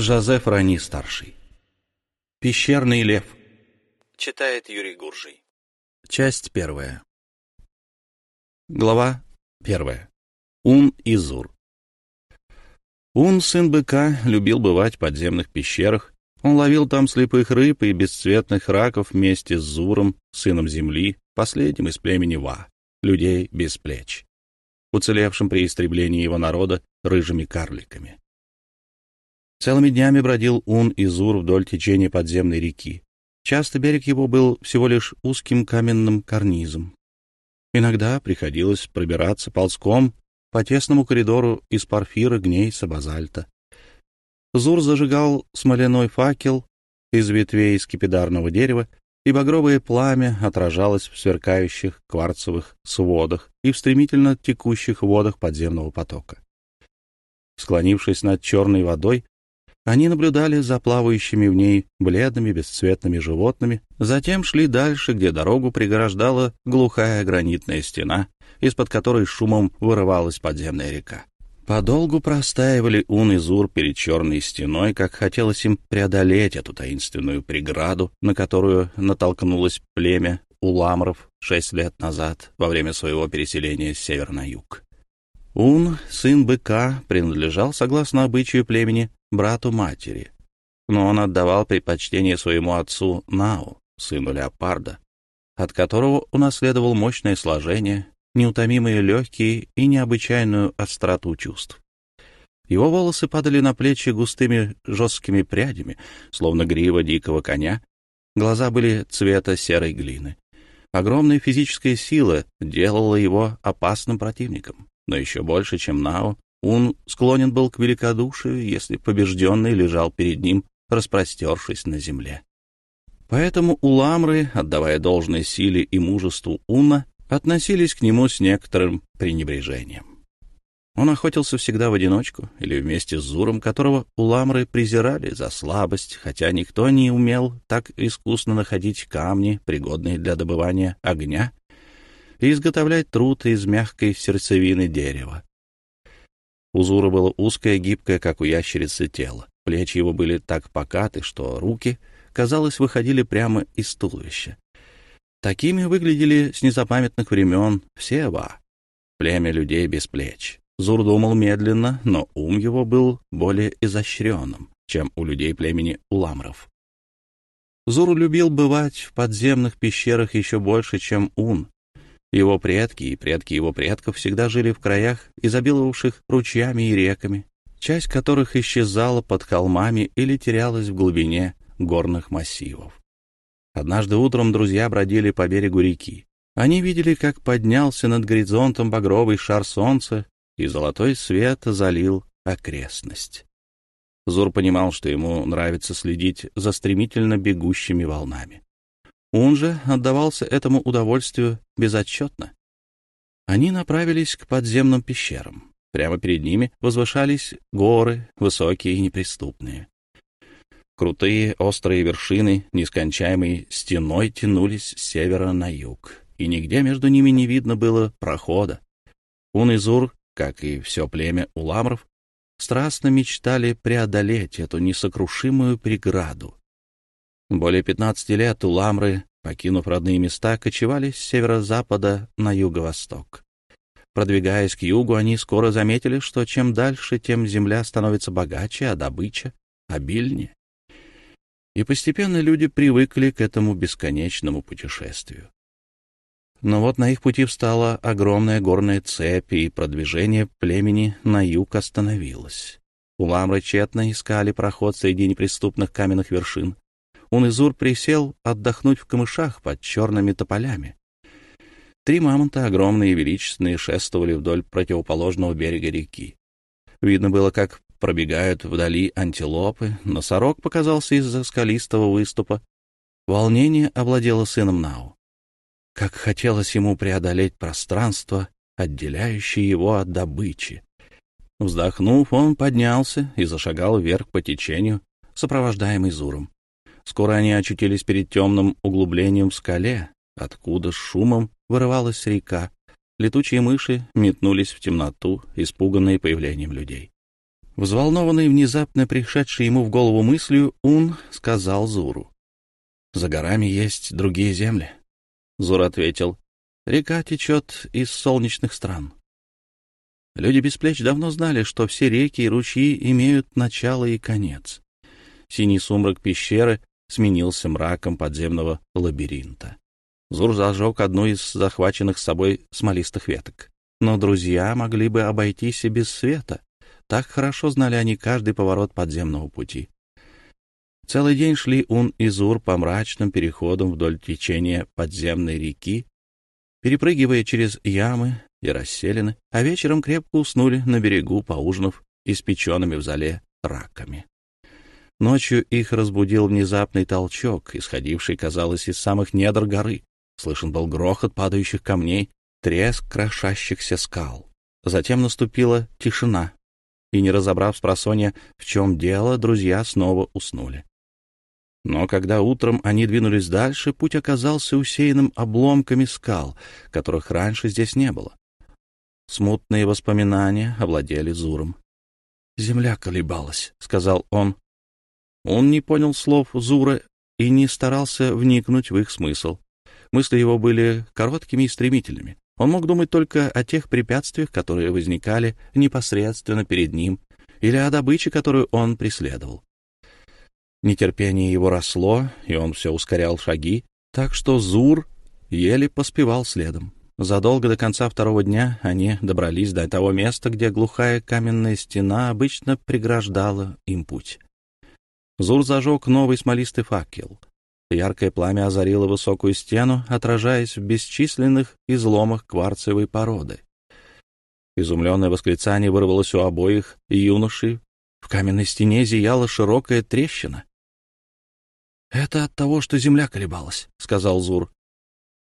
Жозеф Рани старший. Пещерный лев. Читает Юрий Гуржий. Часть первая. Глава первая. Ун и Зур. Ун, сын быка, любил бывать в подземных пещерах. Он ловил там слепых рыб и бесцветных раков вместе с Зуром, сыном земли, последним из племени Ва, людей без плеч, уцелевшим при истреблении его народа рыжими карликами. Целыми днями бродил Ун и Зур вдоль течения подземной реки. Часто берег его был всего лишь узким каменным карнизом. Иногда приходилось пробираться ползком по тесному коридору из парфира, гнейса, базальта. Зур зажигал смоляной факел из ветвей скипидарного дерева, и багровое пламя отражалось в сверкающих кварцевых сводах и в стремительно текущих водах подземного потока. Склонившись над черной водой, они наблюдали за плавающими в ней бледными бесцветными животными, затем шли дальше, где дорогу преграждала глухая гранитная стена, из-под которой шумом вырывалась подземная река. Подолгу простаивали Ун и Зур перед черной стеной, как хотелось им преодолеть эту таинственную преграду, на которую натолкнулось племя уламров шесть лет назад во время своего переселения с север на юг. Ун, сын быка, принадлежал, согласно обычаю племени, брату матери, но он отдавал предпочтение своему отцу Нау, сыну леопарда, от которого унаследовал мощное сложение, неутомимые легкие и необычайную остроту чувств. Его волосы падали на плечи густыми жесткими прядями, словно грива дикого коня, глаза были цвета серой глины. Огромная физическая сила делала его опасным противником, но еще больше, чем Нау. Ун склонен был к великодушию, если побежденный лежал перед ним, распростершись на земле. Поэтому уламры, отдавая должное силе и мужеству Уна, относились к нему с некоторым пренебрежением. Он охотился всегда в одиночку или вместе с Зуром, которого уламры презирали за слабость, хотя никто не умел так искусно находить камни, пригодные для добывания огня, и изготовлять труд из мягкой сердцевины дерева. У было узкое, гибкое, как у ящерицы, тело. Плечи его были так покаты, что руки, казалось, выходили прямо из туловища. Такими выглядели с незапамятных времен все ва, племя людей без плеч. Зур думал медленно, но ум его был более изощренным, чем у людей племени уламров. Зур любил бывать в подземных пещерах еще больше, чем Ун, его предки и предки его предков всегда жили в краях, изобиловавших ручьями и реками, часть которых исчезала под холмами или терялась в глубине горных массивов. Однажды утром друзья бродили по берегу реки. Они видели, как поднялся над горизонтом багровый шар солнца, и золотой свет залил окрестность. Зур понимал, что ему нравится следить за стремительно бегущими волнами. Он же отдавался этому удовольствию безотчетно. Они направились к подземным пещерам. Прямо перед ними возвышались горы, высокие и неприступные. Крутые острые вершины, нескончаемой стеной тянулись с севера на юг, и нигде между ними не видно было прохода. Унизур, как и все племя уламров, страстно мечтали преодолеть эту несокрушимую преграду, более 15 лет уламры, покинув родные места, кочевали с северо-запада на юго-восток. Продвигаясь к югу, они скоро заметили, что чем дальше, тем земля становится богаче, а добыча — обильнее. И постепенно люди привыкли к этому бесконечному путешествию. Но вот на их пути встала огромная горная цепь, и продвижение племени на юг остановилось. Уламры тщетно искали проход среди неприступных каменных вершин. Унызур присел отдохнуть в камышах под черными тополями. Три мамонта, огромные и величественные, шествовали вдоль противоположного берега реки. Видно было, как пробегают вдали антилопы, носорог показался из-за скалистого выступа. Волнение овладело сыном Нау. Как хотелось ему преодолеть пространство, отделяющее его от добычи. Вздохнув, он поднялся и зашагал вверх по течению, сопровождаемый Зуром. Скоро они очутились перед темным углублением в скале, откуда с шумом вырывалась река. Летучие мыши метнулись в темноту, испуганные появлением людей. Взволнованный внезапно пришедшей ему в голову мыслью, Ун сказал Зуру. «За горами есть другие земли». Зур ответил. «Река течет из солнечных стран». Люди без плеч давно знали, что все реки и ручьи имеют начало и конец. Синий сумрак пещеры сменился мраком подземного лабиринта. Зур зажег одну из захваченных с собой смолистых веток. Но друзья могли бы обойтись и без света. Так хорошо знали они каждый поворот подземного пути. Целый день шли Ун и Зур по мрачным переходам вдоль течения подземной реки, перепрыгивая через ямы и расселены, а вечером крепко уснули на берегу, поужинав испеченными в зале раками. Ночью их разбудил внезапный толчок, исходивший, казалось, из самых недр горы. Слышен был грохот падающих камней, треск крошащихся скал. Затем наступила тишина, и, не разобрав с просонья, в чем дело, друзья снова уснули. Но когда утром они двинулись дальше, путь оказался усеянным обломками скал, которых раньше здесь не было. Смутные воспоминания овладели Зуром. «Земля колебалась», — сказал он, он не понял слов Зуры и не старался вникнуть в их смысл. Мысли его были короткими и стремительными. Он мог думать только о тех препятствиях, которые возникали непосредственно перед ним, или о добыче, которую он преследовал. Нетерпение его росло, и он все ускорял шаги, так что Зур еле поспевал следом. Задолго до конца второго дня они добрались до того места, где глухая каменная стена обычно преграждала им путь. Зур зажег новый смолистый факел. Яркое пламя озарило высокую стену, отражаясь в бесчисленных изломах кварцевой породы. Изумленное восклицание вырвалось у обоих юноши. В каменной стене зияла широкая трещина. «Это от того, что земля колебалась», — сказал Зур.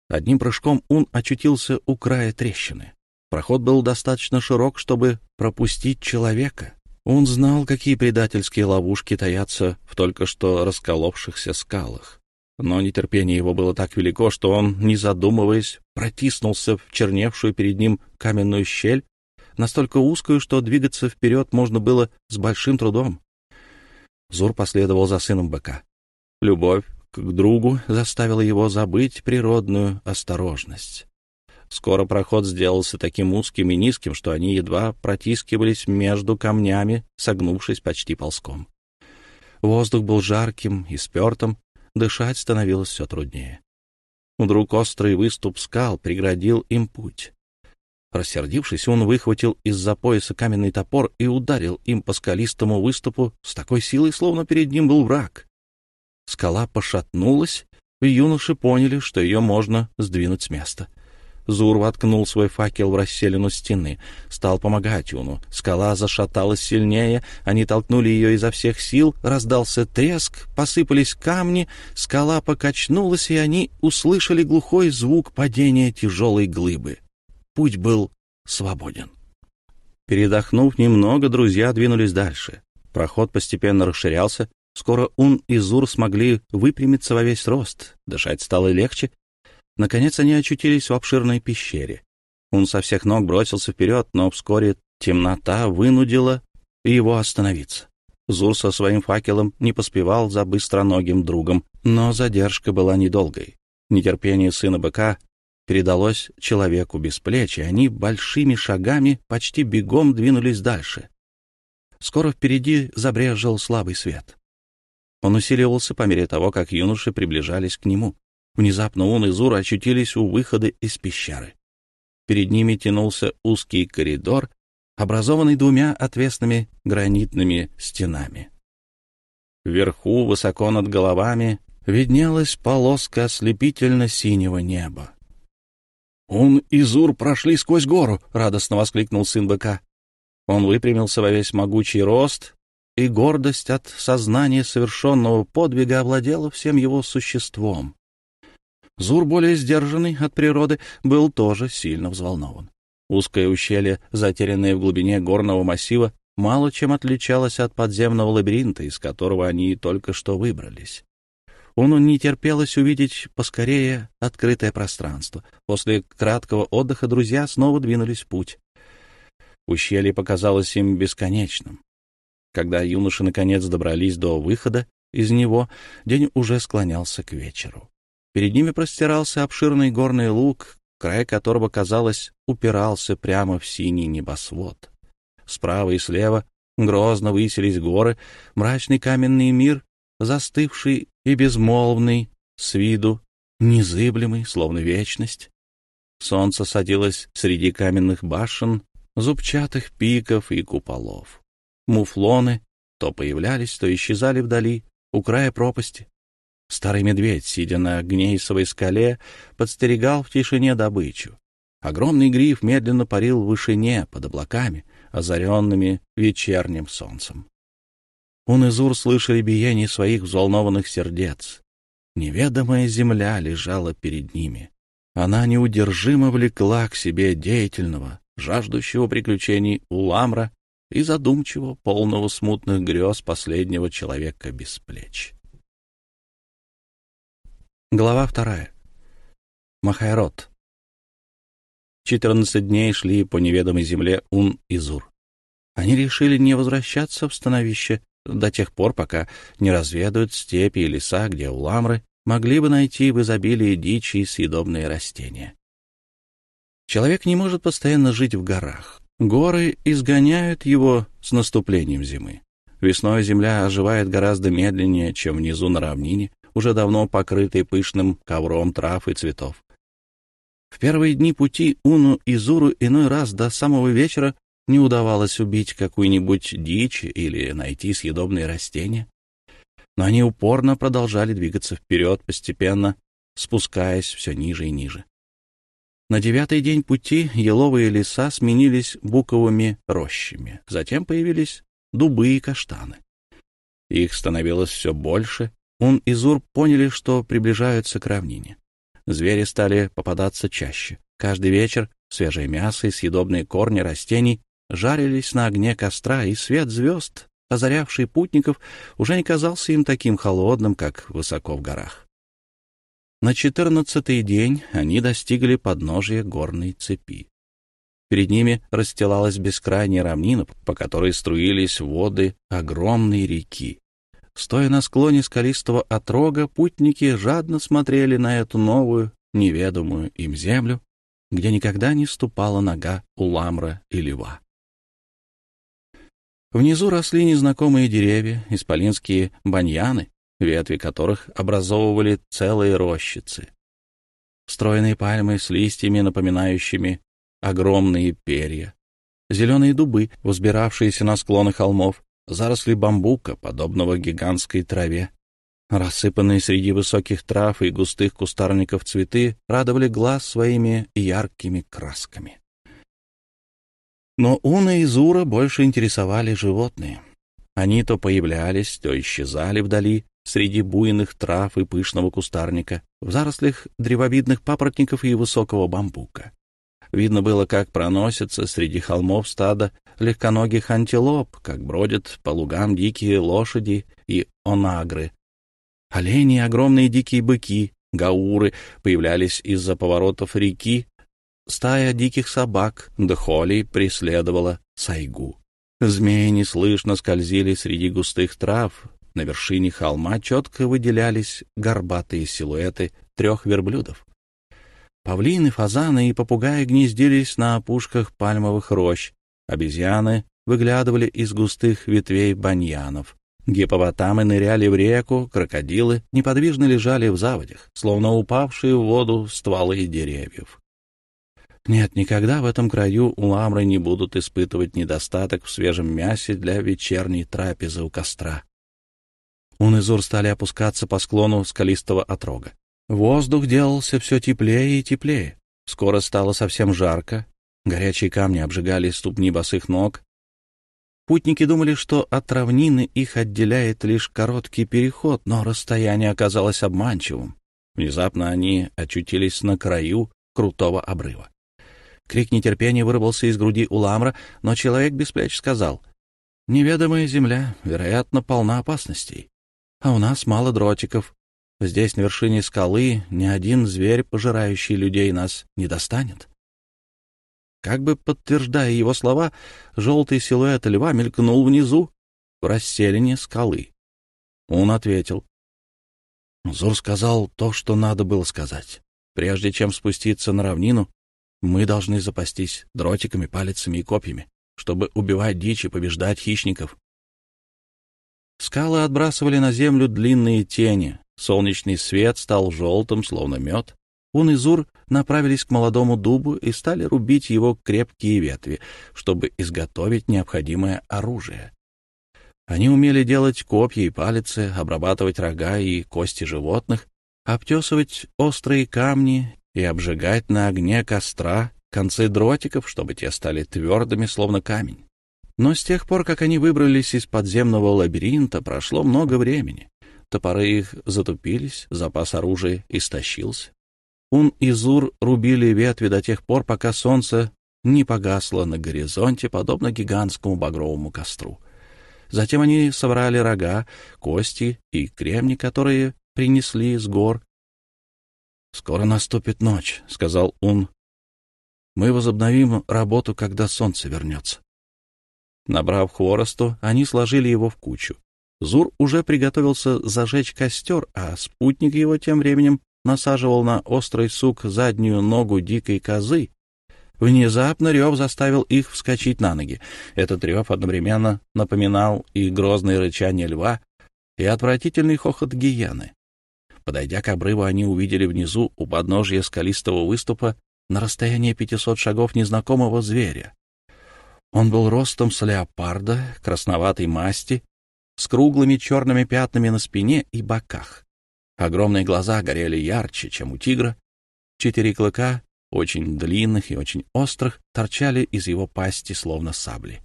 Одним прыжком он очутился у края трещины. Проход был достаточно широк, чтобы пропустить человека. Он знал, какие предательские ловушки таятся в только что расколовшихся скалах. Но нетерпение его было так велико, что он, не задумываясь, протиснулся в черневшую перед ним каменную щель, настолько узкую, что двигаться вперед можно было с большим трудом. Зур последовал за сыном быка. Любовь к другу заставила его забыть природную осторожность. Скоро проход сделался таким узким и низким, что они едва протискивались между камнями, согнувшись почти ползком. Воздух был жарким и спертым, дышать становилось все труднее. Вдруг острый выступ скал преградил им путь. Рассердившись, он выхватил из-за пояса каменный топор и ударил им по скалистому выступу с такой силой, словно перед ним был враг. Скала пошатнулась, и юноши поняли, что ее можно сдвинуть с места. Зур воткнул свой факел в расселину стены, стал помогать Юну. Скала зашаталась сильнее, они толкнули ее изо всех сил, раздался треск, посыпались камни, скала покачнулась, и они услышали глухой звук падения тяжелой глыбы. Путь был свободен. Передохнув немного, друзья двинулись дальше. Проход постепенно расширялся, Скоро Ун и Зур смогли выпрямиться во весь рост. Дышать стало легче, Наконец они очутились в обширной пещере. Он со всех ног бросился вперед, но вскоре темнота вынудила его остановиться. Зур со своим факелом не поспевал за быстроногим другом, но задержка была недолгой. Нетерпение сына быка передалось человеку без плеч, и они большими шагами почти бегом двинулись дальше. Скоро впереди забрежил слабый свет. Он усиливался по мере того, как юноши приближались к нему. Внезапно он и Зур очутились у выхода из пещеры. Перед ними тянулся узкий коридор, образованный двумя отвесными гранитными стенами. Вверху, высоко над головами, виднелась полоска ослепительно-синего неба. «Он и Зур прошли сквозь гору!» — радостно воскликнул сын быка. Он выпрямился во весь могучий рост, и гордость от сознания совершенного подвига овладела всем его существом. Зур, более сдержанный от природы, был тоже сильно взволнован. Узкое ущелье, затерянное в глубине горного массива, мало чем отличалось от подземного лабиринта, из которого они только что выбрались. Он не терпелось увидеть поскорее открытое пространство. После краткого отдыха друзья снова двинулись в путь. Ущелье показалось им бесконечным. Когда юноши наконец добрались до выхода из него, день уже склонялся к вечеру. Перед ними простирался обширный горный луг, край которого, казалось, упирался прямо в синий небосвод. Справа и слева грозно высились горы, мрачный каменный мир, застывший и безмолвный, с виду незыблемый, словно вечность. Солнце садилось среди каменных башен, зубчатых пиков и куполов. Муфлоны то появлялись, то исчезали вдали, у края пропасти. Старый медведь, сидя на гнейсовой скале, подстерегал в тишине добычу. Огромный гриф медленно парил в вышине под облаками, озаренными вечерним солнцем. Он и Зур слышали биение своих взволнованных сердец. Неведомая земля лежала перед ними. Она неудержимо влекла к себе деятельного, жаждущего приключений Уламра и задумчивого, полного смутных грез последнего человека без плеч. Глава вторая. Махайрод. Четырнадцать дней шли по неведомой земле Ун и Зур. Они решили не возвращаться в становище до тех пор, пока не разведают степи и леса, где уламры могли бы найти в изобилии дичи и съедобные растения. Человек не может постоянно жить в горах. Горы изгоняют его с наступлением зимы. Весной земля оживает гораздо медленнее, чем внизу на равнине, уже давно покрытый пышным ковром трав и цветов. В первые дни пути Уну и Зуру иной раз до самого вечера не удавалось убить какую-нибудь дичь или найти съедобные растения. Но они упорно продолжали двигаться вперед, постепенно спускаясь все ниже и ниже. На девятый день пути еловые леса сменились буковыми рощами, затем появились дубы и каштаны. Их становилось все больше, он и Зур поняли, что приближаются к равнине. Звери стали попадаться чаще. Каждый вечер свежее мясо и съедобные корни растений жарились на огне костра, и свет звезд, озарявший путников, уже не казался им таким холодным, как высоко в горах. На четырнадцатый день они достигли подножия горной цепи. Перед ними расстилалась бескрайняя равнина, по которой струились воды огромной реки. Стоя на склоне скалистого отрога, путники жадно смотрели на эту новую, неведомую им землю, где никогда не ступала нога уламра и льва. Внизу росли незнакомые деревья, исполинские баньяны, ветви которых образовывали целые рощицы. Стройные пальмы с листьями, напоминающими огромные перья. Зеленые дубы, возбиравшиеся на склоны холмов, заросли бамбука, подобного гигантской траве. Рассыпанные среди высоких трав и густых кустарников цветы радовали глаз своими яркими красками. Но Уна и Зура больше интересовали животные. Они то появлялись, то исчезали вдали, среди буйных трав и пышного кустарника, в зарослях древовидных папоротников и высокого бамбука. Видно было, как проносятся среди холмов стада легконогих антилоп, как бродят по лугам дикие лошади и онагры. Олени огромные дикие быки, гауры, появлялись из-за поворотов реки. Стая диких собак, дхолей, преследовала сайгу. Змеи неслышно скользили среди густых трав. На вершине холма четко выделялись горбатые силуэты трех верблюдов. Павлины, фазаны и попугаи гнездились на опушках пальмовых рощ, обезьяны выглядывали из густых ветвей баньянов, гипопотамы ныряли в реку, крокодилы неподвижно лежали в заводях, словно упавшие в воду стволы деревьев. Нет, никогда в этом краю ламры не будут испытывать недостаток в свежем мясе для вечерней трапезы у костра. Унызур стали опускаться по склону скалистого отрога. Воздух делался все теплее и теплее. Скоро стало совсем жарко. Горячие камни обжигали ступни босых ног. Путники думали, что от равнины их отделяет лишь короткий переход, но расстояние оказалось обманчивым. Внезапно они очутились на краю крутого обрыва. Крик нетерпения вырвался из груди у Ламра, но человек без плеч сказал, «Неведомая земля, вероятно, полна опасностей, а у нас мало дротиков, Здесь, на вершине скалы, ни один зверь, пожирающий людей, нас не достанет. Как бы подтверждая его слова, желтый силуэт льва мелькнул внизу, в расселине скалы. Он ответил. Зур сказал то, что надо было сказать. Прежде чем спуститься на равнину, мы должны запастись дротиками, палицами и копьями, чтобы убивать дичь и побеждать хищников. Скалы отбрасывали на землю длинные тени, Солнечный свет стал желтым, словно мед. Ун и Зур направились к молодому дубу и стали рубить его крепкие ветви, чтобы изготовить необходимое оружие. Они умели делать копья и палицы, обрабатывать рога и кости животных, обтесывать острые камни и обжигать на огне костра концы дротиков, чтобы те стали твердыми, словно камень. Но с тех пор, как они выбрались из подземного лабиринта, прошло много времени топоры их затупились, запас оружия истощился. Ун и Зур рубили ветви до тех пор, пока солнце не погасло на горизонте, подобно гигантскому багровому костру. Затем они собрали рога, кости и кремни, которые принесли с гор. «Скоро наступит ночь», — сказал Ун. «Мы возобновим работу, когда солнце вернется». Набрав хворосту, они сложили его в кучу. Зур уже приготовился зажечь костер, а спутник его тем временем насаживал на острый сук заднюю ногу дикой козы. Внезапно рев заставил их вскочить на ноги. Этот рев одновременно напоминал и грозное рычание льва, и отвратительный хохот гиены. Подойдя к обрыву, они увидели внизу, у подножия скалистого выступа, на расстоянии пятисот шагов незнакомого зверя. Он был ростом с леопарда, красноватой масти, с круглыми черными пятнами на спине и боках. Огромные глаза горели ярче, чем у тигра. Четыре клыка, очень длинных и очень острых, торчали из его пасти, словно сабли.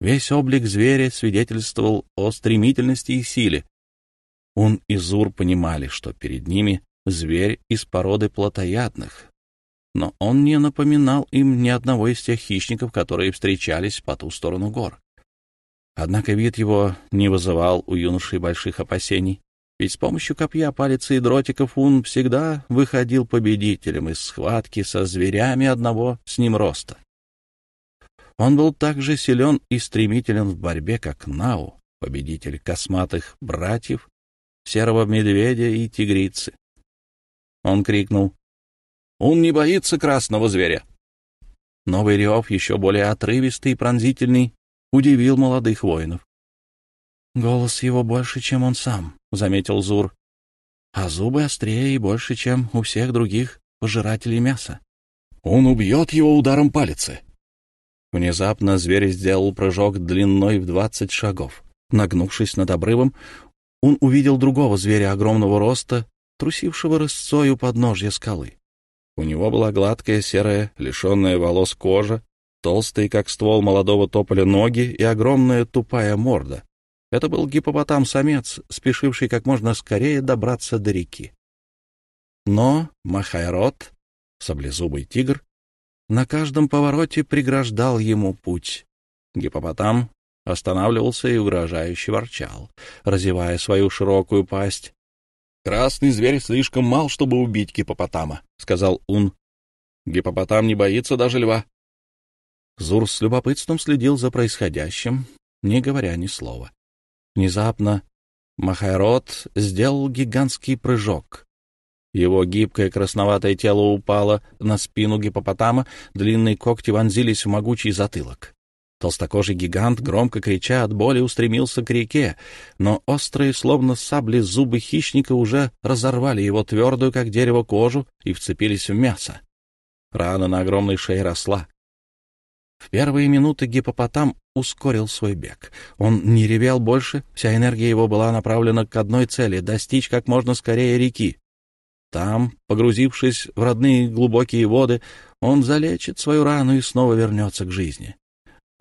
Весь облик зверя свидетельствовал о стремительности и силе. Он и Зур понимали, что перед ними зверь из породы плотоядных, но он не напоминал им ни одного из тех хищников, которые встречались по ту сторону гор. Однако вид его не вызывал у юноши больших опасений, ведь с помощью копья, палицы и дротиков он всегда выходил победителем из схватки со зверями одного с ним роста. Он был так же силен и стремителен в борьбе, как Нау, победитель косматых братьев, серого медведя и тигрицы. Он крикнул «Он не боится красного зверя!» Новый рев, еще более отрывистый и пронзительный, удивил молодых воинов. «Голос его больше, чем он сам», — заметил Зур. «А зубы острее и больше, чем у всех других пожирателей мяса». «Он убьет его ударом палицы». Внезапно зверь сделал прыжок длиной в двадцать шагов. Нагнувшись над обрывом, он увидел другого зверя огромного роста, трусившего рысцой у подножья скалы. У него была гладкая, серая, лишенная волос кожа, толстые, как ствол молодого тополя, ноги и огромная тупая морда. Это был гипопотам-самец, спешивший как можно скорее добраться до реки. Но Махайрот, саблезубый тигр, на каждом повороте преграждал ему путь. Гипопотам останавливался и угрожающе ворчал, разевая свою широкую пасть. «Красный зверь слишком мал, чтобы убить гипопотама», — сказал Ун. «Гипопотам не боится даже льва. Зур с любопытством следил за происходящим, не говоря ни слова. Внезапно Махайрод сделал гигантский прыжок. Его гибкое красноватое тело упало на спину гипопотама, длинные когти вонзились в могучий затылок. Толстокожий гигант, громко крича от боли, устремился к реке, но острые, словно сабли, зубы хищника уже разорвали его твердую, как дерево, кожу и вцепились в мясо. Рана на огромной шее росла. В первые минуты гипопотам ускорил свой бег. Он не ревел больше, вся энергия его была направлена к одной цели — достичь как можно скорее реки. Там, погрузившись в родные глубокие воды, он залечит свою рану и снова вернется к жизни.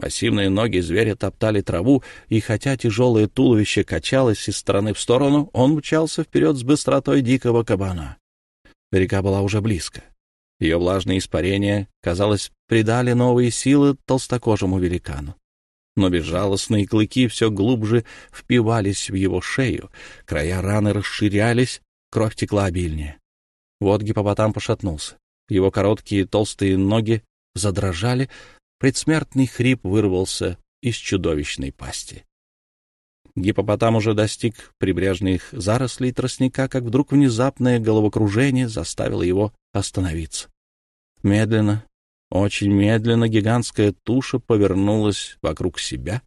Массивные ноги зверя топтали траву, и хотя тяжелое туловище качалось из стороны в сторону, он мчался вперед с быстротой дикого кабана. Река была уже близко. Ее влажные испарения, казалось, придали новые силы толстокожему великану. Но безжалостные клыки все глубже впивались в его шею, края раны расширялись, кровь текла обильнее. Вот гипопотам пошатнулся. Его короткие толстые ноги задрожали, предсмертный хрип вырвался из чудовищной пасти. Гипопотам уже достиг прибрежных зарослей тростника, как вдруг внезапное головокружение заставило его остановиться. Медленно, очень медленно гигантская туша повернулась вокруг себя,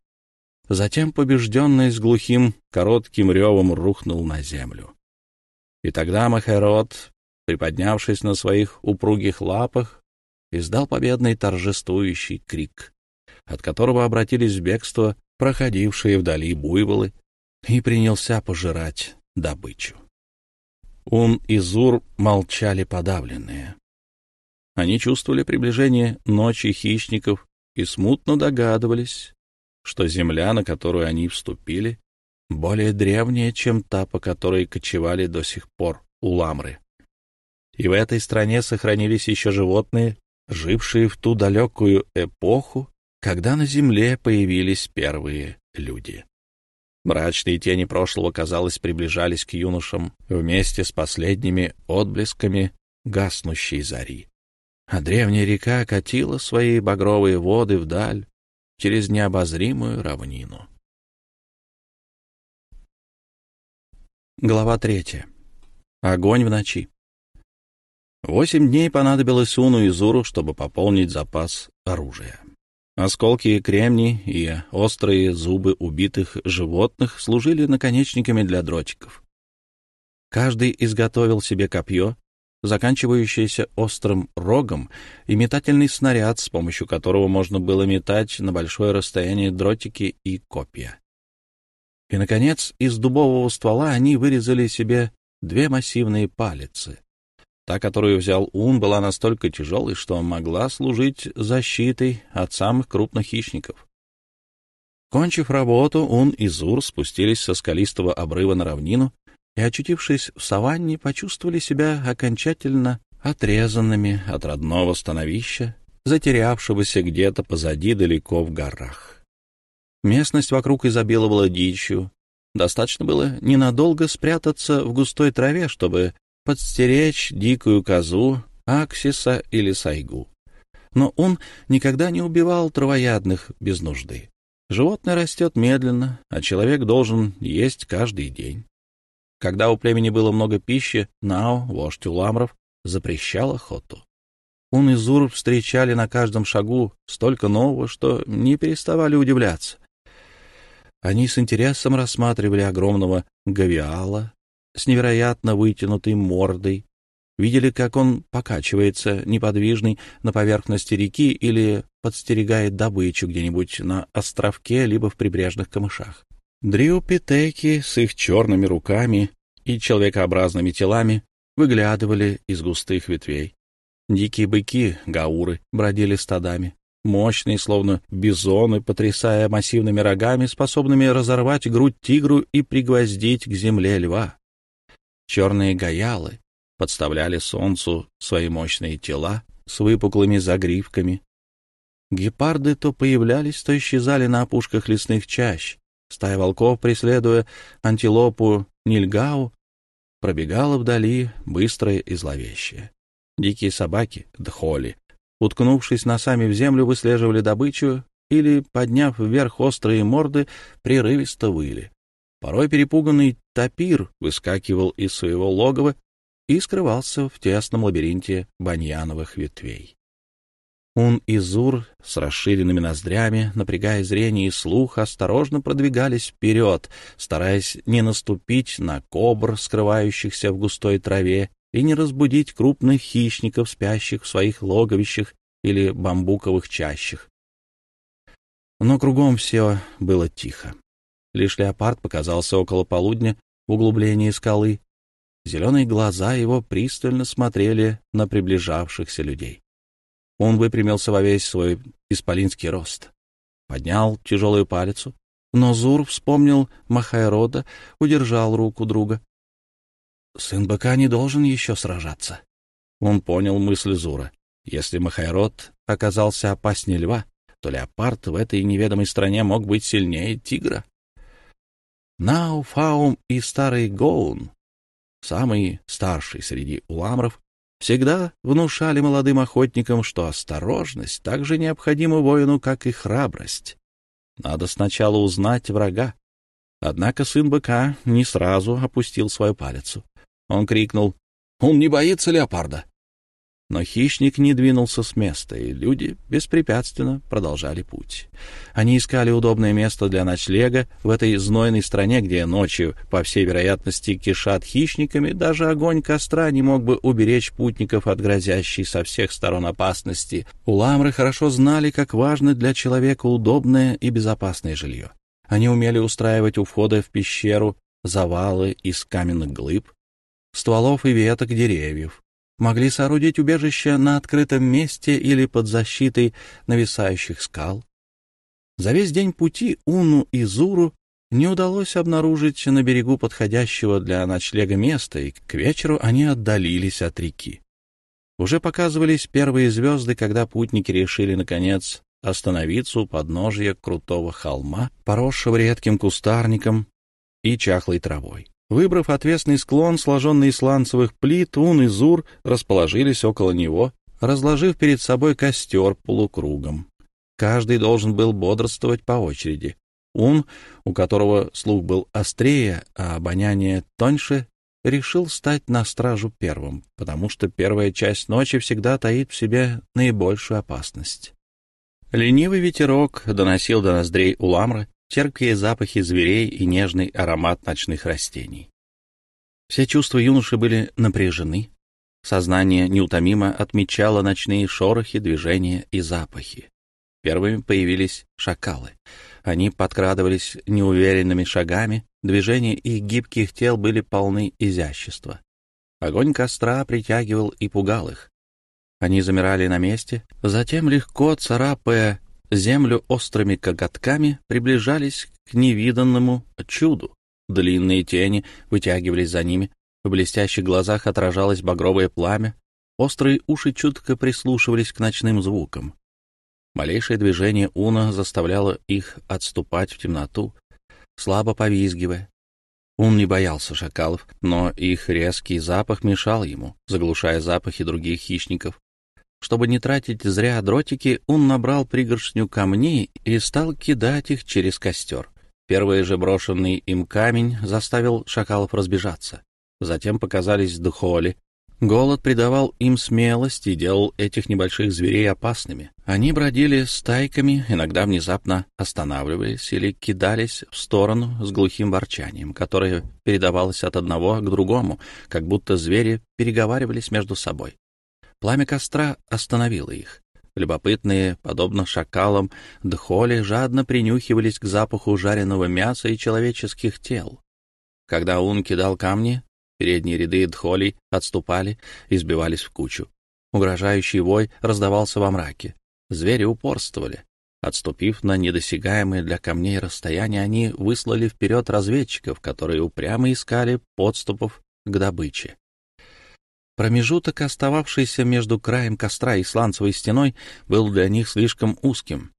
затем, побежденный с глухим, коротким ревом, рухнул на землю. И тогда Махерот, приподнявшись на своих упругих лапах, издал победный торжествующий крик, от которого обратились в бегство проходившие вдали буйволы, и принялся пожирать добычу. Ун и Зур молчали подавленные. Они чувствовали приближение ночи хищников и смутно догадывались, что земля, на которую они вступили, более древняя, чем та, по которой кочевали до сих пор уламры. И в этой стране сохранились еще животные, жившие в ту далекую эпоху, когда на земле появились первые люди. Мрачные тени прошлого, казалось, приближались к юношам вместе с последними отблесками гаснущей зари. А древняя река катила свои багровые воды вдаль через необозримую равнину. Глава третья. Огонь в ночи. Восемь дней понадобилось Уну и Зуру, чтобы пополнить запас оружия. Осколки кремни и острые зубы убитых животных служили наконечниками для дротиков. Каждый изготовил себе копье, заканчивающееся острым рогом, и метательный снаряд, с помощью которого можно было метать на большое расстояние дротики и копья. И, наконец, из дубового ствола они вырезали себе две массивные палицы, Та, которую взял Ун, была настолько тяжелой, что могла служить защитой от самых крупных хищников. Кончив работу, Ун и Зур спустились со скалистого обрыва на равнину и, очутившись в саванне, почувствовали себя окончательно отрезанными от родного становища, затерявшегося где-то позади далеко в горах. Местность вокруг изобиловала дичью. Достаточно было ненадолго спрятаться в густой траве, чтобы подстеречь дикую козу, аксиса или сайгу. Но он никогда не убивал травоядных без нужды. Животное растет медленно, а человек должен есть каждый день. Когда у племени было много пищи, Нао, вождь Уламров, запрещал охоту. Он и Зур встречали на каждом шагу столько нового, что не переставали удивляться. Они с интересом рассматривали огромного гавиала, с невероятно вытянутой мордой, видели, как он покачивается, неподвижный, на поверхности реки или подстерегает добычу где-нибудь на островке либо в прибрежных камышах. Дриупитеки с их черными руками и человекообразными телами выглядывали из густых ветвей. Дикие быки, гауры, бродили стадами. Мощные, словно бизоны, потрясая массивными рогами, способными разорвать грудь тигру и пригвоздить к земле льва. Черные гаялы подставляли солнцу свои мощные тела с выпуклыми загривками. Гепарды то появлялись, то исчезали на опушках лесных чащ. Стая волков, преследуя антилопу Нильгау, пробегала вдали, быстрая и зловещая. Дикие собаки, дхоли, уткнувшись носами в землю, выслеживали добычу или, подняв вверх острые морды, прерывисто выли. Порой перепуганный тапир выскакивал из своего логова и скрывался в тесном лабиринте баньяновых ветвей. Ун и Зур с расширенными ноздрями, напрягая зрение и слух, осторожно продвигались вперед, стараясь не наступить на кобр, скрывающихся в густой траве, и не разбудить крупных хищников, спящих в своих логовищах или бамбуковых чащах. Но кругом все было тихо. Лишь леопард показался около полудня в углублении скалы. Зеленые глаза его пристально смотрели на приближавшихся людей. Он выпрямился во весь свой исполинский рост. Поднял тяжелую палицу, но Зур вспомнил Махайрода, удержал руку друга. «Сын быка не должен еще сражаться». Он понял мысль Зура. Если Махайрод оказался опаснее льва, то леопард в этой неведомой стране мог быть сильнее тигра. Науфаум и старый Гоун, самый старший среди уламров, всегда внушали молодым охотникам, что осторожность так же необходима воину, как и храбрость. Надо сначала узнать врага. Однако сын быка не сразу опустил свою палицу. Он крикнул, «Он не боится леопарда!» Но хищник не двинулся с места, и люди беспрепятственно продолжали путь. Они искали удобное место для ночлега в этой знойной стране, где ночью, по всей вероятности, кишат хищниками, даже огонь костра не мог бы уберечь путников от грозящей со всех сторон опасности. Уламры хорошо знали, как важно для человека удобное и безопасное жилье. Они умели устраивать у входа в пещеру завалы из каменных глыб, стволов и веток деревьев, могли соорудить убежище на открытом месте или под защитой нависающих скал. За весь день пути Уну и Зуру не удалось обнаружить на берегу подходящего для ночлега места, и к вечеру они отдалились от реки. Уже показывались первые звезды, когда путники решили, наконец, остановиться у подножья крутого холма, поросшего редким кустарником и чахлой травой. Выбрав отвесный склон, сложенный из сланцевых плит, Ун и Зур расположились около него, разложив перед собой костер полукругом. Каждый должен был бодрствовать по очереди. Ун, у которого слух был острее, а обоняние тоньше, решил стать на стражу первым, потому что первая часть ночи всегда таит в себе наибольшую опасность. Ленивый ветерок доносил до ноздрей Уламры терпкие запахи зверей и нежный аромат ночных растений. Все чувства юноши были напряжены. Сознание неутомимо отмечало ночные шорохи, движения и запахи. Первыми появились шакалы. Они подкрадывались неуверенными шагами, движения их гибких тел были полны изящества. Огонь костра притягивал и пугал их. Они замирали на месте, затем, легко царапая землю острыми коготками, приближались к невиданному чуду. Длинные тени вытягивались за ними, в блестящих глазах отражалось багровое пламя, острые уши чутко прислушивались к ночным звукам. Малейшее движение Уна заставляло их отступать в темноту, слабо повизгивая. Он не боялся шакалов, но их резкий запах мешал ему, заглушая запахи других хищников. Чтобы не тратить зря дротики, он набрал пригоршню камней и стал кидать их через костер. Первый же брошенный им камень заставил шакалов разбежаться. Затем показались духоли. Голод придавал им смелость и делал этих небольших зверей опасными. Они бродили стайками, иногда внезапно останавливались или кидались в сторону с глухим ворчанием, которое передавалось от одного к другому, как будто звери переговаривались между собой. Пламя костра остановило их. Любопытные, подобно шакалам, дхоли жадно принюхивались к запаху жареного мяса и человеческих тел. Когда Ун кидал камни, передние ряды дхолей отступали и сбивались в кучу. Угрожающий вой раздавался во мраке. Звери упорствовали. Отступив на недосягаемые для камней расстояние, они выслали вперед разведчиков, которые упрямо искали подступов к добыче. Промежуток, остававшийся между краем костра и сланцевой стеной, был для них слишком узким.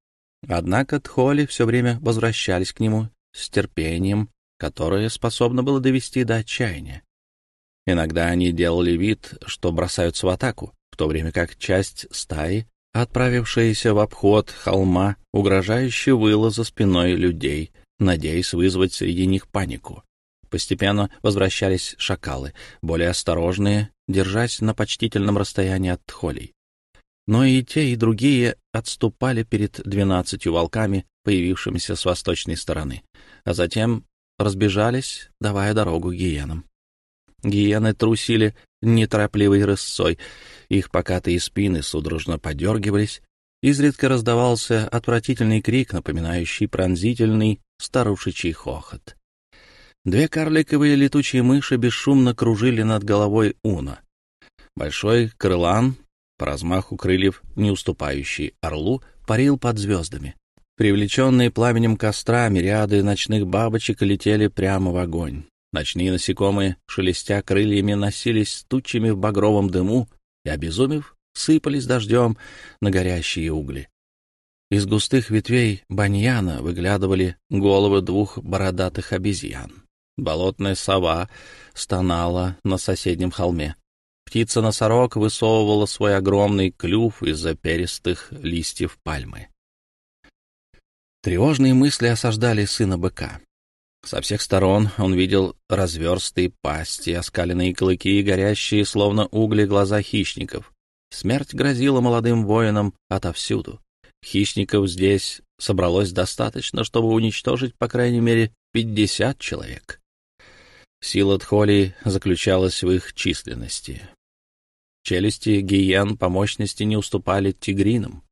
Однако тхоли все время возвращались к нему с терпением, которое способно было довести до отчаяния. Иногда они делали вид, что бросаются в атаку, в то время как часть стаи, отправившаяся в обход холма, угрожающе выла за спиной людей, надеясь вызвать среди них панику. Постепенно возвращались шакалы, более осторожные, держась на почтительном расстоянии от холей. Но и те, и другие отступали перед двенадцатью волками, появившимися с восточной стороны, а затем разбежались, давая дорогу гиенам. Гиены трусили неторопливой рысцой, их покатые спины судорожно подергивались, изредка раздавался отвратительный крик, напоминающий пронзительный старушечий хохот. Две карликовые летучие мыши бесшумно кружили над головой Уна. Большой крылан, по размаху крыльев не уступающий орлу, парил под звездами. Привлеченные пламенем костра, мириады ночных бабочек летели прямо в огонь. Ночные насекомые, шелестя крыльями, носились тучами в багровом дыму и, обезумев, сыпались дождем на горящие угли. Из густых ветвей баньяна выглядывали головы двух бородатых обезьян. Болотная сова стонала на соседнем холме. Птица-носорог высовывала свой огромный клюв из-за перистых листьев пальмы. Тревожные мысли осаждали сына быка. Со всех сторон он видел разверстые пасти, оскаленные клыки и горящие, словно угли, глаза хищников. Смерть грозила молодым воинам отовсюду. Хищников здесь собралось достаточно, чтобы уничтожить, по крайней мере, пятьдесят человек. Сила Тхоли заключалась в их численности. Челюсти гиен по мощности не уступали тигринам.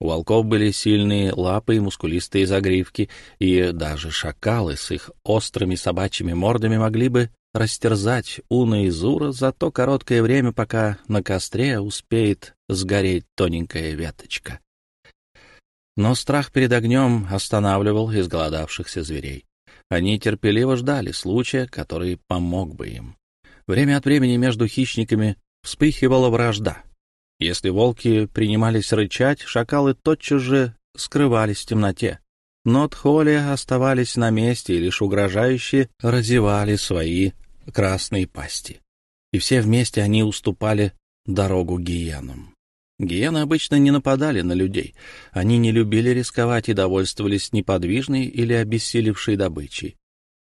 У волков были сильные лапы и мускулистые загривки, и даже шакалы с их острыми собачьими мордами могли бы растерзать Уна и Зура за то короткое время, пока на костре успеет сгореть тоненькая веточка. Но страх перед огнем останавливал изголодавшихся зверей. Они терпеливо ждали случая, который помог бы им. Время от времени между хищниками вспыхивала вражда. Если волки принимались рычать, шакалы тотчас же скрывались в темноте. Но тхоли оставались на месте и лишь угрожающе разевали свои красные пасти. И все вместе они уступали дорогу гиенам. Гиены обычно не нападали на людей. Они не любили рисковать и довольствовались неподвижной или обессилевшей добычей.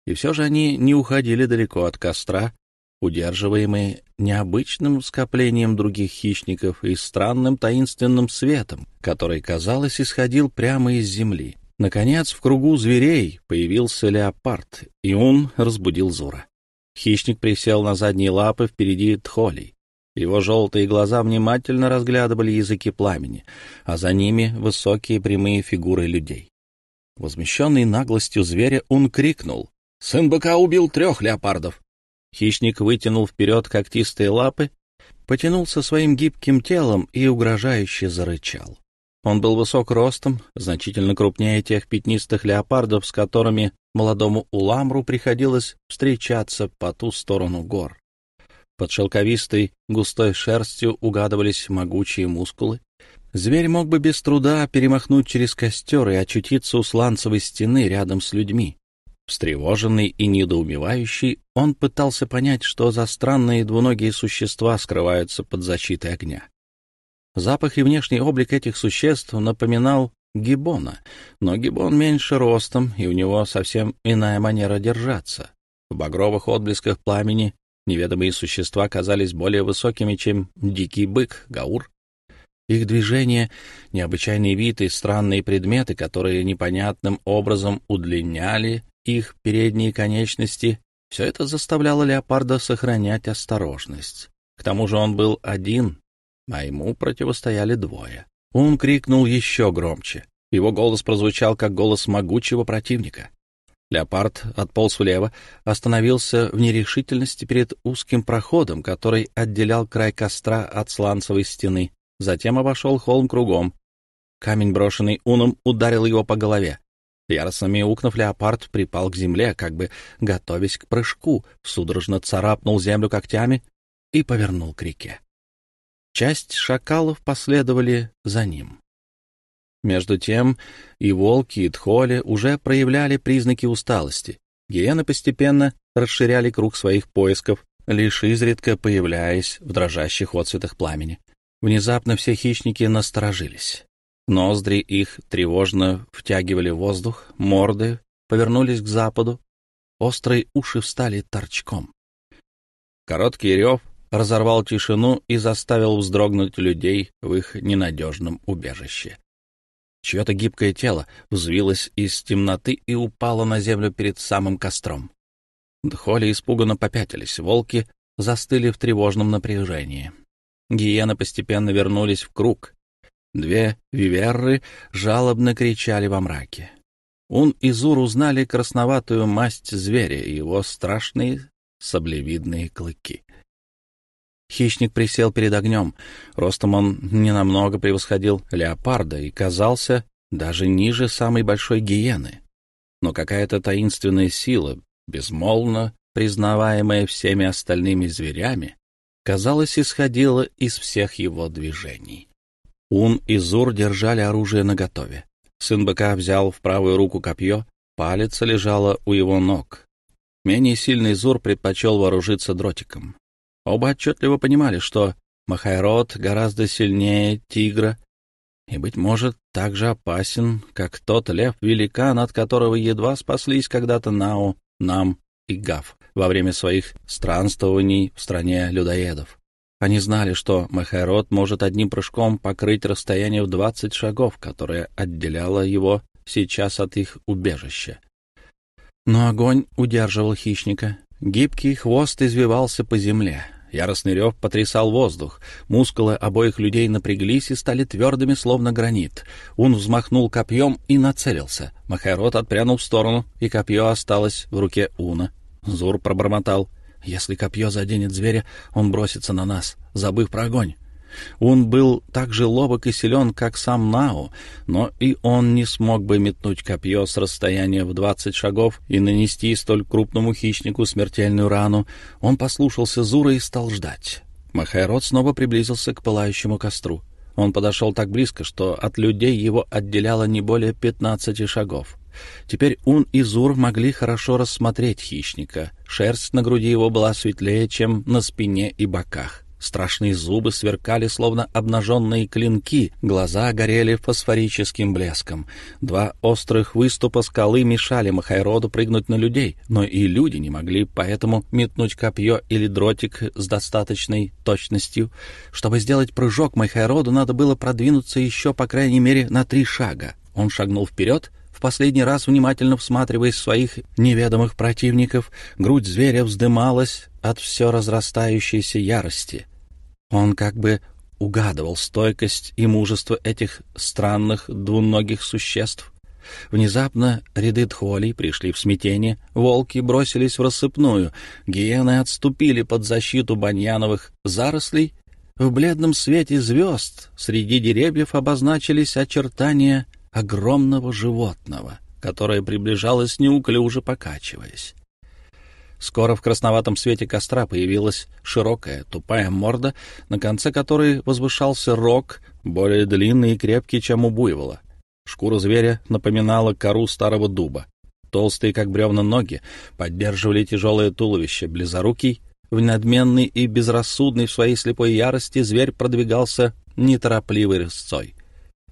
И все же они не уходили далеко от костра, удерживаемые необычным скоплением других хищников и странным таинственным светом, который, казалось, исходил прямо из земли. Наконец, в кругу зверей появился леопард, и он разбудил Зура. Хищник присел на задние лапы впереди Тхолей. Его желтые глаза внимательно разглядывали языки пламени, а за ними высокие прямые фигуры людей. Возмещенный наглостью зверя, он крикнул. «Сын быка убил трех леопардов!» Хищник вытянул вперед когтистые лапы, потянулся своим гибким телом и угрожающе зарычал. Он был высок ростом, значительно крупнее тех пятнистых леопардов, с которыми молодому Уламру приходилось встречаться по ту сторону гор. Под шелковистой густой шерстью угадывались могучие мускулы. Зверь мог бы без труда перемахнуть через костер и очутиться у сланцевой стены рядом с людьми. Встревоженный и недоумевающий, он пытался понять, что за странные двуногие существа скрываются под защитой огня. Запах и внешний облик этих существ напоминал гибона, но гибон меньше ростом, и у него совсем иная манера держаться. В багровых отблесках пламени Неведомые существа казались более высокими, чем дикий бык, гаур. Их движения, необычайный вид и странные предметы, которые непонятным образом удлиняли их передние конечности, все это заставляло леопарда сохранять осторожность. К тому же он был один, а ему противостояли двое. Он крикнул еще громче. Его голос прозвучал, как голос могучего противника. Леопард отполз влево, остановился в нерешительности перед узким проходом, который отделял край костра от сланцевой стены. Затем обошел холм кругом. Камень, брошенный уном, ударил его по голове. Яростно мяукнув, леопард припал к земле, как бы готовясь к прыжку, судорожно царапнул землю когтями и повернул к реке. Часть шакалов последовали за ним. Между тем и волки, и тхоли уже проявляли признаки усталости. Гиены постепенно расширяли круг своих поисков, лишь изредка появляясь в дрожащих отцветах пламени. Внезапно все хищники насторожились. Ноздри их тревожно втягивали воздух, морды повернулись к западу, острые уши встали торчком. Короткий рев разорвал тишину и заставил вздрогнуть людей в их ненадежном убежище. Чье-то гибкое тело взвилось из темноты и упало на землю перед самым костром. Дхоли испуганно попятились, волки застыли в тревожном напряжении. Гиены постепенно вернулись в круг. Две виверры жалобно кричали во мраке. Ун и Зур узнали красноватую масть зверя и его страшные саблевидные клыки. Хищник присел перед огнем. Ростом он ненамного превосходил леопарда и казался даже ниже самой большой гиены. Но какая-то таинственная сила, безмолвно признаваемая всеми остальными зверями, казалось, исходила из всех его движений. Ун и Зур держали оружие наготове. Сын быка взял в правую руку копье, палец лежала у его ног. Менее сильный Зур предпочел вооружиться дротиком. Оба отчетливо понимали, что Махайрод гораздо сильнее тигра и, быть может, так же опасен, как тот лев-великан, от которого едва спаслись когда-то Нао, Нам и Гав во время своих странствований в стране людоедов. Они знали, что Махайрод может одним прыжком покрыть расстояние в двадцать шагов, которое отделяло его сейчас от их убежища. Но огонь удерживал хищника. Гибкий хвост извивался по земле. Яростный рев потрясал воздух. Мускулы обоих людей напряглись и стали твердыми, словно гранит. Он взмахнул копьем и нацелился. Махайрот отпрянул в сторону, и копье осталось в руке Уна. Зур пробормотал. «Если копье заденет зверя, он бросится на нас, забыв про огонь». Он был так же ловок и силен, как сам Нао, но и он не смог бы метнуть копье с расстояния в двадцать шагов и нанести столь крупному хищнику смертельную рану. Он послушался Зура и стал ждать. Махайрод снова приблизился к пылающему костру. Он подошел так близко, что от людей его отделяло не более пятнадцати шагов. Теперь Ун и Зур могли хорошо рассмотреть хищника. Шерсть на груди его была светлее, чем на спине и боках. Страшные зубы сверкали, словно обнаженные клинки, глаза горели фосфорическим блеском. Два острых выступа скалы мешали Махайроду прыгнуть на людей, но и люди не могли поэтому метнуть копье или дротик с достаточной точностью. Чтобы сделать прыжок Махайроду, надо было продвинуться еще, по крайней мере, на три шага. Он шагнул вперед, в последний раз внимательно всматриваясь в своих неведомых противников, грудь зверя вздымалась от все разрастающейся ярости. Он как бы угадывал стойкость и мужество этих странных двуногих существ. Внезапно ряды тхолей пришли в смятение, волки бросились в рассыпную, гиены отступили под защиту баньяновых зарослей. В бледном свете звезд среди деревьев обозначились очертания огромного животного, которое приближалось неуклюже покачиваясь. Скоро в красноватом свете костра появилась широкая, тупая морда, на конце которой возвышался рог, более длинный и крепкий, чем у буйвола. Шкура зверя напоминала кору старого дуба. Толстые, как бревна, ноги поддерживали тяжелое туловище. Близорукий, надменный и безрассудный в своей слепой ярости, зверь продвигался неторопливой резцой.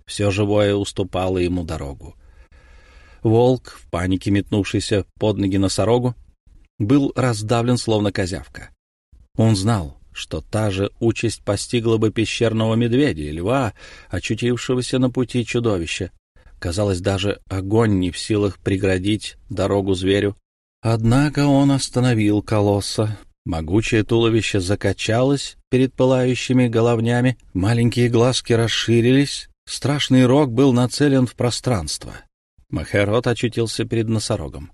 Все живое уступало ему дорогу. Волк, в панике метнувшийся под ноги носорогу, был раздавлен словно козявка. Он знал, что та же участь постигла бы пещерного медведя и льва, очутившегося на пути чудовища. Казалось, даже огонь не в силах преградить дорогу зверю. Однако он остановил колосса. Могучее туловище закачалось перед пылающими головнями, маленькие глазки расширились, страшный рог был нацелен в пространство. Махерот очутился перед носорогом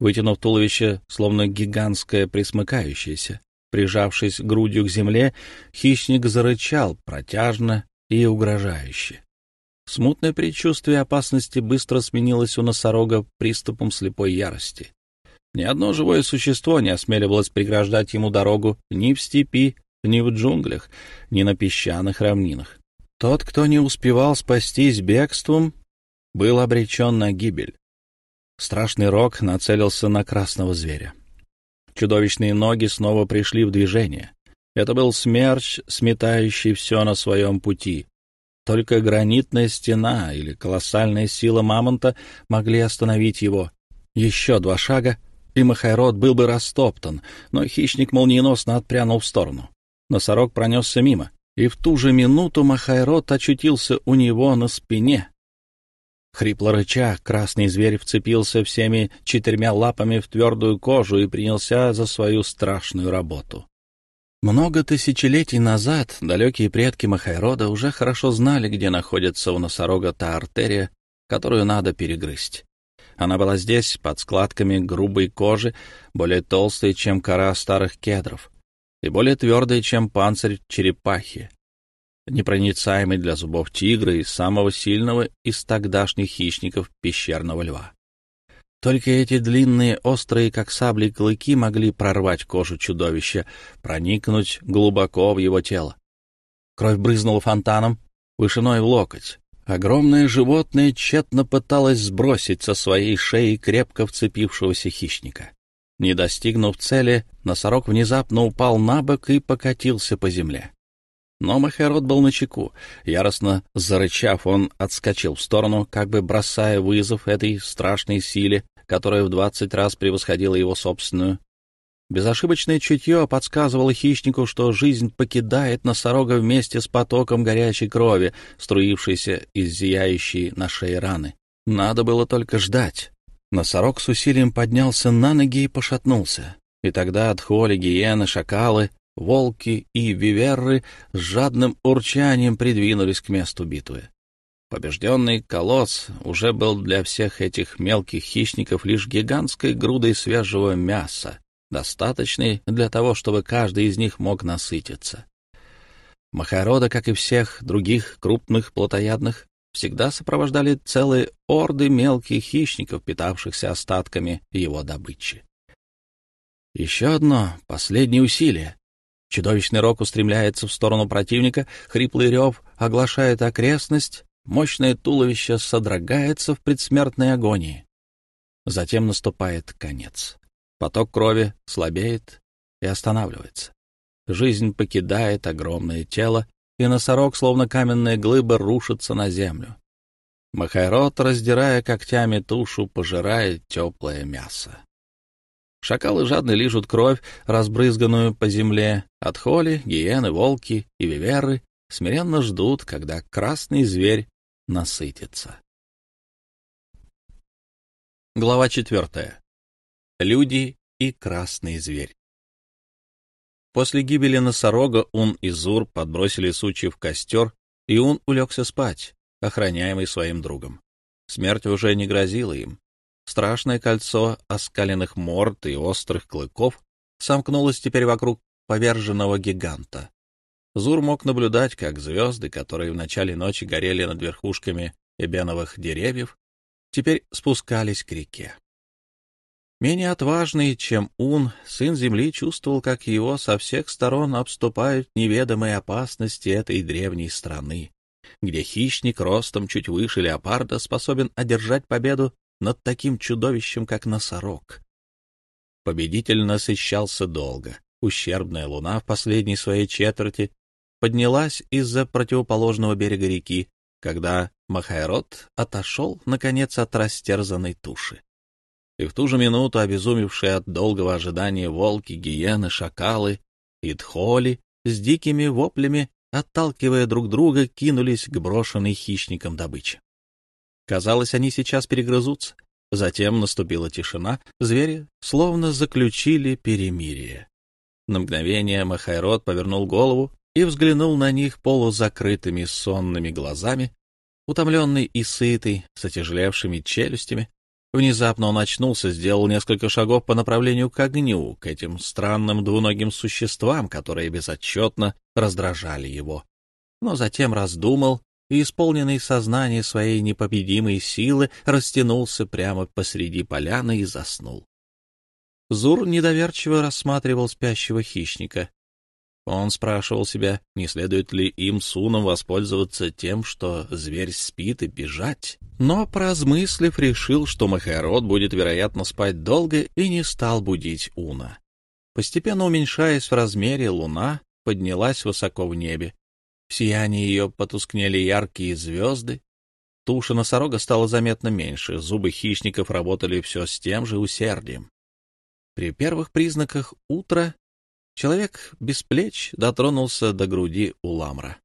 вытянув туловище, словно гигантское присмыкающееся. Прижавшись грудью к земле, хищник зарычал протяжно и угрожающе. Смутное предчувствие опасности быстро сменилось у носорога приступом слепой ярости. Ни одно живое существо не осмеливалось преграждать ему дорогу ни в степи, ни в джунглях, ни на песчаных равнинах. Тот, кто не успевал спастись бегством, был обречен на гибель. Страшный рог нацелился на красного зверя. Чудовищные ноги снова пришли в движение. Это был смерч, сметающий все на своем пути. Только гранитная стена или колоссальная сила мамонта могли остановить его. Еще два шага, и Махайрод был бы растоптан, но хищник молниеносно отпрянул в сторону. Носорог пронесся мимо, и в ту же минуту Махайрод очутился у него на спине, Хрипло рыча, красный зверь вцепился всеми четырьмя лапами в твердую кожу и принялся за свою страшную работу. Много тысячелетий назад далекие предки Махайрода уже хорошо знали, где находится у носорога та артерия, которую надо перегрызть. Она была здесь, под складками грубой кожи, более толстой, чем кора старых кедров, и более твердой, чем панцирь черепахи непроницаемый для зубов тигра и самого сильного из тогдашних хищников пещерного льва. Только эти длинные, острые, как сабли, клыки могли прорвать кожу чудовища, проникнуть глубоко в его тело. Кровь брызнула фонтаном, вышиной в локоть. Огромное животное тщетно пыталось сбросить со своей шеи крепко вцепившегося хищника. Не достигнув цели, носорог внезапно упал на бок и покатился по земле. Но Махерот был начеку. Яростно зарычав, он отскочил в сторону, как бы бросая вызов этой страшной силе, которая в двадцать раз превосходила его собственную. Безошибочное чутье подсказывало хищнику, что жизнь покидает носорога вместе с потоком горячей крови, струившейся из зияющей на шее раны. Надо было только ждать. Носорог с усилием поднялся на ноги и пошатнулся. И тогда от холи, гиены, шакалы Волки и виверры с жадным урчанием придвинулись к месту битвы. Побежденный колосс уже был для всех этих мелких хищников лишь гигантской грудой свежего мяса, достаточной для того, чтобы каждый из них мог насытиться. Махарода, как и всех других крупных плотоядных, всегда сопровождали целые орды мелких хищников, питавшихся остатками его добычи. Еще одно последнее усилие. Чудовищный рок устремляется в сторону противника, хриплый рев оглашает окрестность, мощное туловище содрогается в предсмертной агонии. Затем наступает конец. Поток крови слабеет и останавливается. Жизнь покидает огромное тело, и носорог, словно каменная глыба, рушится на землю. Махайрот, раздирая когтями тушу, пожирает теплое мясо. Шакалы жадно лижут кровь, разбрызганную по земле. От холи, гиены, волки и виверы смиренно ждут, когда красный зверь насытится. Глава четвертая. Люди и красный зверь. После гибели носорога Ун и Зур подбросили сучи в костер, и Ун улегся спать, охраняемый своим другом. Смерть уже не грозила им. Страшное кольцо оскаленных морд и острых клыков сомкнулось теперь вокруг поверженного гиганта. Зур мог наблюдать, как звезды, которые в начале ночи горели над верхушками эбеновых деревьев, теперь спускались к реке. Менее отважный, чем Ун, сын земли чувствовал, как его со всех сторон обступают неведомые опасности этой древней страны, где хищник ростом чуть выше леопарда способен одержать победу над таким чудовищем, как носорог. Победитель насыщался долго. Ущербная луна в последней своей четверти поднялась из-за противоположного берега реки, когда Махайрод отошел, наконец, от растерзанной туши. И в ту же минуту обезумевшие от долгого ожидания волки, гиены, шакалы и тхоли с дикими воплями, отталкивая друг друга, кинулись к брошенной хищникам добыче. Казалось, они сейчас перегрызутся. Затем наступила тишина, звери словно заключили перемирие. На мгновение Махайрод повернул голову и взглянул на них полузакрытыми сонными глазами, утомленный и сытый, с отяжелевшими челюстями. Внезапно он очнулся, сделал несколько шагов по направлению к огню, к этим странным двуногим существам, которые безотчетно раздражали его. Но затем раздумал и, исполненный сознание своей непобедимой силы, растянулся прямо посреди поляны и заснул. Зур недоверчиво рассматривал спящего хищника. Он спрашивал себя, не следует ли им суном воспользоваться тем, что зверь спит и бежать. Но, проразмыслив, решил, что Махарод будет, вероятно, спать долго и не стал будить Уна. Постепенно уменьшаясь в размере, луна поднялась высоко в небе, в сиянии ее потускнели яркие звезды. Туша носорога стала заметно меньше, зубы хищников работали все с тем же усердием. При первых признаках утра человек без плеч дотронулся до груди у ламра.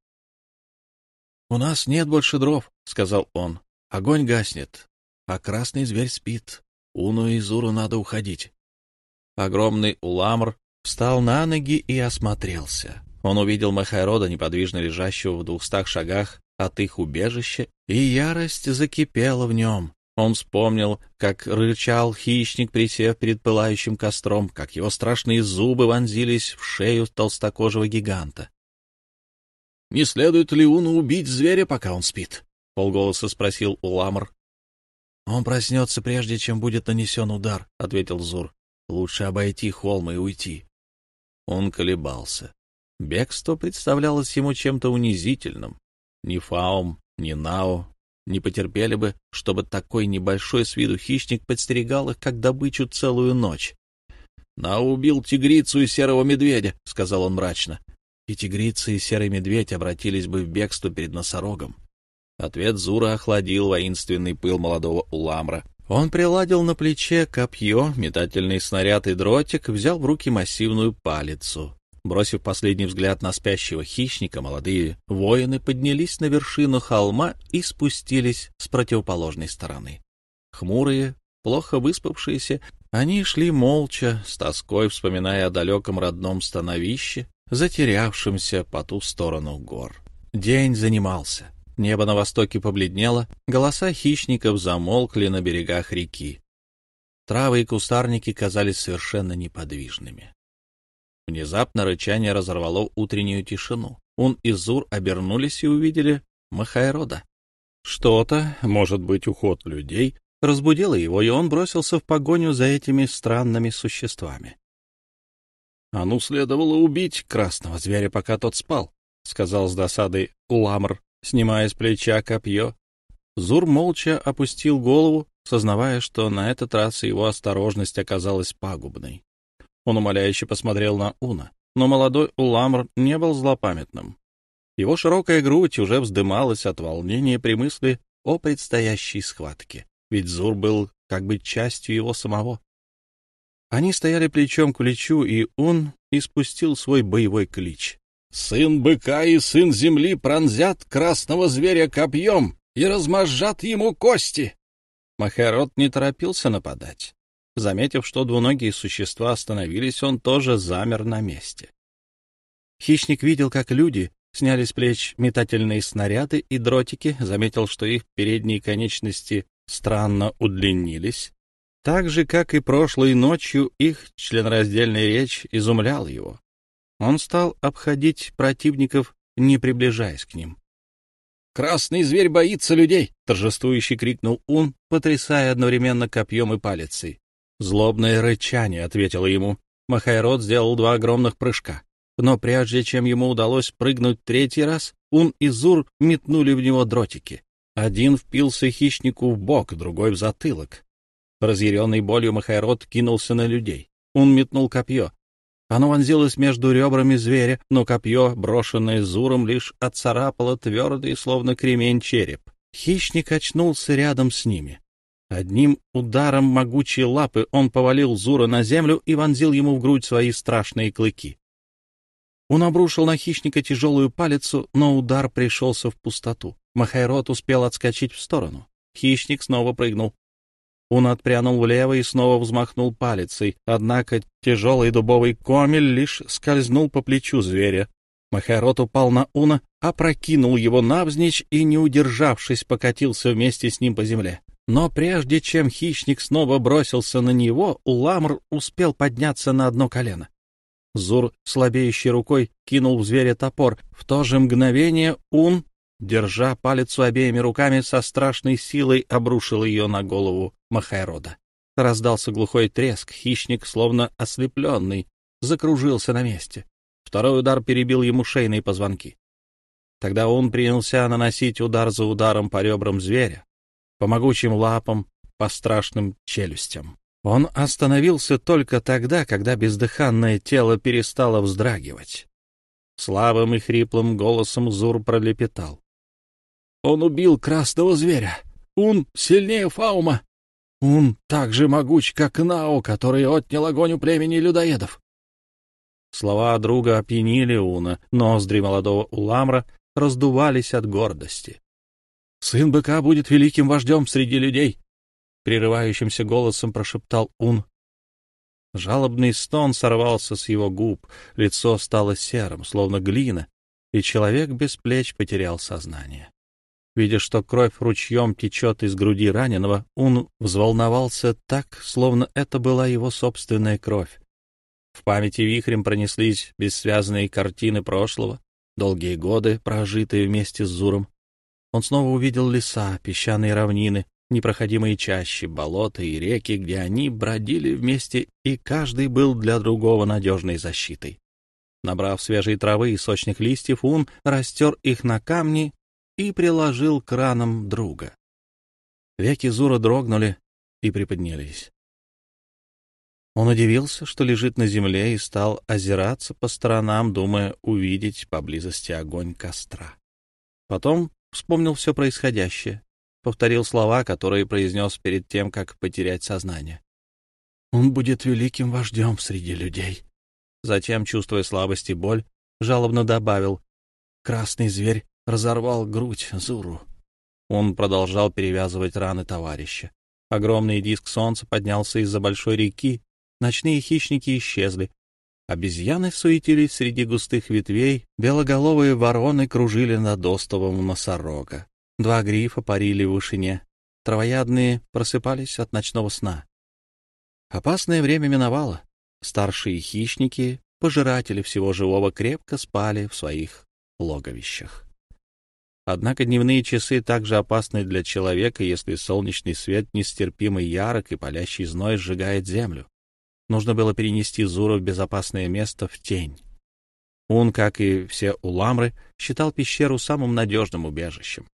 — У нас нет больше дров, — сказал он. — Огонь гаснет, а красный зверь спит. Уну и Зуру надо уходить. Огромный уламр встал на ноги и осмотрелся. Он увидел Махайрода, неподвижно лежащего в двухстах шагах от их убежища, и ярость закипела в нем. Он вспомнил, как рычал хищник, присев перед пылающим костром, как его страшные зубы вонзились в шею толстокожего гиганта. — Не следует ли Уну убить зверя, пока он спит? — полголоса спросил Уламр. — Он проснется, прежде чем будет нанесен удар, — ответил Зур. — Лучше обойти холм и уйти. Он колебался. Бегство представлялось ему чем-то унизительным. Ни Фаум, ни Нао не потерпели бы, чтобы такой небольшой с виду хищник подстерегал их как добычу целую ночь. «Нао убил тигрицу и серого медведя», — сказал он мрачно. «И тигрица и серый медведь обратились бы в бегство перед носорогом». Ответ Зура охладил воинственный пыл молодого Уламра. Он приладил на плече копье, метательный снаряд и дротик, взял в руки массивную палицу. Бросив последний взгляд на спящего хищника, молодые воины поднялись на вершину холма и спустились с противоположной стороны. Хмурые, плохо выспавшиеся, они шли молча, с тоской вспоминая о далеком родном становище, затерявшемся по ту сторону гор. День занимался. Небо на востоке побледнело, голоса хищников замолкли на берегах реки. Травы и кустарники казались совершенно неподвижными. Внезапно рычание разорвало утреннюю тишину. Он и Зур обернулись и увидели Махайрода. Что-то, может быть, уход людей, разбудило его, и он бросился в погоню за этими странными существами. — А ну, следовало убить красного зверя, пока тот спал, — сказал с досадой Уламр, снимая с плеча копье. Зур молча опустил голову, сознавая, что на этот раз его осторожность оказалась пагубной. Он умоляюще посмотрел на Уна. Но молодой Уламр не был злопамятным. Его широкая грудь уже вздымалась от волнения при мысли о предстоящей схватке, ведь Зур был как бы частью его самого. Они стояли плечом к плечу, и он испустил свой боевой клич. «Сын быка и сын земли пронзят красного зверя копьем и размозжат ему кости!» Махерот не торопился нападать. Заметив, что двуногие существа остановились, он тоже замер на месте. Хищник видел, как люди сняли с плеч метательные снаряды и дротики, заметил, что их передние конечности странно удлинились. Так же, как и прошлой ночью, их членраздельная речь изумлял его. Он стал обходить противников, не приближаясь к ним. «Красный зверь боится людей!» — торжествующе крикнул он, потрясая одновременно копьем и палицей. «Злобное рычание», — ответила ему. Махайрод сделал два огромных прыжка. Но прежде чем ему удалось прыгнуть третий раз, Ун и Зур метнули в него дротики. Один впился хищнику в бок, другой — в затылок. Разъяренный болью Махайрод кинулся на людей. Он метнул копье. Оно вонзилось между ребрами зверя, но копье, брошенное Зуром, лишь отцарапало твердый, словно кремень, череп. Хищник очнулся рядом с ними. Одним ударом могучей лапы он повалил Зура на землю и вонзил ему в грудь свои страшные клыки. Он обрушил на хищника тяжелую палицу, но удар пришелся в пустоту. Махайрот успел отскочить в сторону. Хищник снова прыгнул. Он отпрянул влево и снова взмахнул палицей, однако тяжелый дубовый комель лишь скользнул по плечу зверя. Махайрот упал на Уна, опрокинул его навзничь и, не удержавшись, покатился вместе с ним по земле. Но прежде чем хищник снова бросился на него, Уламр успел подняться на одно колено. Зур слабеющей рукой кинул в зверя топор. В то же мгновение Ун, держа палец обеими руками, со страшной силой обрушил ее на голову Махайрода. Раздался глухой треск, хищник, словно ослепленный, закружился на месте. Второй удар перебил ему шейные позвонки. Тогда он принялся наносить удар за ударом по ребрам зверя, по могучим лапам, по страшным челюстям. Он остановился только тогда, когда бездыханное тело перестало вздрагивать. Слабым и хриплым голосом Зур пролепетал. «Он убил красного зверя! Он сильнее Фаума! Он так же могуч, как Нао, который отнял огонь у племени людоедов!» Слова друга опьянили Уна, ноздри молодого Уламра раздувались от гордости. Сын быка будет великим вождем среди людей, — прерывающимся голосом прошептал Ун. Жалобный стон сорвался с его губ, лицо стало серым, словно глина, и человек без плеч потерял сознание. Видя, что кровь ручьем течет из груди раненого, Ун взволновался так, словно это была его собственная кровь. В памяти вихрем пронеслись бессвязные картины прошлого, долгие годы, прожитые вместе с Зуром, он снова увидел леса, песчаные равнины, непроходимые чащи, болота и реки, где они бродили вместе, и каждый был для другого надежной защитой. Набрав свежей травы и сочных листьев, он растер их на камни и приложил к ранам друга. Веки Зура дрогнули и приподнялись. Он удивился, что лежит на земле, и стал озираться по сторонам, думая увидеть поблизости огонь костра. Потом вспомнил все происходящее, повторил слова, которые произнес перед тем, как потерять сознание. «Он будет великим вождем среди людей». Затем, чувствуя слабость и боль, жалобно добавил «Красный зверь разорвал грудь Зуру». Он продолжал перевязывать раны товарища. Огромный диск солнца поднялся из-за большой реки, ночные хищники исчезли, Обезьяны суетились среди густых ветвей, белоголовые вороны кружили над остовом носорога. Два грифа парили в вышине, травоядные просыпались от ночного сна. Опасное время миновало. Старшие хищники, пожиратели всего живого, крепко спали в своих логовищах. Однако дневные часы также опасны для человека, если солнечный свет нестерпимо ярок и палящий зной сжигает землю. Нужно было перенести Зура в безопасное место в тень. Он, как и все уламры, считал пещеру самым надежным убежищем.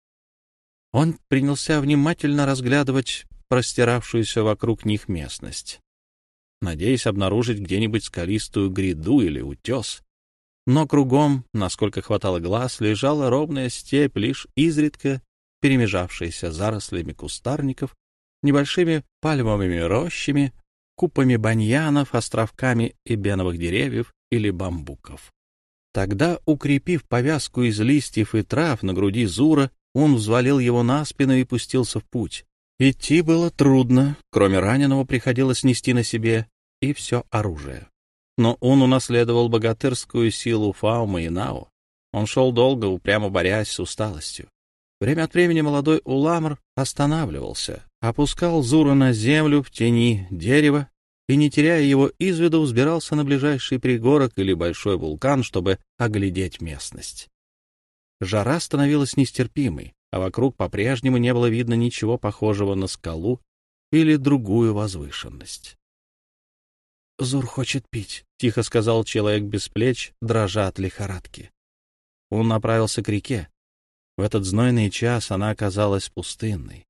Он принялся внимательно разглядывать простиравшуюся вокруг них местность, надеясь обнаружить где-нибудь скалистую гряду или утес. Но кругом, насколько хватало глаз, лежала ровная степь, лишь изредка перемежавшаяся зарослями кустарников, небольшими пальмовыми рощами, купами баньянов, островками эбеновых деревьев или бамбуков. Тогда, укрепив повязку из листьев и трав на груди Зура, он взвалил его на спину и пустился в путь. Идти было трудно, кроме раненого приходилось нести на себе и все оружие. Но он унаследовал богатырскую силу Фаума и Нао. Он шел долго, упрямо борясь с усталостью. Время от времени молодой Уламр останавливался, опускал Зура на землю в тени дерева и, не теряя его из виду, взбирался на ближайший пригорок или большой вулкан, чтобы оглядеть местность. Жара становилась нестерпимой, а вокруг по-прежнему не было видно ничего похожего на скалу или другую возвышенность. — Зур хочет пить, — тихо сказал человек без плеч, дрожа от лихорадки. Он направился к реке. В этот знойный час она оказалась пустынной.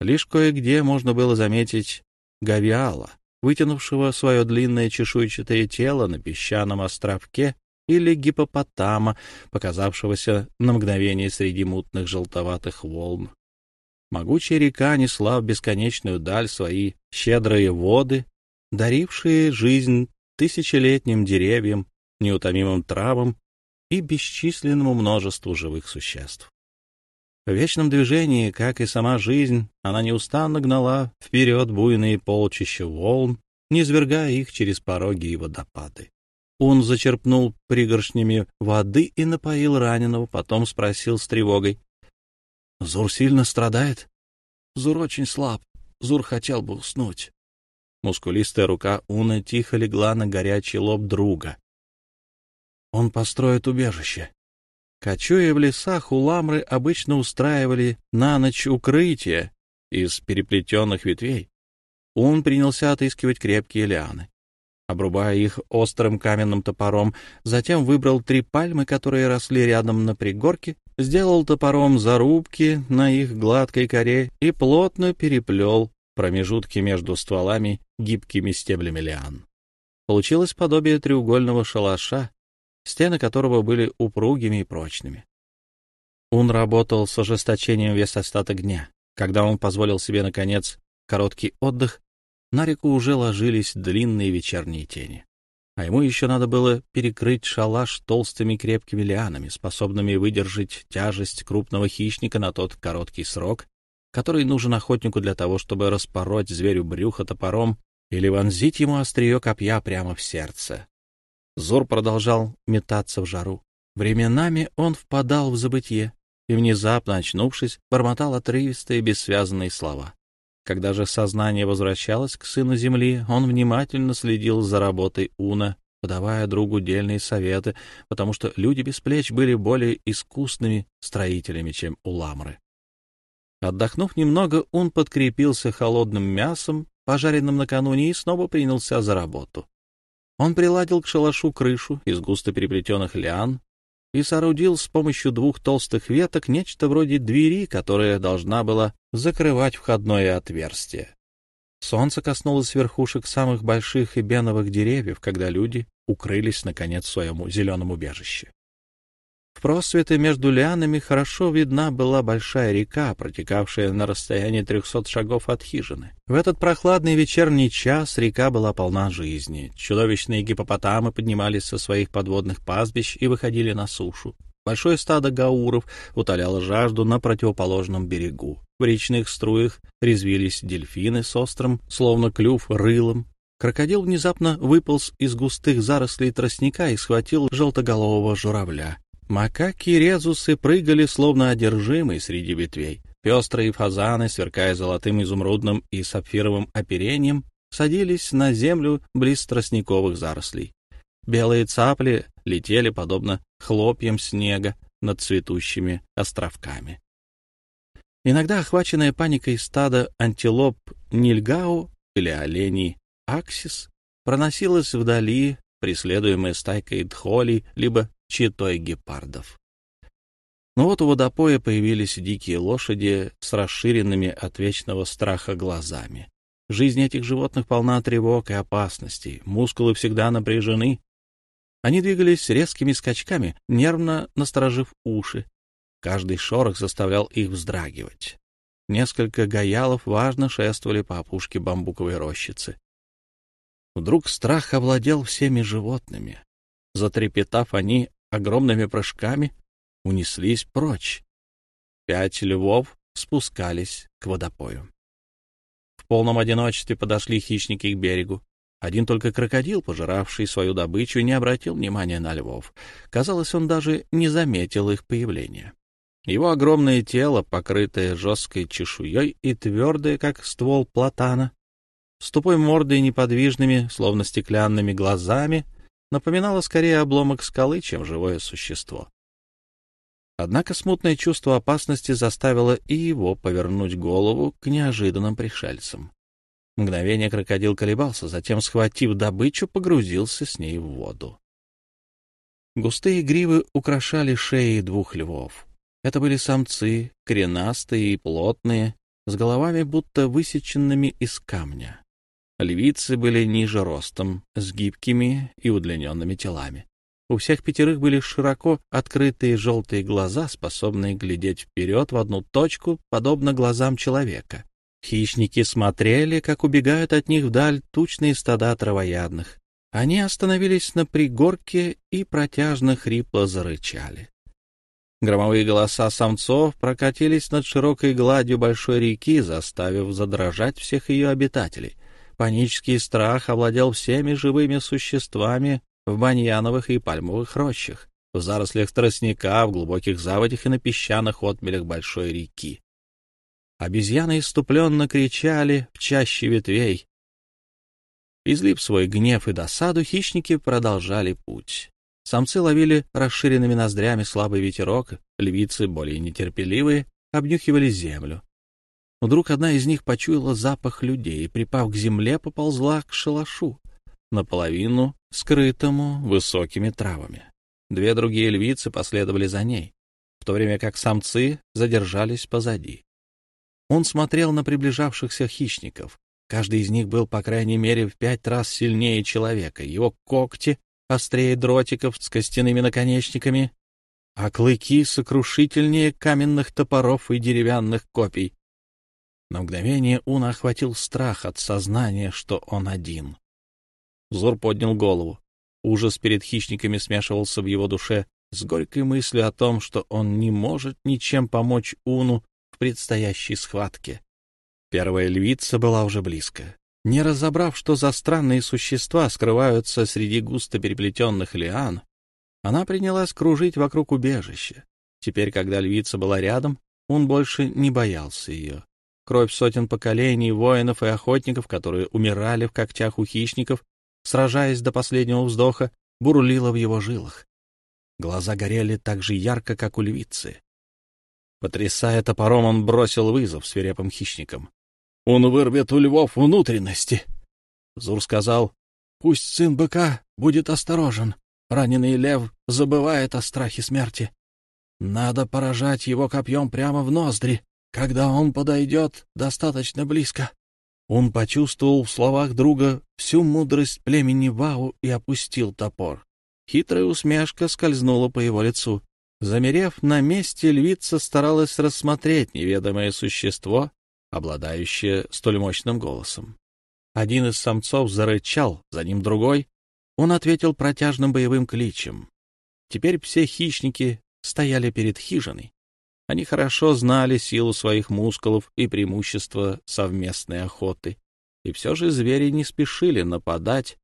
Лишь кое-где можно было заметить гавиала, вытянувшего свое длинное чешуйчатое тело на песчаном островке, или гипопотама, показавшегося на мгновение среди мутных желтоватых волн. Могучая река несла в бесконечную даль свои щедрые воды, дарившие жизнь тысячелетним деревьям, неутомимым травам и бесчисленному множеству живых существ. В вечном движении, как и сама жизнь, она неустанно гнала вперед буйные полчища волн, низвергая их через пороги и водопады. Он зачерпнул пригоршнями воды и напоил раненого, потом спросил с тревогой. — Зур сильно страдает? — Зур очень слаб. Зур хотел бы уснуть. Мускулистая рука Уна тихо легла на горячий лоб друга. — Он построит убежище. Кочуя в лесах, уламры обычно устраивали на ночь укрытие из переплетенных ветвей. Он принялся отыскивать крепкие лианы, обрубая их острым каменным топором, затем выбрал три пальмы, которые росли рядом на пригорке, сделал топором зарубки на их гладкой коре и плотно переплел промежутки между стволами гибкими стеблями лиан. Получилось подобие треугольного шалаша, стены которого были упругими и прочными. Он работал с ожесточением весь остаток дня. Когда он позволил себе, наконец, короткий отдых, на реку уже ложились длинные вечерние тени. А ему еще надо было перекрыть шалаш толстыми крепкими лианами, способными выдержать тяжесть крупного хищника на тот короткий срок, который нужен охотнику для того, чтобы распороть зверю брюхо топором или вонзить ему острие копья прямо в сердце. Зор продолжал метаться в жару. Временами он впадал в забытье и, внезапно очнувшись, бормотал отрывистые бессвязные слова. Когда же сознание возвращалось к сыну земли, он внимательно следил за работой Уна, подавая другу дельные советы, потому что люди без плеч были более искусными строителями, чем уламры. Отдохнув немного, он подкрепился холодным мясом, пожаренным накануне, и снова принялся за работу. Он приладил к шалашу крышу из густо переплетенных лиан и соорудил с помощью двух толстых веток нечто вроде двери, которая должна была закрывать входное отверстие. Солнце коснулось верхушек самых больших и беновых деревьев, когда люди укрылись, наконец, в своем зеленом убежище. В просветы между лианами хорошо видна была большая река, протекавшая на расстоянии трехсот шагов от хижины. В этот прохладный вечерний час река была полна жизни. Чудовищные гипопотамы поднимались со своих подводных пастбищ и выходили на сушу. Большое стадо гауров утоляло жажду на противоположном берегу. В речных струях резвились дельфины с острым, словно клюв, рылом. Крокодил внезапно выполз из густых зарослей тростника и схватил желтоголового журавля. Макаки-резусы прыгали, словно одержимые среди ветвей. Пестрые фазаны, сверкая золотым, изумрудным и сапфировым оперением, садились на землю близ тростниковых зарослей. Белые цапли летели, подобно хлопьям снега, над цветущими островками. Иногда охваченное паникой стадо антилоп Нильгау или оленей Аксис проносилось вдали, преследуемое стайкой дхоли, либо читой гепардов. Но ну вот у водопоя появились дикие лошади с расширенными от вечного страха глазами. Жизнь этих животных полна тревог и опасностей, мускулы всегда напряжены. Они двигались резкими скачками, нервно насторожив уши. Каждый шорох заставлял их вздрагивать. Несколько гаялов важно шествовали по опушке бамбуковой рощицы. Вдруг страх овладел всеми животными. Затрепетав, они огромными прыжками унеслись прочь. Пять львов спускались к водопою. В полном одиночестве подошли хищники к берегу. Один только крокодил, пожиравший свою добычу, не обратил внимания на львов. Казалось, он даже не заметил их появления. Его огромное тело, покрытое жесткой чешуей и твердое, как ствол платана, с тупой мордой и неподвижными, словно стеклянными глазами, Напоминало скорее обломок скалы, чем живое существо. Однако смутное чувство опасности заставило и его повернуть голову к неожиданным пришельцам. Мгновение крокодил колебался, затем, схватив добычу, погрузился с ней в воду. Густые гривы украшали шеи двух львов. Это были самцы, коренастые и плотные, с головами будто высеченными из камня. Львицы были ниже ростом, с гибкими и удлиненными телами. У всех пятерых были широко открытые желтые глаза, способные глядеть вперед в одну точку, подобно глазам человека. Хищники смотрели, как убегают от них вдаль тучные стада травоядных. Они остановились на пригорке и протяжно хрипло зарычали. Громовые голоса самцов прокатились над широкой гладью большой реки, заставив задрожать всех ее обитателей. Панический страх овладел всеми живыми существами в баньяновых и пальмовых рощах, в зарослях тростника, в глубоких заводях и на песчаных отмелях большой реки. Обезьяны иступленно кричали в чаще ветвей. Излив свой гнев и досаду, хищники продолжали путь. Самцы ловили расширенными ноздрями слабый ветерок, львицы, более нетерпеливые, обнюхивали землю. Вдруг одна из них почуяла запах людей и, припав к земле, поползла к шалашу, наполовину скрытому высокими травами. Две другие львицы последовали за ней, в то время как самцы задержались позади. Он смотрел на приближавшихся хищников. Каждый из них был, по крайней мере, в пять раз сильнее человека. Его когти острее дротиков с костяными наконечниками, а клыки сокрушительнее каменных топоров и деревянных копий. На мгновение Уна охватил страх от сознания, что он один. Зор поднял голову. Ужас перед хищниками смешивался в его душе с горькой мыслью о том, что он не может ничем помочь Уну в предстоящей схватке. Первая львица была уже близко. Не разобрав, что за странные существа скрываются среди густо переплетенных лиан, она принялась кружить вокруг убежища. Теперь, когда львица была рядом, он больше не боялся ее кровь сотен поколений воинов и охотников, которые умирали в когтях у хищников, сражаясь до последнего вздоха, бурлила в его жилах. Глаза горели так же ярко, как у львицы. Потрясая топором, он бросил вызов свирепым хищникам. «Он вырвет у львов внутренности!» Зур сказал, «Пусть сын быка будет осторожен. Раненый лев забывает о страхе смерти. Надо поражать его копьем прямо в ноздри. Когда он подойдет достаточно близко, он почувствовал в словах друга всю мудрость племени Вау и опустил топор. Хитрая усмешка скользнула по его лицу. Замерев на месте, львица старалась рассмотреть неведомое существо, обладающее столь мощным голосом. Один из самцов зарычал, за ним другой. Он ответил протяжным боевым кличем. Теперь все хищники стояли перед хижиной. Они хорошо знали силу своих мускулов и преимущества совместной охоты. И все же звери не спешили нападать.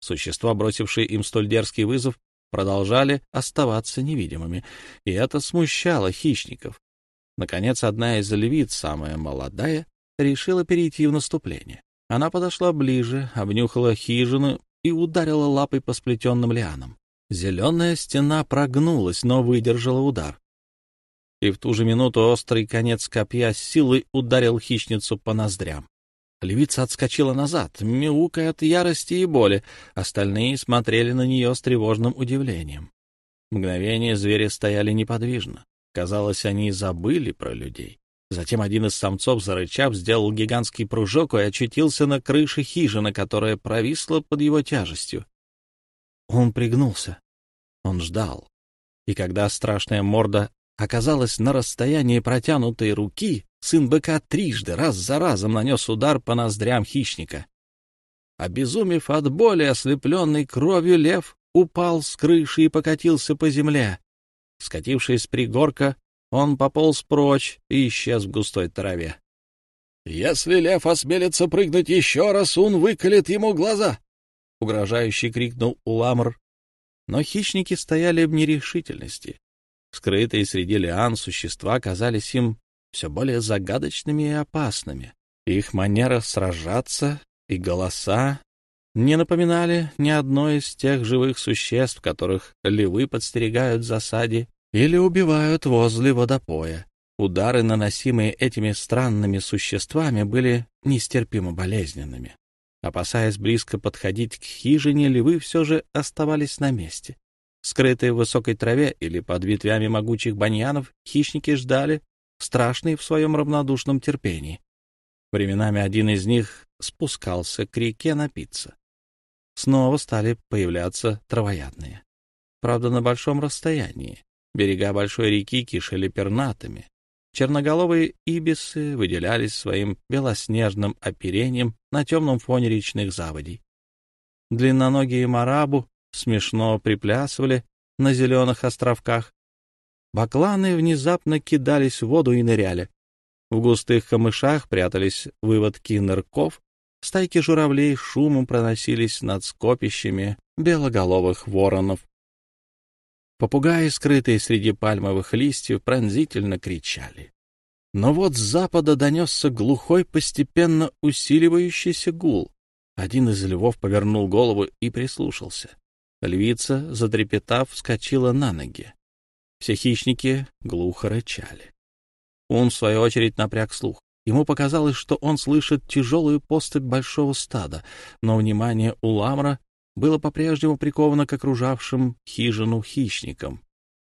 Существа, бросившие им столь дерзкий вызов, продолжали оставаться невидимыми, и это смущало хищников. Наконец, одна из львиц, самая молодая, решила перейти в наступление. Она подошла ближе, обнюхала хижину и ударила лапой по сплетенным лианам. Зеленая стена прогнулась, но выдержала удар и в ту же минуту острый конец копья с силой ударил хищницу по ноздрям. Левица отскочила назад, мяукая от ярости и боли. Остальные смотрели на нее с тревожным удивлением. Мгновение звери стояли неподвижно. Казалось, они забыли про людей. Затем один из самцов, зарычав, сделал гигантский пружок и очутился на крыше хижины, которая провисла под его тяжестью. Он пригнулся. Он ждал. И когда страшная морда оказалась на расстоянии протянутой руки, сын быка трижды, раз за разом нанес удар по ноздрям хищника. Обезумев от боли, ослепленный кровью лев упал с крыши и покатился по земле. Скатившись с пригорка, он пополз прочь и исчез в густой траве. — Если лев осмелится прыгнуть еще раз, он выколет ему глаза! — угрожающе крикнул Уламр. Но хищники стояли в нерешительности. Скрытые среди лиан существа казались им все более загадочными и опасными. Их манера сражаться и голоса не напоминали ни одно из тех живых существ, которых львы подстерегают в засаде или убивают возле водопоя. Удары, наносимые этими странными существами, были нестерпимо болезненными. Опасаясь близко подходить к хижине, львы все же оставались на месте. Скрытые в высокой траве или под ветвями могучих баньянов, хищники ждали, страшные в своем равнодушном терпении. Временами один из них спускался к реке напиться. Снова стали появляться травоядные. Правда, на большом расстоянии. Берега большой реки кишели пернатыми. Черноголовые ибисы выделялись своим белоснежным оперением на темном фоне речных заводей. Длинноногие марабу смешно приплясывали на зеленых островках. Бакланы внезапно кидались в воду и ныряли. В густых камышах прятались выводки нырков, стайки журавлей шумом проносились над скопищами белоголовых воронов. Попугаи, скрытые среди пальмовых листьев, пронзительно кричали. Но вот с запада донесся глухой, постепенно усиливающийся гул. Один из львов повернул голову и прислушался. Львица, затрепетав, вскочила на ноги. Все хищники глухо рычали. Он, в свою очередь, напряг слух. Ему показалось, что он слышит тяжелую поступь большого стада, но внимание у Ламра было по-прежнему приковано к окружавшим хижину хищникам.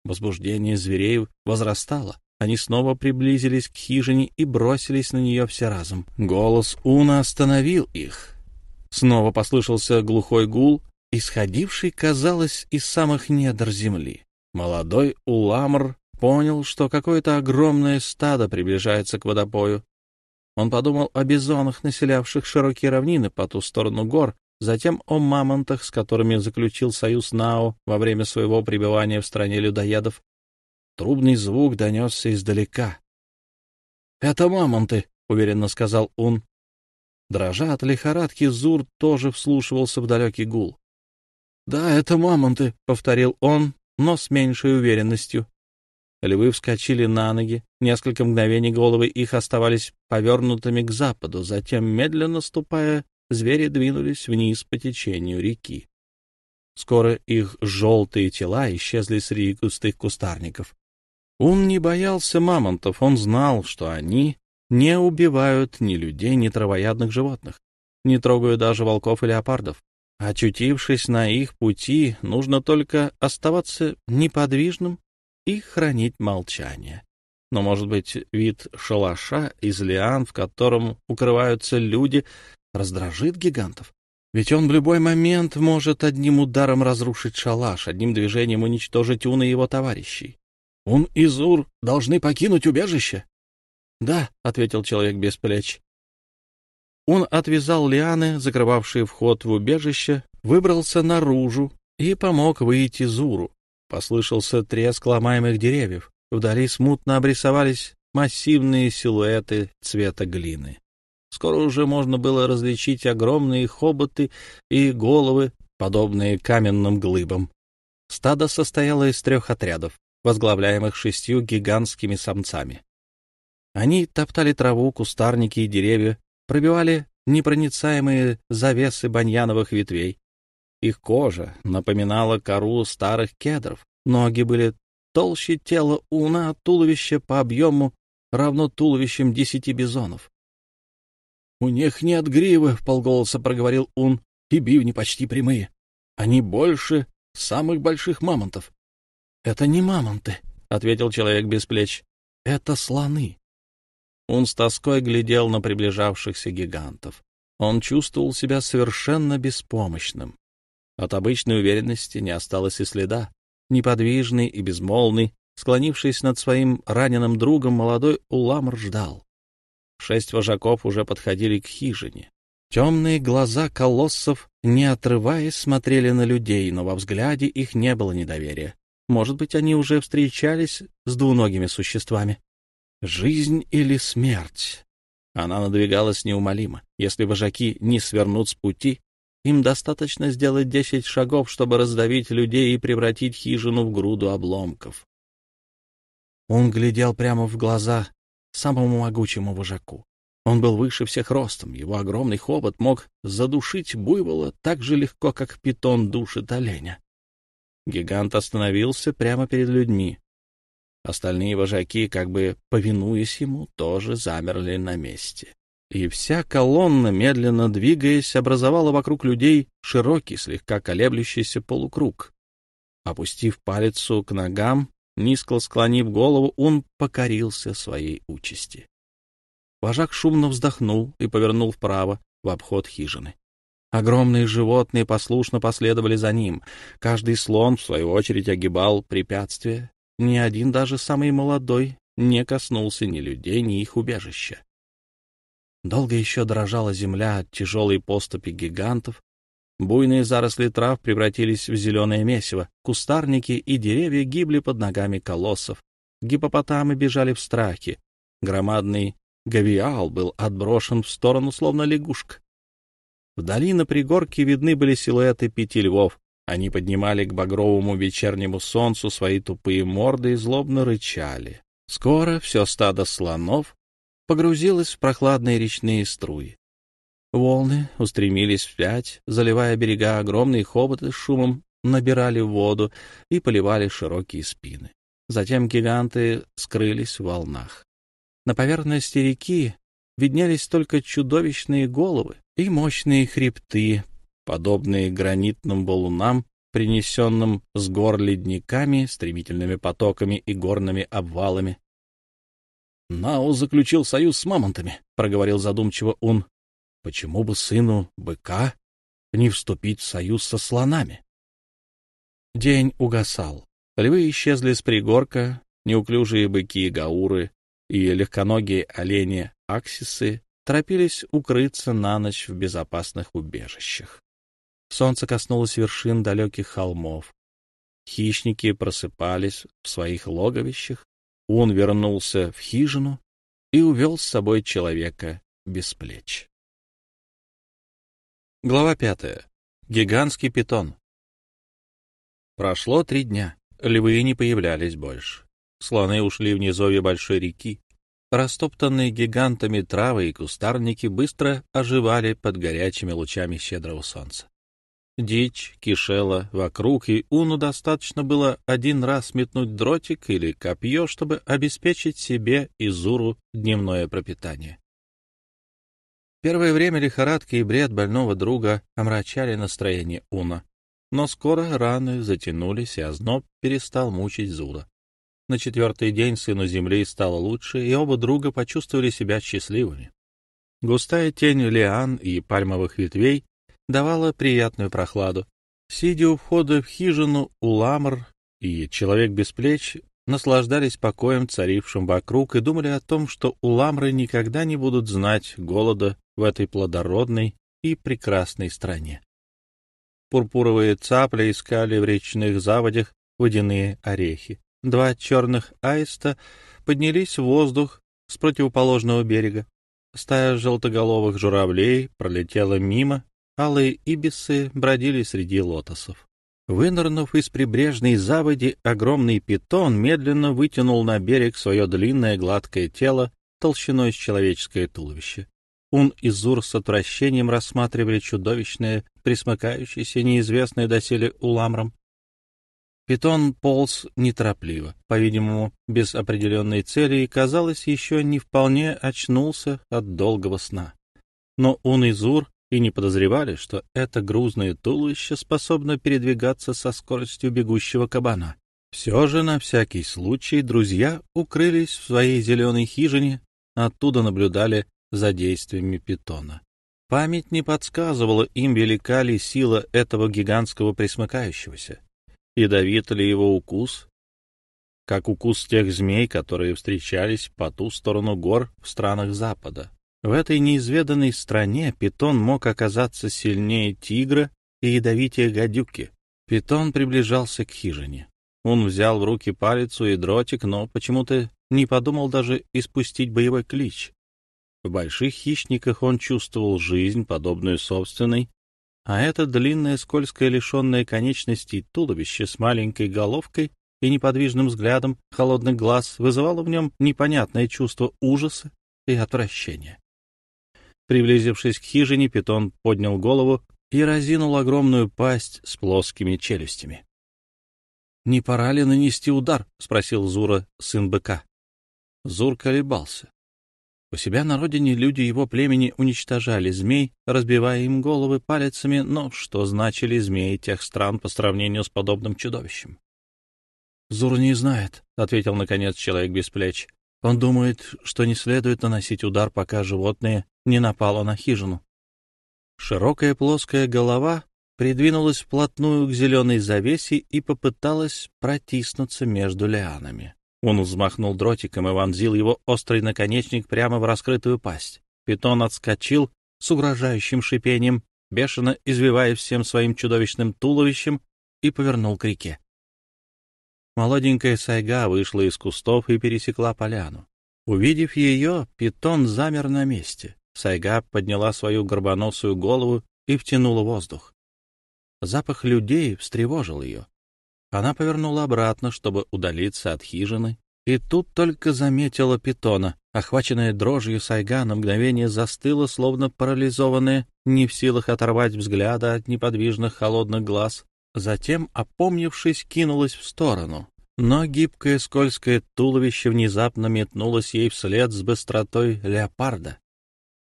Возбуждение зверей возрастало. Они снова приблизились к хижине и бросились на нее все разом. Голос Уна остановил их. Снова послышался глухой гул, исходивший, казалось, из самых недр земли. Молодой Уламр понял, что какое-то огромное стадо приближается к водопою. Он подумал о бизонах, населявших широкие равнины по ту сторону гор, затем о мамонтах, с которыми заключил союз Нао во время своего пребывания в стране людоедов. Трубный звук донесся издалека. — Это мамонты, — уверенно сказал он. Дрожа от лихорадки, Зур тоже вслушивался в далекий гул. «Да, это мамонты», — повторил он, но с меньшей уверенностью. Львы вскочили на ноги. Несколько мгновений головы их оставались повернутыми к западу. Затем, медленно ступая, звери двинулись вниз по течению реки. Скоро их желтые тела исчезли среди густых кустарников. Ун не боялся мамонтов, он знал, что они не убивают ни людей, ни травоядных животных, не трогают даже волков и леопардов. Очутившись на их пути, нужно только оставаться неподвижным и хранить молчание. Но, может быть, вид шалаша из лиан, в котором укрываются люди, раздражит гигантов? Ведь он в любой момент может одним ударом разрушить шалаш, одним движением уничтожить Уна и его товарищей. — Ун и Зур должны покинуть убежище? — Да, — ответил человек без плеч. Он отвязал лианы, закрывавшие вход в убежище, выбрался наружу и помог выйти Зуру. Послышался треск ломаемых деревьев. Вдали смутно обрисовались массивные силуэты цвета глины. Скоро уже можно было различить огромные хоботы и головы, подобные каменным глыбам. Стадо состояло из трех отрядов, возглавляемых шестью гигантскими самцами. Они топтали траву, кустарники и деревья, пробивали непроницаемые завесы баньяновых ветвей. Их кожа напоминала кору старых кедров, ноги были толще тела уна, а туловище по объему равно туловищем десяти бизонов. — У них нет гривы, — полголоса проговорил ун, — и бивни почти прямые. Они больше самых больших мамонтов. — Это не мамонты, — ответил человек без плеч. — Это слоны. Он с тоской глядел на приближавшихся гигантов. Он чувствовал себя совершенно беспомощным. От обычной уверенности не осталось и следа. Неподвижный и безмолвный, склонившись над своим раненым другом, молодой Уламр ждал. Шесть вожаков уже подходили к хижине. Темные глаза колоссов, не отрываясь, смотрели на людей, но во взгляде их не было недоверия. Может быть, они уже встречались с двуногими существами. Жизнь или смерть? Она надвигалась неумолимо. Если вожаки не свернут с пути, им достаточно сделать десять шагов, чтобы раздавить людей и превратить хижину в груду обломков. Он глядел прямо в глаза самому могучему вожаку. Он был выше всех ростом, его огромный хобот мог задушить буйвола так же легко, как питон душит оленя. Гигант остановился прямо перед людьми. Остальные вожаки, как бы повинуясь ему, тоже замерли на месте. И вся колонна, медленно двигаясь, образовала вокруг людей широкий, слегка колеблющийся полукруг. Опустив палицу к ногам, низко склонив голову, он покорился своей участи. Вожак шумно вздохнул и повернул вправо, в обход хижины. Огромные животные послушно последовали за ним. Каждый слон, в свою очередь, огибал препятствие, ни один, даже самый молодой, не коснулся ни людей, ни их убежища. Долго еще дрожала земля от тяжелой поступи гигантов, буйные заросли трав превратились в зеленое месиво, кустарники и деревья гибли под ногами колоссов, гипопотамы бежали в страхе, громадный гавиал был отброшен в сторону, словно лягушка. Вдали на пригорке видны были силуэты пяти львов, они поднимали к багровому вечернему солнцу свои тупые морды и злобно рычали. Скоро все стадо слонов погрузилось в прохладные речные струи. Волны устремились вспять, заливая берега огромные хоботы с шумом, набирали воду и поливали широкие спины. Затем гиганты скрылись в волнах. На поверхности реки виднелись только чудовищные головы и мощные хребты, подобные гранитным валунам, принесенным с гор ледниками, стремительными потоками и горными обвалами. Нао заключил союз с мамонтами», — проговорил задумчиво он. «Почему бы сыну быка не вступить в союз со слонами?» День угасал. Львы исчезли с пригорка, неуклюжие быки и гауры и легконогие олени аксисы торопились укрыться на ночь в безопасных убежищах. Солнце коснулось вершин далеких холмов. Хищники просыпались в своих логовищах. Он вернулся в хижину и увел с собой человека без плеч. Глава пятая. Гигантский питон. Прошло три дня. Львы не появлялись больше. Слоны ушли в низовье большой реки. Растоптанные гигантами травы и кустарники быстро оживали под горячими лучами щедрого солнца. Дичь кишела вокруг, и Уну достаточно было один раз метнуть дротик или копье, чтобы обеспечить себе и Зуру дневное пропитание. Первое время лихорадки и бред больного друга омрачали настроение Уна. Но скоро раны затянулись, и озноб перестал мучить Зура. На четвертый день сыну земли стало лучше, и оба друга почувствовали себя счастливыми. Густая тень лиан и пальмовых ветвей давала приятную прохладу. Сидя у входа в хижину, Уламр и Человек без плеч наслаждались покоем, царившим вокруг, и думали о том, что уламры никогда не будут знать голода в этой плодородной и прекрасной стране. Пурпуровые цапли искали в речных заводях водяные орехи. Два черных аиста поднялись в воздух с противоположного берега. Стая желтоголовых журавлей пролетела мимо, алые ибисы бродили среди лотосов. Вынырнув из прибрежной заводи, огромный питон медленно вытянул на берег свое длинное гладкое тело толщиной с человеческое туловище. Ун и Зур с отвращением рассматривали чудовищное, присмыкающееся неизвестное доселе уламрам. Питон полз неторопливо, по-видимому, без определенной цели и, казалось, еще не вполне очнулся от долгого сна. Но Ун и Зур и не подозревали, что это грузное туловище способно передвигаться со скоростью бегущего кабана. Все же, на всякий случай, друзья укрылись в своей зеленой хижине, оттуда наблюдали за действиями питона. Память не подсказывала им, велика ли сила этого гигантского присмыкающегося, ядовит ли его укус, как укус тех змей, которые встречались по ту сторону гор в странах Запада. В этой неизведанной стране питон мог оказаться сильнее тигра и ядовитее гадюки. Питон приближался к хижине. Он взял в руки палец и дротик, но почему-то не подумал даже испустить боевой клич. В больших хищниках он чувствовал жизнь, подобную собственной, а это длинное, скользкое, лишенное конечностей туловище с маленькой головкой и неподвижным взглядом холодных глаз вызывало в нем непонятное чувство ужаса и отвращения. Приблизившись к хижине, питон поднял голову и разинул огромную пасть с плоскими челюстями. — Не пора ли нанести удар? — спросил Зура, сын быка. Зур колебался. У себя на родине люди его племени уничтожали змей, разбивая им головы палецами, но что значили змеи тех стран по сравнению с подобным чудовищем? «Зур не знает», — ответил, наконец, человек без плеч. «Он думает, что не следует наносить удар, пока животные не напала на хижину. Широкая плоская голова придвинулась вплотную к зеленой завесе и попыталась протиснуться между лианами. Он взмахнул дротиком и вонзил его острый наконечник прямо в раскрытую пасть. Питон отскочил с угрожающим шипением, бешено извивая всем своим чудовищным туловищем, и повернул к реке. Молоденькая сайга вышла из кустов и пересекла поляну. Увидев ее, питон замер на месте. Сайга подняла свою горбоносую голову и втянула воздух. Запах людей встревожил ее. Она повернула обратно, чтобы удалиться от хижины, и тут только заметила питона. Охваченная дрожью Сайга на мгновение застыла, словно парализованная, не в силах оторвать взгляда от неподвижных холодных глаз. Затем, опомнившись, кинулась в сторону. Но гибкое скользкое туловище внезапно метнулось ей вслед с быстротой леопарда.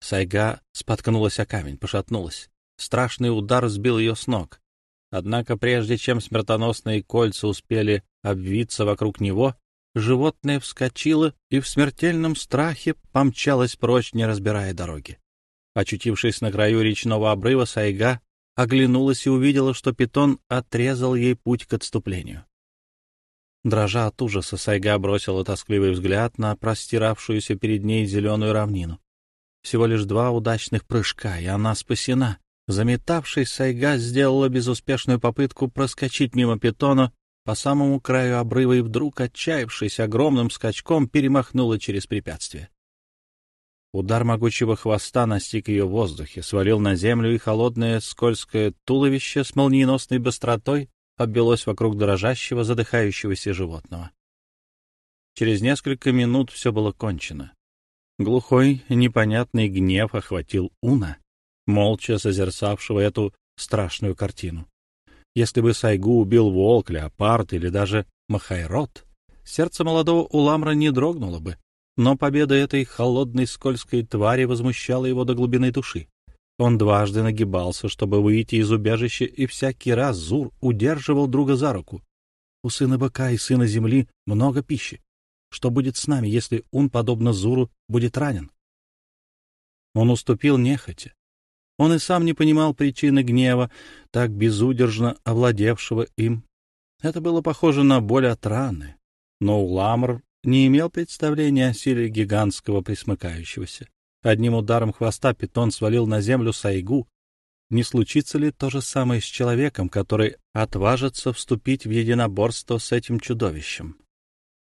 Сайга споткнулась о камень, пошатнулась. Страшный удар сбил ее с ног. Однако прежде чем смертоносные кольца успели обвиться вокруг него, животное вскочило и в смертельном страхе помчалось прочь, не разбирая дороги. Очутившись на краю речного обрыва, Сайга оглянулась и увидела, что питон отрезал ей путь к отступлению. Дрожа от ужаса, Сайга бросила тоскливый взгляд на простиравшуюся перед ней зеленую равнину. Всего лишь два удачных прыжка, и она спасена. Заметавшись, Сайга сделала безуспешную попытку проскочить мимо питона по самому краю обрыва и вдруг, отчаявшись огромным скачком, перемахнула через препятствие. Удар могучего хвоста настиг ее в воздухе, свалил на землю, и холодное скользкое туловище с молниеносной быстротой обвелось вокруг дрожащего, задыхающегося животного. Через несколько минут все было кончено. Глухой, непонятный гнев охватил Уна, молча созерцавшего эту страшную картину. Если бы Сайгу убил волк, леопард или даже махайрот, сердце молодого Уламра не дрогнуло бы, но победа этой холодной скользкой твари возмущала его до глубины души. Он дважды нагибался, чтобы выйти из убежища, и всякий раз Зур удерживал друга за руку. У сына быка и сына земли много пищи что будет с нами, если он, подобно Зуру, будет ранен. Он уступил нехотя. Он и сам не понимал причины гнева, так безудержно овладевшего им. Это было похоже на боль от раны, но Уламр не имел представления о силе гигантского присмыкающегося. Одним ударом хвоста питон свалил на землю сайгу. Не случится ли то же самое с человеком, который отважится вступить в единоборство с этим чудовищем?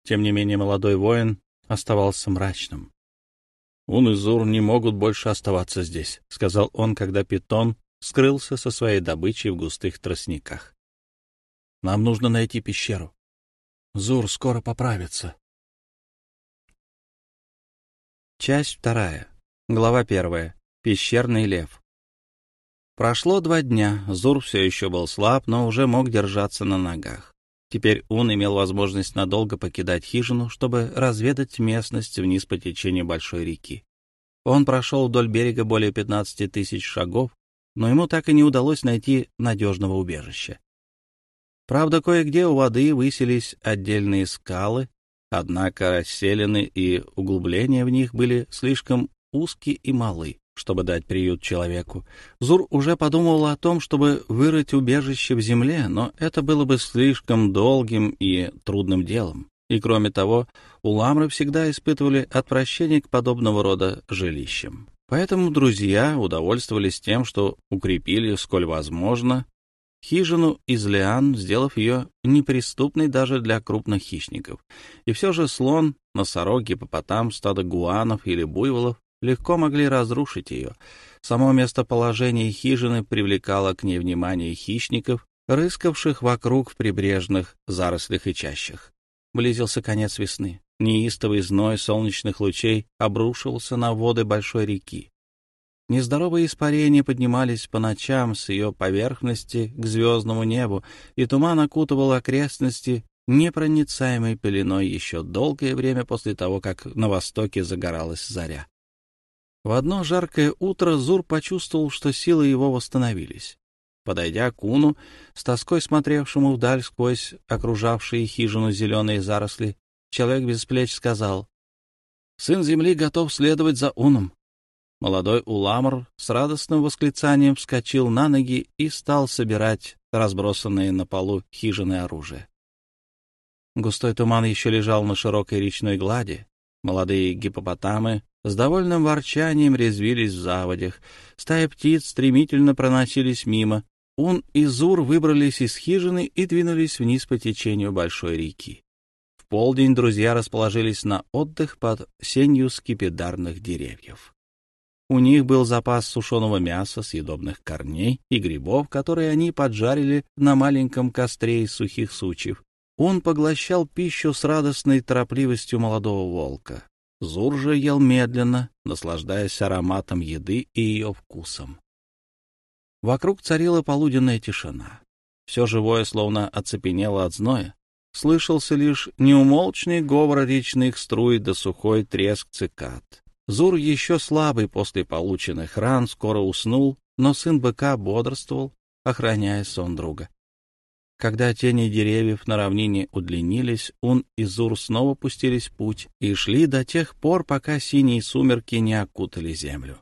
Тем не менее молодой воин оставался мрачным. «Ун и Зур не могут больше оставаться здесь», — сказал он, когда питон скрылся со своей добычей в густых тростниках. «Нам нужно найти пещеру. Зур скоро поправится». Часть вторая. Глава первая. Пещерный лев. Прошло два дня. Зур все еще был слаб, но уже мог держаться на ногах. Теперь он имел возможность надолго покидать хижину, чтобы разведать местность вниз по течению большой реки. Он прошел вдоль берега более 15 тысяч шагов, но ему так и не удалось найти надежного убежища. Правда, кое-где у воды высились отдельные скалы, однако расселены и углубления в них были слишком узкие и малы чтобы дать приют человеку. Зур уже подумывал о том, чтобы вырыть убежище в земле, но это было бы слишком долгим и трудным делом. И кроме того, уламры всегда испытывали отвращение к подобного рода жилищам. Поэтому друзья удовольствовались тем, что укрепили, сколь возможно, хижину из лиан, сделав ее неприступной даже для крупных хищников. И все же слон, носороги, попотам, стадо гуанов или буйволов легко могли разрушить ее. Само местоположение хижины привлекало к ней внимание хищников, рыскавших вокруг в прибрежных зарослях и чащах. Близился конец весны. Неистовый зной солнечных лучей обрушивался на воды большой реки. Нездоровые испарения поднимались по ночам с ее поверхности к звездному небу, и туман окутывал окрестности непроницаемой пеленой еще долгое время после того, как на востоке загоралась заря. В одно жаркое утро Зур почувствовал, что силы его восстановились. Подойдя к Уну, с тоской смотревшему вдаль сквозь окружавшие хижину зеленые заросли, человек без плеч сказал, «Сын земли готов следовать за Уном». Молодой Уламар с радостным восклицанием вскочил на ноги и стал собирать разбросанные на полу хижины оружие. Густой туман еще лежал на широкой речной глади, Молодые гипопотамы с довольным ворчанием резвились в заводях. Стая птиц стремительно проносились мимо. Он и Зур выбрались из хижины и двинулись вниз по течению большой реки. В полдень друзья расположились на отдых под сенью скипидарных деревьев. У них был запас сушеного мяса, съедобных корней и грибов, которые они поджарили на маленьком костре из сухих сучьев. Он поглощал пищу с радостной торопливостью молодого волка. Зур же ел медленно, наслаждаясь ароматом еды и ее вкусом. Вокруг царила полуденная тишина. Все живое словно оцепенело от зноя. Слышался лишь неумолчный говор речных струй да сухой треск цикад. Зур, еще слабый после полученных ран, скоро уснул, но сын быка бодрствовал, охраняя сон друга. Когда тени деревьев на равнине удлинились, Ун и Зур снова пустились в путь и шли до тех пор, пока синие сумерки не окутали землю.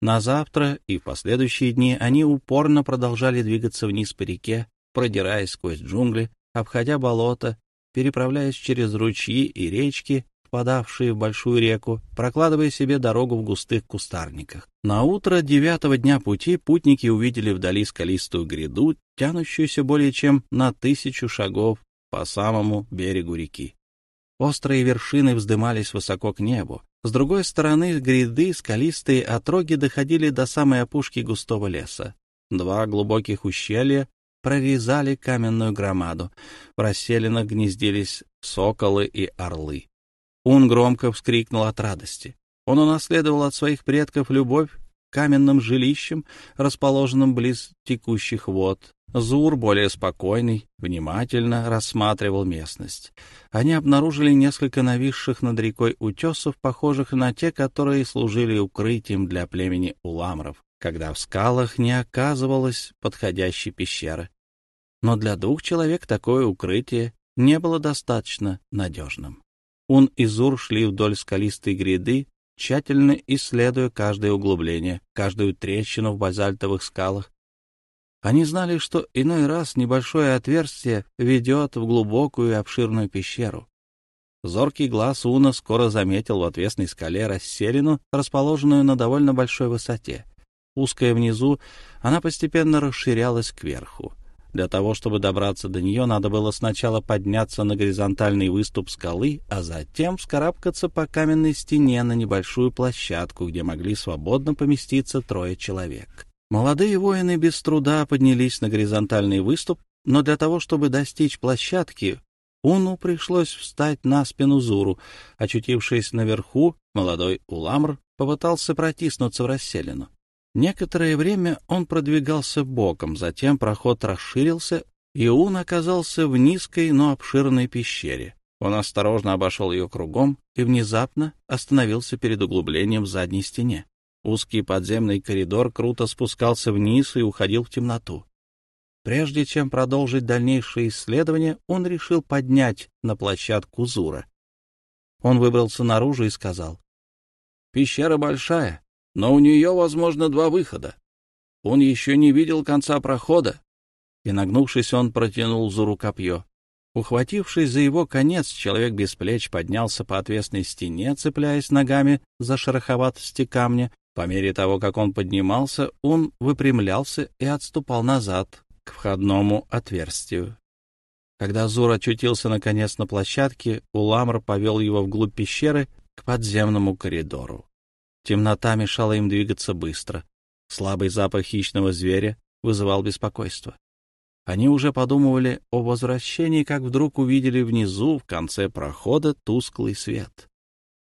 На завтра и в последующие дни они упорно продолжали двигаться вниз по реке, продираясь сквозь джунгли, обходя болота, переправляясь через ручьи и речки впадавшие в большую реку, прокладывая себе дорогу в густых кустарниках. На утро девятого дня пути путники увидели вдали скалистую гряду, тянущуюся более чем на тысячу шагов по самому берегу реки. Острые вершины вздымались высоко к небу. С другой стороны гряды скалистые отроги доходили до самой опушки густого леса. Два глубоких ущелья прорезали каменную громаду. В расселинах гнездились соколы и орлы. Он громко вскрикнул от радости. Он унаследовал от своих предков любовь к каменным жилищам, расположенным близ текущих вод. Зур, более спокойный, внимательно рассматривал местность. Они обнаружили несколько нависших над рекой утесов, похожих на те, которые служили укрытием для племени уламров, когда в скалах не оказывалось подходящей пещеры. Но для двух человек такое укрытие не было достаточно надежным. Ун и Зур шли вдоль скалистой гряды, тщательно исследуя каждое углубление, каждую трещину в базальтовых скалах. Они знали, что иной раз небольшое отверстие ведет в глубокую и обширную пещеру. Зоркий глаз Уна скоро заметил в отвесной скале расселину, расположенную на довольно большой высоте. Узкая внизу, она постепенно расширялась кверху — для того, чтобы добраться до нее, надо было сначала подняться на горизонтальный выступ скалы, а затем вскарабкаться по каменной стене на небольшую площадку, где могли свободно поместиться трое человек. Молодые воины без труда поднялись на горизонтальный выступ, но для того, чтобы достичь площадки, Уну пришлось встать на спину Зуру. Очутившись наверху, молодой Уламр попытался протиснуться в расселину. Некоторое время он продвигался боком, затем проход расширился, и он оказался в низкой, но обширной пещере. Он осторожно обошел ее кругом и внезапно остановился перед углублением в задней стене. Узкий подземный коридор круто спускался вниз и уходил в темноту. Прежде чем продолжить дальнейшие исследования, он решил поднять на площадку Зура. Он выбрался наружу и сказал, «Пещера большая, но у нее, возможно, два выхода. Он еще не видел конца прохода, и, нагнувшись, он протянул Зуру копье. Ухватившись за его конец, человек без плеч поднялся по отвесной стене, цепляясь ногами за шероховатости камня. По мере того, как он поднимался, он выпрямлялся и отступал назад к входному отверстию. Когда Зур очутился наконец на площадке, Уламр повел его вглубь пещеры к подземному коридору. Темнота мешала им двигаться быстро. Слабый запах хищного зверя вызывал беспокойство. Они уже подумывали о возвращении, как вдруг увидели внизу, в конце прохода, тусклый свет.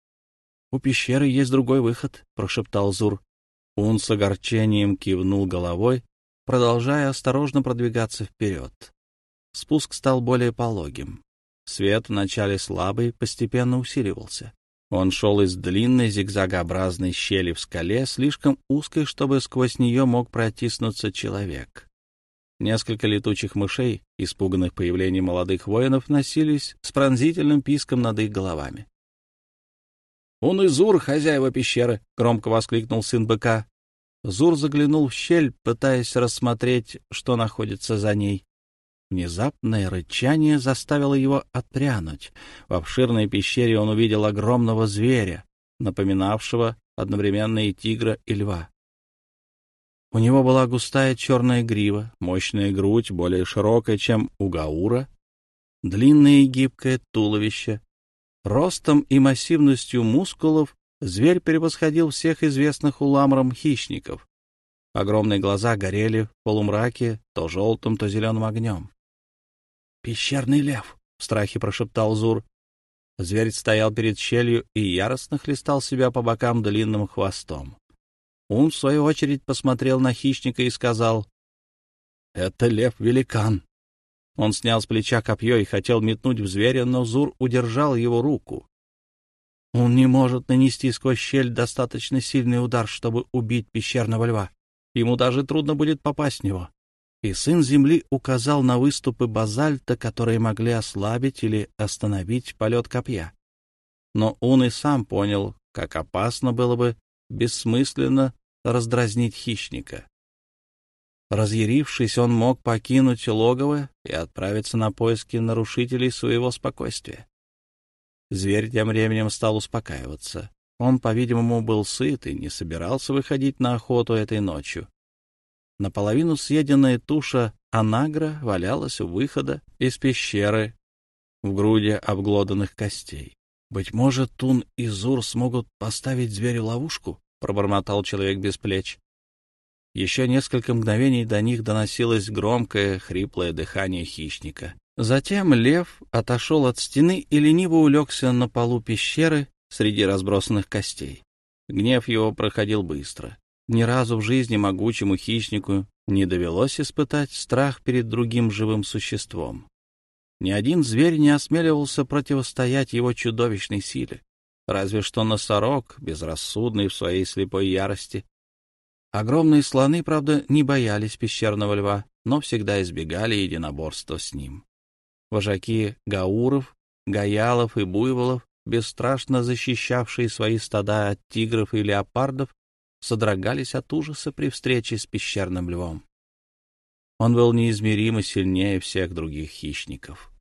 — У пещеры есть другой выход, — прошептал Зур. Он с огорчением кивнул головой, продолжая осторожно продвигаться вперед. Спуск стал более пологим. Свет, вначале слабый, постепенно усиливался. Он шел из длинной зигзагообразной щели в скале, слишком узкой, чтобы сквозь нее мог протиснуться человек. Несколько летучих мышей, испуганных появлением молодых воинов, носились с пронзительным писком над их головами. «Он и Зур, хозяева пещеры!» — громко воскликнул сын быка. Зур заглянул в щель, пытаясь рассмотреть, что находится за ней. Внезапное рычание заставило его отпрянуть. В обширной пещере он увидел огромного зверя, напоминавшего одновременно и тигра, и льва. У него была густая черная грива, мощная грудь, более широкая, чем у гаура, длинное и гибкое туловище. Ростом и массивностью мускулов зверь превосходил всех известных уламром хищников. Огромные глаза горели в полумраке то желтым, то зеленым огнем. «Пещерный лев!» — в страхе прошептал Зур. Зверь стоял перед щелью и яростно хлестал себя по бокам длинным хвостом. Ум, в свою очередь, посмотрел на хищника и сказал, «Это лев-великан». Он снял с плеча копье и хотел метнуть в зверя, но Зур удержал его руку. «Он не может нанести сквозь щель достаточно сильный удар, чтобы убить пещерного льва. Ему даже трудно будет попасть в него и сын земли указал на выступы базальта, которые могли ослабить или остановить полет копья. Но он и сам понял, как опасно было бы бессмысленно раздразнить хищника. Разъярившись, он мог покинуть логово и отправиться на поиски нарушителей своего спокойствия. Зверь тем временем стал успокаиваться. Он, по-видимому, был сыт и не собирался выходить на охоту этой ночью. Наполовину съеденная туша анагра валялась у выхода из пещеры в груди обглоданных костей. «Быть может, Тун и Зур смогут поставить зверю ловушку?» — пробормотал человек без плеч. Еще несколько мгновений до них доносилось громкое, хриплое дыхание хищника. Затем лев отошел от стены и лениво улегся на полу пещеры среди разбросанных костей. Гнев его проходил быстро. Ни разу в жизни могучему хищнику не довелось испытать страх перед другим живым существом. Ни один зверь не осмеливался противостоять его чудовищной силе, разве что носорог, безрассудный в своей слепой ярости. Огромные слоны, правда, не боялись пещерного льва, но всегда избегали единоборства с ним. Вожаки гауров, гаялов и буйволов, бесстрашно защищавшие свои стада от тигров и леопардов, содрогались от ужаса при встрече с пещерным львом. Он был неизмеримо сильнее всех других хищников.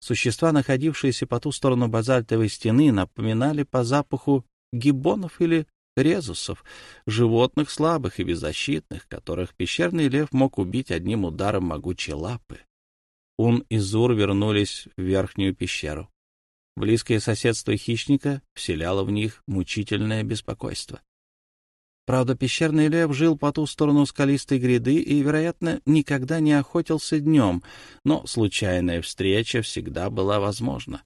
Существа, находившиеся по ту сторону базальтовой стены, напоминали по запаху гиббонов или резусов, животных слабых и беззащитных, которых пещерный лев мог убить одним ударом могучей лапы. Ун и Зур вернулись в верхнюю пещеру. Близкое соседство хищника вселяло в них мучительное беспокойство. Правда, пещерный лев жил по ту сторону скалистой гряды и, вероятно, никогда не охотился днем, но случайная встреча всегда была возможна.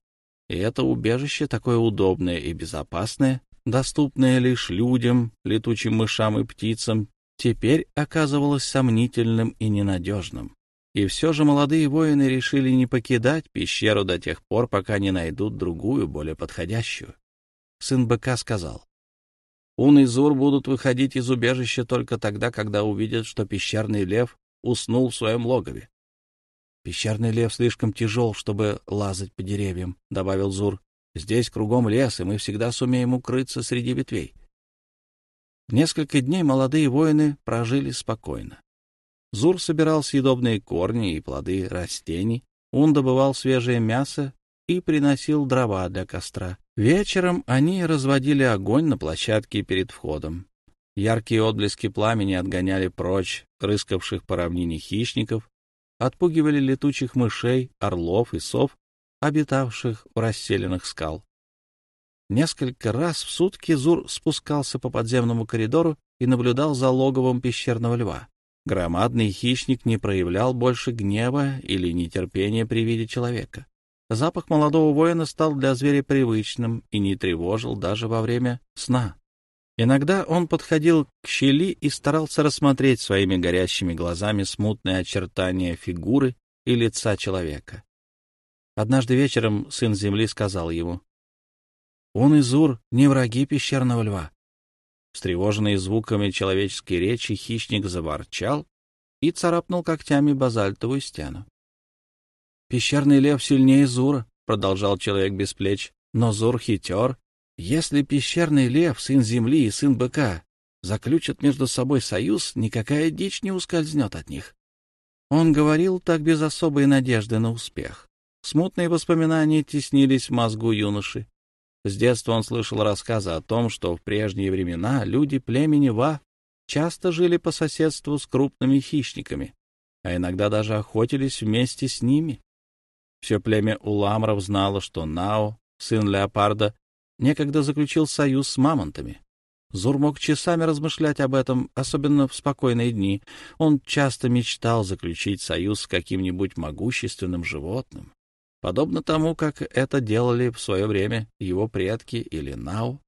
И это убежище такое удобное и безопасное, доступное лишь людям, летучим мышам и птицам, теперь оказывалось сомнительным и ненадежным. И все же молодые воины решили не покидать пещеру до тех пор, пока не найдут другую, более подходящую. Сын быка сказал, Ун и Зур будут выходить из убежища только тогда, когда увидят, что пещерный лев уснул в своем логове. — Пещерный лев слишком тяжел, чтобы лазать по деревьям, — добавил Зур. — Здесь кругом лес, и мы всегда сумеем укрыться среди ветвей. Несколько дней молодые воины прожили спокойно. Зур собирал съедобные корни и плоды растений, он добывал свежее мясо и приносил дрова для костра. Вечером они разводили огонь на площадке перед входом. Яркие отблески пламени отгоняли прочь рыскавших по равнине хищников, отпугивали летучих мышей, орлов и сов, обитавших в расселенных скал. Несколько раз в сутки Зур спускался по подземному коридору и наблюдал за логовом пещерного льва. Громадный хищник не проявлял больше гнева или нетерпения при виде человека. Запах молодого воина стал для зверя привычным и не тревожил даже во время сна. Иногда он подходил к щели и старался рассмотреть своими горящими глазами смутные очертания фигуры и лица человека. Однажды вечером сын земли сказал ему, «Он и Зур не враги пещерного льва». Встревоженный звуками человеческой речи хищник заворчал и царапнул когтями базальтовую стену. «Пещерный лев сильнее Зура», — продолжал человек без плеч, — «но Зур хитер. Если пещерный лев, сын земли и сын быка, заключат между собой союз, никакая дичь не ускользнет от них». Он говорил так без особой надежды на успех. Смутные воспоминания теснились в мозгу юноши. С детства он слышал рассказы о том, что в прежние времена люди племени Ва часто жили по соседству с крупными хищниками, а иногда даже охотились вместе с ними. Все племя Уламров знало, что Нао, сын Леопарда, некогда заключил союз с мамонтами. Зур мог часами размышлять об этом, особенно в спокойные дни. Он часто мечтал заключить союз с каким-нибудь могущественным животным, подобно тому, как это делали в свое время его предки или Нау.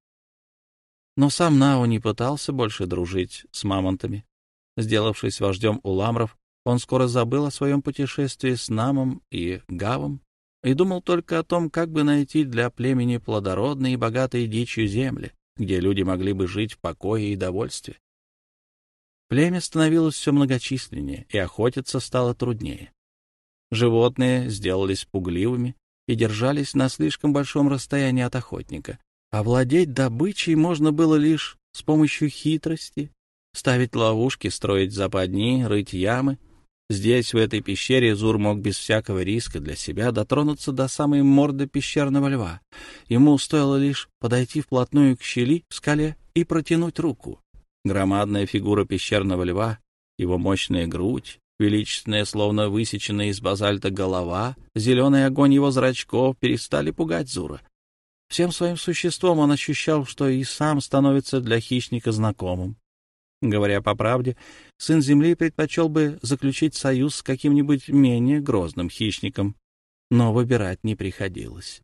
Но сам Нау не пытался больше дружить с мамонтами. Сделавшись вождем уламров, он скоро забыл о своем путешествии с Намом и Гавом и думал только о том, как бы найти для племени плодородные и богатые дичью земли, где люди могли бы жить в покое и довольстве. Племя становилось все многочисленнее, и охотиться стало труднее. Животные сделались пугливыми и держались на слишком большом расстоянии от охотника. Овладеть добычей можно было лишь с помощью хитрости, ставить ловушки, строить западни, рыть ямы Здесь, в этой пещере, Зур мог без всякого риска для себя дотронуться до самой морды пещерного льва. Ему стоило лишь подойти вплотную к щели в скале и протянуть руку. Громадная фигура пещерного льва, его мощная грудь, величественная, словно высеченная из базальта голова, зеленый огонь его зрачков перестали пугать Зура. Всем своим существом он ощущал, что и сам становится для хищника знакомым. Говоря по правде, сын земли предпочел бы заключить союз с каким-нибудь менее грозным хищником, но выбирать не приходилось.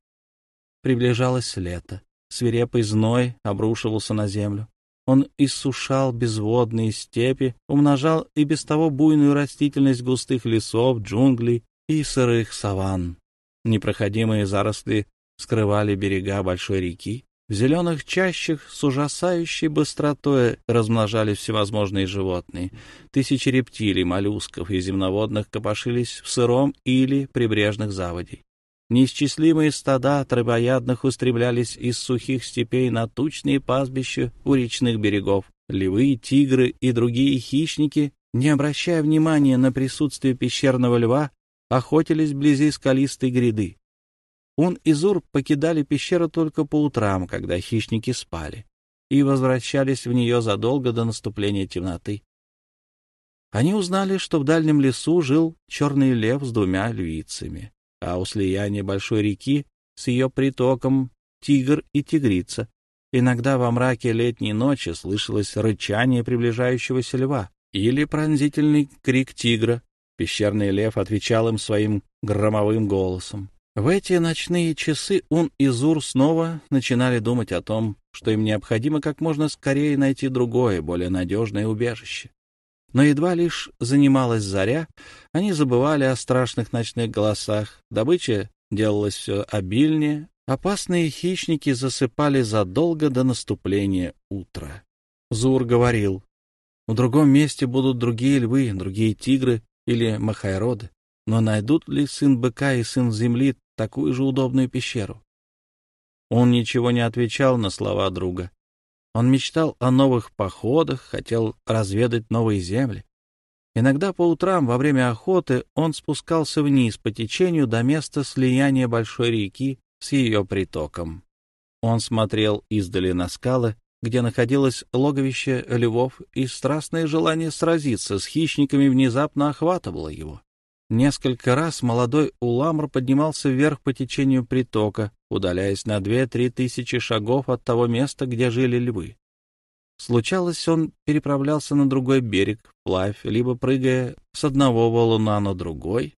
Приближалось лето, свирепый зной обрушивался на землю. Он иссушал безводные степи, умножал и без того буйную растительность густых лесов, джунглей и сырых саванн. Непроходимые заросли скрывали берега большой реки, в зеленых чащах с ужасающей быстротой размножались всевозможные животные. Тысячи рептилий, моллюсков и земноводных копошились в сыром или прибрежных заводей. Неисчислимые стада травоядных устремлялись из сухих степей на тучные пастбища у речных берегов. Львы, тигры и другие хищники, не обращая внимания на присутствие пещерного льва, охотились вблизи скалистой гряды. Он и Зур покидали пещеру только по утрам, когда хищники спали, и возвращались в нее задолго до наступления темноты. Они узнали, что в дальнем лесу жил черный лев с двумя львицами, а у слияния большой реки с ее притоком тигр и тигрица. Иногда во мраке летней ночи слышалось рычание приближающегося льва или пронзительный крик тигра. Пещерный лев отвечал им своим громовым голосом. В эти ночные часы Ун и Зур снова начинали думать о том, что им необходимо как можно скорее найти другое, более надежное убежище. Но едва лишь занималась заря, они забывали о страшных ночных голосах, добыча делалась все обильнее, опасные хищники засыпали задолго до наступления утра. Зур говорил, «В другом месте будут другие львы, другие тигры или махайроды. Но найдут ли сын быка и сын земли такую же удобную пещеру? Он ничего не отвечал на слова друга. Он мечтал о новых походах, хотел разведать новые земли. Иногда по утрам во время охоты он спускался вниз по течению до места слияния большой реки с ее притоком. Он смотрел издали на скалы, где находилось логовище львов, и страстное желание сразиться с хищниками внезапно охватывало его. Несколько раз молодой уламр поднимался вверх по течению притока, удаляясь на две-три тысячи шагов от того места, где жили львы. Случалось, он переправлялся на другой берег, вплавь, либо прыгая с одного валуна на другой.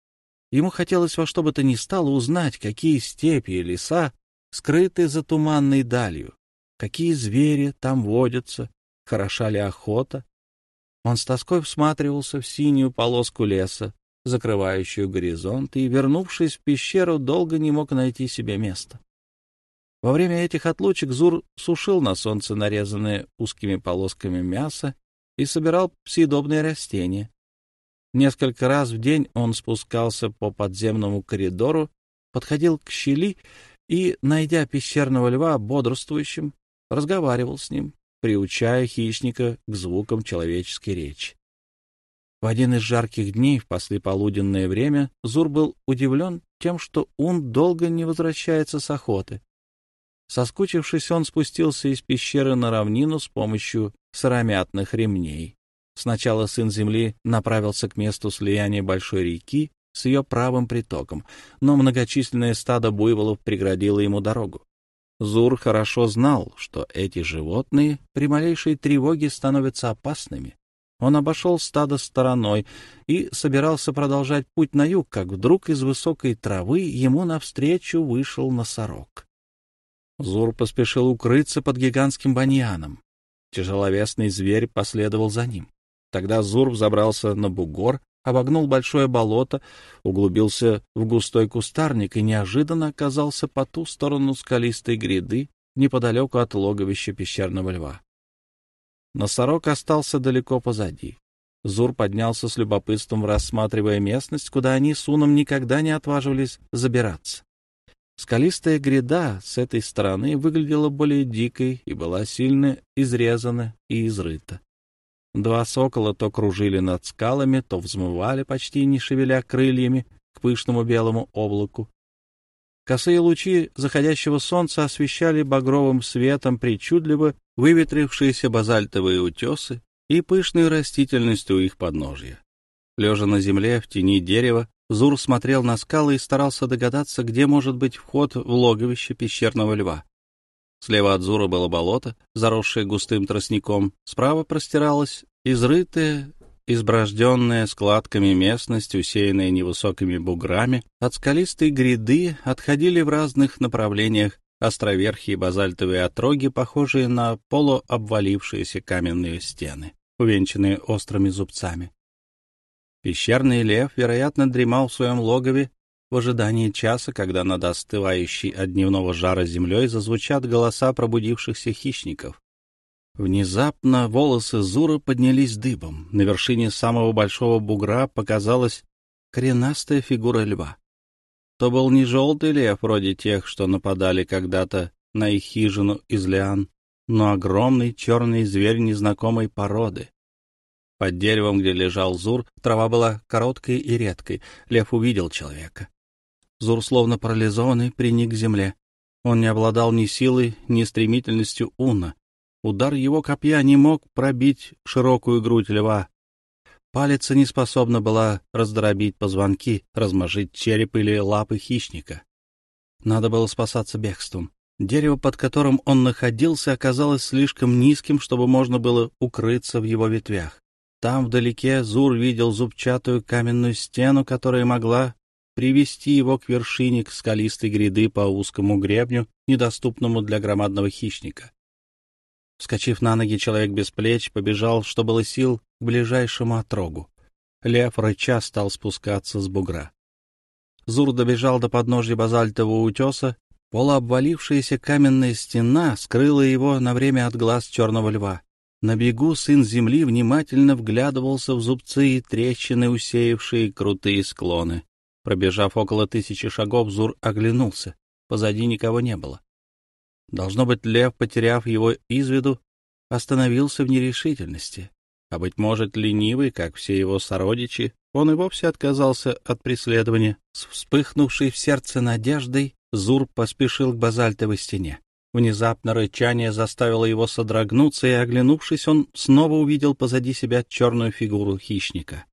Ему хотелось во что бы то ни стало узнать, какие степи и леса скрыты за туманной далью, какие звери там водятся, хороша ли охота. Он с тоской всматривался в синюю полоску леса, закрывающую горизонт, и, вернувшись в пещеру, долго не мог найти себе места. Во время этих отлучек Зур сушил на солнце нарезанное узкими полосками мясо и собирал съедобные растения. Несколько раз в день он спускался по подземному коридору, подходил к щели и, найдя пещерного льва бодрствующим, разговаривал с ним, приучая хищника к звукам человеческой речи. В один из жарких дней в послеполуденное время Зур был удивлен тем, что Ун долго не возвращается с охоты. Соскучившись, он спустился из пещеры на равнину с помощью сыромятных ремней. Сначала сын земли направился к месту слияния большой реки с ее правым притоком, но многочисленное стадо буйволов преградило ему дорогу. Зур хорошо знал, что эти животные при малейшей тревоге становятся опасными, он обошел стадо стороной и собирался продолжать путь на юг, как вдруг из высокой травы ему навстречу вышел носорог. Зур поспешил укрыться под гигантским баньяном. Тяжеловесный зверь последовал за ним. Тогда Зур взобрался на бугор, обогнул большое болото, углубился в густой кустарник и неожиданно оказался по ту сторону скалистой гряды, неподалеку от логовища пещерного льва. Носорог остался далеко позади. Зур поднялся с любопытством, рассматривая местность, куда они с Уном никогда не отваживались забираться. Скалистая гряда с этой стороны выглядела более дикой и была сильно изрезана и изрыта. Два сокола то кружили над скалами, то взмывали, почти не шевеля крыльями, к пышному белому облаку, Косые лучи заходящего солнца освещали багровым светом причудливо выветрившиеся базальтовые утесы и пышную растительность у их подножья. Лежа на земле в тени дерева, Зур смотрел на скалы и старался догадаться, где может быть вход в логовище пещерного льва. Слева от Зура было болото, заросшее густым тростником, справа простиралось изрытая изброжденная складками местность, усеянная невысокими буграми, от скалистой гряды отходили в разных направлениях островерхие базальтовые отроги, похожие на полуобвалившиеся каменные стены, увенчанные острыми зубцами. Пещерный лев, вероятно, дремал в своем логове в ожидании часа, когда над остывающей от дневного жара землей зазвучат голоса пробудившихся хищников. Внезапно волосы Зура поднялись дыбом. На вершине самого большого бугра показалась коренастая фигура льва. То был не желтый лев, вроде тех, что нападали когда-то на их хижину из лиан, но огромный черный зверь незнакомой породы. Под деревом, где лежал Зур, трава была короткой и редкой. Лев увидел человека. Зур, словно парализованный, приник к земле. Он не обладал ни силой, ни стремительностью уна. Удар его копья не мог пробить широкую грудь льва. Палец не способна была раздробить позвонки, размажить череп или лапы хищника. Надо было спасаться бегством. Дерево, под которым он находился, оказалось слишком низким, чтобы можно было укрыться в его ветвях. Там, вдалеке, Зур видел зубчатую каменную стену, которая могла привести его к вершине к скалистой гряды по узкому гребню, недоступному для громадного хищника. Вскочив на ноги, человек без плеч побежал, что было сил, к ближайшему отрогу. Лев рыча стал спускаться с бугра. Зур добежал до подножья базальтового утеса. Полуобвалившаяся каменная стена скрыла его на время от глаз черного льва. На бегу сын земли внимательно вглядывался в зубцы и трещины, усеявшие крутые склоны. Пробежав около тысячи шагов, Зур оглянулся. Позади никого не было. Должно быть, лев, потеряв его из виду, остановился в нерешительности. А, быть может, ленивый, как все его сородичи, он и вовсе отказался от преследования. С вспыхнувшей в сердце надеждой Зур поспешил к базальтовой стене. Внезапно рычание заставило его содрогнуться, и, оглянувшись, он снова увидел позади себя черную фигуру хищника.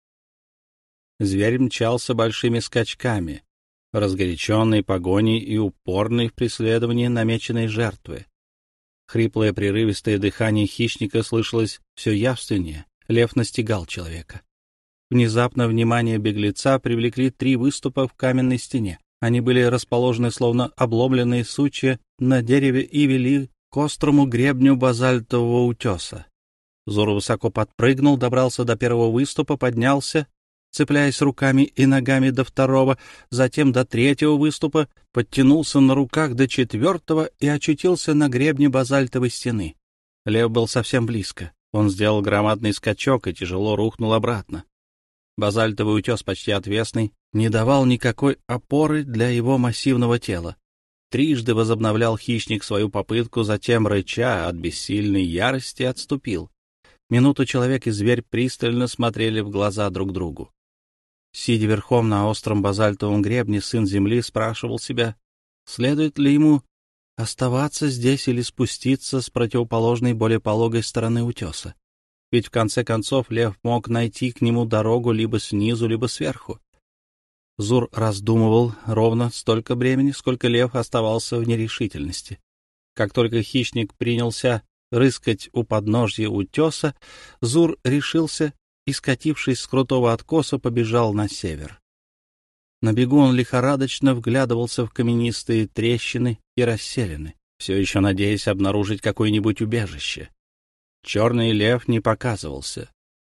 Зверь мчался большими скачками, разгоряченной погоней и упорной в преследовании намеченной жертвы. Хриплое прерывистое дыхание хищника слышалось все явственнее. Лев настигал человека. Внезапно внимание беглеца привлекли три выступа в каменной стене. Они были расположены словно обломленные сучья на дереве и вели к острому гребню базальтового утеса. Зор высоко подпрыгнул, добрался до первого выступа, поднялся цепляясь руками и ногами до второго, затем до третьего выступа, подтянулся на руках до четвертого и очутился на гребне базальтовой стены. Лев был совсем близко. Он сделал громадный скачок и тяжело рухнул обратно. Базальтовый утес, почти отвесный, не давал никакой опоры для его массивного тела. Трижды возобновлял хищник свою попытку, затем, рыча от бессильной ярости, отступил. Минуту человек и зверь пристально смотрели в глаза друг другу. Сидя верхом на остром базальтовом гребне, сын земли спрашивал себя, следует ли ему оставаться здесь или спуститься с противоположной, более пологой стороны утеса. Ведь в конце концов лев мог найти к нему дорогу либо снизу, либо сверху. Зур раздумывал ровно столько времени, сколько лев оставался в нерешительности. Как только хищник принялся рыскать у подножья утеса, Зур решился и, скатившись с крутого откоса, побежал на север. На бегу он лихорадочно вглядывался в каменистые трещины и расселины, все еще надеясь обнаружить какое-нибудь убежище. Черный лев не показывался.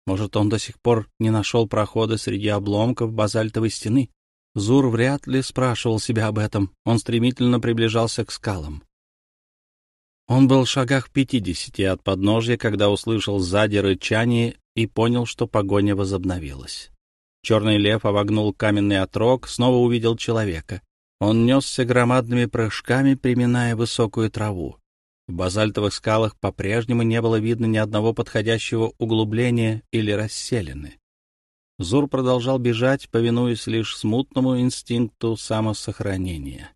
Может, он до сих пор не нашел прохода среди обломков базальтовой стены? Зур вряд ли спрашивал себя об этом. Он стремительно приближался к скалам. Он был в шагах пятидесяти от подножья, когда услышал сзади рычание и понял, что погоня возобновилась. Черный лев обогнул каменный отрог, снова увидел человека. Он несся громадными прыжками, приминая высокую траву. В базальтовых скалах по-прежнему не было видно ни одного подходящего углубления или расселены. Зур продолжал бежать, повинуясь лишь смутному инстинкту самосохранения.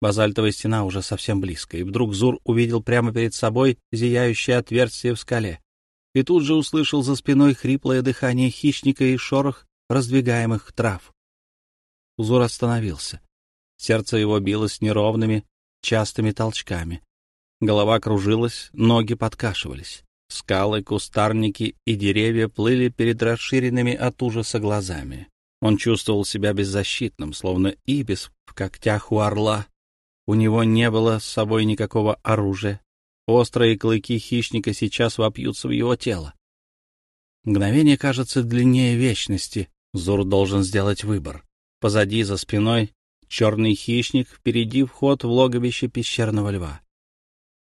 Базальтовая стена уже совсем близко, и вдруг Зур увидел прямо перед собой зияющее отверстие в скале и тут же услышал за спиной хриплое дыхание хищника и шорох раздвигаемых трав. Узор остановился. Сердце его билось неровными, частыми толчками. Голова кружилась, ноги подкашивались. Скалы, кустарники и деревья плыли перед расширенными от ужаса глазами. Он чувствовал себя беззащитным, словно ибис в когтях у орла. У него не было с собой никакого оружия, Острые клыки хищника сейчас вопьются в его тело. Мгновение кажется длиннее вечности. Зур должен сделать выбор. Позади, за спиной, черный хищник, впереди вход в логовище пещерного льва.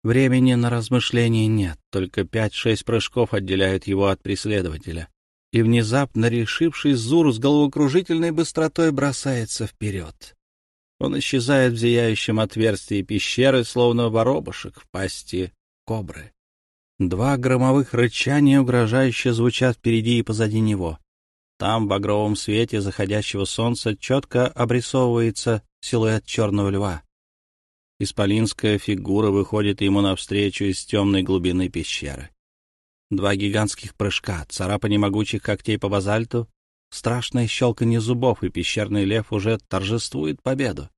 Времени на размышления нет, только пять-шесть прыжков отделяют его от преследователя. И внезапно решивший Зур с головокружительной быстротой бросается вперед. Он исчезает в зияющем отверстии пещеры, словно воробушек в пасти кобры. Два громовых рычания угрожающе звучат впереди и позади него. Там, в багровом свете заходящего солнца, четко обрисовывается силуэт черного льва. Исполинская фигура выходит ему навстречу из темной глубины пещеры. Два гигантских прыжка, царапание могучих когтей по базальту, страшное щелканье зубов, и пещерный лев уже торжествует победу.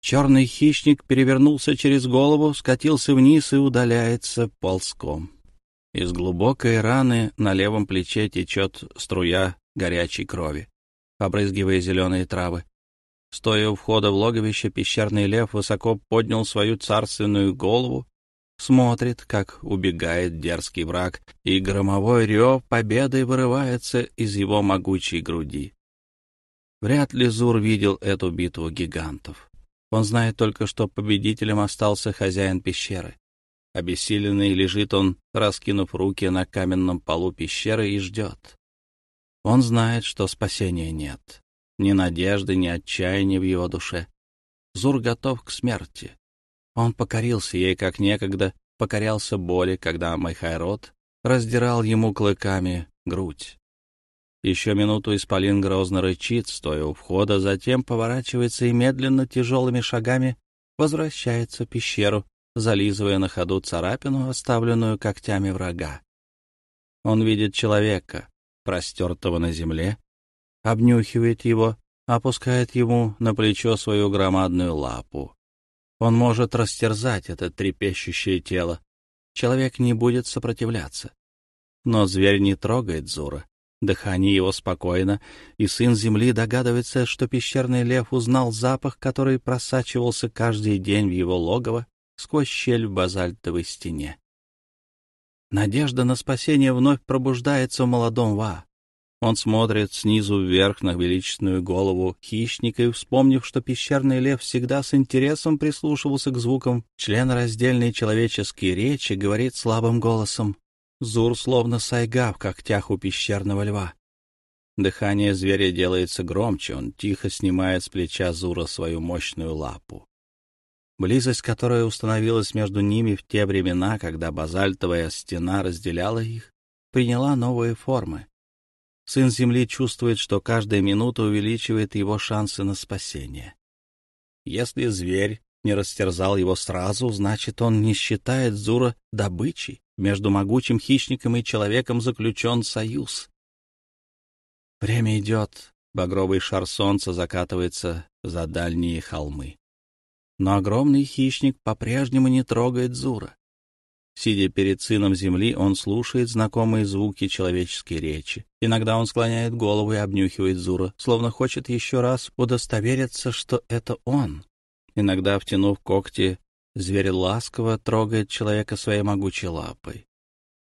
Черный хищник перевернулся через голову, скатился вниз и удаляется ползком. Из глубокой раны на левом плече течет струя горячей крови, обрызгивая зеленые травы. Стоя у входа в логовище, пещерный лев высоко поднял свою царственную голову смотрит, как убегает дерзкий враг, и громовой рев победы вырывается из его могучей груди. Вряд ли Зур видел эту битву гигантов. Он знает только, что победителем остался хозяин пещеры. Обессиленный лежит он, раскинув руки на каменном полу пещеры и ждет. Он знает, что спасения нет. Ни надежды, ни отчаяния в его душе. Зур готов к смерти. Он покорился ей, как некогда покорялся боли, когда Майхайрод раздирал ему клыками грудь. Еще минуту Исполин грозно рычит, стоя у входа, затем поворачивается и медленно, тяжелыми шагами возвращается в пещеру, зализывая на ходу царапину, оставленную когтями врага. Он видит человека, простертого на земле, обнюхивает его, опускает ему на плечо свою громадную лапу. Он может растерзать это трепещущее тело. Человек не будет сопротивляться. Но зверь не трогает Зура. Дыхание его спокойно, и сын земли догадывается, что пещерный лев узнал запах, который просачивался каждый день в его логово сквозь щель в базальтовой стене. Надежда на спасение вновь пробуждается в молодом Ва. Он смотрит снизу вверх на величественную голову хищника и, вспомнив, что пещерный лев всегда с интересом прислушивался к звукам члена раздельной человеческой речи, говорит слабым голосом. Зур словно сайга в когтях у пещерного льва. Дыхание зверя делается громче, он тихо снимает с плеча Зура свою мощную лапу. Близость, которая установилась между ними в те времена, когда базальтовая стена разделяла их, приняла новые формы. Сын Земли чувствует, что каждая минута увеличивает его шансы на спасение. Если зверь не растерзал его сразу, значит, он не считает Зура добычей. Между могучим хищником и человеком заключен союз. Время идет, багровый шар солнца закатывается за дальние холмы. Но огромный хищник по-прежнему не трогает Зура. Сидя перед сыном земли, он слушает знакомые звуки человеческой речи. Иногда он склоняет голову и обнюхивает Зура, словно хочет еще раз удостовериться, что это он. Иногда, втянув когти, зверь ласково трогает человека своей могучей лапой.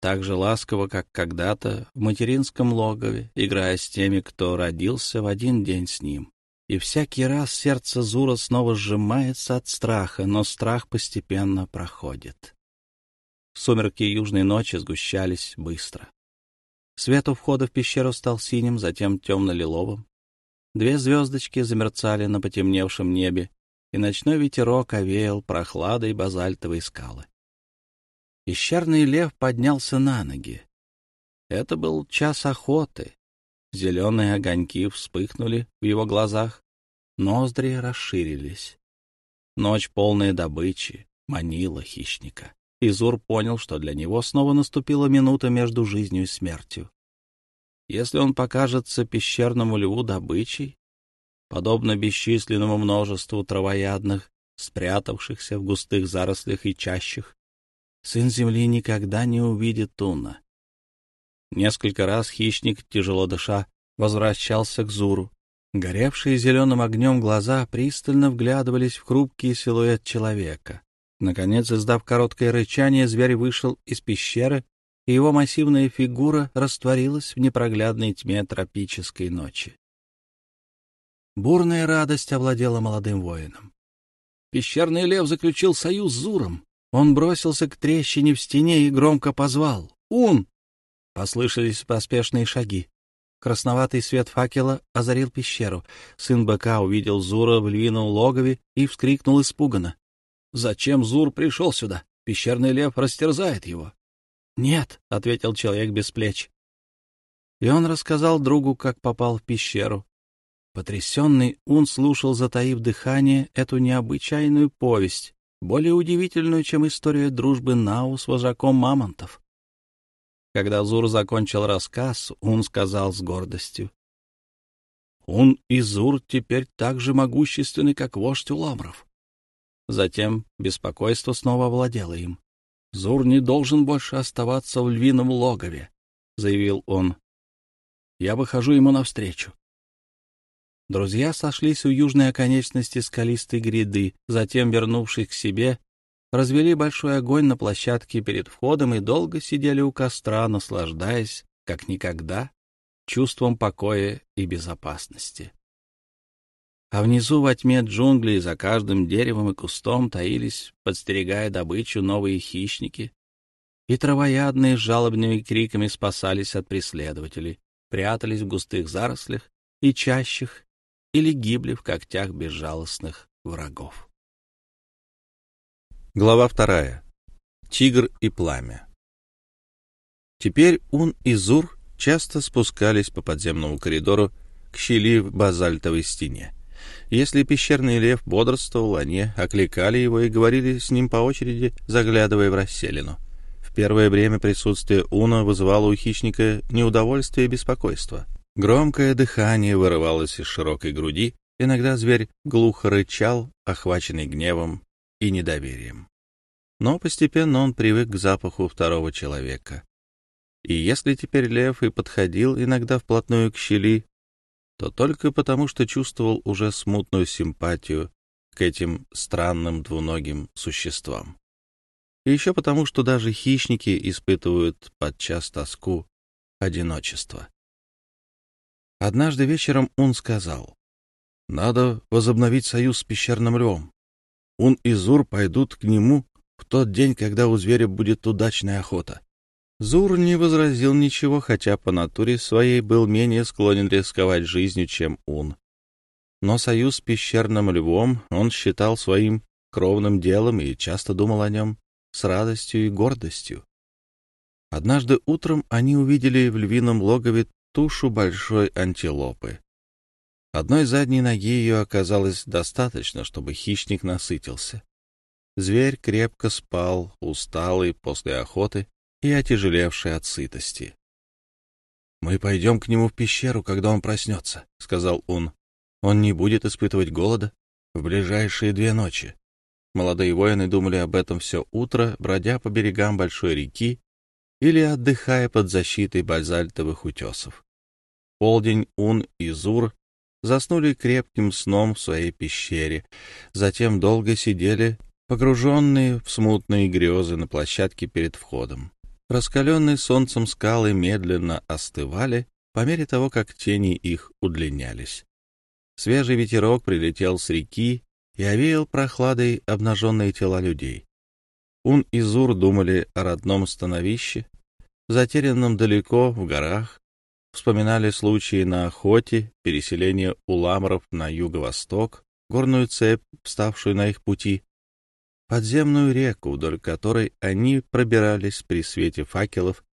Так же ласково, как когда-то в материнском логове, играя с теми, кто родился в один день с ним. И всякий раз сердце Зура снова сжимается от страха, но страх постепенно проходит. Сумерки южной ночи сгущались быстро. Свет у входа в пещеру стал синим, затем темно-лиловым. Две звездочки замерцали на потемневшем небе, и ночной ветерок овеял прохладой базальтовой скалы. Пещерный лев поднялся на ноги. Это был час охоты. Зеленые огоньки вспыхнули в его глазах, ноздри расширились. Ночь полная добычи манила хищника. Изур понял, что для него снова наступила минута между жизнью и смертью. Если он покажется пещерному льву добычей, подобно бесчисленному множеству травоядных, спрятавшихся в густых зарослях и чащах, сын земли никогда не увидит Туна. Несколько раз хищник, тяжело дыша, возвращался к Зуру. Горевшие зеленым огнем глаза пристально вглядывались в хрупкий силуэт человека. Наконец, издав короткое рычание, зверь вышел из пещеры, и его массивная фигура растворилась в непроглядной тьме тропической ночи. Бурная радость овладела молодым воином. Пещерный лев заключил союз с Зуром. Он бросился к трещине в стене и громко позвал «Ун!». Послышались поспешные шаги. Красноватый свет факела озарил пещеру. Сын быка увидел Зура в львином логове и вскрикнул испуганно. Зачем Зур пришел сюда? Пещерный лев растерзает его. — Нет, — ответил человек без плеч. И он рассказал другу, как попал в пещеру. Потрясенный он слушал, затаив дыхание, эту необычайную повесть, более удивительную, чем история дружбы Нау с вожаком мамонтов. Когда Зур закончил рассказ, он сказал с гордостью. — «Он и Зур теперь так же могущественны, как вождь Уламров. Затем беспокойство снова овладело им. «Зур не должен больше оставаться в львином логове», — заявил он. «Я выхожу ему навстречу». Друзья сошлись у южной оконечности скалистой гряды, затем, вернувшись к себе, развели большой огонь на площадке перед входом и долго сидели у костра, наслаждаясь, как никогда, чувством покоя и безопасности. А внизу во тьме джунглей за каждым деревом и кустом таились, подстерегая добычу, новые хищники. И травоядные с жалобными криками спасались от преследователей, прятались в густых зарослях и чащах или гибли в когтях безжалостных врагов. Глава вторая. Тигр и пламя. Теперь Ун и Зур часто спускались по подземному коридору к щели в базальтовой стене. Если пещерный лев бодрствовал, они окликали его и говорили с ним по очереди, заглядывая в расселину. В первое время присутствие Уна вызывало у хищника неудовольствие и беспокойство. Громкое дыхание вырывалось из широкой груди, иногда зверь глухо рычал, охваченный гневом и недоверием. Но постепенно он привык к запаху второго человека. И если теперь лев и подходил иногда вплотную к щели, то только потому, что чувствовал уже смутную симпатию к этим странным двуногим существам. И еще потому, что даже хищники испытывают подчас тоску одиночества. Однажды вечером он сказал, «Надо возобновить союз с пещерным львом. Он и Зур пойдут к нему в тот день, когда у зверя будет удачная охота. Зур не возразил ничего, хотя по натуре своей был менее склонен рисковать жизнью, чем Ун. Но союз с пещерным львом он считал своим кровным делом и часто думал о нем с радостью и гордостью. Однажды утром они увидели в львином логове тушу большой антилопы. Одной задней ноги ее оказалось достаточно, чтобы хищник насытился. Зверь крепко спал, усталый после охоты, и отяжелевший от сытости. «Мы пойдем к нему в пещеру, когда он проснется», — сказал он. «Он не будет испытывать голода в ближайшие две ночи». Молодые воины думали об этом все утро, бродя по берегам большой реки или отдыхая под защитой базальтовых утесов. Полдень Ун и Зур заснули крепким сном в своей пещере, затем долго сидели, погруженные в смутные грезы на площадке перед входом. Раскаленные солнцем скалы медленно остывали по мере того, как тени их удлинялись. Свежий ветерок прилетел с реки и овеял прохладой обнаженные тела людей. Ун и Зур думали о родном становище, затерянном далеко в горах, вспоминали случаи на охоте, переселение уламров на юго-восток, горную цепь, вставшую на их пути, подземную реку, вдоль которой они пробирались при свете факелов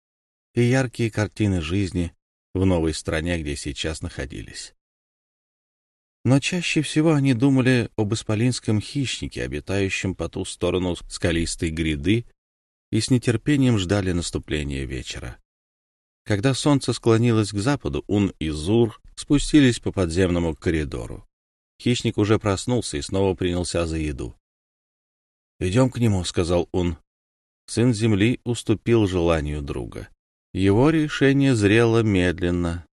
и яркие картины жизни в новой стране, где сейчас находились. Но чаще всего они думали об исполинском хищнике, обитающем по ту сторону скалистой гряды, и с нетерпением ждали наступления вечера. Когда солнце склонилось к западу, Ун и Зур спустились по подземному коридору. Хищник уже проснулся и снова принялся за еду. «Идем к нему», — сказал он. Сын земли уступил желанию друга. Его решение зрело медленно,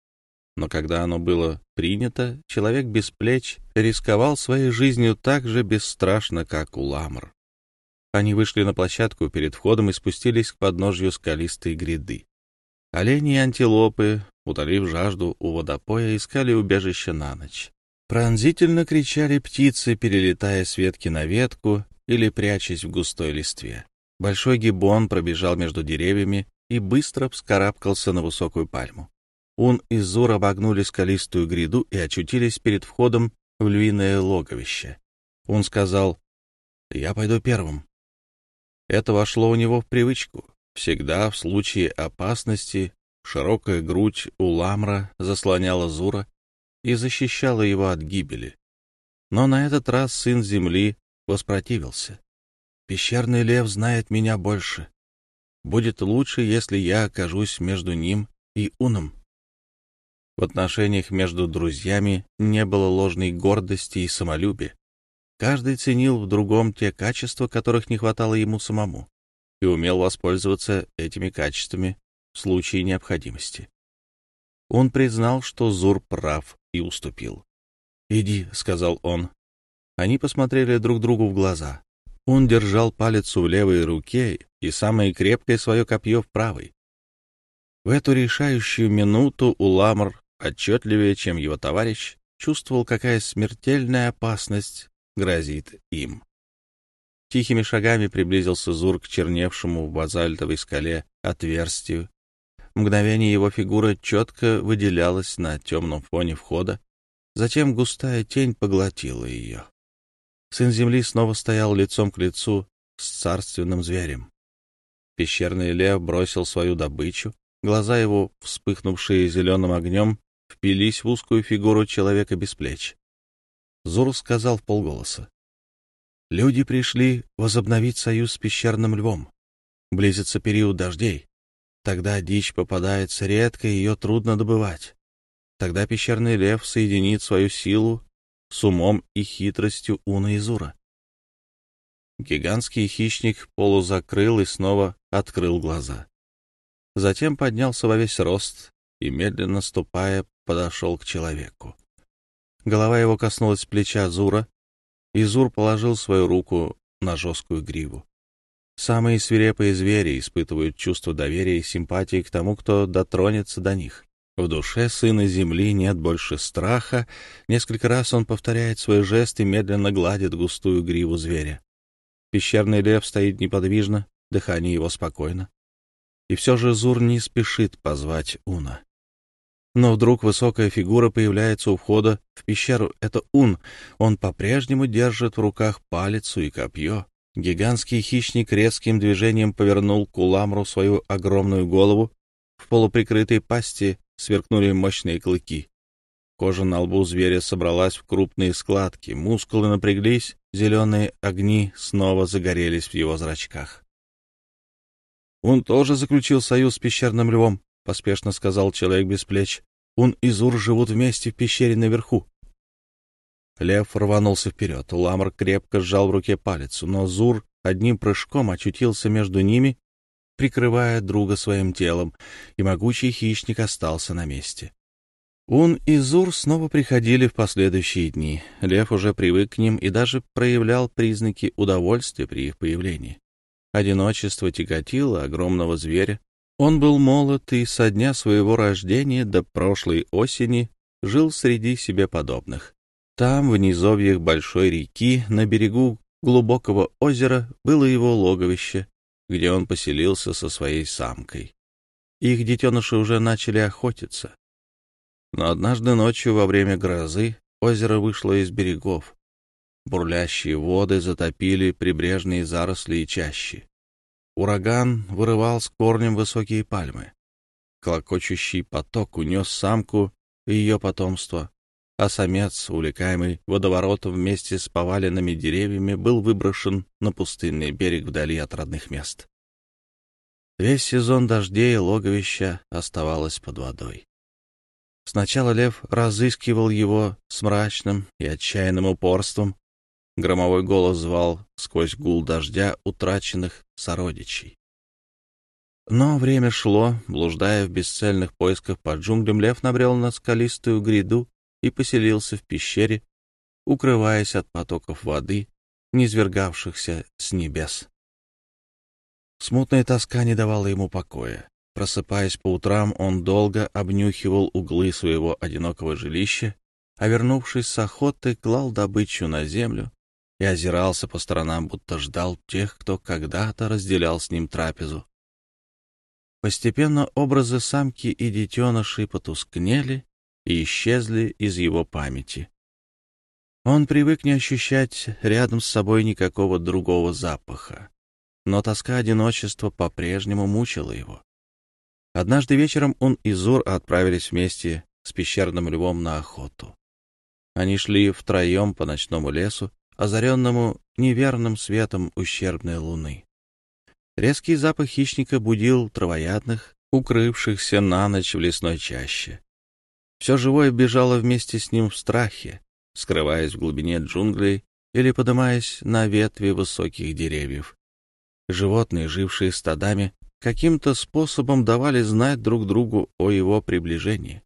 но когда оно было принято, человек без плеч рисковал своей жизнью так же бесстрашно, как у Ламр. Они вышли на площадку перед входом и спустились к подножью скалистой гряды. Олени и антилопы, утолив жажду у водопоя, искали убежище на ночь. Пронзительно кричали птицы, перелетая с ветки на ветку, или прячась в густой листве. Большой гибон пробежал между деревьями и быстро вскарабкался на высокую пальму. Ун и Зур обогнули скалистую гряду и очутились перед входом в львиное логовище. Он сказал, «Я пойду первым». Это вошло у него в привычку. Всегда в случае опасности широкая грудь у ламра заслоняла Зура и защищала его от гибели. Но на этот раз сын земли воспротивился. «Пещерный лев знает меня больше. Будет лучше, если я окажусь между ним и Уном». В отношениях между друзьями не было ложной гордости и самолюбия. Каждый ценил в другом те качества, которых не хватало ему самому, и умел воспользоваться этими качествами в случае необходимости. Он признал, что Зур прав, и уступил. «Иди», — сказал он, они посмотрели друг другу в глаза. Он держал палец в левой руке и самое крепкое свое копье в правой. В эту решающую минуту Уламр, отчетливее, чем его товарищ, чувствовал, какая смертельная опасность грозит им. Тихими шагами приблизился Зур к черневшему в базальтовой скале отверстию. Мгновение его фигура четко выделялась на темном фоне входа, затем густая тень поглотила ее сын земли снова стоял лицом к лицу с царственным зверем. Пещерный лев бросил свою добычу, глаза его, вспыхнувшие зеленым огнем, впились в узкую фигуру человека без плеч. Зур сказал в полголоса. «Люди пришли возобновить союз с пещерным львом. Близится период дождей. Тогда дичь попадается редко, и ее трудно добывать. Тогда пещерный лев соединит свою силу с умом и хитростью Уна Изура. Гигантский хищник полузакрыл и снова открыл глаза. Затем поднялся во весь рост и, медленно ступая, подошел к человеку. Голова его коснулась плеча Зура, и Зур положил свою руку на жесткую гриву. Самые свирепые звери испытывают чувство доверия и симпатии к тому, кто дотронется до них. В душе сына земли нет больше страха. Несколько раз он повторяет свой жест и медленно гладит густую гриву зверя. Пещерный лев стоит неподвижно, дыхание его спокойно. И все же Зур не спешит позвать Уна. Но вдруг высокая фигура появляется у входа в пещеру. Это Ун. Он по-прежнему держит в руках палицу и копье. Гигантский хищник резким движением повернул куламру свою огромную голову. В полуприкрытой пасти сверкнули мощные клыки. Кожа на лбу зверя собралась в крупные складки, мускулы напряглись, зеленые огни снова загорелись в его зрачках. «Он тоже заключил союз с пещерным львом», — поспешно сказал человек без плеч. «Он и Зур живут вместе в пещере наверху». Лев рванулся вперед. Ламар крепко сжал в руке палец, но Зур одним прыжком очутился между ними прикрывая друга своим телом, и могучий хищник остался на месте. Ун и Зур снова приходили в последующие дни. Лев уже привык к ним и даже проявлял признаки удовольствия при их появлении. Одиночество тяготило огромного зверя. Он был молод и со дня своего рождения до прошлой осени жил среди себе подобных. Там, в низовьях большой реки, на берегу глубокого озера, было его логовище, где он поселился со своей самкой. Их детеныши уже начали охотиться. Но однажды ночью во время грозы озеро вышло из берегов. Бурлящие воды затопили прибрежные заросли и чащи. Ураган вырывал с корнем высокие пальмы. Клокочущий поток унес самку и ее потомство а самец, увлекаемый водоворотом вместе с поваленными деревьями, был выброшен на пустынный берег вдали от родных мест. Весь сезон дождей логовище оставалось под водой. Сначала лев разыскивал его с мрачным и отчаянным упорством. Громовой голос звал сквозь гул дождя утраченных сородичей. Но время шло, блуждая в бесцельных поисках по джунглям, лев набрел на скалистую гряду, и поселился в пещере, укрываясь от потоков воды, низвергавшихся с небес. Смутная тоска не давала ему покоя. Просыпаясь по утрам, он долго обнюхивал углы своего одинокого жилища, а вернувшись с охоты, клал добычу на землю и озирался по сторонам, будто ждал тех, кто когда-то разделял с ним трапезу. Постепенно образы самки и детенышей потускнели, и исчезли из его памяти. Он привык не ощущать рядом с собой никакого другого запаха, но тоска одиночества по-прежнему мучила его. Однажды вечером он и Зур отправились вместе с пещерным львом на охоту. Они шли втроем по ночному лесу, озаренному неверным светом ущербной луны. Резкий запах хищника будил травоядных, укрывшихся на ночь в лесной чаще. Все живое бежало вместе с ним в страхе, скрываясь в глубине джунглей или поднимаясь на ветви высоких деревьев. Животные, жившие стадами, каким-то способом давали знать друг другу о его приближении.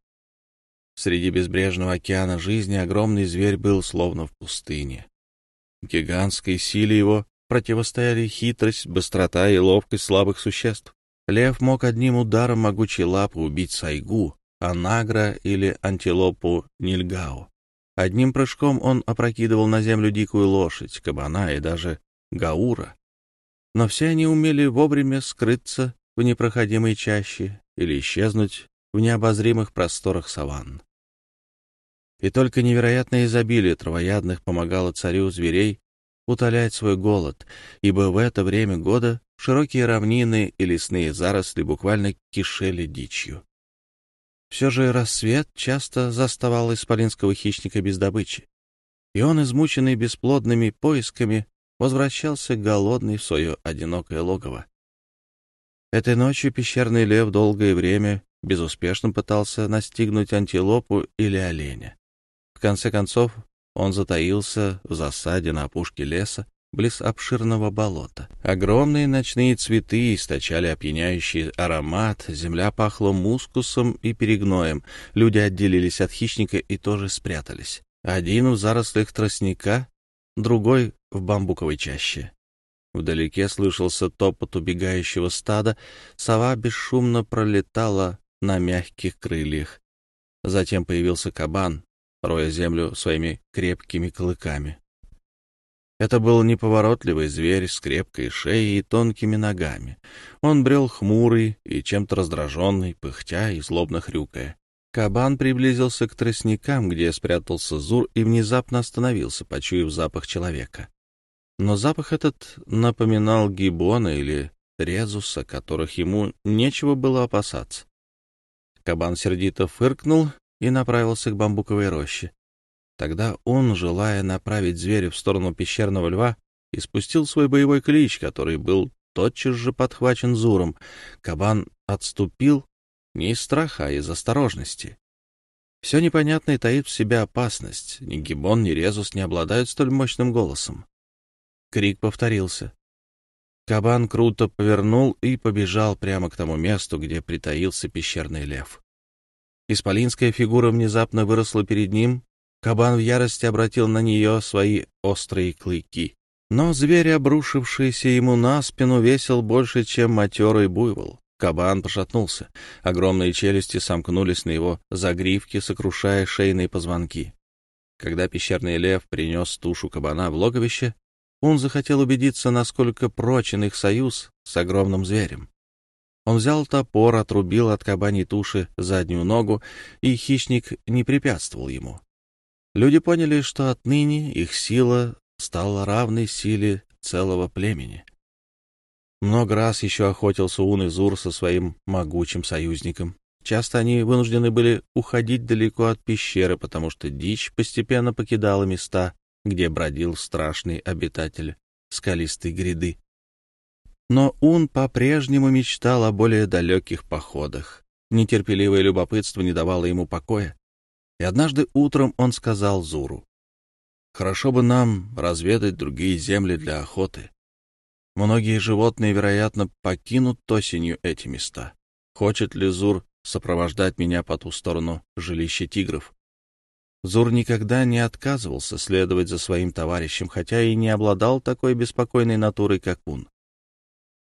Среди безбрежного океана жизни огромный зверь был словно в пустыне. Гигантской силе его противостояли хитрость, быстрота и ловкость слабых существ. Лев мог одним ударом могучей лапы убить сайгу, анагра или антилопу нильгао. Одним прыжком он опрокидывал на землю дикую лошадь, кабана и даже гаура. Но все они умели вовремя скрыться в непроходимой чаще или исчезнуть в необозримых просторах саванн. И только невероятное изобилие травоядных помогало царю зверей утолять свой голод, ибо в это время года широкие равнины и лесные заросли буквально кишели дичью. Все же рассвет часто заставал исполинского хищника без добычи, и он, измученный бесплодными поисками, возвращался голодный в свое одинокое логово. Этой ночью пещерный лев долгое время безуспешно пытался настигнуть антилопу или оленя. В конце концов, он затаился в засаде на опушке леса, близ обширного болота. Огромные ночные цветы источали опьяняющий аромат, земля пахла мускусом и перегноем, люди отделились от хищника и тоже спрятались. Один в зарослях тростника, другой — в бамбуковой чаще. Вдалеке слышался топот убегающего стада, сова бесшумно пролетала на мягких крыльях. Затем появился кабан, роя землю своими крепкими клыками. Это был неповоротливый зверь с крепкой шеей и тонкими ногами. Он брел хмурый и чем-то раздраженный, пыхтя и злобно хрюкая. Кабан приблизился к тростникам, где спрятался Зур, и внезапно остановился, почуяв запах человека. Но запах этот напоминал гибона или резуса, которых ему нечего было опасаться. Кабан сердито фыркнул и направился к бамбуковой роще. Тогда он, желая направить зверя в сторону пещерного льва, испустил свой боевой клич, который был тотчас же подхвачен Зуром. Кабан отступил не из страха, а из осторожности. Все непонятное таит в себе опасность. Ни Гибон, ни Резус не обладают столь мощным голосом. Крик повторился. Кабан круто повернул и побежал прямо к тому месту, где притаился пещерный лев. Исполинская фигура внезапно выросла перед ним, Кабан в ярости обратил на нее свои острые клыки. Но зверь, обрушившийся ему на спину, весил больше, чем матерый буйвол. Кабан пошатнулся. Огромные челюсти сомкнулись на его загривке, сокрушая шейные позвонки. Когда пещерный лев принес тушу кабана в логовище, он захотел убедиться, насколько прочен их союз с огромным зверем. Он взял топор, отрубил от кабани туши заднюю ногу, и хищник не препятствовал ему. Люди поняли, что отныне их сила стала равной силе целого племени. Много раз еще охотился Ун и Зур со своим могучим союзником. Часто они вынуждены были уходить далеко от пещеры, потому что дичь постепенно покидала места, где бродил страшный обитатель скалистой гряды. Но Ун по-прежнему мечтал о более далеких походах. Нетерпеливое любопытство не давало ему покоя. И однажды утром он сказал Зуру, «Хорошо бы нам разведать другие земли для охоты. Многие животные, вероятно, покинут осенью эти места. Хочет ли Зур сопровождать меня по ту сторону жилища тигров?» Зур никогда не отказывался следовать за своим товарищем, хотя и не обладал такой беспокойной натурой, как он.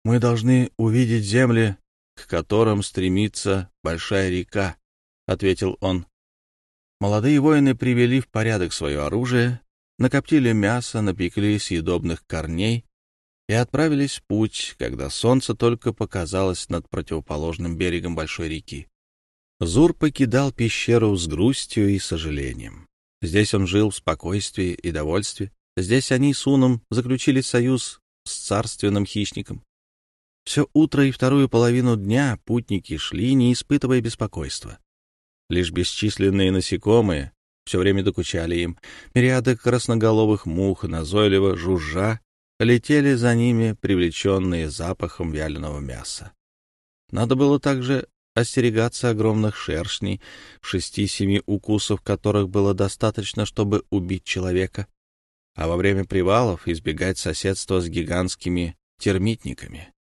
«Мы должны увидеть земли, к которым стремится большая река», — ответил он. Молодые воины привели в порядок свое оружие, накоптили мясо, напекли съедобных корней и отправились в путь, когда солнце только показалось над противоположным берегом большой реки. Зур покидал пещеру с грустью и сожалением. Здесь он жил в спокойствии и довольстве. Здесь они с Уном заключили союз с царственным хищником. Все утро и вторую половину дня путники шли, не испытывая беспокойства. Лишь бесчисленные насекомые все время докучали им. Мириады красноголовых мух, назойливо жужжа, летели за ними, привлеченные запахом вяленого мяса. Надо было также остерегаться огромных шершней, шести-семи укусов которых было достаточно, чтобы убить человека, а во время привалов избегать соседства с гигантскими термитниками.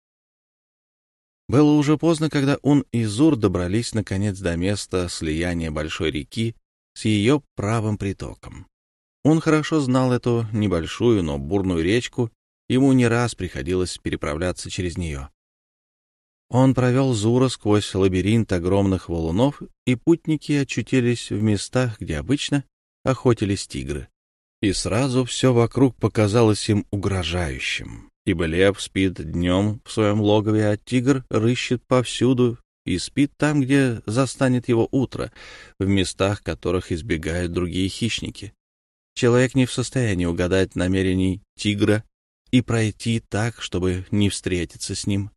Было уже поздно, когда он и Зур добрались наконец до места слияния большой реки с ее правым притоком. Он хорошо знал эту небольшую, но бурную речку, ему не раз приходилось переправляться через нее. Он провел Зура сквозь лабиринт огромных валунов, и путники очутились в местах, где обычно охотились тигры. И сразу все вокруг показалось им угрожающим ибо лев спит днем в своем логове, а тигр рыщет повсюду и спит там, где застанет его утро, в местах, которых избегают другие хищники. Человек не в состоянии угадать намерений тигра и пройти так, чтобы не встретиться с ним.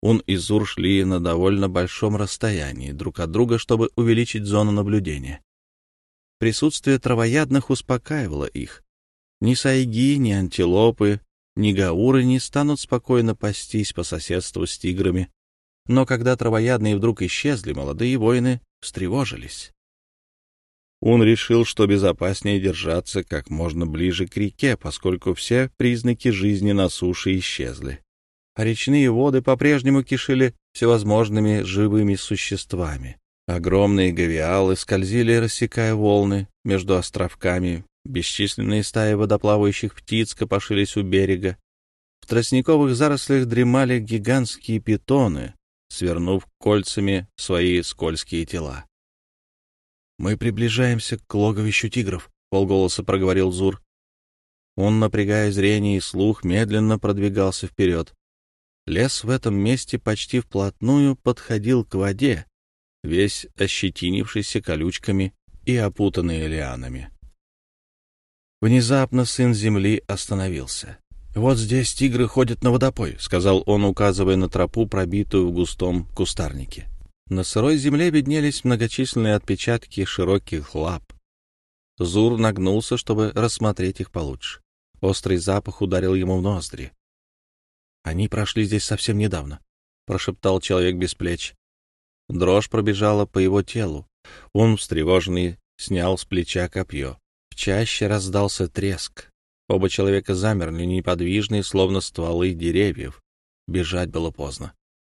Он и Зур шли на довольно большом расстоянии друг от друга, чтобы увеличить зону наблюдения. Присутствие травоядных успокаивало их. Ни сайги, ни антилопы ни гауры не станут спокойно пастись по соседству с тиграми. Но когда травоядные вдруг исчезли, молодые воины встревожились. Он решил, что безопаснее держаться как можно ближе к реке, поскольку все признаки жизни на суше исчезли. А речные воды по-прежнему кишели всевозможными живыми существами. Огромные гавиалы скользили, рассекая волны между островками Бесчисленные стаи водоплавающих птиц копошились у берега. В тростниковых зарослях дремали гигантские питоны, свернув кольцами свои скользкие тела. «Мы приближаемся к логовищу тигров», — полголоса проговорил Зур. Он, напрягая зрение и слух, медленно продвигался вперед. Лес в этом месте почти вплотную подходил к воде, весь ощетинившийся колючками и опутанный лианами. Внезапно сын земли остановился. «Вот здесь тигры ходят на водопой», — сказал он, указывая на тропу, пробитую в густом кустарнике. На сырой земле виднелись многочисленные отпечатки широких лап. Зур нагнулся, чтобы рассмотреть их получше. Острый запах ударил ему в ноздри. «Они прошли здесь совсем недавно», — прошептал человек без плеч. Дрожь пробежала по его телу. Он, встревоженный, снял с плеча копье чаще раздался треск. Оба человека замерли, неподвижные, словно стволы деревьев. Бежать было поздно.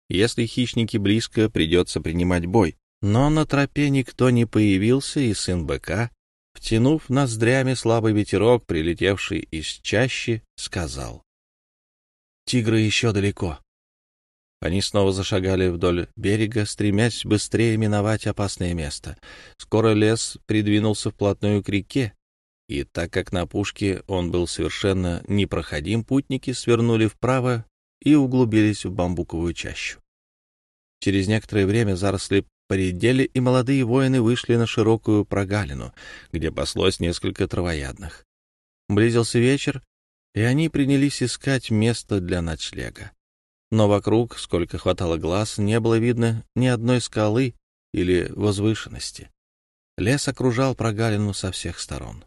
Если хищники близко, придется принимать бой. Но на тропе никто не появился, и сын быка, втянув ноздрями слабый ветерок, прилетевший из чащи, сказал. «Тигры еще далеко». Они снова зашагали вдоль берега, стремясь быстрее миновать опасное место. Скоро лес придвинулся вплотную к реке, и так как на пушке он был совершенно непроходим, путники свернули вправо и углубились в бамбуковую чащу. Через некоторое время заросли поредели, и молодые воины вышли на широкую прогалину, где паслось несколько травоядных. Близился вечер, и они принялись искать место для ночлега. Но вокруг, сколько хватало глаз, не было видно ни одной скалы или возвышенности. Лес окружал прогалину со всех сторон.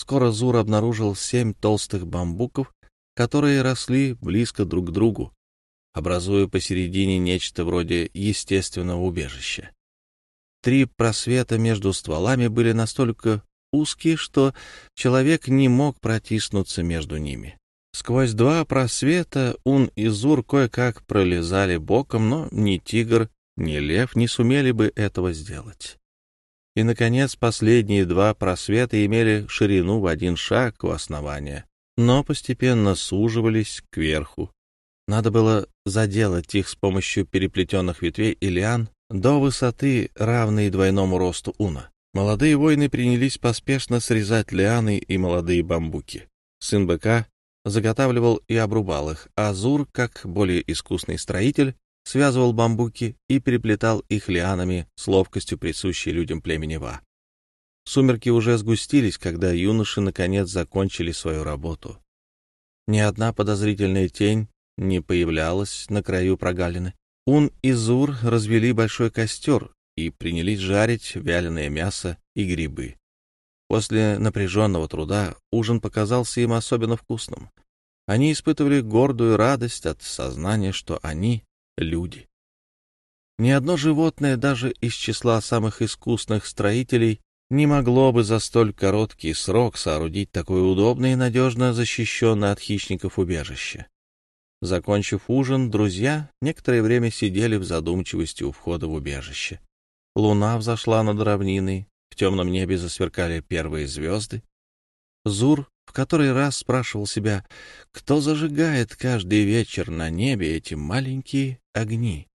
Скоро Зур обнаружил семь толстых бамбуков, которые росли близко друг к другу, образуя посередине нечто вроде естественного убежища. Три просвета между стволами были настолько узкие, что человек не мог протиснуться между ними. Сквозь два просвета Ун и Зур кое-как пролезали боком, но ни тигр, ни лев не сумели бы этого сделать. И, наконец, последние два просвета имели ширину в один шаг у основания, но постепенно суживались кверху. Надо было заделать их с помощью переплетенных ветвей и лиан до высоты, равной двойному росту уна. Молодые воины принялись поспешно срезать лианы и молодые бамбуки. Сын быка заготавливал и обрубал их, а Зур, как более искусный строитель, связывал бамбуки и переплетал их лианами с ловкостью, присущей людям племени Ва. Сумерки уже сгустились, когда юноши наконец закончили свою работу. Ни одна подозрительная тень не появлялась на краю прогалины. Ун и Зур развели большой костер и принялись жарить вяленое мясо и грибы. После напряженного труда ужин показался им особенно вкусным. Они испытывали гордую радость от сознания, что они люди. Ни одно животное, даже из числа самых искусных строителей, не могло бы за столь короткий срок соорудить такое удобное и надежно защищенное от хищников убежище. Закончив ужин, друзья некоторое время сидели в задумчивости у входа в убежище. Луна взошла над равниной, в темном небе засверкали первые звезды. Зур в который раз спрашивал себя, кто зажигает каждый вечер на небе эти маленькие огни.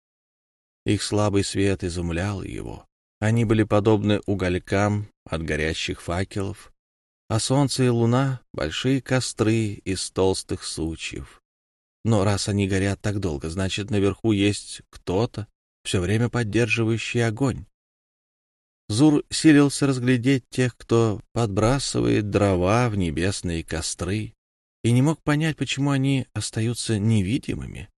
Их слабый свет изумлял его. Они были подобны уголькам от горящих факелов, а солнце и луна — большие костры из толстых сучьев. Но раз они горят так долго, значит, наверху есть кто-то, все время поддерживающий огонь. Зур силился разглядеть тех, кто подбрасывает дрова в небесные костры, и не мог понять, почему они остаются невидимыми.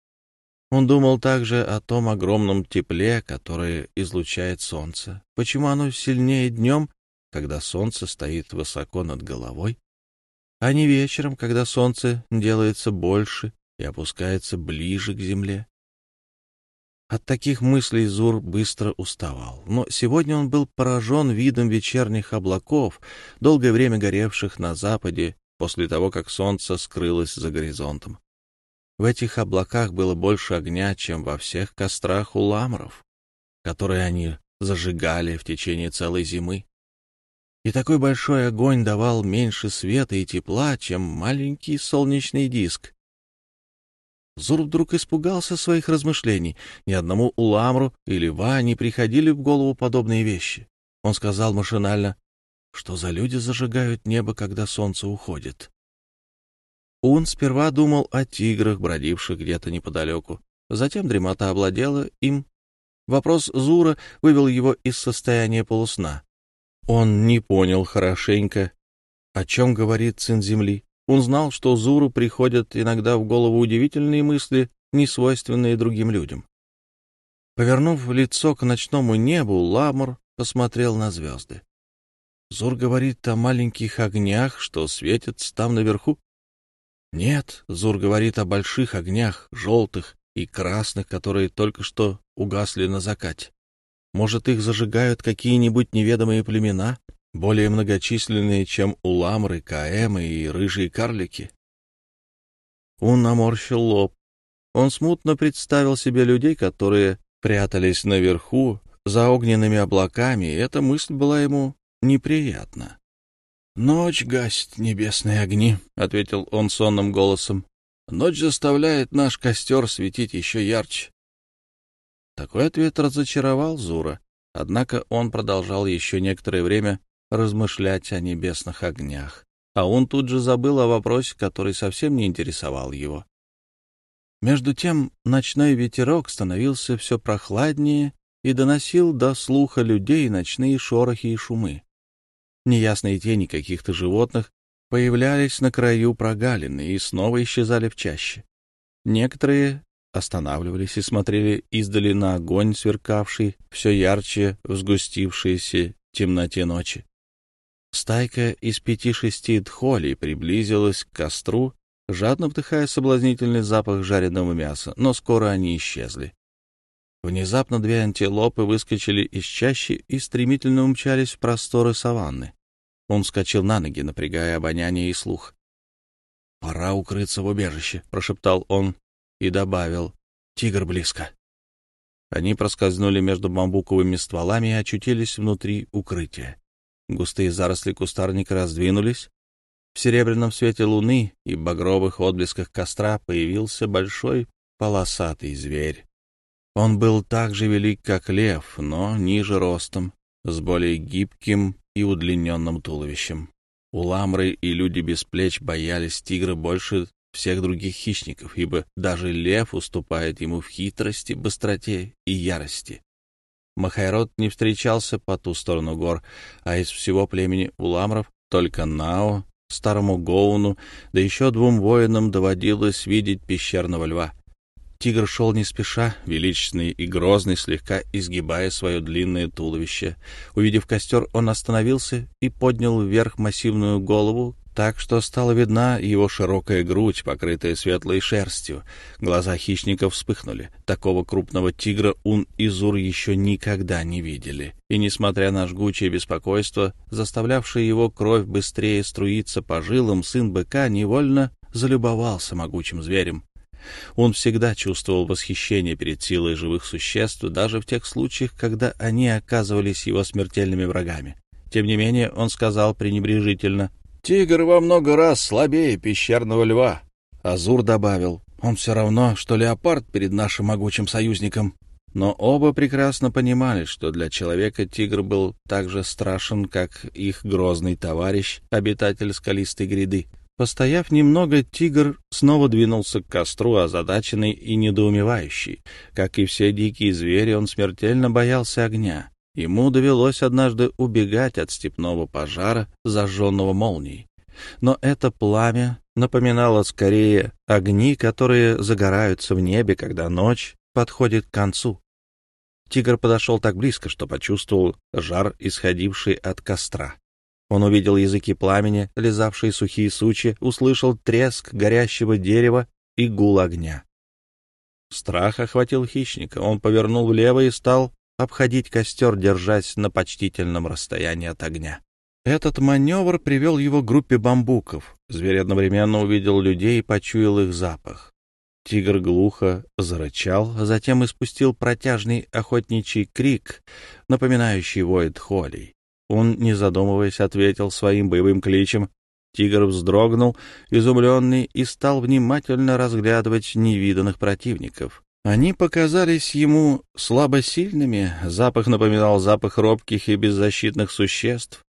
Он думал также о том огромном тепле, которое излучает солнце, почему оно сильнее днем, когда солнце стоит высоко над головой, а не вечером, когда солнце делается больше и опускается ближе к земле. От таких мыслей Зур быстро уставал, но сегодня он был поражен видом вечерних облаков, долгое время горевших на западе после того, как солнце скрылось за горизонтом. В этих облаках было больше огня, чем во всех кострах у ламров, которые они зажигали в течение целой зимы. И такой большой огонь давал меньше света и тепла, чем маленький солнечный диск, Зур вдруг испугался своих размышлений. Ни одному Уламру или Ване приходили в голову подобные вещи. Он сказал машинально, что за люди зажигают небо, когда солнце уходит. Он сперва думал о тиграх, бродивших где-то неподалеку. Затем дремота овладела им. Вопрос Зура вывел его из состояния полусна. Он не понял хорошенько, о чем говорит сын земли, он знал, что Зуру приходят иногда в голову удивительные мысли, не свойственные другим людям. Повернув лицо к ночному небу, Ламур посмотрел на звезды. Зур говорит о маленьких огнях, что светятся там наверху. Нет, Зур говорит о больших огнях, желтых и красных, которые только что угасли на закате. Может, их зажигают какие-нибудь неведомые племена, более многочисленные, чем у ламры, каэмы и рыжие карлики. Он наморщил лоб. Он смутно представил себе людей, которые прятались наверху за огненными облаками, и эта мысль была ему неприятна. «Ночь гасит небесные огни», — ответил он сонным голосом. «Ночь заставляет наш костер светить еще ярче». Такой ответ разочаровал Зура, однако он продолжал еще некоторое время размышлять о небесных огнях. А он тут же забыл о вопросе, который совсем не интересовал его. Между тем ночной ветерок становился все прохладнее и доносил до слуха людей ночные шорохи и шумы. Неясные тени каких-то животных появлялись на краю прогалины и снова исчезали в чаще. Некоторые останавливались и смотрели издали на огонь, сверкавший все ярче в сгустившейся темноте ночи. Стайка из пяти-шести дхолей приблизилась к костру, жадно вдыхая соблазнительный запах жареного мяса, но скоро они исчезли. Внезапно две антилопы выскочили из чащи и стремительно умчались в просторы саванны. Он вскочил на ноги, напрягая обоняние и слух. «Пора укрыться в убежище», — прошептал он и добавил. «Тигр близко». Они проскользнули между бамбуковыми стволами и очутились внутри укрытия. Густые заросли кустарника раздвинулись. В серебряном свете луны и багровых отблесках костра появился большой полосатый зверь. Он был так же велик, как лев, но ниже ростом, с более гибким и удлиненным туловищем. У ламры и люди без плеч боялись тигра больше всех других хищников, ибо даже лев уступает ему в хитрости, быстроте и ярости. Махайрод не встречался по ту сторону гор, а из всего племени уламров только Нао, старому Гоуну, да еще двум воинам доводилось видеть пещерного льва. Тигр шел не спеша, величественный и грозный, слегка изгибая свое длинное туловище. Увидев костер, он остановился и поднял вверх массивную голову, так что стала видна его широкая грудь, покрытая светлой шерстью. Глаза хищника вспыхнули. Такого крупного тигра Ун и Зур еще никогда не видели. И, несмотря на жгучее беспокойство, заставлявшее его кровь быстрее струиться по жилам, сын быка невольно залюбовался могучим зверем. Он всегда чувствовал восхищение перед силой живых существ, даже в тех случаях, когда они оказывались его смертельными врагами. Тем не менее, он сказал пренебрежительно — Тигр во много раз слабее пещерного льва. Азур добавил, он все равно, что леопард перед нашим могучим союзником. Но оба прекрасно понимали, что для человека тигр был так же страшен, как их грозный товарищ, обитатель скалистой гряды. Постояв немного, тигр снова двинулся к костру, озадаченный и недоумевающий. Как и все дикие звери, он смертельно боялся огня. Ему довелось однажды убегать от степного пожара, зажженного молнией. Но это пламя напоминало скорее огни, которые загораются в небе, когда ночь подходит к концу. Тигр подошел так близко, что почувствовал жар, исходивший от костра. Он увидел языки пламени, лизавшие сухие сучи, услышал треск горящего дерева и гул огня. Страх охватил хищника. Он повернул влево и стал обходить костер, держась на почтительном расстоянии от огня. Этот маневр привел его к группе бамбуков. Зверь одновременно увидел людей и почуял их запах. Тигр глухо зарычал, затем испустил протяжный охотничий крик, напоминающий вой тхолей. Он, не задумываясь, ответил своим боевым кличем. Тигр вздрогнул, изумленный, и стал внимательно разглядывать невиданных противников. Они показались ему слабосильными, запах напоминал запах робких и беззащитных существ.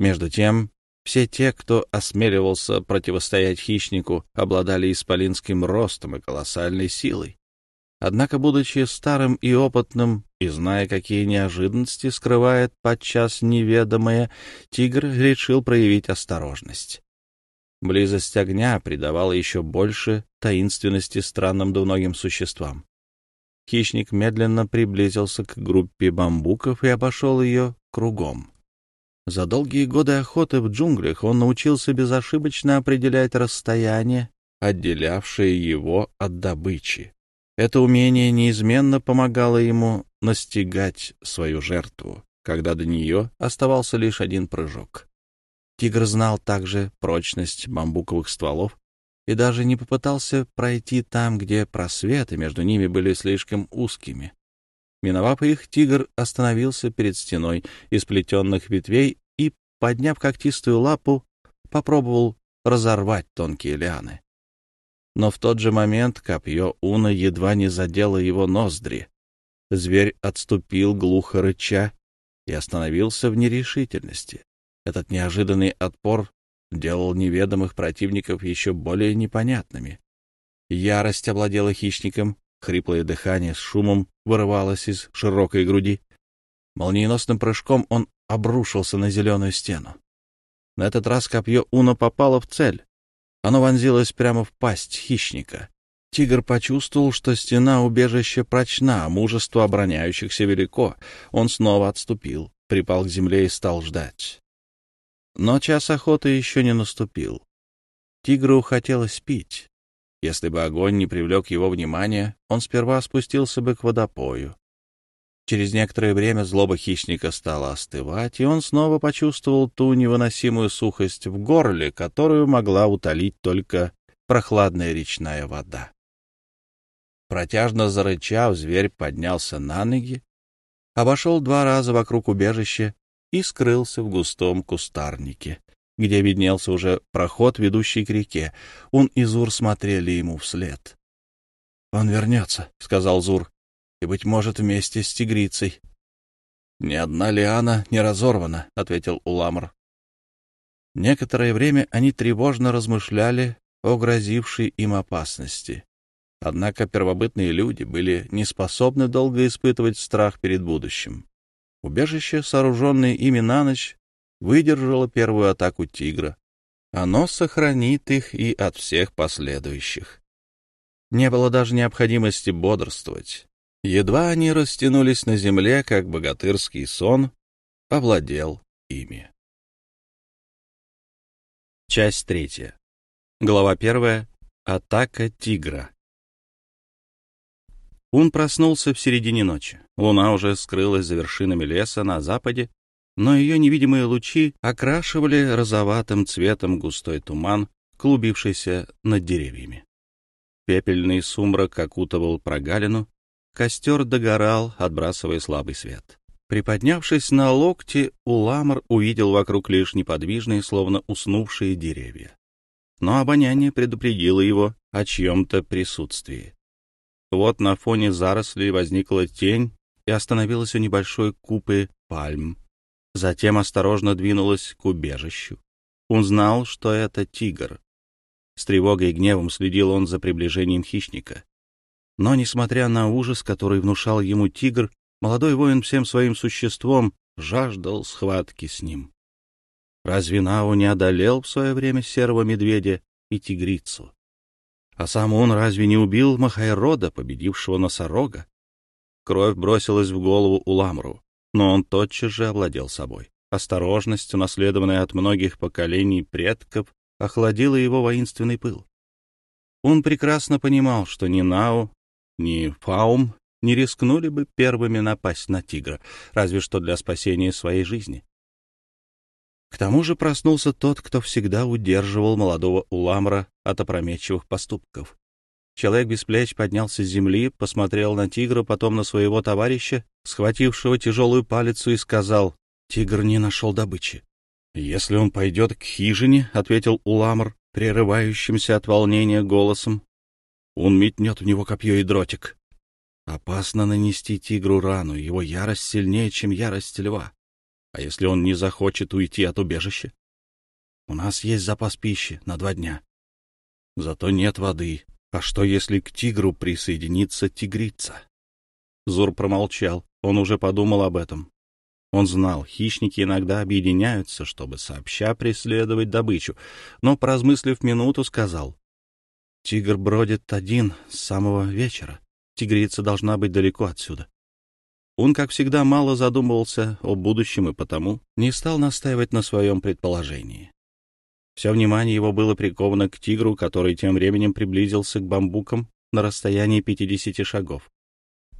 Между тем, все те, кто осмеливался противостоять хищнику, обладали исполинским ростом и колоссальной силой. Однако, будучи старым и опытным, и зная, какие неожиданности скрывает подчас неведомое, тигр решил проявить осторожность. Близость огня придавала еще больше таинственности странным двуногим существам. Хищник медленно приблизился к группе бамбуков и обошел ее кругом. За долгие годы охоты в джунглях он научился безошибочно определять расстояние, отделявшее его от добычи. Это умение неизменно помогало ему настигать свою жертву, когда до нее оставался лишь один прыжок. Тигр знал также прочность бамбуковых стволов и даже не попытался пройти там, где просветы между ними были слишком узкими. Миновав их, тигр остановился перед стеной из плетенных ветвей и, подняв когтистую лапу, попробовал разорвать тонкие лианы. Но в тот же момент копье Уна едва не задело его ноздри. Зверь отступил глухо рыча и остановился в нерешительности. Этот неожиданный отпор делал неведомых противников еще более непонятными. Ярость овладела хищником, хриплое дыхание с шумом вырывалось из широкой груди. Молниеносным прыжком он обрушился на зеленую стену. На этот раз копье Уна попало в цель. Оно вонзилось прямо в пасть хищника. Тигр почувствовал, что стена убежища прочна, а мужество обороняющихся велико. Он снова отступил, припал к земле и стал ждать. Но час охоты еще не наступил. Тигру хотелось пить. Если бы огонь не привлек его внимания, он сперва спустился бы к водопою. Через некоторое время злоба хищника стала остывать, и он снова почувствовал ту невыносимую сухость в горле, которую могла утолить только прохладная речная вода. Протяжно зарычав, зверь поднялся на ноги, обошел два раза вокруг убежища и скрылся в густом кустарнике, где виднелся уже проход, ведущий к реке. Он и Зур смотрели ему вслед. — Он вернется, — сказал Зур, — и, быть может, вместе с тигрицей. — Ни одна лиана не разорвана, — ответил Уламр. Некоторое время они тревожно размышляли о грозившей им опасности. Однако первобытные люди были не способны долго испытывать страх перед будущим. Убежище, сооруженное ими на ночь, выдержало первую атаку тигра. Оно сохранит их и от всех последующих. Не было даже необходимости бодрствовать. Едва они растянулись на земле, как богатырский сон овладел ими. Часть третья. Глава первая. Атака тигра. Он проснулся в середине ночи. Луна уже скрылась за вершинами леса на западе, но ее невидимые лучи окрашивали розоватым цветом густой туман, клубившийся над деревьями. Пепельный сумрак окутывал прогалину, костер догорал, отбрасывая слабый свет. Приподнявшись на локте, Уламар увидел вокруг лишь неподвижные, словно уснувшие деревья. Но обоняние предупредило его о чьем-то присутствии. Вот на фоне зарослей возникла тень и остановилась у небольшой купы пальм. Затем осторожно двинулась к убежищу. Он знал, что это тигр. С тревогой и гневом следил он за приближением хищника. Но, несмотря на ужас, который внушал ему тигр, молодой воин всем своим существом жаждал схватки с ним. Разве Нау не одолел в свое время серого медведя и тигрицу? А сам он разве не убил Махайрода, победившего носорога? Кровь бросилась в голову у Ламру, но он тотчас же овладел собой. Осторожность, унаследованная от многих поколений предков, охладила его воинственный пыл. Он прекрасно понимал, что ни Нау, ни Фаум не рискнули бы первыми напасть на тигра, разве что для спасения своей жизни. К тому же проснулся тот, кто всегда удерживал молодого Уламра от опрометчивых поступков. Человек без плеч поднялся с земли, посмотрел на тигра, потом на своего товарища, схватившего тяжелую палицу, и сказал, «Тигр не нашел добычи». «Если он пойдет к хижине», — ответил Уламр, прерывающимся от волнения голосом, — «он метнет в него копье и дротик». Опасно нанести тигру рану, его ярость сильнее, чем ярость льва. А если он не захочет уйти от убежища? У нас есть запас пищи на два дня. Зато нет воды. А что, если к тигру присоединится тигрица? Зур промолчал. Он уже подумал об этом. Он знал, хищники иногда объединяются, чтобы сообща преследовать добычу, но, поразмыслив минуту, сказал. «Тигр бродит один с самого вечера. Тигрица должна быть далеко отсюда. Он, как всегда, мало задумывался о будущем и потому не стал настаивать на своем предположении. Все внимание его было приковано к тигру, который тем временем приблизился к бамбукам на расстоянии 50 шагов.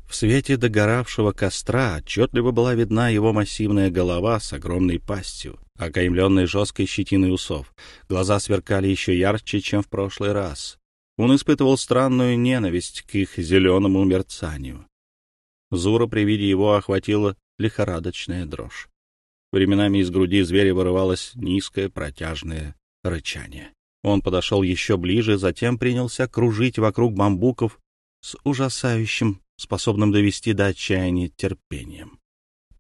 В свете догоравшего костра отчетливо была видна его массивная голова с огромной пастью, окаймленной жесткой щетиной усов. Глаза сверкали еще ярче, чем в прошлый раз. Он испытывал странную ненависть к их зеленому мерцанию. Зура при виде его охватила лихорадочная дрожь. Временами из груди зверя вырывалось низкое протяжное рычание. Он подошел еще ближе, затем принялся кружить вокруг бамбуков с ужасающим, способным довести до отчаяния терпением.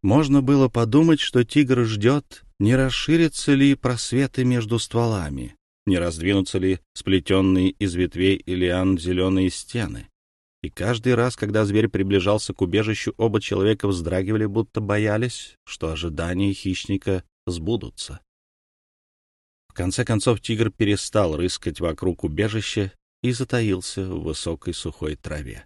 Можно было подумать, что тигр ждет, не расширятся ли просветы между стволами, не раздвинутся ли сплетенные из ветвей и лиан зеленые стены. И каждый раз, когда зверь приближался к убежищу, оба человека вздрагивали, будто боялись, что ожидания хищника сбудутся. В конце концов тигр перестал рыскать вокруг убежища и затаился в высокой сухой траве.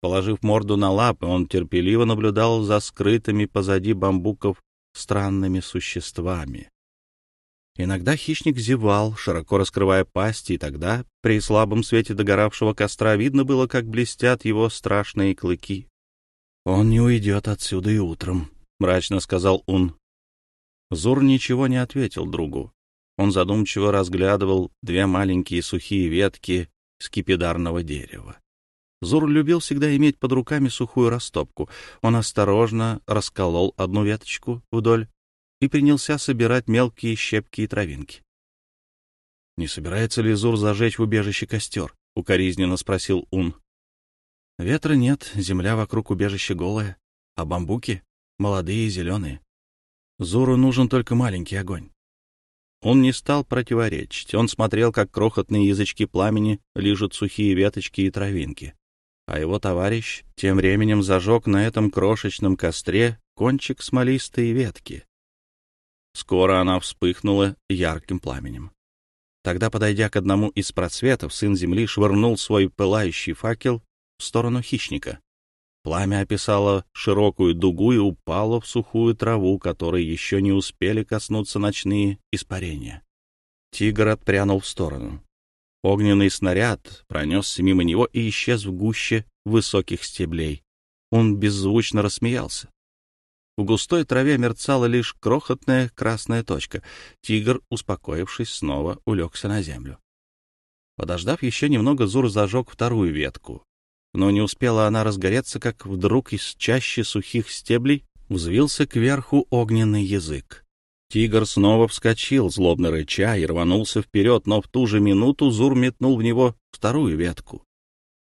Положив морду на лапы, он терпеливо наблюдал за скрытыми позади бамбуков странными существами, Иногда хищник зевал, широко раскрывая пасть, и тогда при слабом свете догоравшего костра видно было, как блестят его страшные клыки. «Он не уйдет отсюда и утром», — мрачно сказал Ун. Зур ничего не ответил другу. Он задумчиво разглядывал две маленькие сухие ветки скипидарного дерева. Зур любил всегда иметь под руками сухую растопку. Он осторожно расколол одну веточку вдоль и принялся собирать мелкие щепки и травинки. — Не собирается ли Зур зажечь в убежище костер? — укоризненно спросил Ун. — Ветра нет, земля вокруг убежища голая, а бамбуки — молодые и зеленые. Зуру нужен только маленький огонь. Он не стал противоречить. Он смотрел, как крохотные язычки пламени лижут сухие веточки и травинки. А его товарищ тем временем зажег на этом крошечном костре кончик смолистой ветки, Скоро она вспыхнула ярким пламенем. Тогда, подойдя к одному из просветов, сын земли швырнул свой пылающий факел в сторону хищника. Пламя описало широкую дугу и упало в сухую траву, которой еще не успели коснуться ночные испарения. Тигр отпрянул в сторону. Огненный снаряд пронесся мимо него и исчез в гуще высоких стеблей. Он беззвучно рассмеялся. В густой траве мерцала лишь крохотная красная точка. Тигр, успокоившись, снова улегся на землю. Подождав еще немного, Зур зажег вторую ветку. Но не успела она разгореться, как вдруг из чаще сухих стеблей взвился кверху огненный язык. Тигр снова вскочил, злобно рыча, и рванулся вперед, но в ту же минуту Зур метнул в него вторую ветку.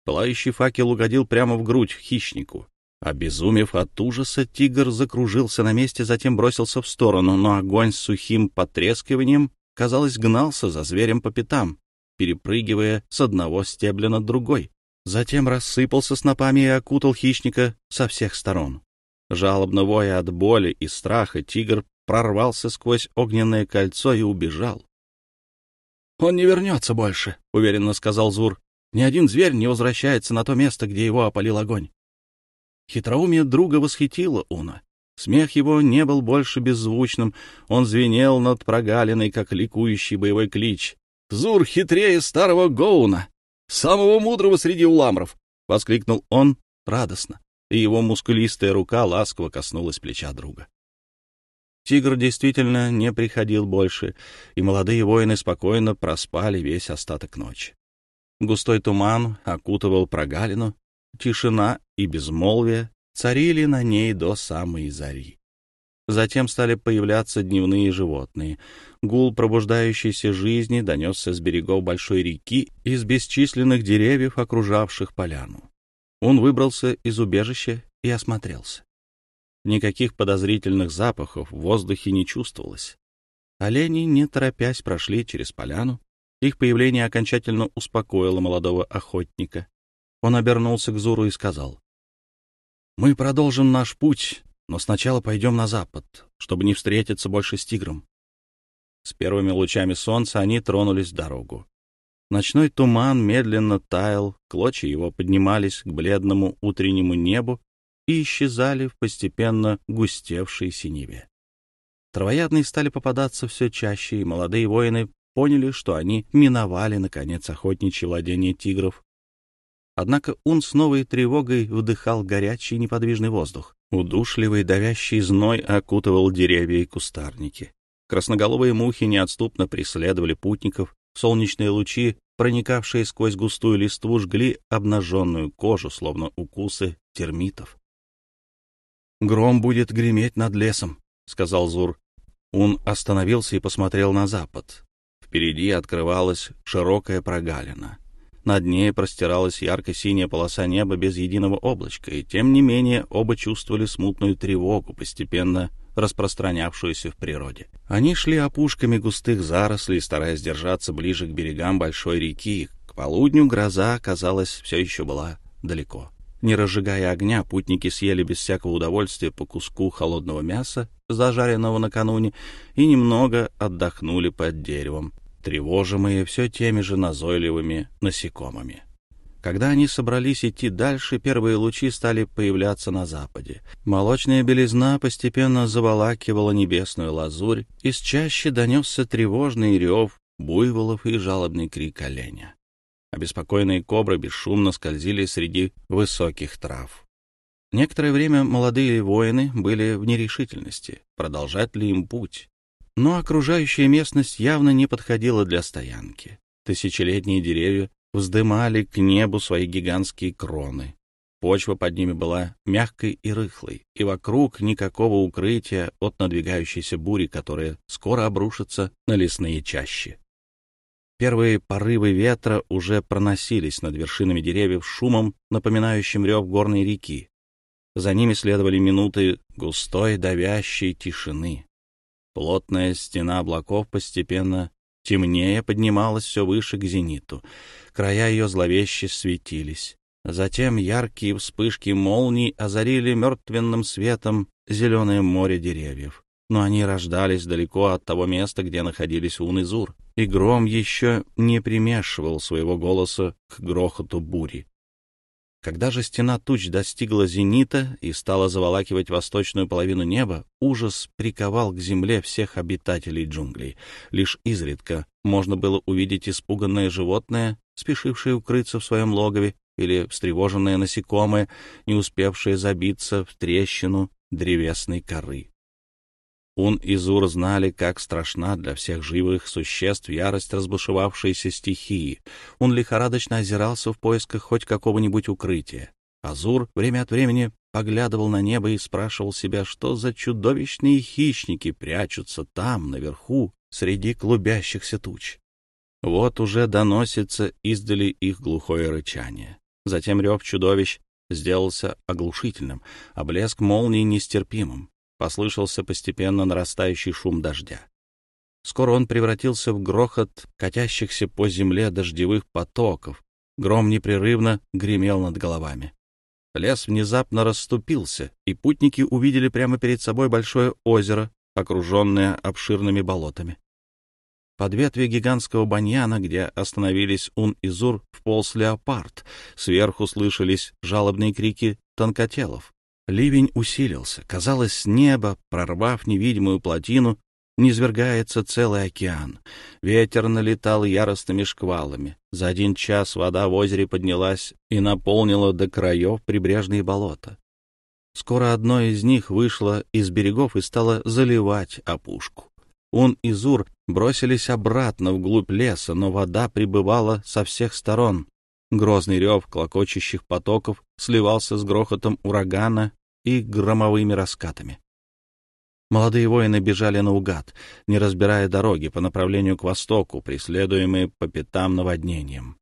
Пылающий факел угодил прямо в грудь хищнику. Обезумев от ужаса, тигр закружился на месте, затем бросился в сторону, но огонь с сухим потрескиванием, казалось, гнался за зверем по пятам, перепрыгивая с одного стебля на другой. Затем рассыпался снопами и окутал хищника со всех сторон. Жалобно воя от боли и страха, тигр прорвался сквозь огненное кольцо и убежал. «Он не вернется больше», — уверенно сказал Зур. «Ни один зверь не возвращается на то место, где его опалил огонь. Хитроумие друга восхитило Уна. Смех его не был больше беззвучным, он звенел над прогалиной, как ликующий боевой клич. «Зур хитрее старого Гоуна! Самого мудрого среди уламров!» — воскликнул он радостно, и его мускулистая рука ласково коснулась плеча друга. Тигр действительно не приходил больше, и молодые воины спокойно проспали весь остаток ночи. Густой туман окутывал прогалину, Тишина и безмолвие царили на ней до самой зари. Затем стали появляться дневные животные. Гул пробуждающейся жизни донесся с берегов большой реки из бесчисленных деревьев, окружавших поляну. Он выбрался из убежища и осмотрелся. Никаких подозрительных запахов в воздухе не чувствовалось. Олени, не торопясь, прошли через поляну. Их появление окончательно успокоило молодого охотника. Он обернулся к Зуру и сказал. «Мы продолжим наш путь, но сначала пойдем на запад, чтобы не встретиться больше с тигром». С первыми лучами солнца они тронулись в дорогу. Ночной туман медленно таял, клочья его поднимались к бледному утреннему небу и исчезали в постепенно густевшей синеве. Травоядные стали попадаться все чаще, и молодые воины поняли, что они миновали, наконец, охотничье владение тигров Однако он с новой тревогой вдыхал горячий неподвижный воздух. Удушливый давящий зной окутывал деревья и кустарники. Красноголовые мухи неотступно преследовали путников, солнечные лучи, проникавшие сквозь густую листву, жгли обнаженную кожу, словно укусы термитов. «Гром будет греметь над лесом», — сказал Зур. Он остановился и посмотрел на запад. Впереди открывалась широкая прогалина — над ней простиралась ярко-синяя полоса неба без единого облачка, и тем не менее оба чувствовали смутную тревогу, постепенно распространявшуюся в природе. Они шли опушками густых зарослей, стараясь держаться ближе к берегам большой реки. К полудню гроза, казалось, все еще была далеко. Не разжигая огня, путники съели без всякого удовольствия по куску холодного мяса, зажаренного накануне, и немного отдохнули под деревом тревожимые все теми же назойливыми насекомыми. Когда они собрались идти дальше, первые лучи стали появляться на западе. Молочная белизна постепенно заволакивала небесную лазурь, из чаще донесся тревожный рев буйволов и жалобный крик оленя. Обеспокоенные кобры бесшумно скользили среди высоких трав. Некоторое время молодые воины были в нерешительности, продолжать ли им путь но окружающая местность явно не подходила для стоянки. Тысячелетние деревья вздымали к небу свои гигантские кроны. Почва под ними была мягкой и рыхлой, и вокруг никакого укрытия от надвигающейся бури, которая скоро обрушится на лесные чащи. Первые порывы ветра уже проносились над вершинами деревьев шумом, напоминающим рев горной реки. За ними следовали минуты густой давящей тишины. Плотная стена облаков постепенно темнее поднималась все выше к зениту. Края ее зловеще светились. Затем яркие вспышки молний озарили мертвенным светом зеленое море деревьев. Но они рождались далеко от того места, где находились Ун и Зур, и гром еще не примешивал своего голоса к грохоту бури. Когда же стена туч достигла зенита и стала заволакивать восточную половину неба, ужас приковал к земле всех обитателей джунглей. Лишь изредка можно было увидеть испуганное животное, спешившее укрыться в своем логове, или встревоженное насекомое, не успевшее забиться в трещину древесной коры. Он и Зур знали, как страшна для всех живых существ ярость разбушевавшейся стихии. Он лихорадочно озирался в поисках хоть какого-нибудь укрытия. Азур время от времени поглядывал на небо и спрашивал себя, что за чудовищные хищники прячутся там, наверху, среди клубящихся туч. Вот уже доносится издали их глухое рычание. Затем рев чудовищ сделался оглушительным, а блеск молнии нестерпимым. Послышался постепенно нарастающий шум дождя. Скоро он превратился в грохот катящихся по земле дождевых потоков. Гром непрерывно гремел над головами. Лес внезапно расступился, и путники увидели прямо перед собой большое озеро, окруженное обширными болотами. Под ветви гигантского баньяна, где остановились Ун и Зур, вполз леопард. Сверху слышались жалобные крики тонкотелов. Ливень усилился. Казалось, с неба, прорвав невидимую плотину, низвергается целый океан. Ветер налетал яростными шквалами. За один час вода в озере поднялась и наполнила до краев прибрежные болота. Скоро одно из них вышло из берегов и стало заливать опушку. Он и Зур бросились обратно вглубь леса, но вода прибывала со всех сторон. Грозный рев клокочущих потоков сливался с грохотом урагана и громовыми раскатами. Молодые воины бежали наугад, не разбирая дороги по направлению к востоку, преследуемые по пятам наводнением.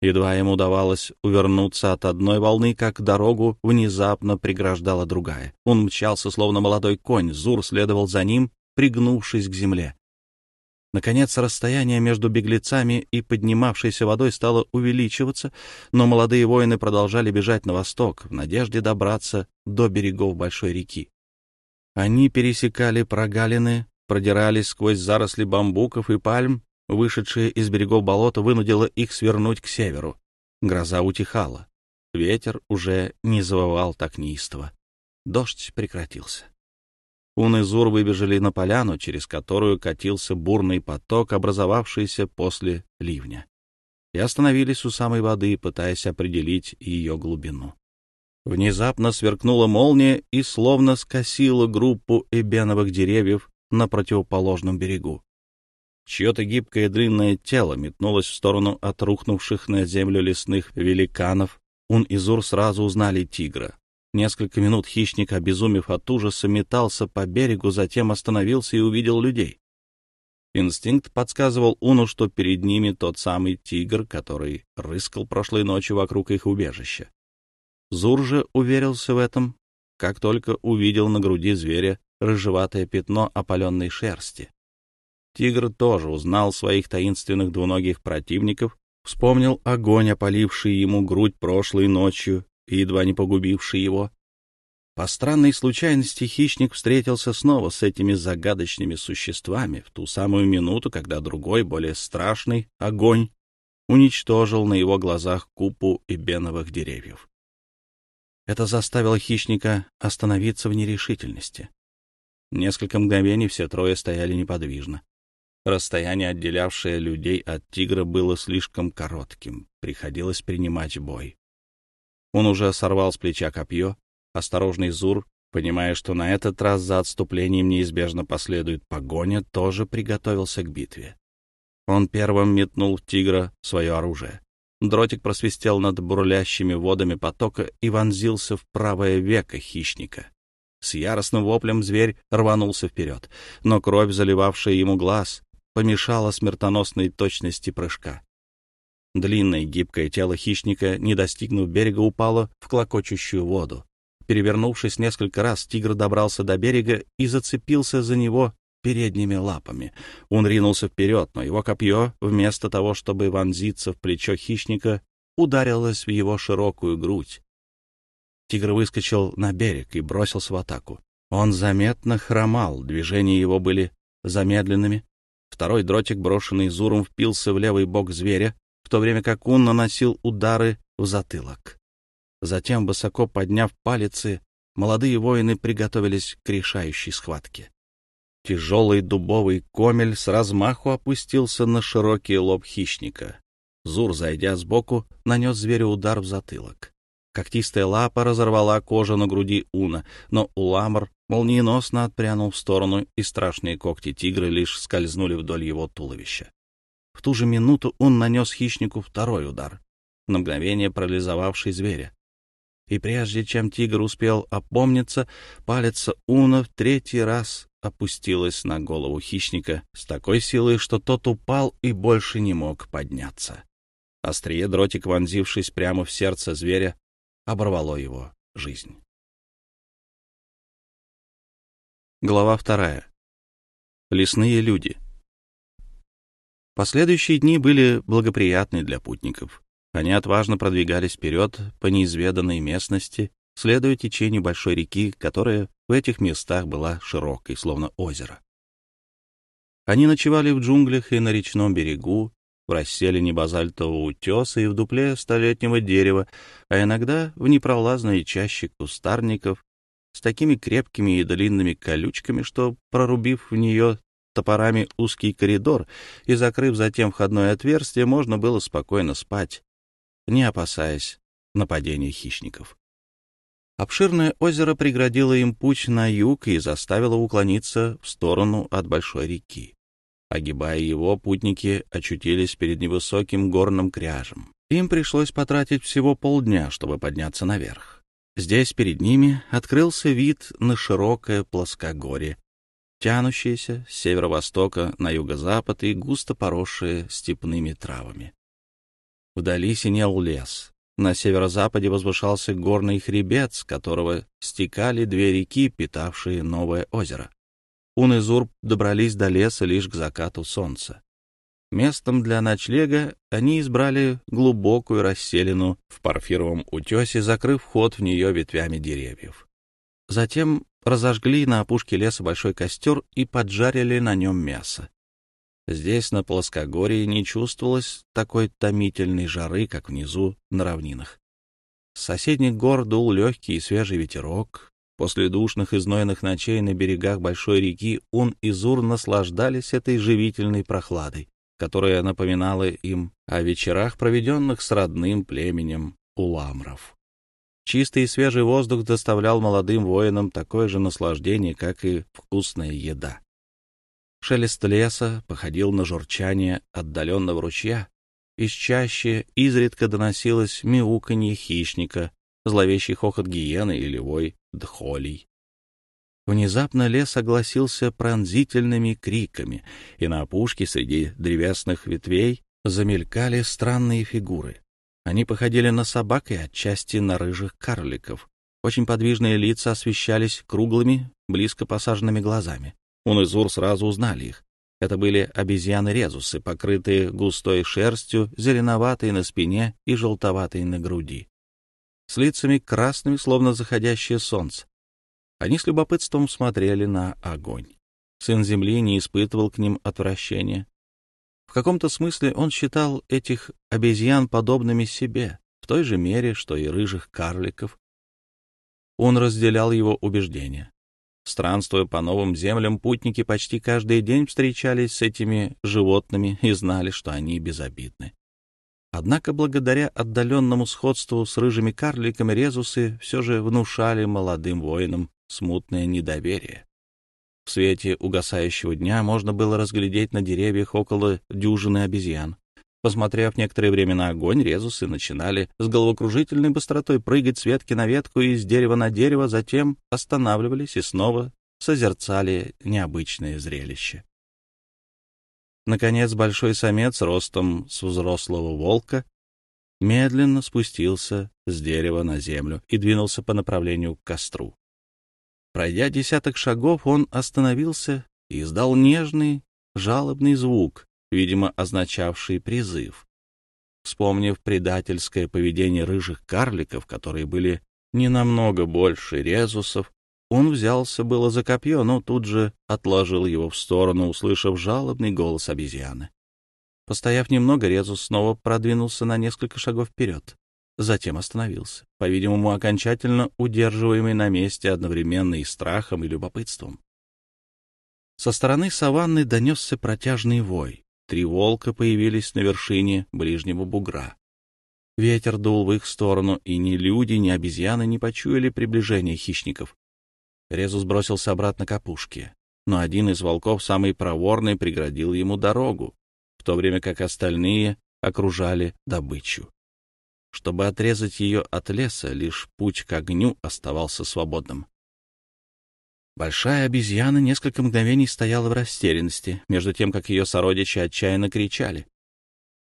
Едва им удавалось увернуться от одной волны, как дорогу внезапно преграждала другая. Он мчался, словно молодой конь, Зур следовал за ним, пригнувшись к земле. Наконец, расстояние между беглецами и поднимавшейся водой стало увеличиваться, но молодые воины продолжали бежать на восток в надежде добраться до берегов большой реки. Они пересекали прогалины, продирались сквозь заросли бамбуков и пальм, вышедшие из берегов болота вынудило их свернуть к северу. Гроза утихала. Ветер уже не завывал так неистово. Дождь прекратился. Ун и Зур выбежали на поляну, через которую катился бурный поток, образовавшийся после ливня, и остановились у самой воды, пытаясь определить ее глубину. Внезапно сверкнула молния и словно скосила группу эбеновых деревьев на противоположном берегу. Чье-то гибкое длинное тело метнулось в сторону от рухнувших на землю лесных великанов. Ун и Зур сразу узнали тигра. Несколько минут хищник, обезумев от ужаса, метался по берегу, затем остановился и увидел людей. Инстинкт подсказывал Уну, что перед ними тот самый тигр, который рыскал прошлой ночью вокруг их убежища. Зур же уверился в этом, как только увидел на груди зверя рыжеватое пятно опаленной шерсти. Тигр тоже узнал своих таинственных двуногих противников, вспомнил огонь, опаливший ему грудь прошлой ночью, и едва не погубивший его. По странной случайности хищник встретился снова с этими загадочными существами в ту самую минуту, когда другой, более страшный огонь уничтожил на его глазах купу и беновых деревьев. Это заставило хищника остановиться в нерешительности. Несколько мгновений все трое стояли неподвижно. Расстояние, отделявшее людей от тигра, было слишком коротким. Приходилось принимать бой. Он уже сорвал с плеча копье. Осторожный Зур, понимая, что на этот раз за отступлением неизбежно последует погоня, тоже приготовился к битве. Он первым метнул в тигра свое оружие. Дротик просвистел над бурлящими водами потока и вонзился в правое веко хищника. С яростным воплем зверь рванулся вперед, но кровь, заливавшая ему глаз, помешала смертоносной точности прыжка. Длинное гибкое тело хищника, не достигнув берега, упало в клокочущую воду. Перевернувшись несколько раз, тигр добрался до берега и зацепился за него передними лапами. Он ринулся вперед, но его копье, вместо того, чтобы вонзиться в плечо хищника, ударилось в его широкую грудь. Тигр выскочил на берег и бросился в атаку. Он заметно хромал, движения его были замедленными. Второй дротик, брошенный Зуром, впился в левый бок зверя, в то время как он наносил удары в затылок. Затем, высоко подняв палицы, молодые воины приготовились к решающей схватке. Тяжелый дубовый комель с размаху опустился на широкий лоб хищника. Зур, зайдя сбоку, нанес зверю удар в затылок. Когтистая лапа разорвала кожу на груди Уна, но Уламар молниеносно отпрянул в сторону, и страшные когти тигра лишь скользнули вдоль его туловища. В ту же минуту он нанес хищнику второй удар, на мгновение парализовавший зверя. И прежде чем тигр успел опомниться, палец Уна в третий раз опустилась на голову хищника с такой силой, что тот упал и больше не мог подняться. Острие дротик, вонзившись прямо в сердце зверя, оборвало его жизнь. Глава вторая. Лесные люди. Последующие дни были благоприятны для путников. Они отважно продвигались вперед по неизведанной местности, следуя течению большой реки, которая в этих местах была широкой, словно озеро. Они ночевали в джунглях и на речном берегу, в расселине базальтового утеса и в дупле столетнего дерева, а иногда в непролазной чаще кустарников с такими крепкими и длинными колючками, что, прорубив в нее топорами узкий коридор, и, закрыв затем входное отверстие, можно было спокойно спать, не опасаясь нападения хищников. Обширное озеро преградило им путь на юг и заставило уклониться в сторону от большой реки. Огибая его, путники очутились перед невысоким горным кряжем. Им пришлось потратить всего полдня, чтобы подняться наверх. Здесь перед ними открылся вид на широкое плоскогорье, тянущиеся с северо-востока на юго-запад и густо поросшие степными травами. Вдали синел лес. На северо-западе возвышался горный хребет, с которого стекали две реки, питавшие новое озеро. Ун и Зурб добрались до леса лишь к закату солнца. Местом для ночлега они избрали глубокую расселину в парфировом утесе, закрыв ход в нее ветвями деревьев. Затем разожгли на опушке леса большой костер и поджарили на нем мясо. Здесь, на плоскогорье, не чувствовалось такой томительной жары, как внизу на равнинах. С соседних гор дул легкий и свежий ветерок. После душных и знойных ночей на берегах большой реки Ун и Зур наслаждались этой живительной прохладой, которая напоминала им о вечерах, проведенных с родным племенем уламров. Чистый и свежий воздух доставлял молодым воинам такое же наслаждение, как и вкусная еда. Шелест леса походил на журчание отдаленного ручья, из чаще изредка доносилось мяуканье хищника, зловещий хохот гиены или вой дхолей. Внезапно лес огласился пронзительными криками, и на опушке среди древесных ветвей замелькали странные фигуры. Они походили на собак и отчасти на рыжих карликов. Очень подвижные лица освещались круглыми, близко посаженными глазами. Он и Зур сразу узнали их. Это были обезьяны-резусы, покрытые густой шерстью, зеленоватые на спине и желтоватые на груди. С лицами красными, словно заходящее солнце. Они с любопытством смотрели на огонь. Сын земли не испытывал к ним отвращения. В каком-то смысле он считал этих обезьян подобными себе, в той же мере, что и рыжих карликов. Он разделял его убеждения. Странствуя по новым землям, путники почти каждый день встречались с этими животными и знали, что они безобидны. Однако благодаря отдаленному сходству с рыжими карликами резусы все же внушали молодым воинам смутное недоверие. В свете угасающего дня можно было разглядеть на деревьях около дюжины обезьян. Посмотрев некоторое время на огонь, резусы начинали с головокружительной быстротой прыгать с ветки на ветку и с дерева на дерево, затем останавливались и снова созерцали необычное зрелище. Наконец большой самец ростом с взрослого волка медленно спустился с дерева на землю и двинулся по направлению к костру. Пройдя десяток шагов, он остановился и издал нежный, жалобный звук, видимо, означавший призыв. Вспомнив предательское поведение рыжих карликов, которые были не намного больше резусов, он взялся было за копье, но тут же отложил его в сторону, услышав жалобный голос обезьяны. Постояв немного, резус снова продвинулся на несколько шагов вперед затем остановился, по-видимому, окончательно удерживаемый на месте одновременно и страхом, и любопытством. Со стороны саванны донесся протяжный вой. Три волка появились на вершине ближнего бугра. Ветер дул в их сторону, и ни люди, ни обезьяны не почуяли приближения хищников. Резус бросился обратно к опушке, но один из волков, самый проворный, преградил ему дорогу, в то время как остальные окружали добычу. Чтобы отрезать ее от леса, лишь путь к огню оставался свободным. Большая обезьяна несколько мгновений стояла в растерянности, между тем, как ее сородичи отчаянно кричали.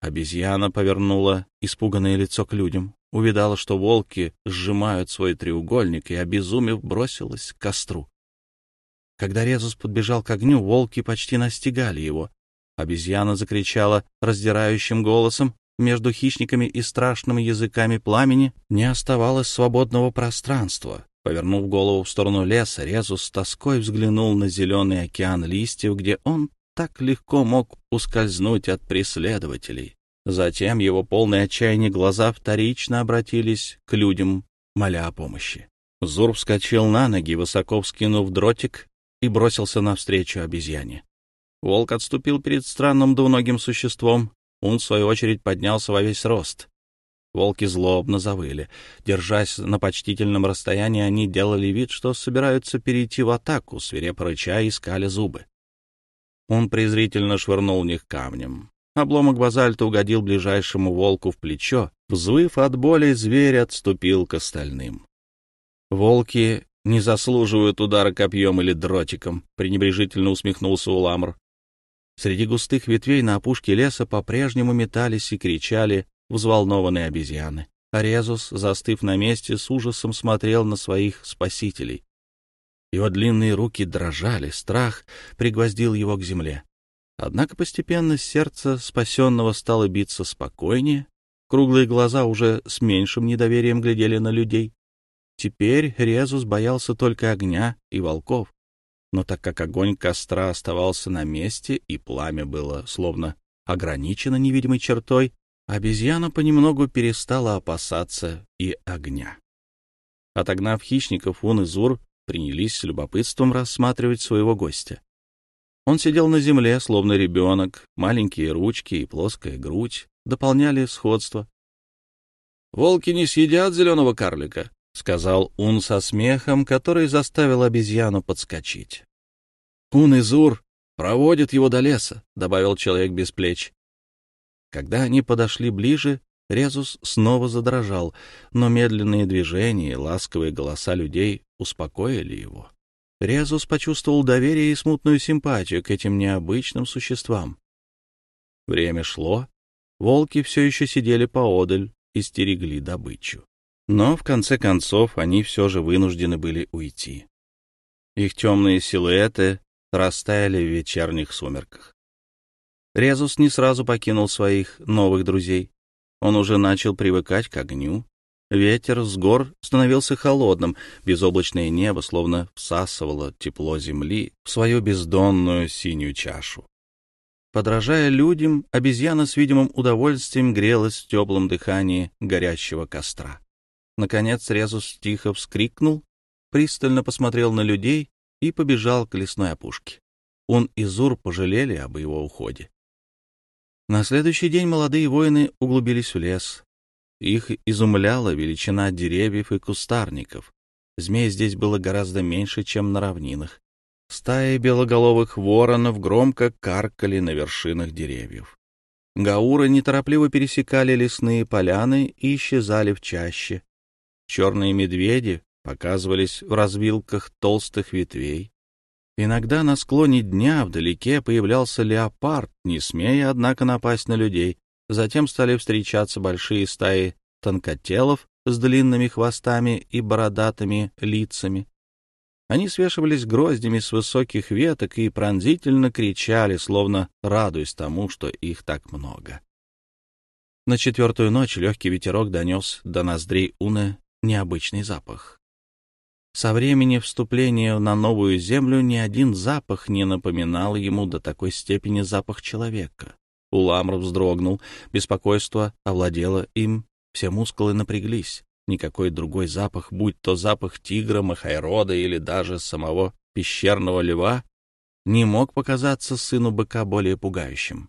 Обезьяна повернула испуганное лицо к людям, увидала, что волки сжимают свой треугольник, и, обезумев, бросилась к костру. Когда Резус подбежал к огню, волки почти настигали его. Обезьяна закричала раздирающим голосом между хищниками и страшными языками пламени не оставалось свободного пространства. Повернув голову в сторону леса, Резус с тоской взглянул на зеленый океан листьев, где он так легко мог ускользнуть от преследователей. Затем его полные отчаяния глаза вторично обратились к людям, моля о помощи. Зур вскочил на ноги, высоко вскинув дротик, и бросился навстречу обезьяне. Волк отступил перед странным двуногим существом, он, в свою очередь, поднялся во весь рост. Волки злобно завыли. Держась на почтительном расстоянии, они делали вид, что собираются перейти в атаку, свирепо рыча и скаля зубы. Он презрительно швырнул в них камнем. Обломок базальта угодил ближайшему волку в плечо. Взвыв от боли, зверь отступил к остальным. Волки не заслуживают удара копьем или дротиком, пренебрежительно усмехнулся Уламр. Среди густых ветвей на опушке леса по-прежнему метались и кричали взволнованные обезьяны. Арезус, застыв на месте, с ужасом смотрел на своих спасителей. Его длинные руки дрожали, страх пригвоздил его к земле. Однако постепенно сердце спасенного стало биться спокойнее, круглые глаза уже с меньшим недоверием глядели на людей. Теперь Резус боялся только огня и волков но так как огонь костра оставался на месте и пламя было словно ограничено невидимой чертой, обезьяна понемногу перестала опасаться и огня. Отогнав хищников, он и Зур принялись с любопытством рассматривать своего гостя. Он сидел на земле, словно ребенок, маленькие ручки и плоская грудь дополняли сходство. «Волки не съедят зеленого карлика», — сказал ун со смехом, который заставил обезьяну подскочить. «Кун-Изур проводит его до леса», — добавил человек без плеч. Когда они подошли ближе, Резус снова задрожал, но медленные движения и ласковые голоса людей успокоили его. Резус почувствовал доверие и смутную симпатию к этим необычным существам. Время шло, волки все еще сидели поодаль и стерегли добычу. Но, в конце концов, они все же вынуждены были уйти. Их темные силуэты растаяли в вечерних сумерках. Резус не сразу покинул своих новых друзей. Он уже начал привыкать к огню. Ветер с гор становился холодным, безоблачное небо словно всасывало тепло земли в свою бездонную синюю чашу. Подражая людям, обезьяна с видимым удовольствием грелась в теплом дыхании горящего костра. Наконец Резус тихо вскрикнул, пристально посмотрел на людей и побежал к лесной опушке. Он и Зур пожалели об его уходе. На следующий день молодые воины углубились в лес. Их изумляла величина деревьев и кустарников. Змей здесь было гораздо меньше, чем на равнинах. Стаи белоголовых воронов громко каркали на вершинах деревьев. Гауры неторопливо пересекали лесные поляны и исчезали в чаще. Черные медведи показывались в развилках толстых ветвей. Иногда на склоне дня вдалеке появлялся леопард, не смея, однако, напасть на людей. Затем стали встречаться большие стаи тонкотелов с длинными хвостами и бородатыми лицами. Они свешивались гроздями с высоких веток и пронзительно кричали, словно радуясь тому, что их так много. На четвертую ночь легкий ветерок донес до ноздрей Уны необычный запах. Со времени вступления на новую землю ни один запах не напоминал ему до такой степени запах человека. Уламров вздрогнул, беспокойство овладело им, все мускулы напряглись. Никакой другой запах, будь то запах тигра, махайрода или даже самого пещерного льва, не мог показаться сыну быка более пугающим.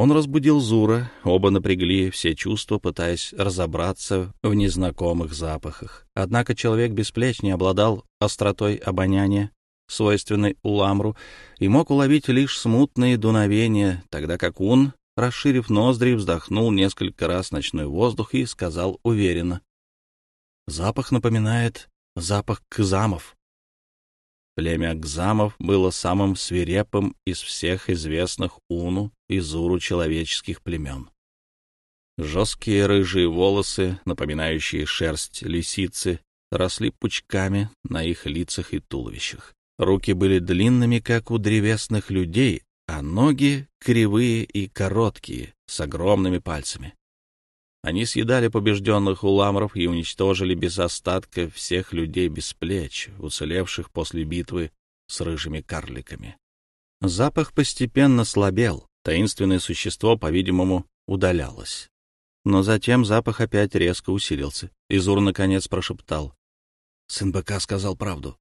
Он разбудил Зура, оба напрягли все чувства, пытаясь разобраться в незнакомых запахах. Однако человек без плеч не обладал остротой обоняния, свойственной уламру, и мог уловить лишь смутные дуновения, тогда как он, расширив ноздри, вздохнул несколько раз ночной воздух и сказал уверенно. «Запах напоминает запах кзамов». Племя Гзамов было самым свирепым из всех известных Уну и Зуру человеческих племен. Жесткие рыжие волосы, напоминающие шерсть лисицы, росли пучками на их лицах и туловищах. Руки были длинными, как у древесных людей, а ноги — кривые и короткие, с огромными пальцами. Они съедали побежденных уламров и уничтожили без остатка всех людей без плеч, уцелевших после битвы с рыжими карликами. Запах постепенно слабел, таинственное существо, по-видимому, удалялось. Но затем запах опять резко усилился. и Изур, наконец, прошептал. Сын быка сказал правду.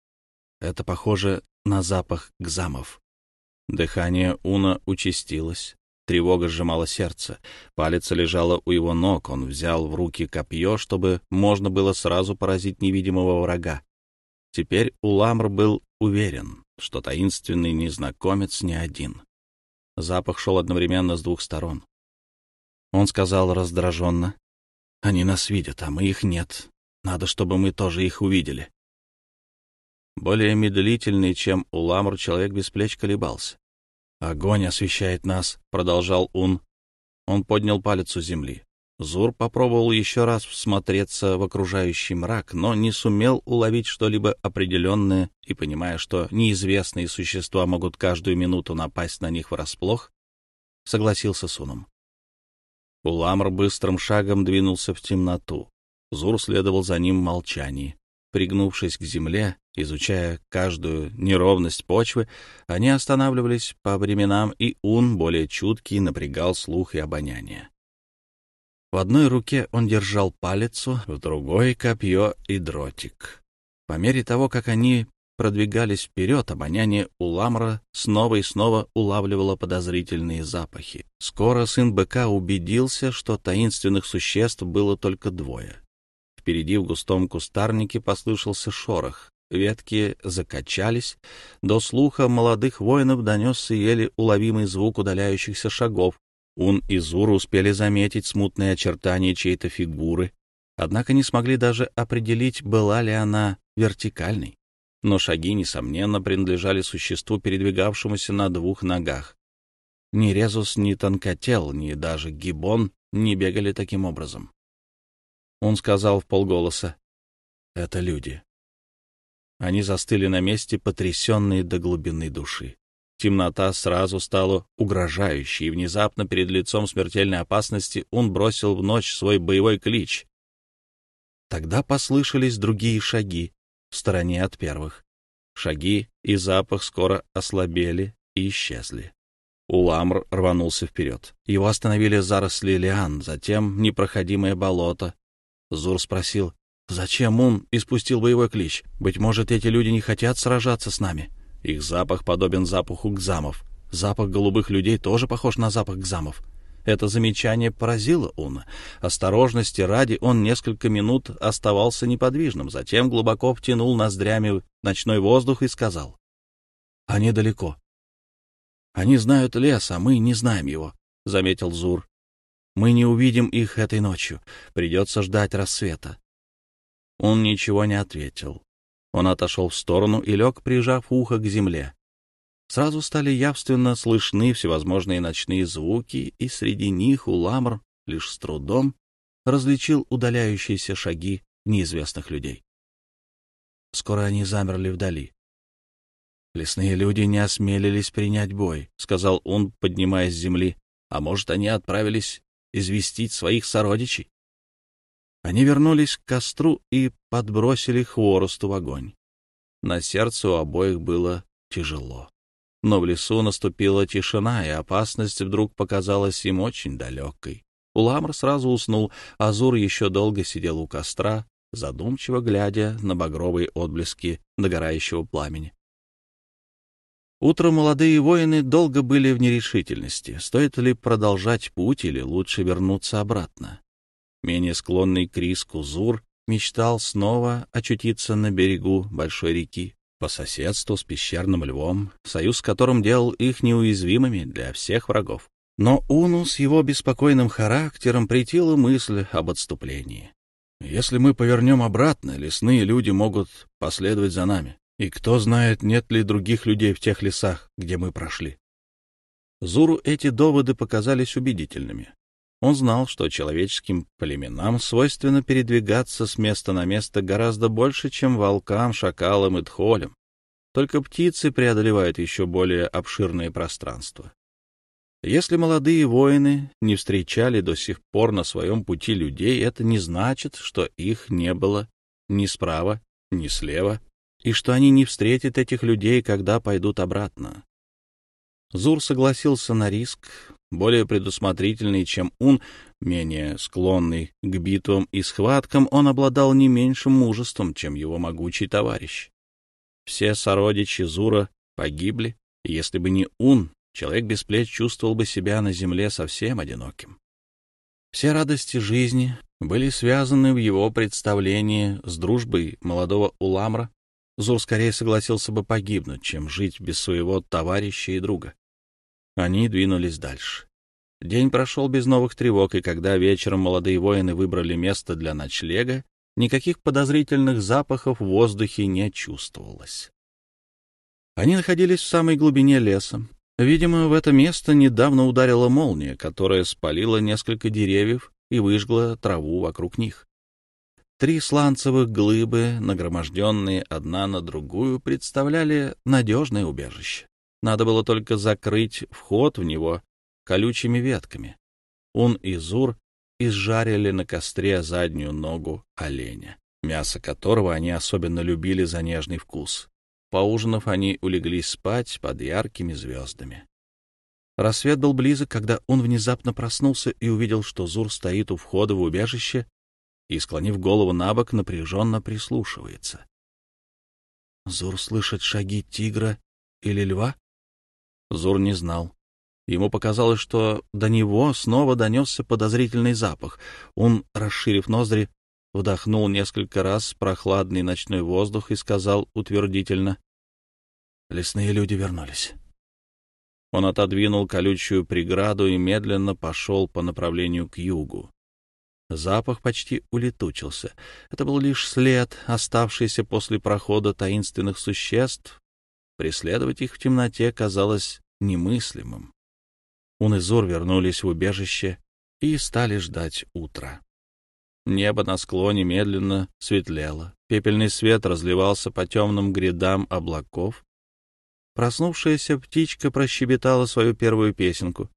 Это похоже на запах гзамов. Дыхание Уна участилось. Тревога сжимала сердце. Палец лежала у его ног. Он взял в руки копье, чтобы можно было сразу поразить невидимого врага. Теперь Уламр был уверен, что таинственный незнакомец не один. Запах шел одновременно с двух сторон. Он сказал раздраженно, «Они нас видят, а мы их нет. Надо, чтобы мы тоже их увидели». Более медлительный, чем Уламр, человек без плеч колебался. «Огонь освещает нас», — продолжал Ун. Он поднял палец у земли. Зур попробовал еще раз всмотреться в окружающий мрак, но не сумел уловить что-либо определенное, и, понимая, что неизвестные существа могут каждую минуту напасть на них врасплох, согласился с Уном. Уламр быстрым шагом двинулся в темноту. Зур следовал за ним в молчании пригнувшись к земле, изучая каждую неровность почвы, они останавливались по временам, и Ун, более чуткий, напрягал слух и обоняние. В одной руке он держал палицу, в другой — копье и дротик. По мере того, как они продвигались вперед, обоняние Уламра снова и снова улавливало подозрительные запахи. Скоро сын быка убедился, что таинственных существ было только двое. Впереди в густом кустарнике послышался шорох. Ветки закачались. До слуха молодых воинов донесся еле уловимый звук удаляющихся шагов. Ун и Зур успели заметить смутные очертания чьей-то фигуры, однако не смогли даже определить, была ли она вертикальной. Но шаги, несомненно, принадлежали существу, передвигавшемуся на двух ногах. Ни Резус, ни танкотел, ни даже Гибон не бегали таким образом. Он сказал в полголоса. «Это люди». Они застыли на месте, потрясенные до глубины души. Темнота сразу стала угрожающей, и внезапно перед лицом смертельной опасности он бросил в ночь свой боевой клич. Тогда послышались другие шаги в стороне от первых. Шаги и запах скоро ослабели и исчезли. Уламр рванулся вперед. Его остановили заросли лиан, затем непроходимое болото, Зур спросил, «Зачем он испустил боевой клич? Быть может, эти люди не хотят сражаться с нами? Их запах подобен запаху гзамов. Запах голубых людей тоже похож на запах гзамов». Это замечание поразило Уна. Осторожности ради он несколько минут оставался неподвижным, затем глубоко втянул ноздрями ночной воздух и сказал. «Они далеко. Они знают лес, а мы не знаем его», — заметил Зур. Мы не увидим их этой ночью. Придется ждать рассвета. Он ничего не ответил. Он отошел в сторону и лег, прижав ухо к земле. Сразу стали явственно слышны всевозможные ночные звуки, и среди них Уламр лишь с трудом различил удаляющиеся шаги неизвестных людей. Скоро они замерли вдали. «Лесные люди не осмелились принять бой», — сказал он, поднимаясь с земли. «А может, они отправились известить своих сородичей. Они вернулись к костру и подбросили хворосту в огонь. На сердце у обоих было тяжело. Но в лесу наступила тишина, и опасность вдруг показалась им очень далекой. Уламр сразу уснул, Азур еще долго сидел у костра, задумчиво глядя на багровые отблески догорающего пламени. Утро молодые воины долго были в нерешительности, стоит ли продолжать путь или лучше вернуться обратно. Менее склонный к риску Зур мечтал снова очутиться на берегу большой реки, по соседству с пещерным львом, союз с которым делал их неуязвимыми для всех врагов. Но Уну с его беспокойным характером притила мысль об отступлении. «Если мы повернем обратно, лесные люди могут последовать за нами. И кто знает, нет ли других людей в тех лесах, где мы прошли. Зуру эти доводы показались убедительными. Он знал, что человеческим племенам свойственно передвигаться с места на место гораздо больше, чем волкам, шакалам и тхолям. Только птицы преодолевают еще более обширные пространства. Если молодые воины не встречали до сих пор на своем пути людей, это не значит, что их не было ни справа, ни слева, и что они не встретят этих людей, когда пойдут обратно. Зур согласился на риск, более предусмотрительный, чем Ун, менее склонный к битвам и схваткам, он обладал не меньшим мужеством, чем его могучий товарищ. Все сородичи Зура погибли, и если бы не Ун, человек без плеч чувствовал бы себя на земле совсем одиноким. Все радости жизни были связаны в его представлении с дружбой молодого Уламра Зур скорее согласился бы погибнуть, чем жить без своего товарища и друга. Они двинулись дальше. День прошел без новых тревог, и когда вечером молодые воины выбрали место для ночлега, никаких подозрительных запахов в воздухе не чувствовалось. Они находились в самой глубине леса. Видимо, в это место недавно ударила молния, которая спалила несколько деревьев и выжгла траву вокруг них. Три сланцевых глыбы, нагроможденные одна на другую, представляли надежное убежище. Надо было только закрыть вход в него колючими ветками. Он и Зур изжарили на костре заднюю ногу оленя, мясо которого они особенно любили за нежный вкус. Поужинав, они улеглись спать под яркими звездами. Рассвет был близок, когда он внезапно проснулся и увидел, что Зур стоит у входа в убежище и, склонив голову на бок, напряженно прислушивается. Зур слышит шаги тигра или льва? Зур не знал. Ему показалось, что до него снова донесся подозрительный запах. Он, расширив ноздри, вдохнул несколько раз прохладный ночной воздух и сказал утвердительно. «Лесные люди вернулись». Он отодвинул колючую преграду и медленно пошел по направлению к югу. Запах почти улетучился. Это был лишь след, оставшийся после прохода таинственных существ. Преследовать их в темноте казалось немыслимым. Унызур вернулись в убежище и стали ждать утра. Небо на склоне медленно светлело, пепельный свет разливался по темным грядам облаков. Проснувшаяся птичка прощебетала свою первую песенку.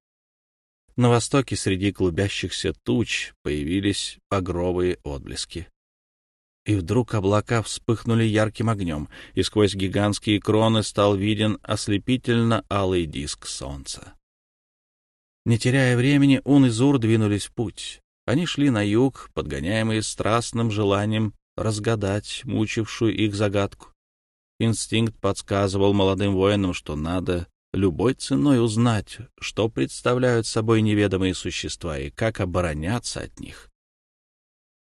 На востоке среди клубящихся туч появились багровые отблески. И вдруг облака вспыхнули ярким огнем, и сквозь гигантские кроны стал виден ослепительно-алый диск солнца. Не теряя времени, Ун и Зур двинулись в путь. Они шли на юг, подгоняемые страстным желанием разгадать мучившую их загадку. Инстинкт подсказывал молодым воинам, что надо любой ценой узнать, что представляют собой неведомые существа и как обороняться от них.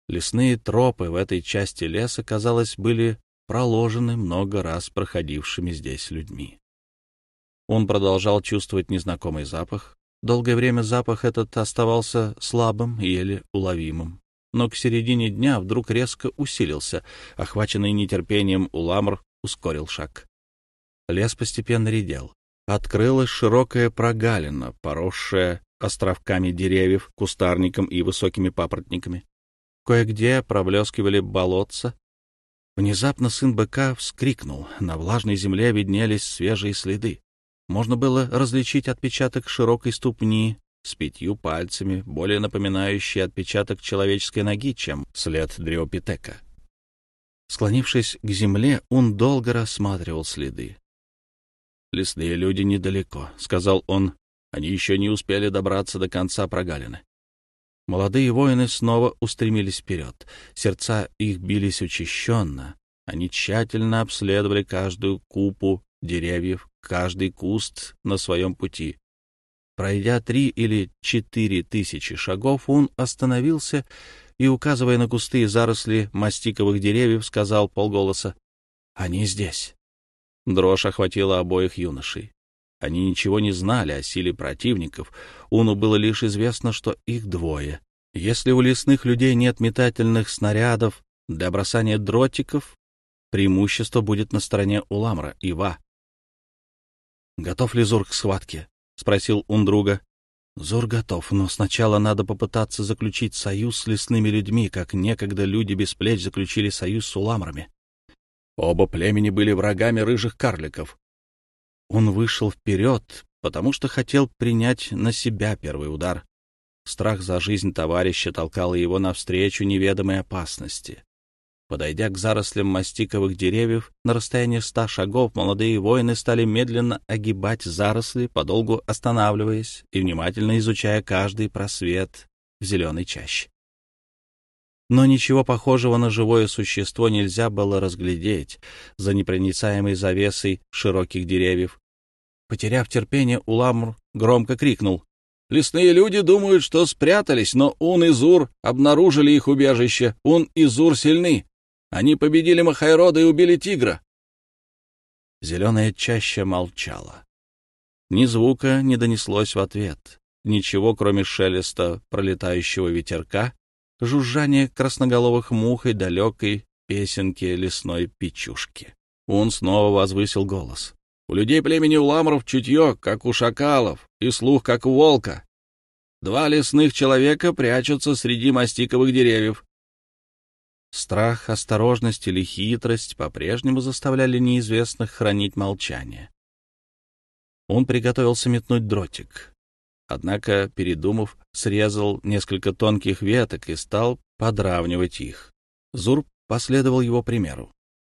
Лесные тропы в этой части леса, казалось, были проложены много раз проходившими здесь людьми. Он продолжал чувствовать незнакомый запах. Долгое время запах этот оставался слабым, еле уловимым. Но к середине дня вдруг резко усилился. Охваченный нетерпением Уламр ускорил шаг. Лес постепенно редел открылась широкая прогалина, поросшая островками деревьев, кустарником и высокими папоротниками. Кое-где проблескивали болотца. Внезапно сын быка вскрикнул. На влажной земле виднелись свежие следы. Можно было различить отпечаток широкой ступни с пятью пальцами, более напоминающий отпечаток человеческой ноги, чем след дриопитека. Склонившись к земле, он долго рассматривал следы лесные люди недалеко», — сказал он. Они еще не успели добраться до конца прогалины. Молодые воины снова устремились вперед. Сердца их бились учащенно. Они тщательно обследовали каждую купу деревьев, каждый куст на своем пути. Пройдя три или четыре тысячи шагов, он остановился и, указывая на густые заросли мастиковых деревьев, сказал полголоса, «Они здесь». Дрожь охватила обоих юношей. Они ничего не знали о силе противников, Уну было лишь известно, что их двое. Если у лесных людей нет метательных снарядов для бросания дротиков, преимущество будет на стороне Уламра и Ва. — Готов ли Зур к схватке? — спросил Ун друга. — Зур готов, но сначала надо попытаться заключить союз с лесными людьми, как некогда люди без плеч заключили союз с Уламрами. Оба племени были врагами рыжих карликов. Он вышел вперед, потому что хотел принять на себя первый удар. Страх за жизнь товарища толкал его навстречу неведомой опасности. Подойдя к зарослям мастиковых деревьев на расстоянии ста шагов, молодые воины стали медленно огибать заросли, подолгу останавливаясь и внимательно изучая каждый просвет в зеленой чаще. Но ничего похожего на живое существо нельзя было разглядеть за непроницаемой завесой широких деревьев. Потеряв терпение, Уламур громко крикнул. «Лесные люди думают, что спрятались, но Ун и Зур обнаружили их убежище. Ун и Зур сильны. Они победили Махайрода и убили тигра». Зеленая чаща молчала. Ни звука не донеслось в ответ. Ничего, кроме шелеста пролетающего ветерка жужжание красноголовых мух и далекой песенки лесной печушки. Он снова возвысил голос. «У людей племени уламров чутье, как у шакалов, и слух, как у волка. Два лесных человека прячутся среди мастиковых деревьев. Страх, осторожность или хитрость по-прежнему заставляли неизвестных хранить молчание. Он приготовился метнуть дротик. Однако, передумав, срезал несколько тонких веток и стал подравнивать их. Зур последовал его примеру.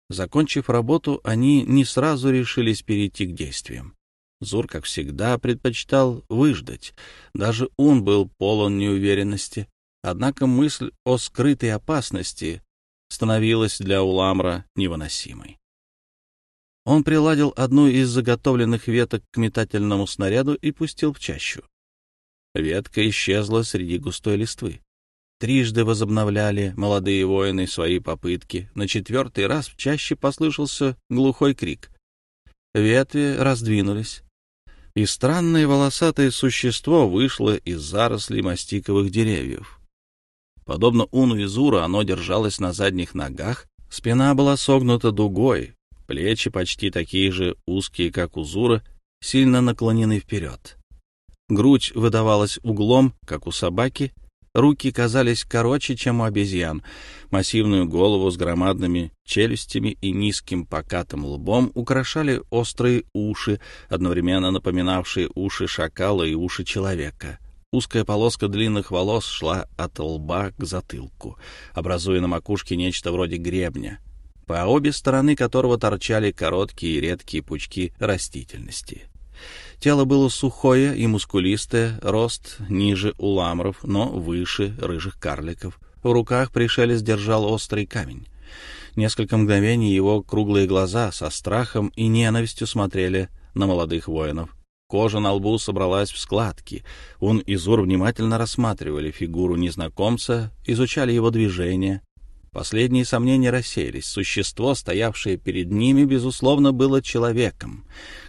Закончив работу, они не сразу решились перейти к действиям. Зур, как всегда, предпочитал выждать. Даже он был полон неуверенности. Однако мысль о скрытой опасности становилась для Уламра невыносимой. Он приладил одну из заготовленных веток к метательному снаряду и пустил в чащу. Ветка исчезла среди густой листвы. Трижды возобновляли молодые воины свои попытки. На четвертый раз чаще послышался глухой крик. Ветви раздвинулись, и странное волосатое существо вышло из зарослей мастиковых деревьев. Подобно уну из ура, оно держалось на задних ногах, спина была согнута дугой, плечи почти такие же узкие, как у зура, сильно наклонены вперед грудь выдавалась углом, как у собаки, руки казались короче, чем у обезьян, массивную голову с громадными челюстями и низким покатым лбом украшали острые уши, одновременно напоминавшие уши шакала и уши человека. Узкая полоска длинных волос шла от лба к затылку, образуя на макушке нечто вроде гребня, по обе стороны которого торчали короткие и редкие пучки растительности. Тело было сухое и мускулистое, рост ниже у ламров, но выше рыжих карликов. В руках пришелец держал острый камень. Несколько мгновений его круглые глаза со страхом и ненавистью смотрели на молодых воинов. Кожа на лбу собралась в складки. Он и Зур внимательно рассматривали фигуру незнакомца, изучали его движения, Последние сомнения рассеялись. Существо, стоявшее перед ними, безусловно, было человеком.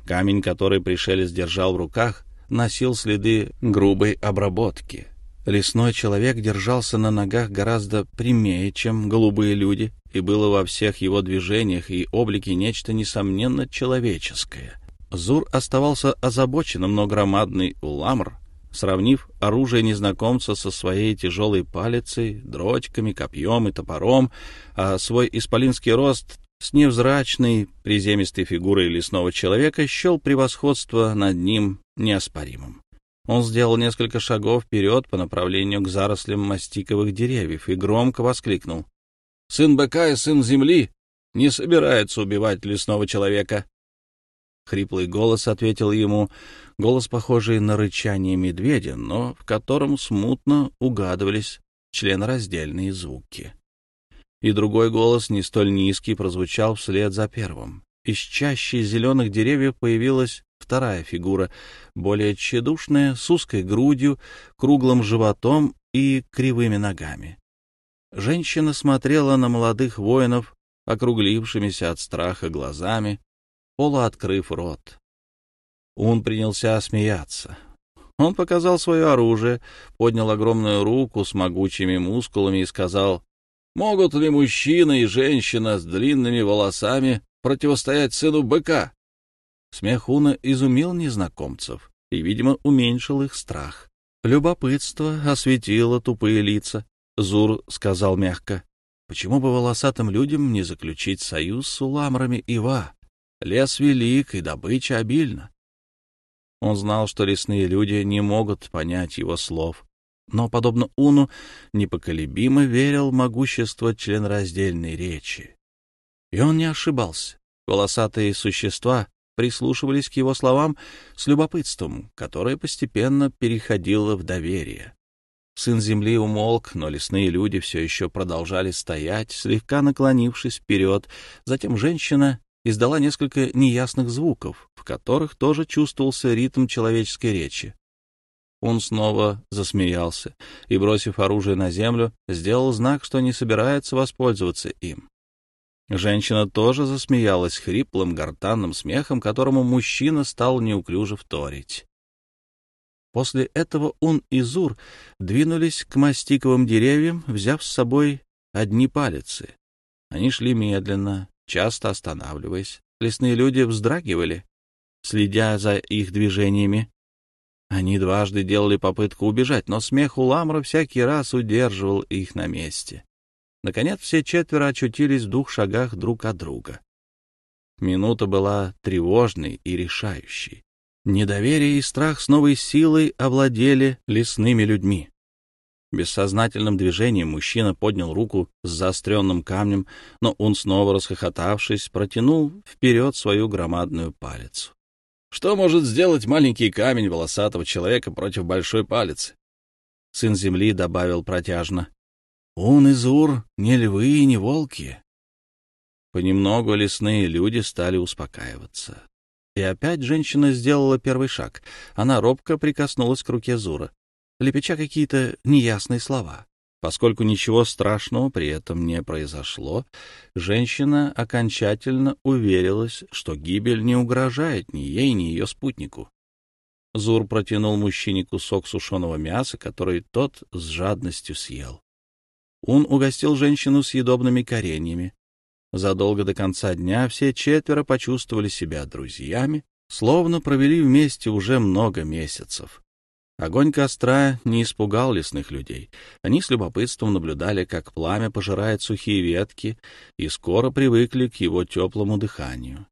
Камень, который пришелец держал в руках, носил следы грубой обработки. Лесной человек держался на ногах гораздо прямее, чем голубые люди, и было во всех его движениях и облике нечто, несомненно, человеческое. Зур оставался озабоченным, но громадный уламр сравнив оружие незнакомца со своей тяжелой палицей, дротиками, копьем и топором, а свой исполинский рост с невзрачной, приземистой фигурой лесного человека счел превосходство над ним неоспоримым. Он сделал несколько шагов вперед по направлению к зарослям мастиковых деревьев и громко воскликнул. «Сын быка и сын земли не собирается убивать лесного человека. Хриплый голос ответил ему, голос, похожий на рычание медведя, но в котором смутно угадывались членораздельные звуки. И другой голос, не столь низкий, прозвучал вслед за первым. Из чаще зеленых деревьев появилась вторая фигура, более тщедушная, с узкой грудью, круглым животом и кривыми ногами. Женщина смотрела на молодых воинов, округлившимися от страха глазами, полуоткрыв рот. Ун принялся смеяться. Он показал свое оружие, поднял огромную руку с могучими мускулами и сказал, «Могут ли мужчина и женщина с длинными волосами противостоять сыну быка?» Смех Уна изумил незнакомцев и, видимо, уменьшил их страх. Любопытство осветило тупые лица. Зур сказал мягко, «Почему бы волосатым людям не заключить союз с уламрами Ива?» Лес велик, и добыча обильна. Он знал, что лесные люди не могут понять его слов, но, подобно Уну, непоколебимо верил в могущество членраздельной речи. И он не ошибался. Волосатые существа прислушивались к его словам с любопытством, которое постепенно переходило в доверие. Сын земли умолк, но лесные люди все еще продолжали стоять, слегка наклонившись вперед. Затем женщина издала несколько неясных звуков, в которых тоже чувствовался ритм человеческой речи. Он снова засмеялся и, бросив оружие на землю, сделал знак, что не собирается воспользоваться им. Женщина тоже засмеялась хриплым гортанным смехом, которому мужчина стал неуклюже вторить. После этого он и Зур двинулись к мастиковым деревьям, взяв с собой одни палицы. Они шли медленно, часто останавливаясь. Лесные люди вздрагивали, следя за их движениями. Они дважды делали попытку убежать, но смех Уламра всякий раз удерживал их на месте. Наконец все четверо очутились в двух шагах друг от друга. Минута была тревожной и решающей. Недоверие и страх с новой силой овладели лесными людьми. Бессознательным движением мужчина поднял руку с заостренным камнем, но он, снова расхохотавшись, протянул вперед свою громадную палец. Что может сделать маленький камень волосатого человека против большой палицы? Сын земли добавил протяжно. «Он и Зур не львы и не волки». Понемногу лесные люди стали успокаиваться. И опять женщина сделала первый шаг. Она робко прикоснулась к руке Зура лепеча какие-то неясные слова. Поскольку ничего страшного при этом не произошло, женщина окончательно уверилась, что гибель не угрожает ни ей, ни ее спутнику. Зур протянул мужчине кусок сушеного мяса, который тот с жадностью съел. Он угостил женщину съедобными кореньями. Задолго до конца дня все четверо почувствовали себя друзьями, словно провели вместе уже много месяцев. Огонь костра не испугал лесных людей. Они с любопытством наблюдали, как пламя пожирает сухие ветки, и скоро привыкли к его теплому дыханию.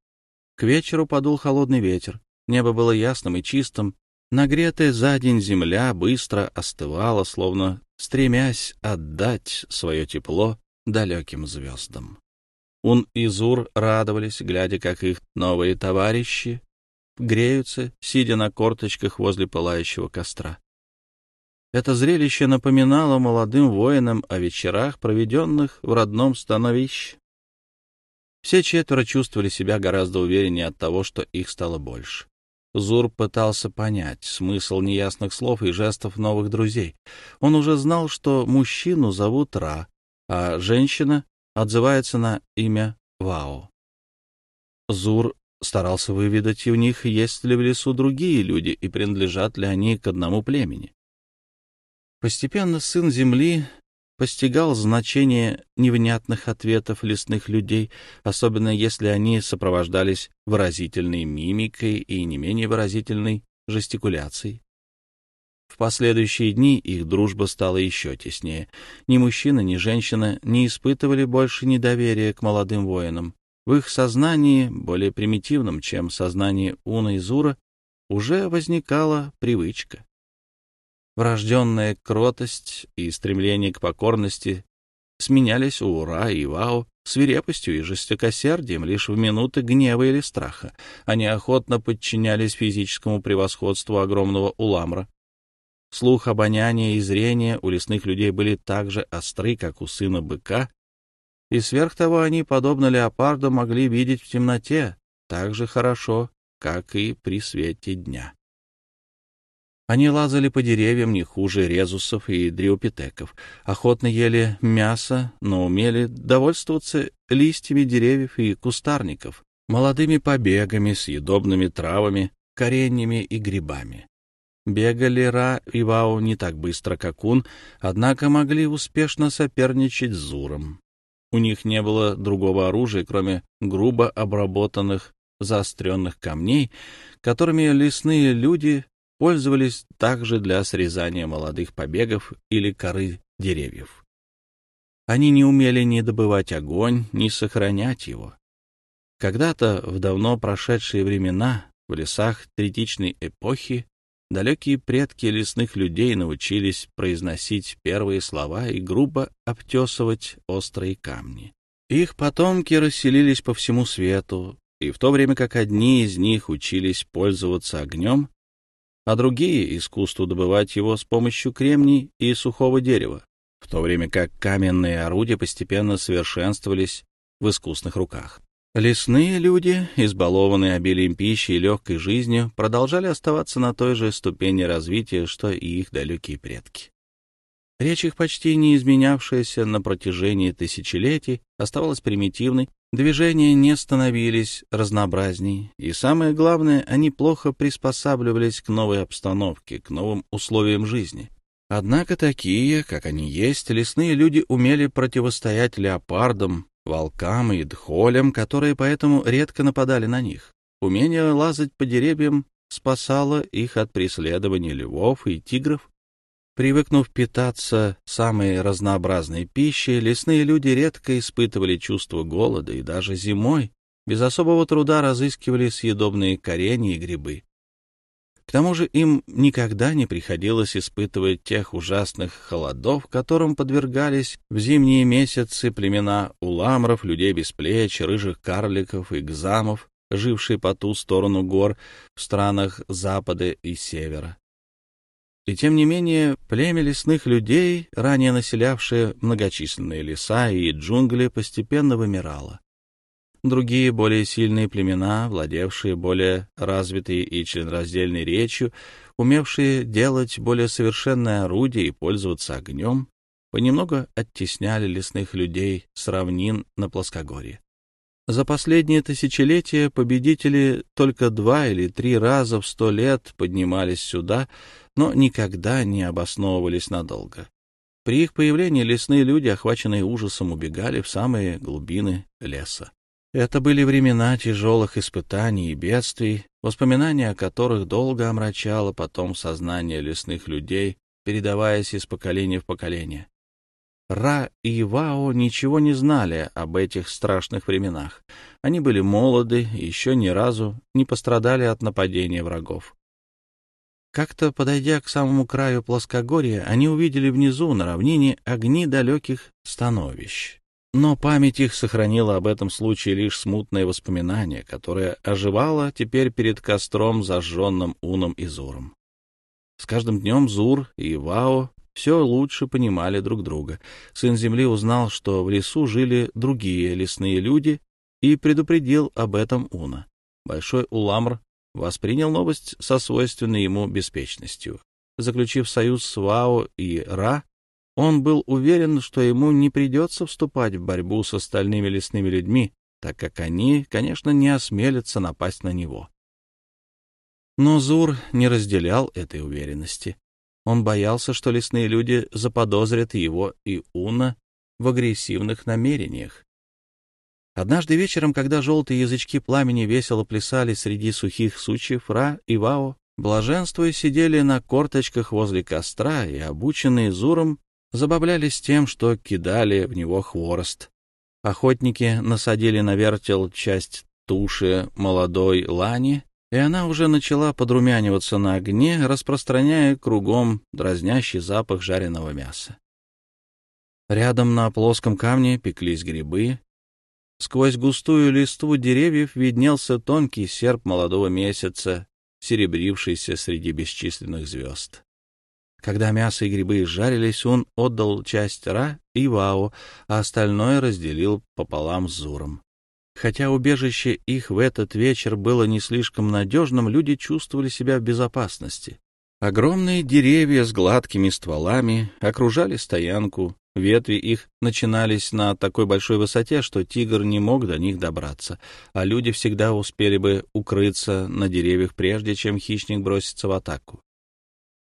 К вечеру подул холодный ветер, небо было ясным и чистым, нагретая за день земля быстро остывала, словно стремясь отдать свое тепло далеким звездам. Ун и Зур радовались, глядя, как их новые товарищи греются, сидя на корточках возле пылающего костра. Это зрелище напоминало молодым воинам о вечерах, проведенных в родном становище. Все четверо чувствовали себя гораздо увереннее от того, что их стало больше. Зур пытался понять смысл неясных слов и жестов новых друзей. Он уже знал, что мужчину зовут Ра, а женщина отзывается на имя Вао. Зур старался выведать у них, есть ли в лесу другие люди и принадлежат ли они к одному племени. Постепенно сын земли постигал значение невнятных ответов лесных людей, особенно если они сопровождались выразительной мимикой и не менее выразительной жестикуляцией. В последующие дни их дружба стала еще теснее. Ни мужчина, ни женщина не испытывали больше недоверия к молодым воинам. В их сознании, более примитивном, чем сознание Уна и Зура, уже возникала привычка. Врожденная кротость и стремление к покорности сменялись у Ура и Вау свирепостью и жестокосердием лишь в минуты гнева или страха. Они охотно подчинялись физическому превосходству огромного уламра. Слух, обоняние и зрение у лесных людей были так же остры, как у сына быка и сверх того они, подобно леопарду, могли видеть в темноте так же хорошо, как и при свете дня. Они лазали по деревьям не хуже резусов и дриопитеков, охотно ели мясо, но умели довольствоваться листьями деревьев и кустарников, молодыми побегами, съедобными травами, кореньями и грибами. Бегали Ра и Вау не так быстро, как Ун, однако могли успешно соперничать с Зуром. У них не было другого оружия, кроме грубо обработанных заостренных камней, которыми лесные люди пользовались также для срезания молодых побегов или коры деревьев. Они не умели ни добывать огонь, ни сохранять его. Когда-то, в давно прошедшие времена, в лесах третичной эпохи, Далекие предки лесных людей научились произносить первые слова и грубо обтесывать острые камни. Их потомки расселились по всему свету, и в то время как одни из них учились пользоваться огнем, а другие — искусству добывать его с помощью кремний и сухого дерева, в то время как каменные орудия постепенно совершенствовались в искусных руках. Лесные люди, избалованные обилием пищи и легкой жизнью, продолжали оставаться на той же ступени развития, что и их далекие предки. Речь их, почти не изменявшаяся на протяжении тысячелетий, оставалась примитивной, движения не становились разнообразней, и самое главное, они плохо приспосабливались к новой обстановке, к новым условиям жизни. Однако такие, как они есть, лесные люди умели противостоять леопардам, волкам и дхолям, которые поэтому редко нападали на них. Умение лазать по деревьям спасало их от преследований львов и тигров. Привыкнув питаться самой разнообразной пищей, лесные люди редко испытывали чувство голода и даже зимой без особого труда разыскивали съедобные коренья и грибы. К тому же им никогда не приходилось испытывать тех ужасных холодов, которым подвергались в зимние месяцы племена уламров, людей без плеч, рыжих карликов и гзамов, жившие по ту сторону гор в странах Запада и Севера. И тем не менее, племя лесных людей, ранее населявшее многочисленные леса и джунгли, постепенно вымирало. Другие, более сильные племена, владевшие более развитой и членораздельной речью, умевшие делать более совершенное орудие и пользоваться огнем, понемногу оттесняли лесных людей с равнин на плоскогорье. За последние тысячелетия победители только два или три раза в сто лет поднимались сюда, но никогда не обосновывались надолго. При их появлении лесные люди, охваченные ужасом, убегали в самые глубины леса. Это были времена тяжелых испытаний и бедствий, воспоминания о которых долго омрачало потом сознание лесных людей, передаваясь из поколения в поколение. Ра и Вао ничего не знали об этих страшных временах. Они были молоды и еще ни разу не пострадали от нападения врагов. Как-то, подойдя к самому краю плоскогорья, они увидели внизу на равнине огни далеких становищ. Но память их сохранила об этом случае лишь смутное воспоминание, которое оживало теперь перед костром, зажженным Уном и Зуром. С каждым днем Зур и Вао все лучше понимали друг друга. Сын Земли узнал, что в лесу жили другие лесные люди, и предупредил об этом Уна. Большой Уламр воспринял новость со свойственной ему беспечностью. Заключив союз с Вао и Ра, он был уверен, что ему не придется вступать в борьбу с остальными лесными людьми, так как они, конечно, не осмелятся напасть на него. Но Зур не разделял этой уверенности. Он боялся, что лесные люди заподозрят его и Уна в агрессивных намерениях. Однажды вечером, когда желтые язычки пламени весело плясали среди сухих сучьев, Ра и Вао, блаженствуя, сидели на корточках возле костра, и, обученные Зуром, забавлялись тем, что кидали в него хворост. Охотники насадили на вертел часть туши молодой лани, и она уже начала подрумяниваться на огне, распространяя кругом дразнящий запах жареного мяса. Рядом на плоском камне пеклись грибы. Сквозь густую листву деревьев виднелся тонкий серп молодого месяца, серебрившийся среди бесчисленных звезд. Когда мясо и грибы жарились, он отдал часть Ра и Вао, а остальное разделил пополам с Зуром. Хотя убежище их в этот вечер было не слишком надежным, люди чувствовали себя в безопасности. Огромные деревья с гладкими стволами окружали стоянку, ветви их начинались на такой большой высоте, что тигр не мог до них добраться, а люди всегда успели бы укрыться на деревьях, прежде чем хищник бросится в атаку.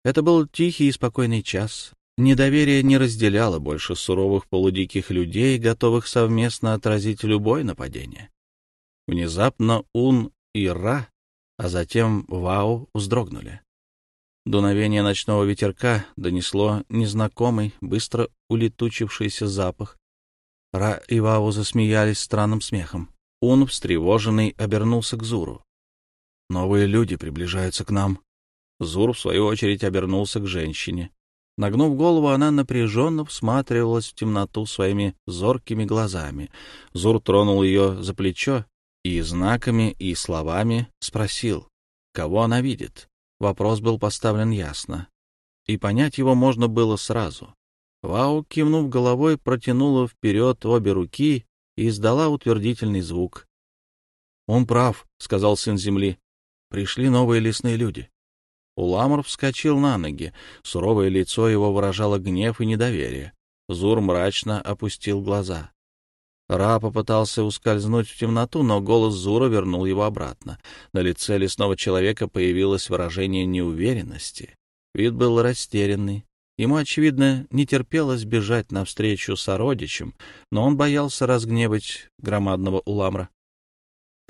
Это был тихий и спокойный час. Недоверие не разделяло больше суровых полудиких людей, готовых совместно отразить любое нападение. Внезапно Ун и Ра, а затем Вау вздрогнули. Дуновение ночного ветерка донесло незнакомый, быстро улетучившийся запах. Ра и Вау засмеялись странным смехом. Ун, встревоженный, обернулся к Зуру. «Новые люди приближаются к нам», Зур, в свою очередь, обернулся к женщине. Нагнув голову, она напряженно всматривалась в темноту своими зоркими глазами. Зур тронул ее за плечо и знаками, и словами спросил, кого она видит. Вопрос был поставлен ясно, и понять его можно было сразу. Вау, кивнув головой, протянула вперед обе руки и издала утвердительный звук. — Он прав, — сказал сын земли. — Пришли новые лесные люди. Уламр вскочил на ноги. Суровое лицо его выражало гнев и недоверие. Зур мрачно опустил глаза. Ра попытался ускользнуть в темноту, но голос Зура вернул его обратно. На лице лесного человека появилось выражение неуверенности. Вид был растерянный. Ему, очевидно, не терпелось бежать навстречу сородичам, но он боялся разгневать громадного уламра.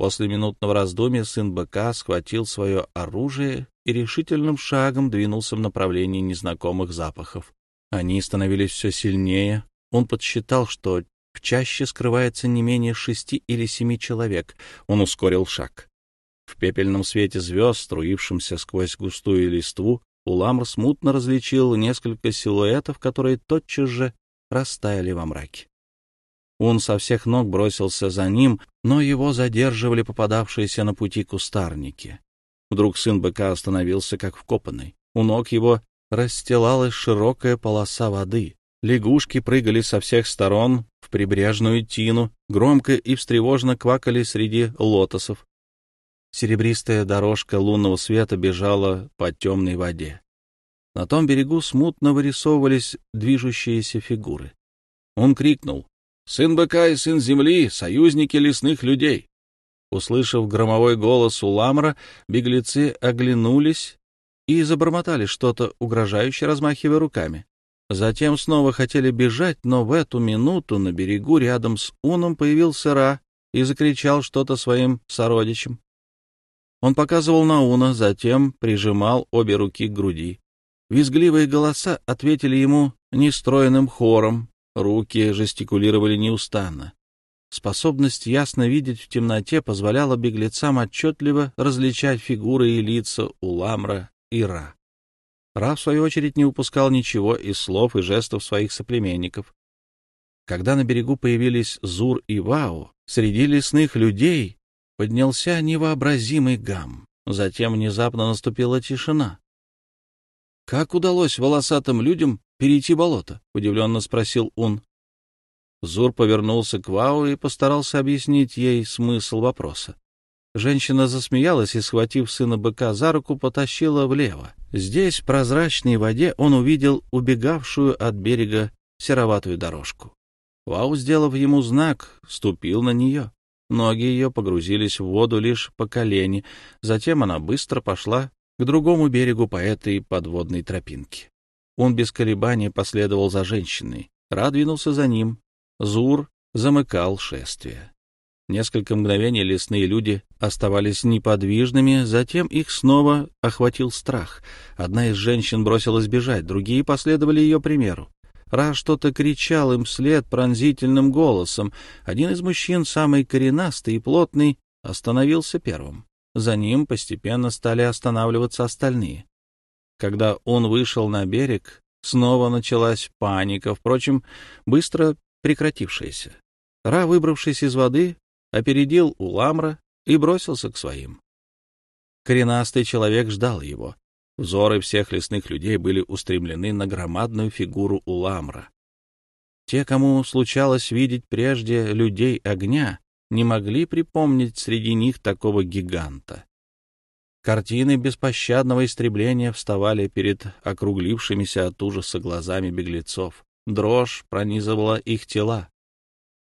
После минутного раздумья сын быка схватил свое оружие и решительным шагом двинулся в направлении незнакомых запахов. Они становились все сильнее. Он подсчитал, что в чаще скрывается не менее шести или семи человек. Он ускорил шаг. В пепельном свете звезд, струившемся сквозь густую листву, Уламр смутно различил несколько силуэтов, которые тотчас же растаяли во мраке. Он со всех ног бросился за ним, но его задерживали попадавшиеся на пути кустарники. Вдруг сын быка остановился, как вкопанный. У ног его расстилалась широкая полоса воды. Лягушки прыгали со всех сторон в прибрежную тину, громко и встревожно квакали среди лотосов. Серебристая дорожка лунного света бежала по темной воде. На том берегу смутно вырисовывались движущиеся фигуры. Он крикнул Сын быка и сын земли — союзники лесных людей. Услышав громовой голос Уламра, беглецы оглянулись и забормотали что-то, угрожающе размахивая руками. Затем снова хотели бежать, но в эту минуту на берегу рядом с Уном появился Ра и закричал что-то своим сородичам. Он показывал на Уна, затем прижимал обе руки к груди. Визгливые голоса ответили ему нестроенным хором, Руки жестикулировали неустанно. Способность ясно видеть в темноте позволяла беглецам отчетливо различать фигуры и лица Уламра и Ра. Ра, в свою очередь, не упускал ничего из слов и жестов своих соплеменников. Когда на берегу появились Зур и Вау, среди лесных людей поднялся невообразимый гам. Затем внезапно наступила тишина. Как удалось волосатым людям перейти болото? — удивленно спросил Ун. Зур повернулся к Вау и постарался объяснить ей смысл вопроса. Женщина засмеялась и, схватив сына быка за руку, потащила влево. Здесь, в прозрачной воде, он увидел убегавшую от берега сероватую дорожку. Вау, сделав ему знак, ступил на нее. Ноги ее погрузились в воду лишь по колени, затем она быстро пошла к другому берегу по этой подводной тропинке. Он без колебаний последовал за женщиной. Ра двинулся за ним. Зур замыкал шествие. Несколько мгновений лесные люди оставались неподвижными, затем их снова охватил страх. Одна из женщин бросилась бежать, другие последовали ее примеру. Ра что-то кричал им вслед пронзительным голосом. Один из мужчин, самый коренастый и плотный, остановился первым. За ним постепенно стали останавливаться остальные. Когда он вышел на берег, снова началась паника, впрочем, быстро прекратившаяся. Ра, выбравшись из воды, опередил Уламра и бросился к своим. Коренастый человек ждал его. Взоры всех лесных людей были устремлены на громадную фигуру Уламра. Те, кому случалось видеть прежде людей огня, не могли припомнить среди них такого гиганта. Картины беспощадного истребления вставали перед округлившимися от ужаса глазами беглецов. Дрожь пронизывала их тела.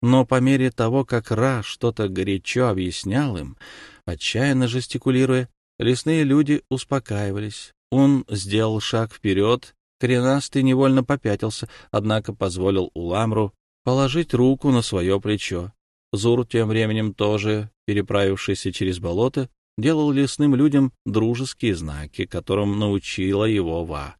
Но по мере того, как Ра что-то горячо объяснял им, отчаянно жестикулируя, лесные люди успокаивались. Он сделал шаг вперед, коренастый невольно попятился, однако позволил Уламру положить руку на свое плечо. Зур, тем временем тоже переправившийся через болото, делал лесным людям дружеские знаки, которым научила его Ва.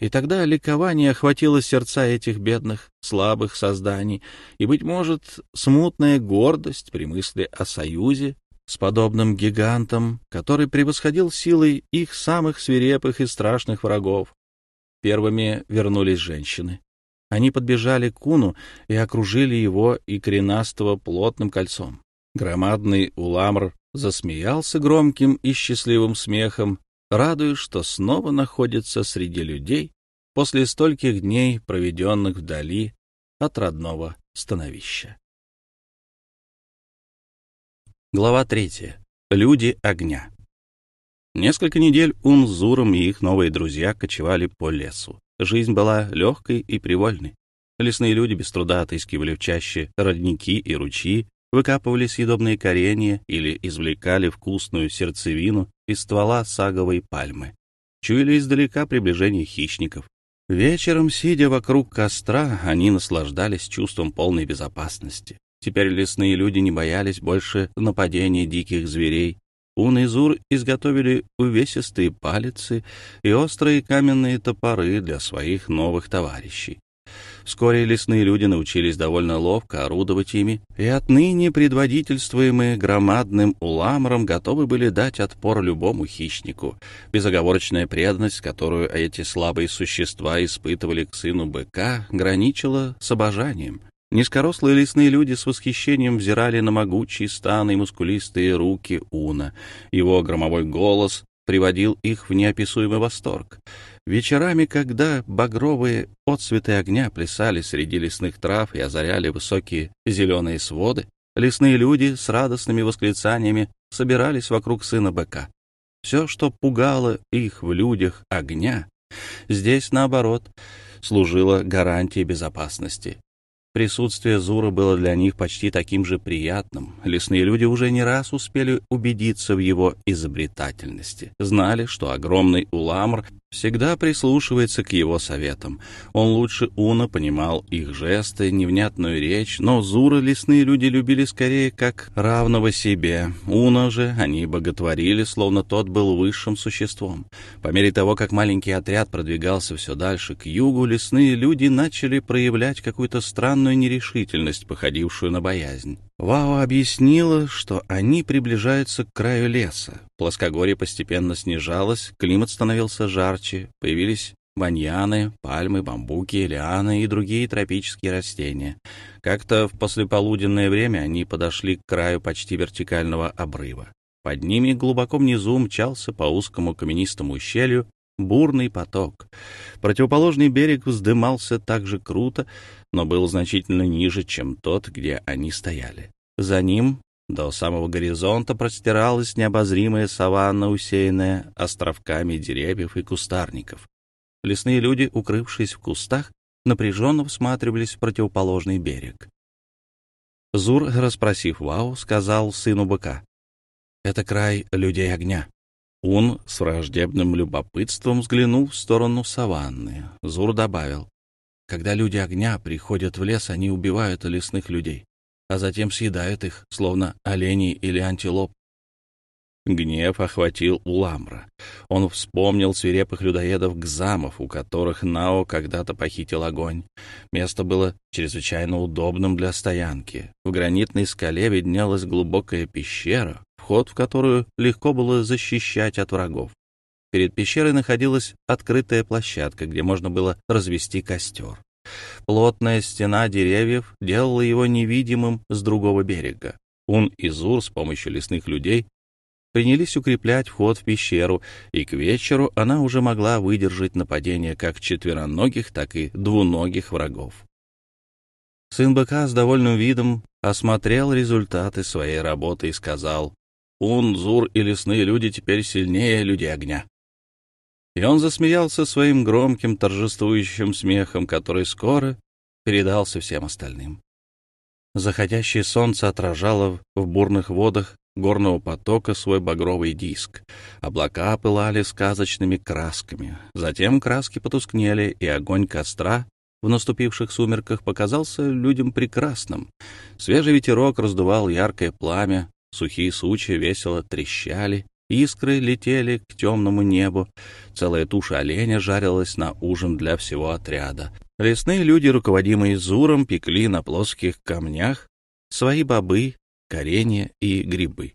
И тогда ликование охватило сердца этих бедных, слабых созданий, и, быть может, смутная гордость при мысли о союзе с подобным гигантом, который превосходил силой их самых свирепых и страшных врагов. Первыми вернулись женщины. Они подбежали к Куну и окружили его и коренастого плотным кольцом. Громадный уламр засмеялся громким и счастливым смехом, радуясь, что снова находится среди людей после стольких дней, проведенных вдали от родного становища. Глава третья. Люди огня. Несколько недель Ум с Зуром и их новые друзья кочевали по лесу. Жизнь была легкой и привольной. Лесные люди без труда отыскивали в чаще родники и ручьи, выкапывали съедобные коренья или извлекали вкусную сердцевину из ствола саговой пальмы, чуяли издалека приближение хищников. Вечером, сидя вокруг костра, они наслаждались чувством полной безопасности. Теперь лесные люди не боялись больше нападения диких зверей. Ун и Зур изготовили увесистые палицы и острые каменные топоры для своих новых товарищей. Вскоре лесные люди научились довольно ловко орудовать ими, и отныне предводительствуемые громадным уламром готовы были дать отпор любому хищнику. Безоговорочная преданность, которую эти слабые существа испытывали к сыну быка, граничила с обожанием. Низкорослые лесные люди с восхищением взирали на могучие станы и мускулистые руки Уна. Его громовой голос приводил их в неописуемый восторг. Вечерами, когда багровые отцветы огня плясали среди лесных трав и озаряли высокие зеленые своды, лесные люди с радостными восклицаниями собирались вокруг сына быка. Все, что пугало их в людях огня, здесь, наоборот, служило гарантией безопасности Присутствие Зура было для них почти таким же приятным. Лесные люди уже не раз успели убедиться в его изобретательности. Знали, что огромный уламр всегда прислушивается к его советам. Он лучше Уна понимал их жесты, невнятную речь, но Зура лесные люди любили скорее как равного себе. Уна же они боготворили, словно тот был высшим существом. По мере того, как маленький отряд продвигался все дальше к югу, лесные люди начали проявлять какую-то странную нерешительность, походившую на боязнь. Вао объяснила, что они приближаются к краю леса. Плоскогорье постепенно снижалось, климат становился жарче, появились баньяны, пальмы, бамбуки, лианы и другие тропические растения. Как-то в послеполуденное время они подошли к краю почти вертикального обрыва. Под ними глубоко внизу мчался по узкому каменистому ущелью бурный поток. Противоположный берег вздымался так же круто, но был значительно ниже, чем тот, где они стояли. За ним до самого горизонта простиралась необозримая саванна, усеянная островками деревьев и кустарников. Лесные люди, укрывшись в кустах, напряженно всматривались в противоположный берег. Зур, расспросив Вау, сказал сыну быка, «Это край людей огня». Он с враждебным любопытством взглянул в сторону саванны. Зур добавил, «Когда люди огня приходят в лес, они убивают лесных людей, а затем съедают их, словно оленей или антилоп. Гнев охватил Уламра. Он вспомнил свирепых людоедов Гзамов, у которых Нао когда-то похитил огонь. Место было чрезвычайно удобным для стоянки. В гранитной скале виднелась глубокая пещера, вход в которую легко было защищать от врагов. Перед пещерой находилась открытая площадка, где можно было развести костер. Плотная стена деревьев делала его невидимым с другого берега. Ун и Зур с помощью лесных людей принялись укреплять вход в пещеру, и к вечеру она уже могла выдержать нападение как четвероногих, так и двуногих врагов. Сын быка с довольным видом осмотрел результаты своей работы и сказал, Унзур и лесные люди теперь сильнее людей огня. И он засмеялся своим громким торжествующим смехом, который скоро передался всем остальным. Заходящее солнце отражало в бурных водах горного потока свой багровый диск. Облака пылали сказочными красками. Затем краски потускнели, и огонь костра в наступивших сумерках показался людям прекрасным. Свежий ветерок раздувал яркое пламя, Сухие сучи весело трещали, искры летели к темному небу. Целая туша оленя жарилась на ужин для всего отряда. Лесные люди, руководимые Зуром, пекли на плоских камнях свои бобы, коренья и грибы.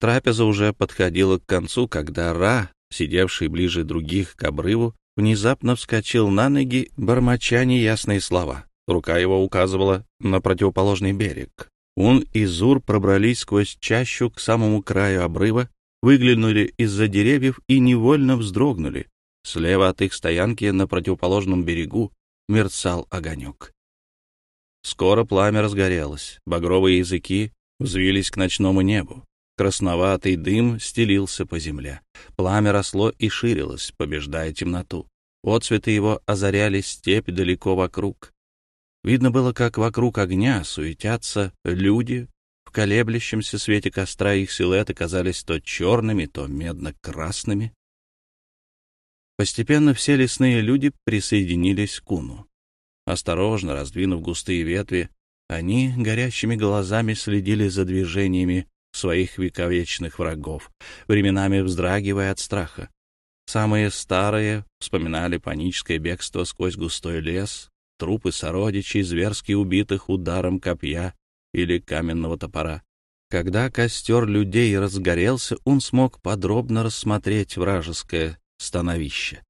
Трапеза уже подходила к концу, когда Ра, сидевший ближе других к обрыву, внезапно вскочил на ноги, бормоча неясные слова. Рука его указывала на противоположный берег. Он и Зур пробрались сквозь чащу к самому краю обрыва, выглянули из-за деревьев и невольно вздрогнули. Слева от их стоянки на противоположном берегу мерцал огонек. Скоро пламя разгорелось, багровые языки взвились к ночному небу. Красноватый дым стелился по земле. Пламя росло и ширилось, побеждая темноту. Отцветы его озаряли степь далеко вокруг. Видно было, как вокруг огня суетятся люди. В колеблющемся свете костра их силуэты казались то черными, то медно-красными. Постепенно все лесные люди присоединились к Уну. Осторожно раздвинув густые ветви, они горящими глазами следили за движениями своих вековечных врагов, временами вздрагивая от страха. Самые старые вспоминали паническое бегство сквозь густой лес, трупы сородичей, зверски убитых ударом копья или каменного топора. Когда костер людей разгорелся, он смог подробно рассмотреть вражеское становище.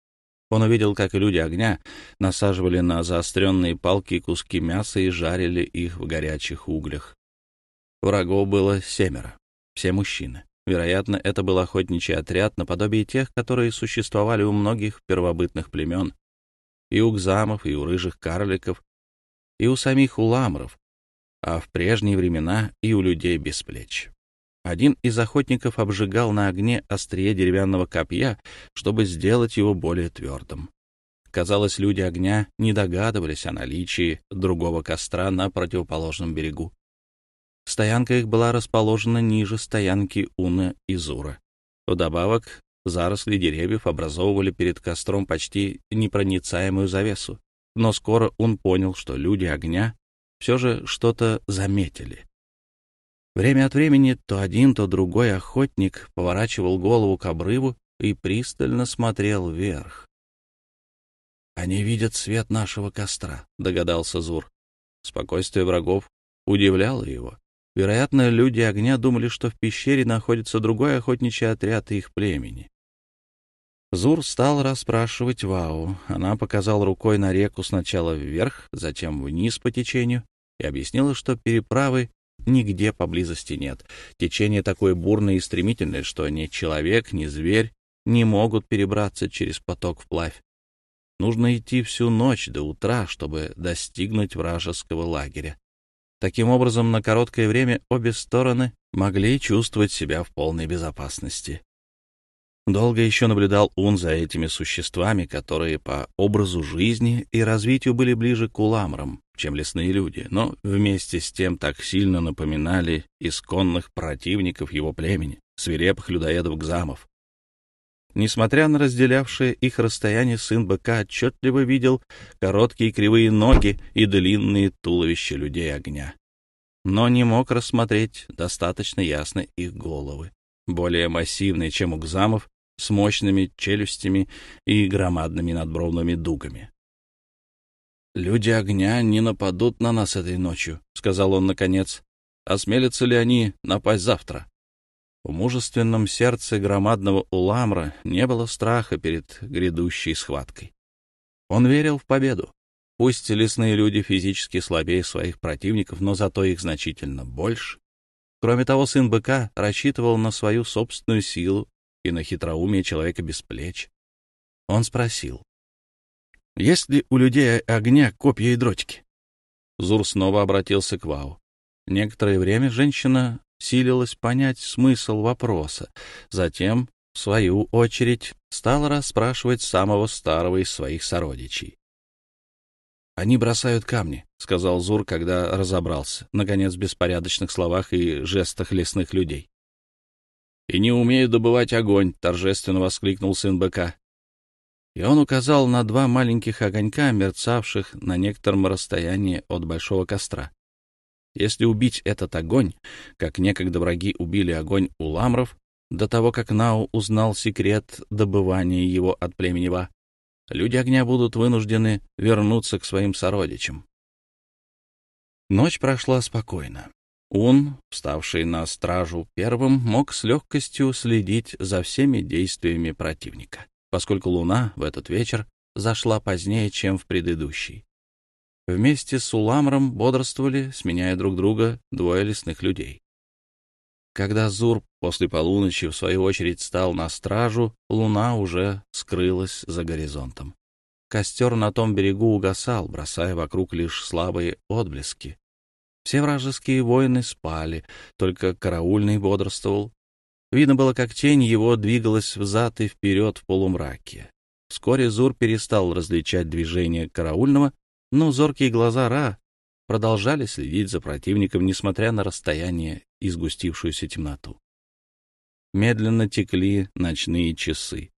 Он увидел, как люди огня насаживали на заостренные палки куски мяса и жарили их в горячих углях. Врагов было семеро, все мужчины. Вероятно, это был охотничий отряд наподобие тех, которые существовали у многих первобытных племен, и у гзамов, и у рыжих карликов, и у самих уламров, а в прежние времена и у людей без плеч. Один из охотников обжигал на огне острие деревянного копья, чтобы сделать его более твердым. Казалось, люди огня не догадывались о наличии другого костра на противоположном берегу. Стоянка их была расположена ниже стоянки Уна и Зура. Вдобавок, Заросли деревьев образовывали перед костром почти непроницаемую завесу. Но скоро он понял, что люди огня все же что-то заметили. Время от времени то один, то другой охотник поворачивал голову к обрыву и пристально смотрел вверх. «Они видят свет нашего костра», — догадался Зур. Спокойствие врагов удивляло его. Вероятно, люди огня думали, что в пещере находится другой охотничий отряд их племени. Зур стал расспрашивать Вау. Она показала рукой на реку сначала вверх, затем вниз по течению и объяснила, что переправы нигде поблизости нет. Течение такое бурное и стремительное, что ни человек, ни зверь не могут перебраться через поток вплавь. Нужно идти всю ночь до утра, чтобы достигнуть вражеского лагеря. Таким образом, на короткое время обе стороны могли чувствовать себя в полной безопасности. Долго еще наблюдал он за этими существами, которые по образу жизни и развитию были ближе к уламрам, чем лесные люди, но вместе с тем так сильно напоминали исконных противников его племени, свирепых людоедов-гзамов. Несмотря на разделявшее их расстояние, сын быка отчетливо видел короткие кривые ноги и длинные туловища людей огня. Но не мог рассмотреть достаточно ясно их головы. Более массивные, чем у гзамов, с мощными челюстями и громадными надбровными дугами. «Люди огня не нападут на нас этой ночью», — сказал он наконец. «Осмелятся ли они напасть завтра?» В мужественном сердце громадного Уламра не было страха перед грядущей схваткой. Он верил в победу. Пусть лесные люди физически слабее своих противников, но зато их значительно больше. Кроме того, сын быка рассчитывал на свою собственную силу и на хитроумие человека без плеч. Он спросил, «Есть ли у людей огня копья и дротики?» Зур снова обратился к Вау. Некоторое время женщина силилась понять смысл вопроса, затем, в свою очередь, стала расспрашивать самого старого из своих сородичей. «Они бросают камни», — сказал Зур, когда разобрался, наконец, в беспорядочных словах и жестах лесных людей и не умеют добывать огонь», — торжественно воскликнул сын быка. И он указал на два маленьких огонька, мерцавших на некотором расстоянии от большого костра. Если убить этот огонь, как некогда враги убили огонь у ламров, до того, как Нау узнал секрет добывания его от племени Ва, люди огня будут вынуждены вернуться к своим сородичам. Ночь прошла спокойно. Он, вставший на стражу первым, мог с легкостью следить за всеми действиями противника, поскольку луна в этот вечер зашла позднее, чем в предыдущий. Вместе с Уламром бодрствовали, сменяя друг друга, двое лесных людей. Когда Зур после полуночи, в свою очередь, стал на стражу, луна уже скрылась за горизонтом. Костер на том берегу угасал, бросая вокруг лишь слабые отблески, все вражеские воины спали, только караульный бодрствовал. Видно было, как тень его двигалась взад и вперед в полумраке. Вскоре Зур перестал различать движения караульного, но зоркие глаза Ра продолжали следить за противником, несмотря на расстояние и сгустившуюся темноту. Медленно текли ночные часы.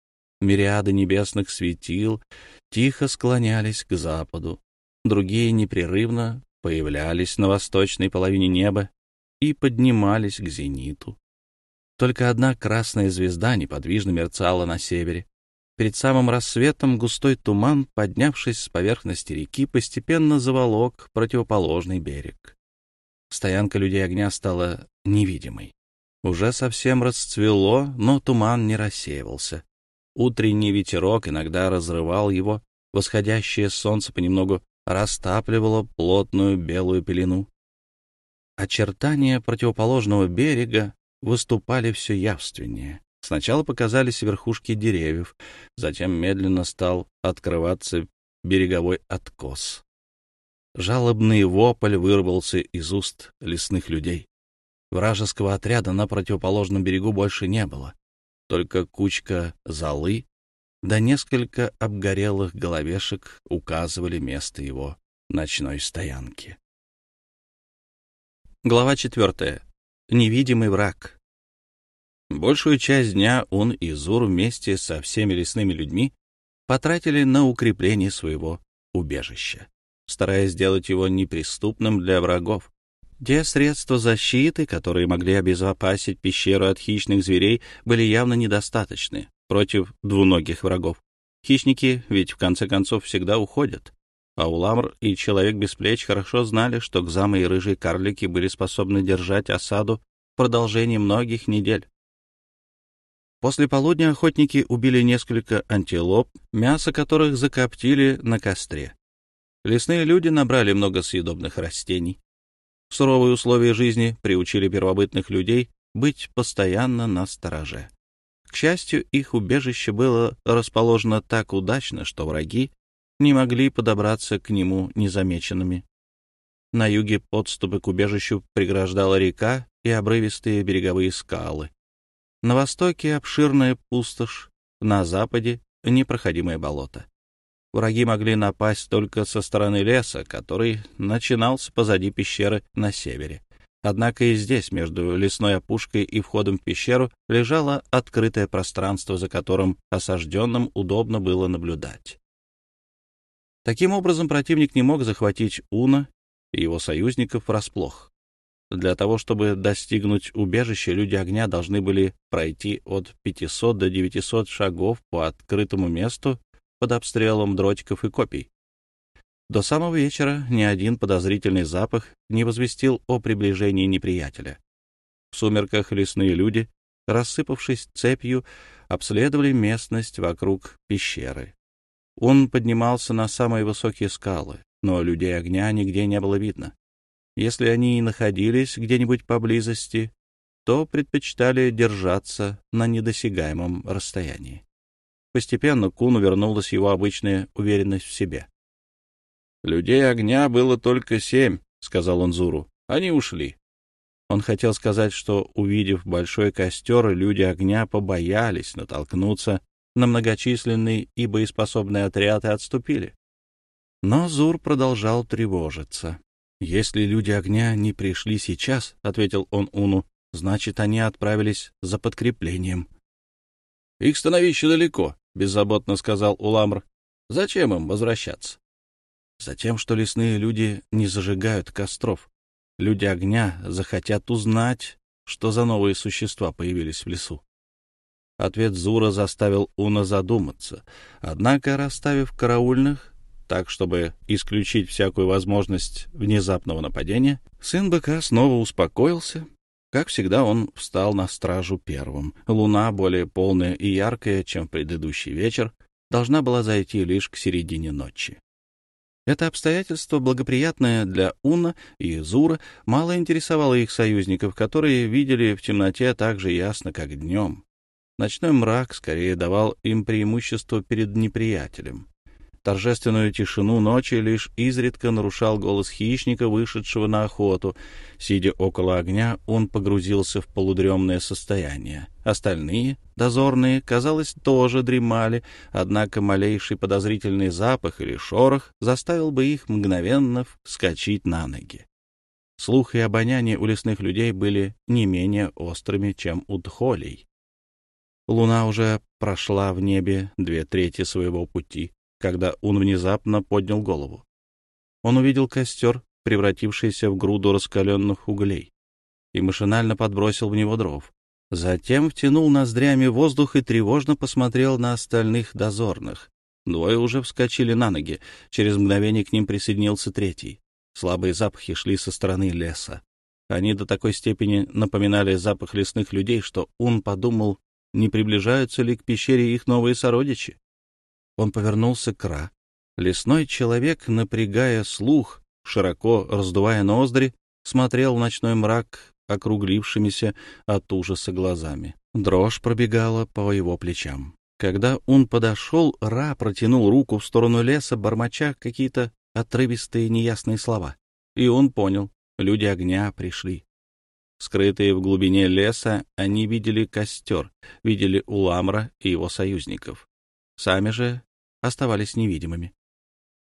Мириады небесных светил тихо склонялись к западу. Другие непрерывно появлялись на восточной половине неба и поднимались к зениту. Только одна красная звезда неподвижно мерцала на севере. Перед самым рассветом густой туман, поднявшись с поверхности реки, постепенно заволок противоположный берег. Стоянка людей огня стала невидимой. Уже совсем расцвело, но туман не рассеивался. Утренний ветерок иногда разрывал его, восходящее солнце понемногу растапливало плотную белую пелену. Очертания противоположного берега выступали все явственнее. Сначала показались верхушки деревьев, затем медленно стал открываться береговой откос. Жалобный вопль вырвался из уст лесных людей. Вражеского отряда на противоположном берегу больше не было, только кучка золы да несколько обгорелых головешек указывали место его ночной стоянки. Глава четвертая. Невидимый враг. Большую часть дня он и Зур вместе со всеми лесными людьми потратили на укрепление своего убежища, стараясь сделать его неприступным для врагов. Те средства защиты, которые могли обезопасить пещеру от хищных зверей, были явно недостаточны против двуногих врагов. Хищники ведь в конце концов всегда уходят. А Уламр и Человек без плеч хорошо знали, что кзамы и Рыжие Карлики были способны держать осаду в продолжении многих недель. После полудня охотники убили несколько антилоп, мясо которых закоптили на костре. Лесные люди набрали много съедобных растений. Суровые условия жизни приучили первобытных людей быть постоянно на стороже. К счастью, их убежище было расположено так удачно, что враги не могли подобраться к нему незамеченными. На юге подступы к убежищу преграждала река и обрывистые береговые скалы. На востоке обширная пустошь, на западе — непроходимое болото. Враги могли напасть только со стороны леса, который начинался позади пещеры на севере. Однако и здесь, между лесной опушкой и входом в пещеру, лежало открытое пространство, за которым осажденным удобно было наблюдать. Таким образом, противник не мог захватить Уна и его союзников врасплох. Для того, чтобы достигнуть убежища, люди огня должны были пройти от 500 до 900 шагов по открытому месту под обстрелом дротиков и копий. До самого вечера ни один подозрительный запах не возвестил о приближении неприятеля. В сумерках лесные люди, рассыпавшись цепью, обследовали местность вокруг пещеры. Он поднимался на самые высокие скалы, но людей огня нигде не было видно. Если они и находились где-нибудь поблизости, то предпочитали держаться на недосягаемом расстоянии. Постепенно Куну вернулась его обычная уверенность в себе. «Людей огня было только семь», — сказал он Зуру. «Они ушли». Он хотел сказать, что, увидев большой костер, люди огня побоялись натолкнуться на многочисленные и боеспособный отряд отступили. Но Зур продолжал тревожиться. «Если люди огня не пришли сейчас», — ответил он Уну, — «значит, они отправились за подкреплением». «Их становище далеко», — беззаботно сказал Уламр. «Зачем им возвращаться?» Затем, что лесные люди не зажигают костров. Люди огня захотят узнать, что за новые существа появились в лесу. Ответ Зура заставил Уна задуматься. Однако, расставив караульных так, чтобы исключить всякую возможность внезапного нападения, сын быка снова успокоился. Как всегда, он встал на стражу первым. Луна, более полная и яркая, чем в предыдущий вечер, должна была зайти лишь к середине ночи. Это обстоятельство, благоприятное для Уна и Зура, мало интересовало их союзников, которые видели в темноте так же ясно, как днем. Ночной мрак скорее давал им преимущество перед неприятелем. Торжественную тишину ночи лишь изредка нарушал голос хищника, вышедшего на охоту. Сидя около огня, он погрузился в полудремное состояние. Остальные, дозорные, казалось, тоже дремали, однако малейший подозрительный запах или шорох заставил бы их мгновенно вскочить на ноги. Слух и обоняние у лесных людей были не менее острыми, чем у тхолей. Луна уже прошла в небе две трети своего пути когда он внезапно поднял голову. Он увидел костер, превратившийся в груду раскаленных углей, и машинально подбросил в него дров. Затем втянул ноздрями воздух и тревожно посмотрел на остальных дозорных. Двое уже вскочили на ноги, через мгновение к ним присоединился третий. Слабые запахи шли со стороны леса. Они до такой степени напоминали запах лесных людей, что он подумал, не приближаются ли к пещере их новые сородичи. Он повернулся к Ра. Лесной человек, напрягая слух, широко раздувая ноздри, смотрел в ночной мрак округлившимися от ужаса глазами. Дрожь пробегала по его плечам. Когда он подошел, Ра протянул руку в сторону леса, бормоча какие-то отрывистые неясные слова. И он понял — люди огня пришли. Скрытые в глубине леса, они видели костер, видели Уламра и его союзников. Сами же оставались невидимыми.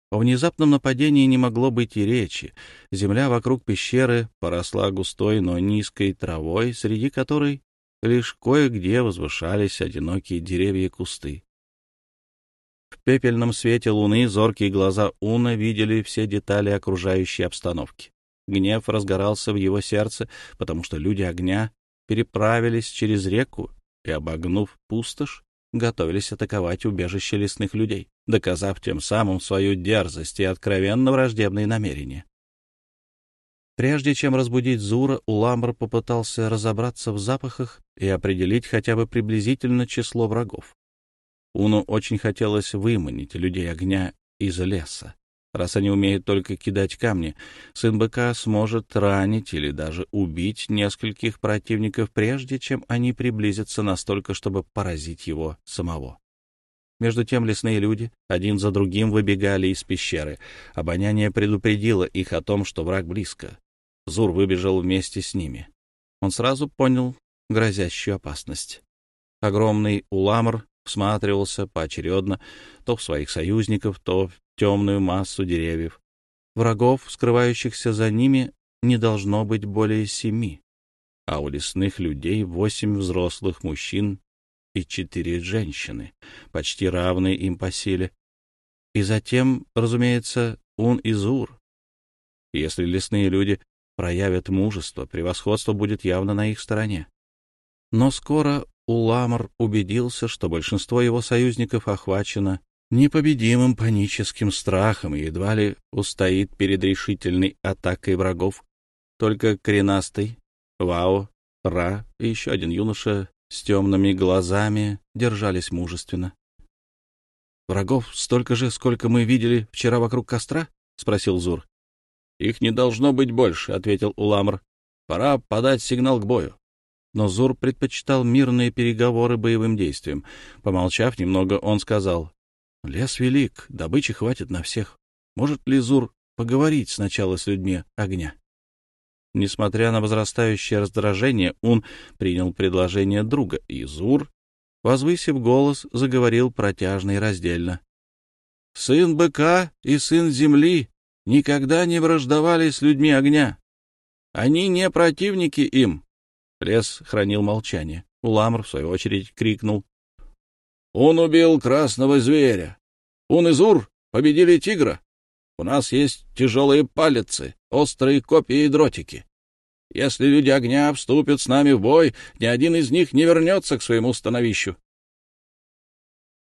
О внезапном нападении не могло быть и речи. Земля вокруг пещеры поросла густой, но низкой травой, среди которой лишь кое-где возвышались одинокие деревья и кусты. В пепельном свете луны зоркие глаза Уна видели все детали окружающей обстановки. Гнев разгорался в его сердце, потому что люди огня переправились через реку и, обогнув пустошь, готовились атаковать убежище лесных людей, доказав тем самым свою дерзость и откровенно враждебные намерения. Прежде чем разбудить Зура, Уламбр попытался разобраться в запахах и определить хотя бы приблизительно число врагов. Уну очень хотелось выманить людей огня из леса раз они умеют только кидать камни. Сын быка сможет ранить или даже убить нескольких противников, прежде чем они приблизятся настолько, чтобы поразить его самого. Между тем лесные люди один за другим выбегали из пещеры. Обоняние предупредило их о том, что враг близко. Зур выбежал вместе с ними. Он сразу понял грозящую опасность. Огромный уламр всматривался поочередно то в своих союзников, то темную массу деревьев. Врагов, скрывающихся за ними, не должно быть более семи, а у лесных людей восемь взрослых мужчин и четыре женщины, почти равные им по силе. И затем, разумеется, Ун и Зур. Если лесные люди проявят мужество, превосходство будет явно на их стороне. Но скоро Уламар убедился, что большинство его союзников охвачено непобедимым паническим страхом и едва ли устоит перед решительной атакой врагов. Только коренастый, Вао, Ра и еще один юноша с темными глазами держались мужественно. «Врагов столько же, сколько мы видели вчера вокруг костра?» — спросил Зур. «Их не должно быть больше», — ответил Уламр. «Пора подать сигнал к бою». Но Зур предпочитал мирные переговоры боевым действиям. Помолчав немного, он сказал, Лес велик, добычи хватит на всех. Может ли Зур поговорить сначала с людьми огня? Несмотря на возрастающее раздражение, он принял предложение друга, и Зур, возвысив голос, заговорил протяжно и раздельно. «Сын быка и сын земли никогда не враждовали с людьми огня. Они не противники им». Лес хранил молчание. Уламр, в свою очередь, крикнул он убил красного зверя. Он и Зур победили тигра. У нас есть тяжелые палицы, острые копья и дротики. Если люди огня вступят с нами в бой, ни один из них не вернется к своему становищу.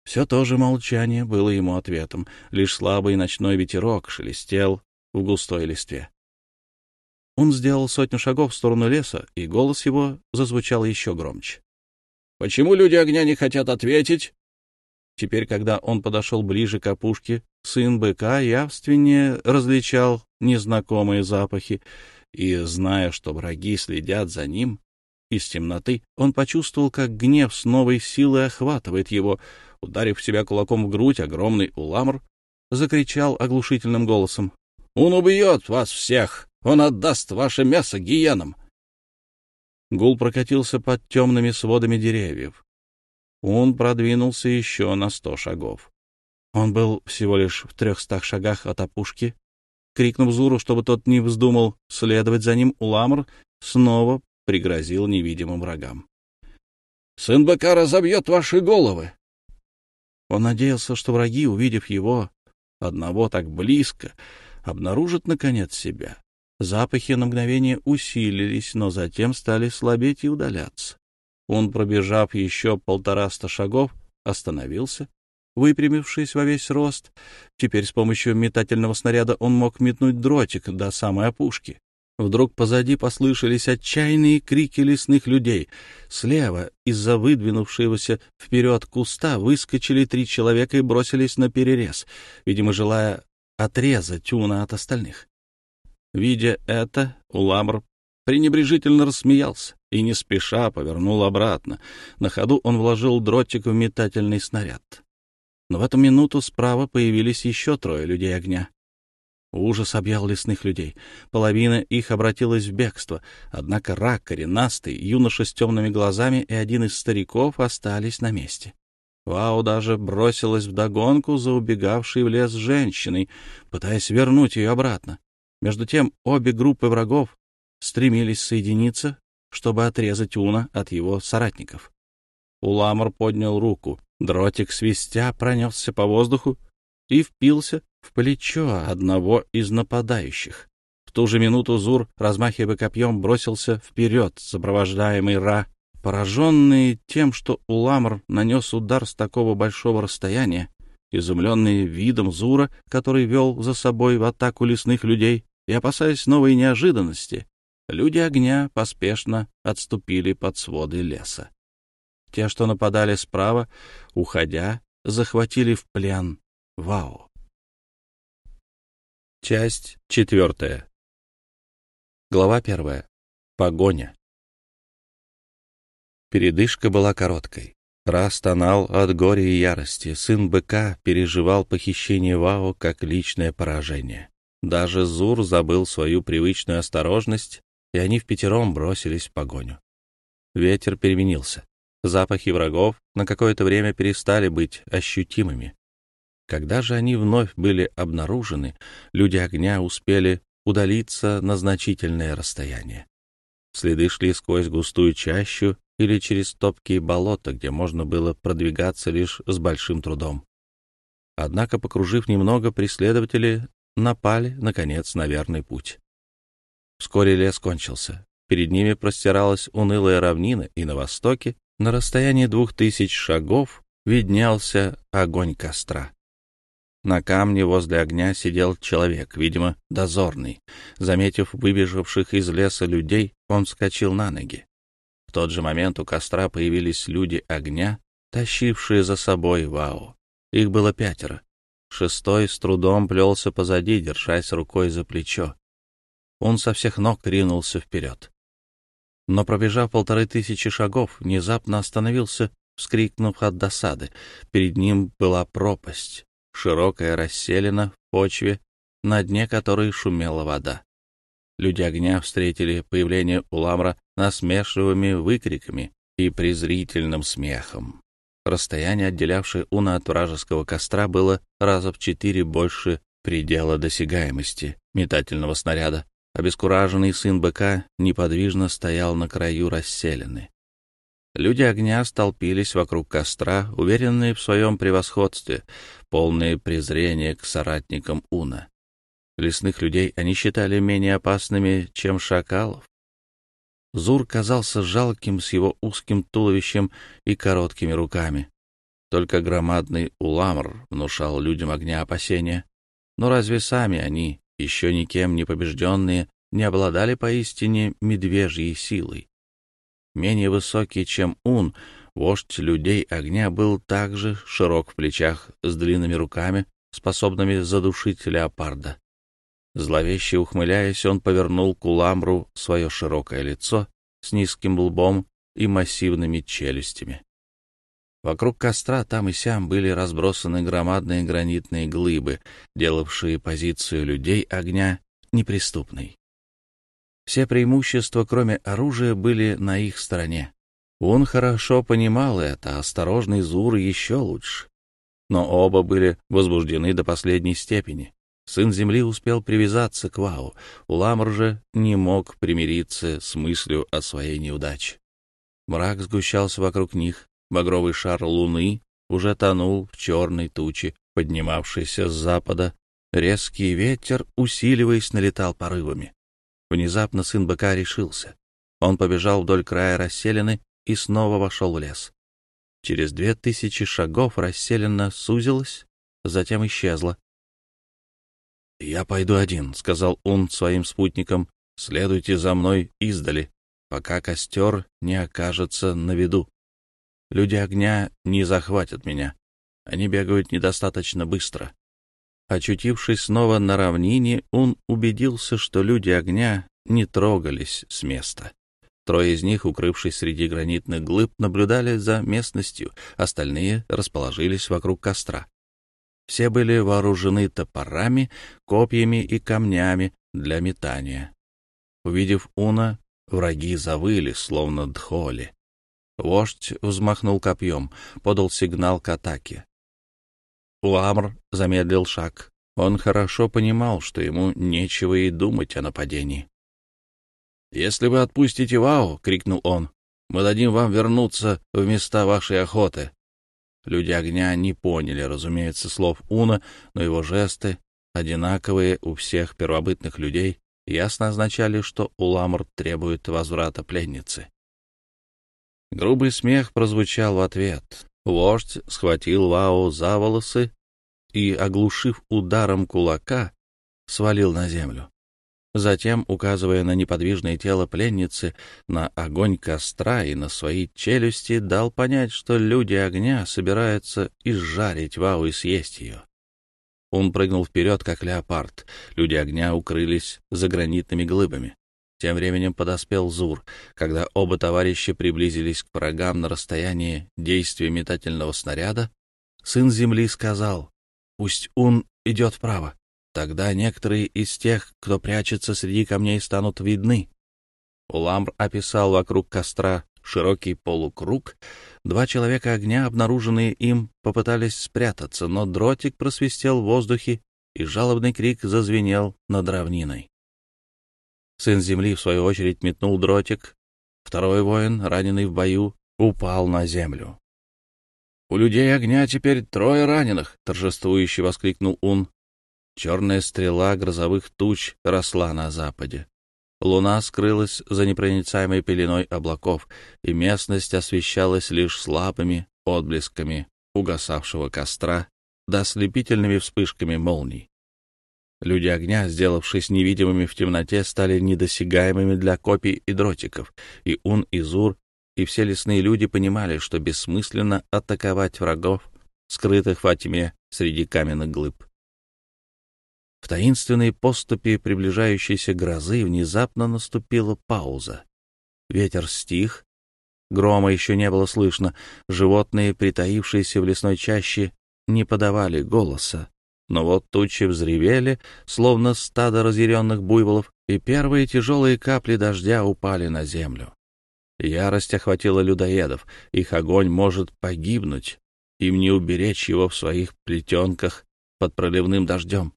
Все то же молчание было ему ответом, лишь слабый ночной ветерок шелестел в густой листве. Он сделал сотню шагов в сторону леса, и голос его зазвучал еще громче. — Почему люди огня не хотят ответить? Теперь, когда он подошел ближе к опушке, сын быка явственнее различал незнакомые запахи, и, зная, что враги следят за ним, из темноты он почувствовал, как гнев с новой силой охватывает его. Ударив себя кулаком в грудь, огромный уламр закричал оглушительным голосом. «Он убьет вас всех! Он отдаст ваше мясо гиенам!» Гул прокатился под темными сводами деревьев он продвинулся еще на сто шагов. Он был всего лишь в трехстах шагах от опушки. Крикнув Зуру, чтобы тот не вздумал следовать за ним, Уламр снова пригрозил невидимым врагам. — Сын быка разобьет ваши головы! Он надеялся, что враги, увидев его одного так близко, обнаружат, наконец, себя. Запахи на мгновение усилились, но затем стали слабеть и удаляться. Он, пробежав еще полтораста шагов, остановился, выпрямившись во весь рост. Теперь с помощью метательного снаряда он мог метнуть дротик до самой опушки. Вдруг позади послышались отчаянные крики лесных людей. Слева, из-за выдвинувшегося вперед куста, выскочили три человека и бросились на перерез, видимо, желая отрезать тюна от остальных. Видя это, Уламр пренебрежительно рассмеялся и не спеша повернул обратно. На ходу он вложил дротик в метательный снаряд. Но в эту минуту справа появились еще трое людей огня. Ужас объял лесных людей. Половина их обратилась в бегство. Однако рак, коренастый, юноша с темными глазами и один из стариков остались на месте. Вау даже бросилась вдогонку за убегавшей в лес женщиной, пытаясь вернуть ее обратно. Между тем обе группы врагов стремились соединиться чтобы отрезать Уна от его соратников. Уламор поднял руку. Дротик свистя пронесся по воздуху и впился в плечо одного из нападающих. В ту же минуту Зур, размахивая копьем, бросился вперед, сопровождаемый Ра. Пораженные тем, что Уламор нанес удар с такого большого расстояния, изумленные видом Зура, который вел за собой в атаку лесных людей, и опасаясь новой неожиданности, люди огня поспешно отступили под своды леса. Те, что нападали справа, уходя, захватили в плен Вау. Часть четвертая. Глава первая. Погоня. Передышка была короткой. Ра стонал от горя и ярости. Сын быка переживал похищение Вао как личное поражение. Даже Зур забыл свою привычную осторожность и они в пятером бросились в погоню. Ветер переменился. Запахи врагов на какое-то время перестали быть ощутимыми. Когда же они вновь были обнаружены, люди огня успели удалиться на значительное расстояние. Следы шли сквозь густую чащу или через топкие болота, где можно было продвигаться лишь с большим трудом. Однако, покружив немного, преследователи напали, наконец, на верный путь. Вскоре лес кончился. Перед ними простиралась унылая равнина, и на востоке, на расстоянии двух тысяч шагов, виднялся огонь костра. На камне возле огня сидел человек, видимо, дозорный. Заметив выбежавших из леса людей, он вскочил на ноги. В тот же момент у костра появились люди огня, тащившие за собой Вау. Их было пятеро. Шестой с трудом плелся позади, держась рукой за плечо он со всех ног ринулся вперед. Но, пробежав полторы тысячи шагов, внезапно остановился, вскрикнув от досады. Перед ним была пропасть, широкая расселена в почве, на дне которой шумела вода. Люди огня встретили появление Уламра насмешливыми выкриками и презрительным смехом. Расстояние, отделявшее Уна от вражеского костра, было раза в четыре больше предела досягаемости метательного снаряда, Обескураженный сын быка неподвижно стоял на краю расселены. Люди огня столпились вокруг костра, уверенные в своем превосходстве, полные презрения к соратникам Уна. Лесных людей они считали менее опасными, чем шакалов. Зур казался жалким с его узким туловищем и короткими руками. Только громадный уламр внушал людям огня опасения. Но разве сами они еще никем не побежденные, не обладали поистине медвежьей силой. Менее высокий, чем Ун, вождь людей огня был также широк в плечах, с длинными руками, способными задушить леопарда. Зловеще ухмыляясь, он повернул к Уламру свое широкое лицо с низким лбом и массивными челюстями. Вокруг костра там и сям были разбросаны громадные гранитные глыбы, делавшие позицию людей огня неприступной. Все преимущества, кроме оружия, были на их стороне. Он хорошо понимал это, осторожный Зур еще лучше. Но оба были возбуждены до последней степени. Сын земли успел привязаться к Вау, Уламр же не мог примириться с мыслью о своей неудаче. Мрак сгущался вокруг них, Багровый шар луны уже тонул в черной туче, поднимавшейся с запада. Резкий ветер, усиливаясь, налетал порывами. Внезапно сын быка решился. Он побежал вдоль края расселины и снова вошел в лес. Через две тысячи шагов расселена сузилась, затем исчезла. «Я пойду один», — сказал он своим спутникам. «Следуйте за мной издали, пока костер не окажется на виду». Люди огня не захватят меня. Они бегают недостаточно быстро. Очутившись снова на равнине, он убедился, что люди огня не трогались с места. Трое из них, укрывшись среди гранитных глыб, наблюдали за местностью, остальные расположились вокруг костра. Все были вооружены топорами, копьями и камнями для метания. Увидев Уна, враги завыли, словно дхоли. Вождь взмахнул копьем, подал сигнал к атаке. Уламр замедлил шаг. Он хорошо понимал, что ему нечего и думать о нападении. «Если вы отпустите Вау!» — крикнул он. «Мы дадим вам вернуться в места вашей охоты!» Люди огня не поняли, разумеется, слов Уна, но его жесты, одинаковые у всех первобытных людей, ясно означали, что Уламр требует возврата пленницы. Грубый смех прозвучал в ответ. Вождь схватил Вао за волосы и, оглушив ударом кулака, свалил на землю. Затем, указывая на неподвижное тело пленницы, на огонь костра и на свои челюсти, дал понять, что люди огня собираются изжарить Вау и съесть ее. Он прыгнул вперед, как леопард. Люди огня укрылись за гранитными глыбами. Тем временем подоспел Зур. Когда оба товарища приблизились к врагам на расстоянии действия метательного снаряда, сын земли сказал, «Пусть он идет вправо. Тогда некоторые из тех, кто прячется среди камней, станут видны». Уламр описал вокруг костра широкий полукруг. Два человека огня, обнаруженные им, попытались спрятаться, но дротик просвистел в воздухе, и жалобный крик зазвенел над равниной. Сын земли, в свою очередь, метнул дротик. Второй воин, раненый в бою, упал на землю. «У людей огня теперь трое раненых!» — торжествующе воскликнул Ун. Черная стрела грозовых туч росла на западе. Луна скрылась за непроницаемой пеленой облаков, и местность освещалась лишь слабыми отблесками угасавшего костра да ослепительными вспышками молний. Люди огня, сделавшись невидимыми в темноте, стали недосягаемыми для копий и дротиков, и Ун, и Зур, и все лесные люди понимали, что бессмысленно атаковать врагов, скрытых во тьме среди каменных глыб. В таинственной поступе приближающейся грозы внезапно наступила пауза. Ветер стих, грома еще не было слышно, животные, притаившиеся в лесной чаще, не подавали голоса. Но вот тучи взревели, словно стадо разъяренных буйволов, и первые тяжелые капли дождя упали на землю. Ярость охватила людоедов, их огонь может погибнуть, им не уберечь его в своих плетенках под проливным дождем.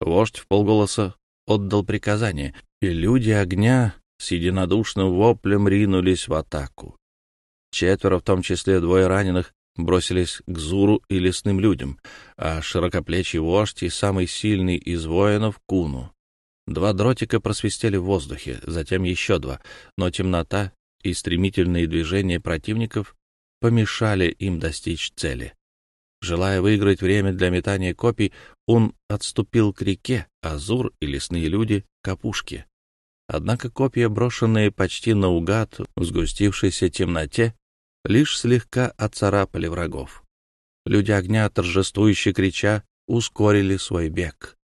Вождь в полголоса отдал приказание, и люди огня с единодушным воплем ринулись в атаку. Четверо, в том числе двое раненых, бросились к Зуру и лесным людям, а широкоплечий вождь и самый сильный из воинов — Куну. Два дротика просвистели в воздухе, затем еще два, но темнота и стремительные движения противников помешали им достичь цели. Желая выиграть время для метания копий, он отступил к реке, а Зур и лесные люди — к опушке. Однако копья, брошенные почти наугад в сгустившейся темноте, лишь слегка отцарапали врагов. Люди огня, торжествующе крича, ускорили свой бег.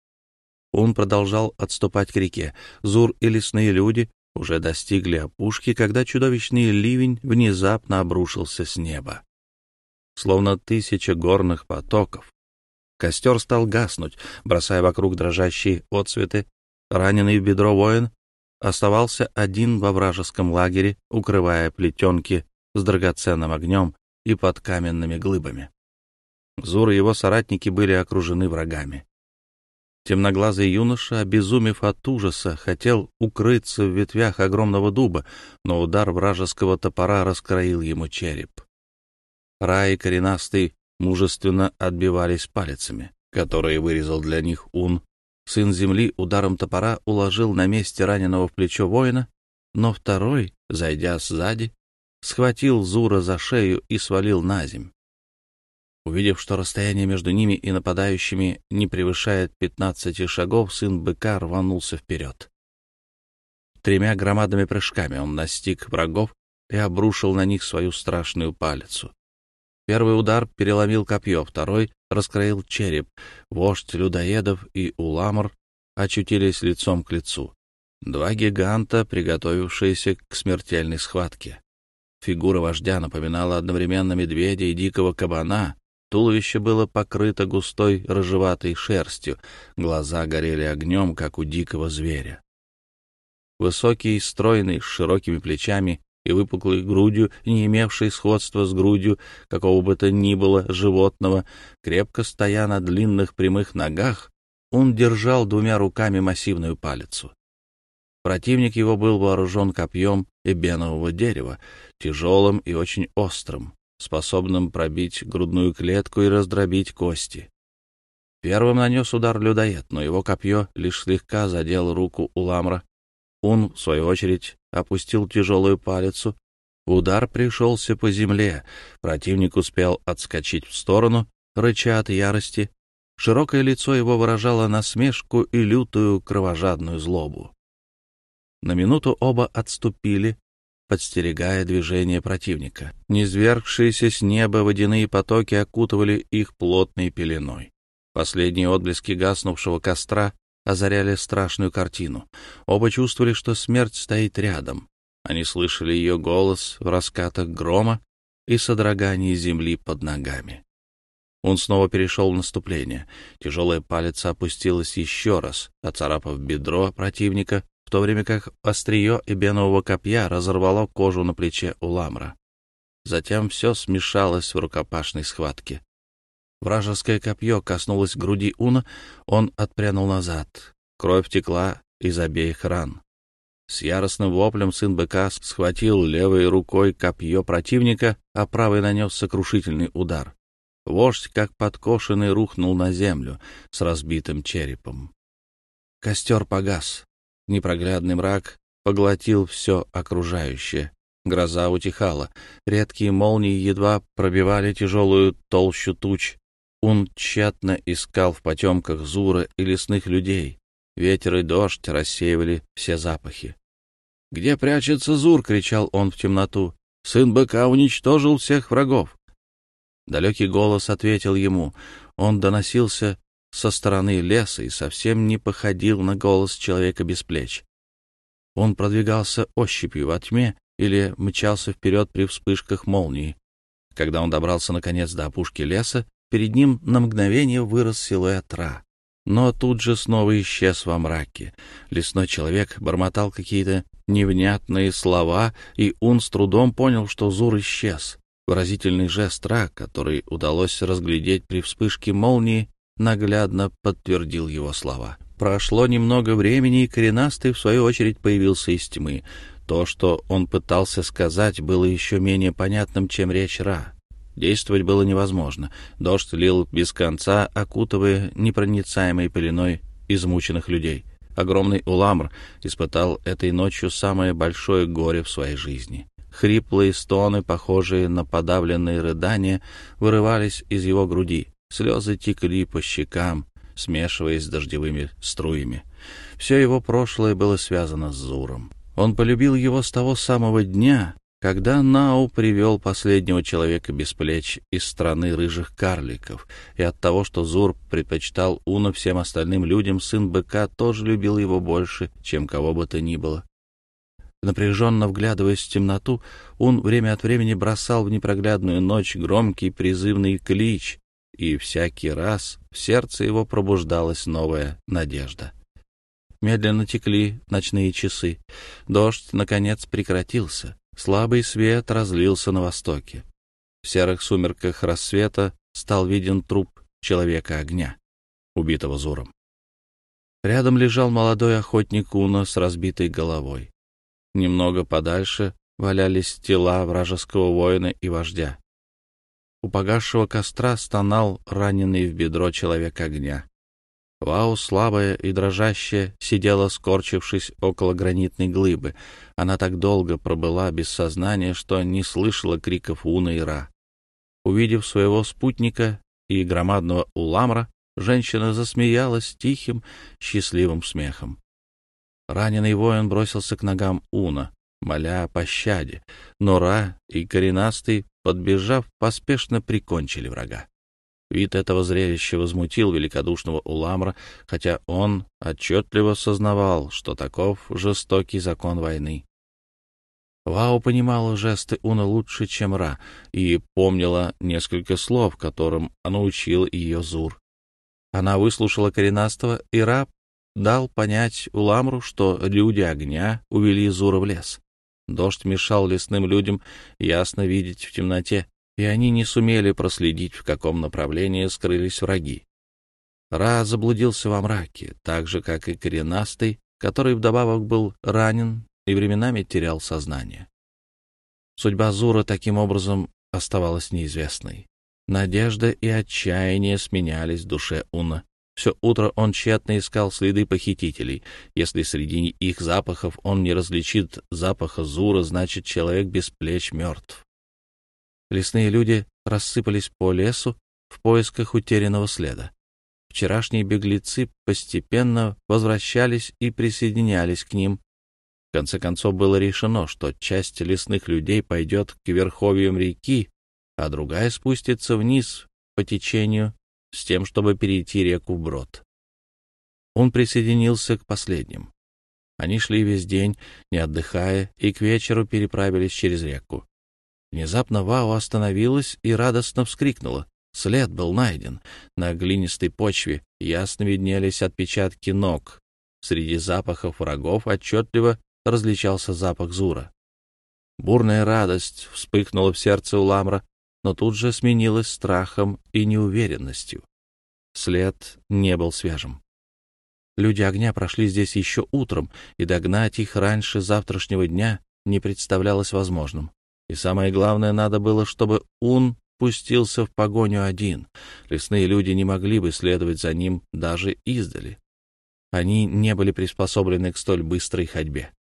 Он продолжал отступать к реке. Зур и лесные люди уже достигли опушки, когда чудовищный ливень внезапно обрушился с неба. Словно тысяча горных потоков. Костер стал гаснуть, бросая вокруг дрожащие отцветы. Раненый в бедро воин оставался один во вражеском лагере, укрывая плетенки с драгоценным огнем и под каменными глыбами. Зур и его соратники были окружены врагами. Темноглазый юноша, обезумев от ужаса, хотел укрыться в ветвях огромного дуба, но удар вражеского топора раскроил ему череп. Рай и коренастый мужественно отбивались палецами, которые вырезал для них Ун. Сын земли ударом топора уложил на месте раненого в плечо воина, но второй, зайдя сзади, схватил Зура за шею и свалил на земь. Увидев, что расстояние между ними и нападающими не превышает пятнадцати шагов, сын быка рванулся вперед. Тремя громадными прыжками он настиг врагов и обрушил на них свою страшную палицу. Первый удар переломил копье, второй раскроил череп. Вождь людоедов и Уламар очутились лицом к лицу. Два гиганта, приготовившиеся к смертельной схватке. Фигура вождя напоминала одновременно медведя и дикого кабана. Туловище было покрыто густой рыжеватой шерстью, глаза горели огнем, как у дикого зверя. Высокий, стройный, с широкими плечами и выпуклой грудью, не имевший сходства с грудью какого бы то ни было животного, крепко стоя на длинных прямых ногах, он держал двумя руками массивную палицу. Противник его был вооружен копьем эбенового дерева, тяжелым и очень острым, способным пробить грудную клетку и раздробить кости. Первым нанес удар людоед, но его копье лишь слегка задело руку Уламра. Он, в свою очередь, опустил тяжелую палицу. Удар пришелся по земле. Противник успел отскочить в сторону, рыча от ярости. Широкое лицо его выражало насмешку и лютую кровожадную злобу. На минуту оба отступили, подстерегая движение противника. Низвергшиеся с неба водяные потоки окутывали их плотной пеленой. Последние отблески гаснувшего костра озаряли страшную картину. Оба чувствовали, что смерть стоит рядом. Они слышали ее голос в раскатах грома и содрогании земли под ногами. Он снова перешел в наступление. Тяжелая палец опустилась еще раз, оцарапав бедро противника, в то время как острие эбенового копья разорвало кожу на плече у ламра. Затем все смешалось в рукопашной схватке. Вражеское копье коснулось груди Уна, он отпрянул назад. Кровь текла из обеих ран. С яростным воплем сын быка схватил левой рукой копье противника, а правой нанес сокрушительный удар. Вождь, как подкошенный, рухнул на землю с разбитым черепом. Костер погас. Непроглядный мрак поглотил все окружающее. Гроза утихала. Редкие молнии едва пробивали тяжелую толщу туч. Он тщательно искал в потемках зура и лесных людей. Ветер и дождь рассеивали все запахи. «Где прячется Зур?» — кричал он в темноту. «Сын быка уничтожил всех врагов!» Далекий голос ответил ему. Он доносился со стороны леса и совсем не походил на голос человека без плеч. Он продвигался ощупью во тьме или мчался вперед при вспышках молнии. Когда он добрался, наконец, до опушки леса, перед ним на мгновение вырос силуэт Ра. Но тут же снова исчез во мраке. Лесной человек бормотал какие-то невнятные слова, и он с трудом понял, что Зур исчез. Выразительный жест Ра, который удалось разглядеть при вспышке молнии, наглядно подтвердил его слова. Прошло немного времени, и коренастый, в свою очередь, появился из тьмы. То, что он пытался сказать, было еще менее понятным, чем речь Ра. Действовать было невозможно. Дождь лил без конца, окутывая непроницаемой пеленой измученных людей. Огромный Уламр испытал этой ночью самое большое горе в своей жизни. Хриплые стоны, похожие на подавленные рыдания, вырывались из его груди. Слезы текли по щекам, смешиваясь с дождевыми струями. Все его прошлое было связано с Зуром. Он полюбил его с того самого дня, когда Нау привел последнего человека без плеч из страны рыжих карликов, и от того, что Зур предпочитал Уна всем остальным людям, сын быка тоже любил его больше, чем кого бы то ни было. Напряженно вглядываясь в темноту, он время от времени бросал в непроглядную ночь громкий призывный клич, и всякий раз в сердце его пробуждалась новая надежда. Медленно текли ночные часы. Дождь, наконец, прекратился. Слабый свет разлился на востоке. В серых сумерках рассвета стал виден труп человека огня, убитого Зуром. Рядом лежал молодой охотник Уна с разбитой головой. Немного подальше валялись тела вражеского воина и вождя. У погасшего костра стонал раненый в бедро человек огня. Вау, слабая и дрожащая, сидела, скорчившись около гранитной глыбы. Она так долго пробыла без сознания, что не слышала криков Уна и Ра. Увидев своего спутника и громадного уламра, женщина засмеялась тихим, счастливым смехом. Раненый воин бросился к ногам Уна моля о пощаде, но Ра и Коренастый, подбежав, поспешно прикончили врага. Вид этого зрелища возмутил великодушного Уламра, хотя он отчетливо сознавал, что таков жестокий закон войны. Вау понимала жесты Уна лучше, чем Ра, и помнила несколько слов, которым научил ее Зур. Она выслушала коренастого, и Ра дал понять Уламру, что люди огня увели Зура в лес. Дождь мешал лесным людям ясно видеть в темноте, и они не сумели проследить, в каком направлении скрылись враги. Ра заблудился во мраке, так же, как и коренастый, который вдобавок был ранен и временами терял сознание. Судьба Зура таким образом оставалась неизвестной. Надежда и отчаяние сменялись в душе Уна все утро он тщетно искал следы похитителей. Если среди их запахов он не различит запаха зура, значит, человек без плеч мертв. Лесные люди рассыпались по лесу в поисках утерянного следа. Вчерашние беглецы постепенно возвращались и присоединялись к ним. В конце концов было решено, что часть лесных людей пойдет к верховьям реки, а другая спустится вниз по течению с тем, чтобы перейти реку вброд. Он присоединился к последним. Они шли весь день, не отдыхая, и к вечеру переправились через реку. Внезапно Вау остановилась и радостно вскрикнула. След был найден. На глинистой почве ясно виднелись отпечатки ног. Среди запахов врагов отчетливо различался запах Зура. Бурная радость вспыхнула в сердце Уламра, но тут же сменилось страхом и неуверенностью. След не был свежим. Люди огня прошли здесь еще утром, и догнать их раньше завтрашнего дня не представлялось возможным. И самое главное, надо было, чтобы Ун пустился в погоню один. Лесные люди не могли бы следовать за ним даже издали. Они не были приспособлены к столь быстрой ходьбе.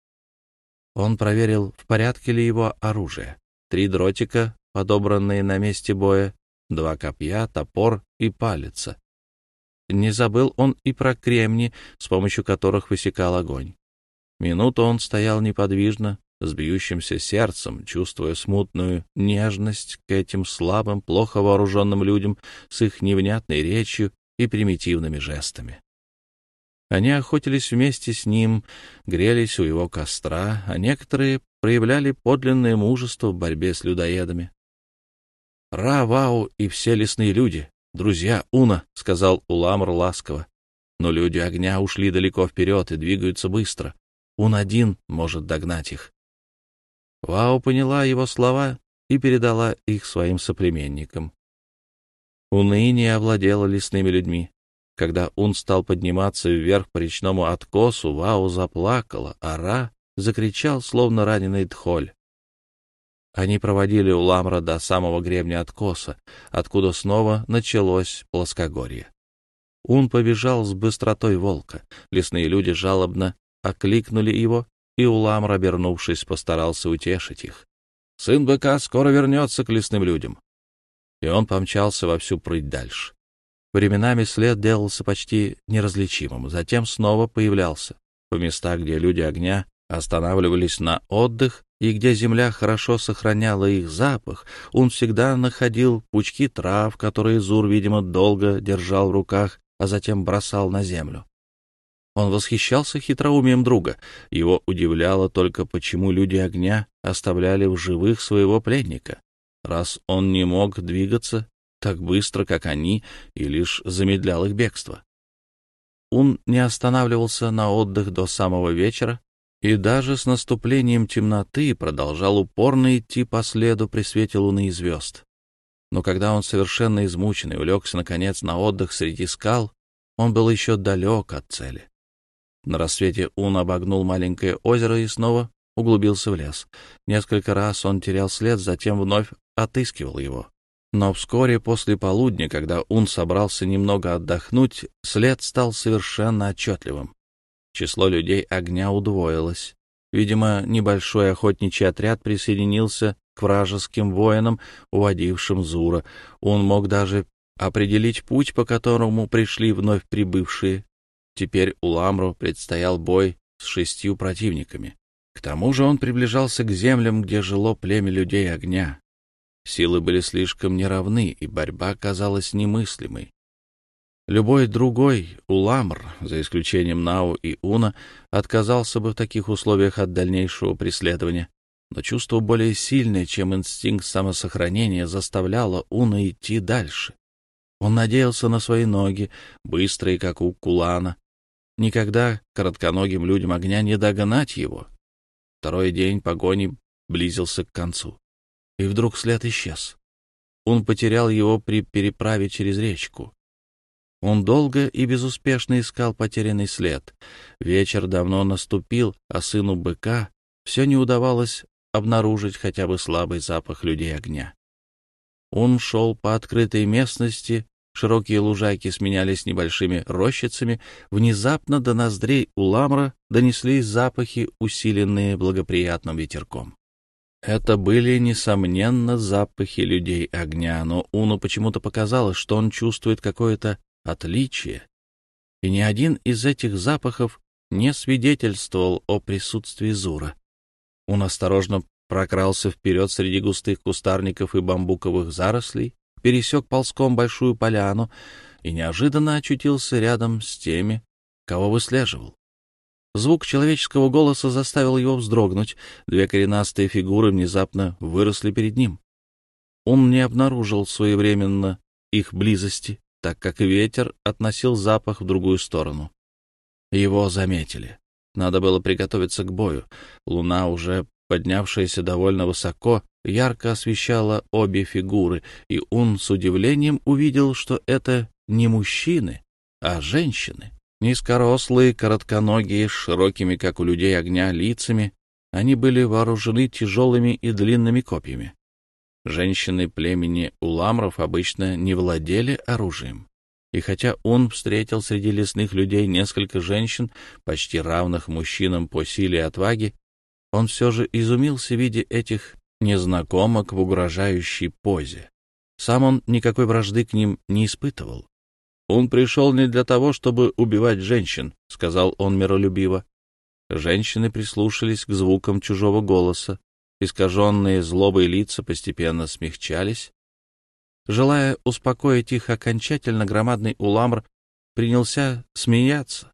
Он проверил, в порядке ли его оружие. Три дротика, подобранные на месте боя, два копья, топор и палица. Не забыл он и про кремни, с помощью которых высекал огонь. Минуту он стоял неподвижно, с бьющимся сердцем, чувствуя смутную нежность к этим слабым, плохо вооруженным людям с их невнятной речью и примитивными жестами. Они охотились вместе с ним, грелись у его костра, а некоторые проявляли подлинное мужество в борьбе с людоедами. Ра, Вау и все лесные люди, друзья Уна, — сказал Уламр ласково. Но люди огня ушли далеко вперед и двигаются быстро. Ун один может догнать их. Вау поняла его слова и передала их своим соплеменникам. Уныние овладело лесными людьми. Когда Ун стал подниматься вверх по речному откосу, Вау заплакала, а Ра закричал, словно раненый тхоль. Они проводили Уламра до самого гребня откоса, откуда снова началось плоскогорье. Ун побежал с быстротой волка. Лесные люди жалобно окликнули его, и Уламр, обернувшись, постарался утешить их. «Сын быка скоро вернется к лесным людям». И он помчался вовсю прыть дальше. Временами след делался почти неразличимым, затем снова появлялся. по местах, где люди огня останавливались на отдых, и где земля хорошо сохраняла их запах, он всегда находил пучки трав, которые Зур, видимо, долго держал в руках, а затем бросал на землю. Он восхищался хитроумием друга. Его удивляло только, почему люди огня оставляли в живых своего пленника. Раз он не мог двигаться так быстро, как они, и лишь замедлял их бегство. Он не останавливался на отдых до самого вечера, и даже с наступлением темноты продолжал упорно идти по следу при свете луны и звезд. Но когда он совершенно измученный улегся, наконец, на отдых среди скал, он был еще далек от цели. На рассвете Ун обогнул маленькое озеро и снова углубился в лес. Несколько раз он терял след, затем вновь отыскивал его. Но вскоре после полудня, когда Ун собрался немного отдохнуть, след стал совершенно отчетливым. Число людей огня удвоилось. Видимо, небольшой охотничий отряд присоединился к вражеским воинам, уводившим Зура. Он мог даже определить путь, по которому пришли вновь прибывшие. Теперь Уламру предстоял бой с шестью противниками. К тому же он приближался к землям, где жило племя людей огня. Силы были слишком неравны, и борьба казалась немыслимой. Любой другой уламр, за исключением Нау и Уна, отказался бы в таких условиях от дальнейшего преследования. Но чувство более сильное, чем инстинкт самосохранения, заставляло Уна идти дальше. Он надеялся на свои ноги, быстрые, как у Кулана. Никогда коротконогим людям огня не догнать его. Второй день погони близился к концу. И вдруг след исчез. Он потерял его при переправе через речку. Он долго и безуспешно искал потерянный след. Вечер давно наступил, а сыну быка все не удавалось обнаружить хотя бы слабый запах людей огня. Он шел по открытой местности, широкие лужайки сменялись небольшими рощицами, внезапно до ноздрей у ламра донеслись запахи, усиленные благоприятным ветерком. Это были, несомненно, запахи людей огня, но Уну почему-то показалось, что он чувствует какое-то отличие, и ни один из этих запахов не свидетельствовал о присутствии Зура. Он осторожно прокрался вперед среди густых кустарников и бамбуковых зарослей, пересек ползком большую поляну и неожиданно очутился рядом с теми, кого выслеживал. Звук человеческого голоса заставил его вздрогнуть. Две коренастые фигуры внезапно выросли перед ним. Он не обнаружил своевременно их близости так как ветер относил запах в другую сторону. Его заметили. Надо было приготовиться к бою. Луна, уже поднявшаяся довольно высоко, ярко освещала обе фигуры, и он с удивлением увидел, что это не мужчины, а женщины. Низкорослые, коротконогие, с широкими, как у людей огня, лицами, они были вооружены тяжелыми и длинными копьями. Женщины племени уламров обычно не владели оружием. И хотя он встретил среди лесных людей несколько женщин, почти равных мужчинам по силе и отваге, он все же изумился виде этих незнакомок в угрожающей позе. Сам он никакой вражды к ним не испытывал. «Он пришел не для того, чтобы убивать женщин», — сказал он миролюбиво. Женщины прислушались к звукам чужого голоса. Искаженные злобой лица постепенно смягчались. Желая успокоить их окончательно, громадный уламр принялся смеяться.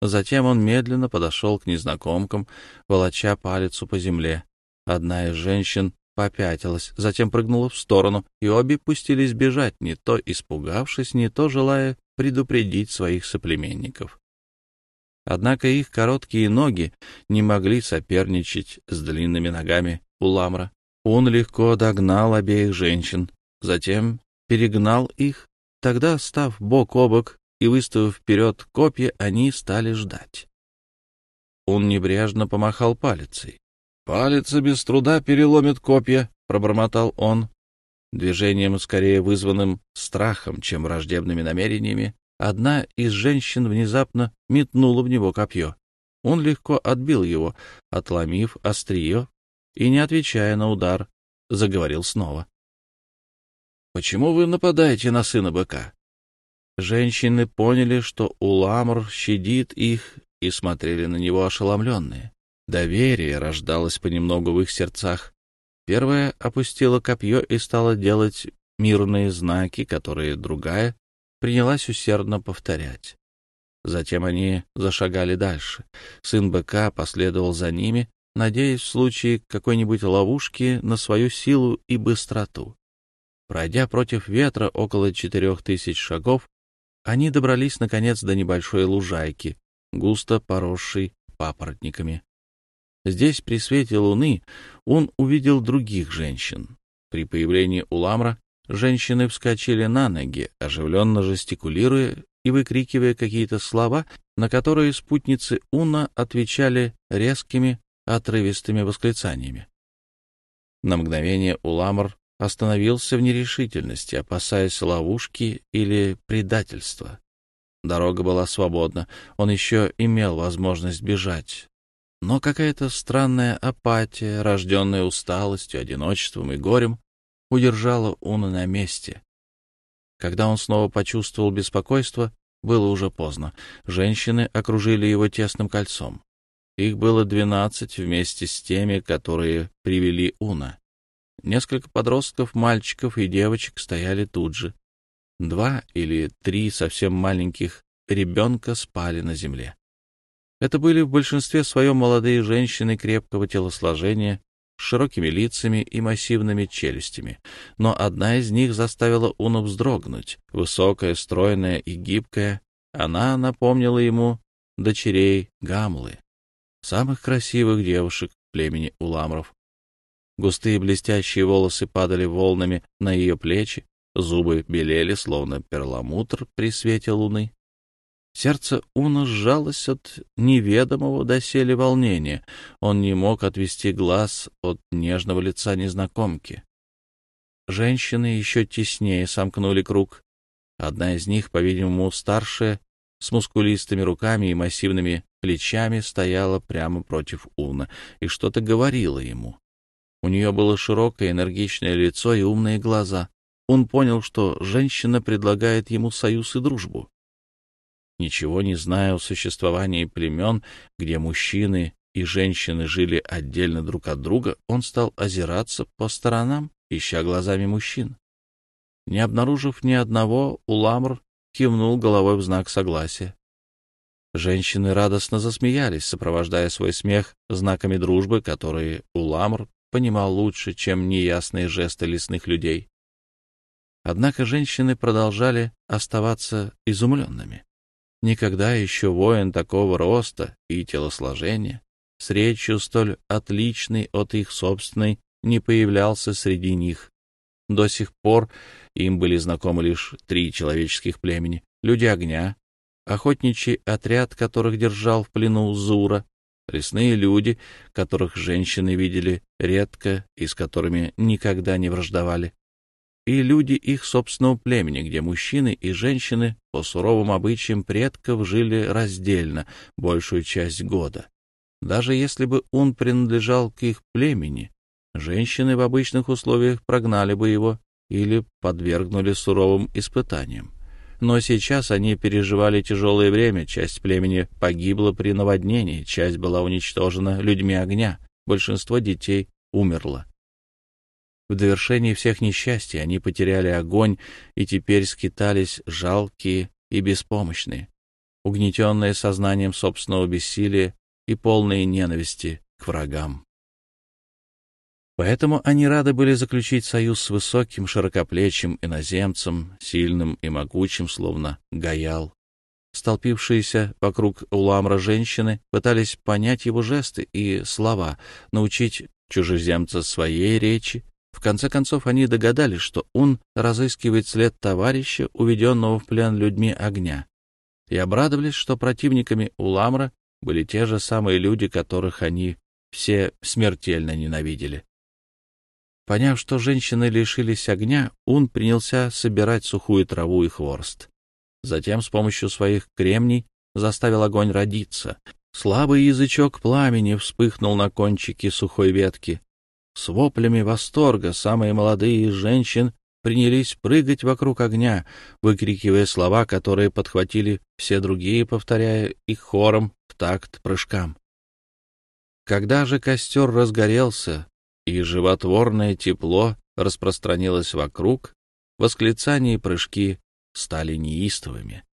Затем он медленно подошел к незнакомкам, волоча палец по земле. Одна из женщин попятилась, затем прыгнула в сторону, и обе пустились бежать, не то испугавшись, не то желая предупредить своих соплеменников. Однако их короткие ноги не могли соперничать с длинными ногами Уламра. Он легко догнал обеих женщин, затем перегнал их. Тогда, став бок о бок и выставив вперед копья, они стали ждать. Он небрежно помахал палицей. Палец без труда переломит копья», — пробормотал он. Движением, скорее вызванным страхом, чем враждебными намерениями, Одна из женщин внезапно метнула в него копье. Он легко отбил его, отломив острие и, не отвечая на удар, заговорил снова. — Почему вы нападаете на сына быка? Женщины поняли, что Уламр щадит их, и смотрели на него ошеломленные. Доверие рождалось понемногу в их сердцах. Первая опустила копье и стала делать мирные знаки, которые другая принялась усердно повторять. Затем они зашагали дальше. Сын быка последовал за ними, надеясь в случае какой-нибудь ловушки на свою силу и быстроту. Пройдя против ветра около четырех тысяч шагов, они добрались, наконец, до небольшой лужайки, густо поросшей папоротниками. Здесь, при свете луны, он увидел других женщин. При появлении Уламра Женщины вскочили на ноги, оживленно жестикулируя и выкрикивая какие-то слова, на которые спутницы Уна отвечали резкими, отрывистыми восклицаниями. На мгновение Уламар остановился в нерешительности, опасаясь ловушки или предательства. Дорога была свободна, он еще имел возможность бежать. Но какая-то странная апатия, рожденная усталостью, одиночеством и горем, удержала Уна на месте. Когда он снова почувствовал беспокойство, было уже поздно. Женщины окружили его тесным кольцом. Их было двенадцать вместе с теми, которые привели Уна. Несколько подростков, мальчиков и девочек стояли тут же. Два или три совсем маленьких ребенка спали на земле. Это были в большинстве своем молодые женщины крепкого телосложения, с широкими лицами и массивными челюстями, но одна из них заставила Уну вздрогнуть. Высокая, стройная и гибкая, она напомнила ему дочерей Гамлы, самых красивых девушек племени Уламров. Густые блестящие волосы падали волнами на ее плечи, зубы белели, словно перламутр при свете луны. Сердце Уна сжалось от неведомого доселе волнения. Он не мог отвести глаз от нежного лица незнакомки. Женщины еще теснее сомкнули круг. Одна из них, по-видимому, старшая, с мускулистыми руками и массивными плечами, стояла прямо против Уна и что-то говорила ему. У нее было широкое энергичное лицо и умные глаза. Он понял, что женщина предлагает ему союз и дружбу ничего не зная о существовании племен, где мужчины и женщины жили отдельно друг от друга, он стал озираться по сторонам, ища глазами мужчин. Не обнаружив ни одного, Уламр кивнул головой в знак согласия. Женщины радостно засмеялись, сопровождая свой смех знаками дружбы, которые Уламр понимал лучше, чем неясные жесты лесных людей. Однако женщины продолжали оставаться изумленными. Никогда еще воин такого роста и телосложения, с речью столь отличной от их собственной, не появлялся среди них. До сих пор им были знакомы лишь три человеческих племени — люди огня, охотничий отряд, которых держал в плену Зура, лесные люди, которых женщины видели редко и с которыми никогда не враждовали, и люди их собственного племени, где мужчины и женщины по суровым обычаям предков жили раздельно большую часть года. Даже если бы он принадлежал к их племени, женщины в обычных условиях прогнали бы его или подвергнули суровым испытаниям. Но сейчас они переживали тяжелое время, часть племени погибла при наводнении, часть была уничтожена людьми огня, большинство детей умерло. В довершении всех несчастий они потеряли огонь и теперь скитались жалкие и беспомощные, угнетенные сознанием собственного бессилия и полные ненависти к врагам. Поэтому они рады были заключить союз с высоким, широкоплечим иноземцем, сильным и могучим, словно гаял. Столпившиеся вокруг Уламра женщины пытались понять его жесты и слова, научить чужеземца своей речи, в конце концов, они догадались, что он разыскивает след товарища, уведенного в плен людьми огня, и обрадовались, что противниками Уламра были те же самые люди, которых они все смертельно ненавидели. Поняв, что женщины лишились огня, Ун принялся собирать сухую траву и хворост. Затем с помощью своих кремний заставил огонь родиться. Слабый язычок пламени вспыхнул на кончике сухой ветки, с воплями восторга самые молодые из женщин принялись прыгать вокруг огня, выкрикивая слова, которые подхватили все другие, повторяя их хором в такт прыжкам. Когда же костер разгорелся, и животворное тепло распространилось вокруг, восклицания и прыжки стали неистовыми.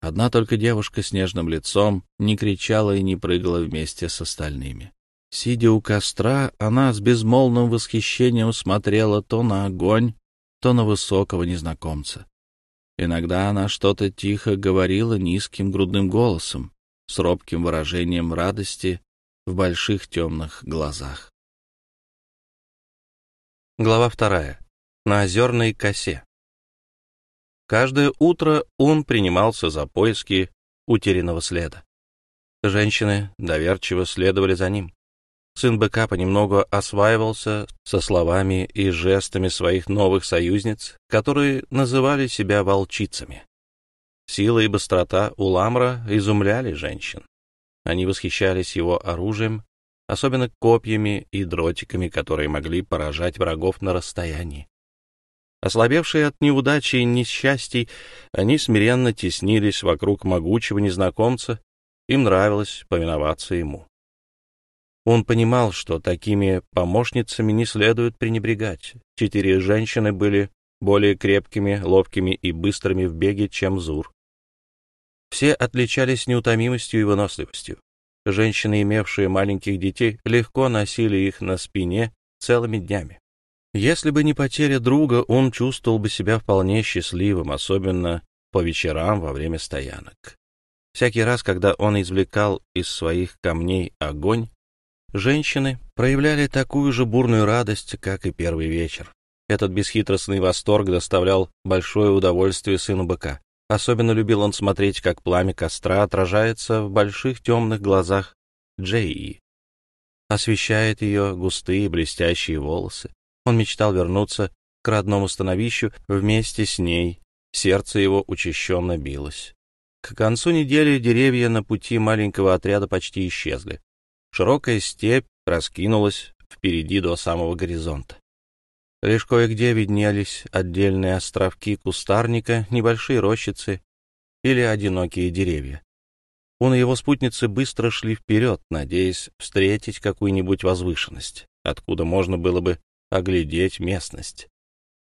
Одна только девушка с нежным лицом не кричала и не прыгала вместе с остальными. Сидя у костра, она с безмолвным восхищением смотрела то на огонь, то на высокого незнакомца. Иногда она что-то тихо говорила низким грудным голосом, с робким выражением радости в больших темных глазах. Глава вторая. На озерной косе. Каждое утро он принимался за поиски утерянного следа. Женщины доверчиво следовали за ним. Сын быка понемногу осваивался со словами и жестами своих новых союзниц, которые называли себя волчицами. Сила и быстрота Уламра изумляли женщин. Они восхищались его оружием, особенно копьями и дротиками, которые могли поражать врагов на расстоянии. Ослабевшие от неудачи и несчастий, они смиренно теснились вокруг могучего незнакомца, им нравилось повиноваться ему. Он понимал, что такими помощницами не следует пренебрегать. Четыре женщины были более крепкими, ловкими и быстрыми в беге, чем Зур. Все отличались неутомимостью и выносливостью. Женщины, имевшие маленьких детей, легко носили их на спине целыми днями. Если бы не потеря друга, он чувствовал бы себя вполне счастливым, особенно по вечерам во время стоянок. Всякий раз, когда он извлекал из своих камней огонь, Женщины проявляли такую же бурную радость, как и первый вечер. Этот бесхитростный восторг доставлял большое удовольствие сыну быка. Особенно любил он смотреть, как пламя костра отражается в больших темных глазах Джеи. Освещает ее густые блестящие волосы. Он мечтал вернуться к родному становищу вместе с ней. Сердце его учащенно билось. К концу недели деревья на пути маленького отряда почти исчезли. Широкая степь раскинулась впереди до самого горизонта. Лишь кое-где виднелись отдельные островки кустарника, небольшие рощицы или одинокие деревья. Он и его спутницы быстро шли вперед, надеясь встретить какую-нибудь возвышенность, откуда можно было бы оглядеть местность.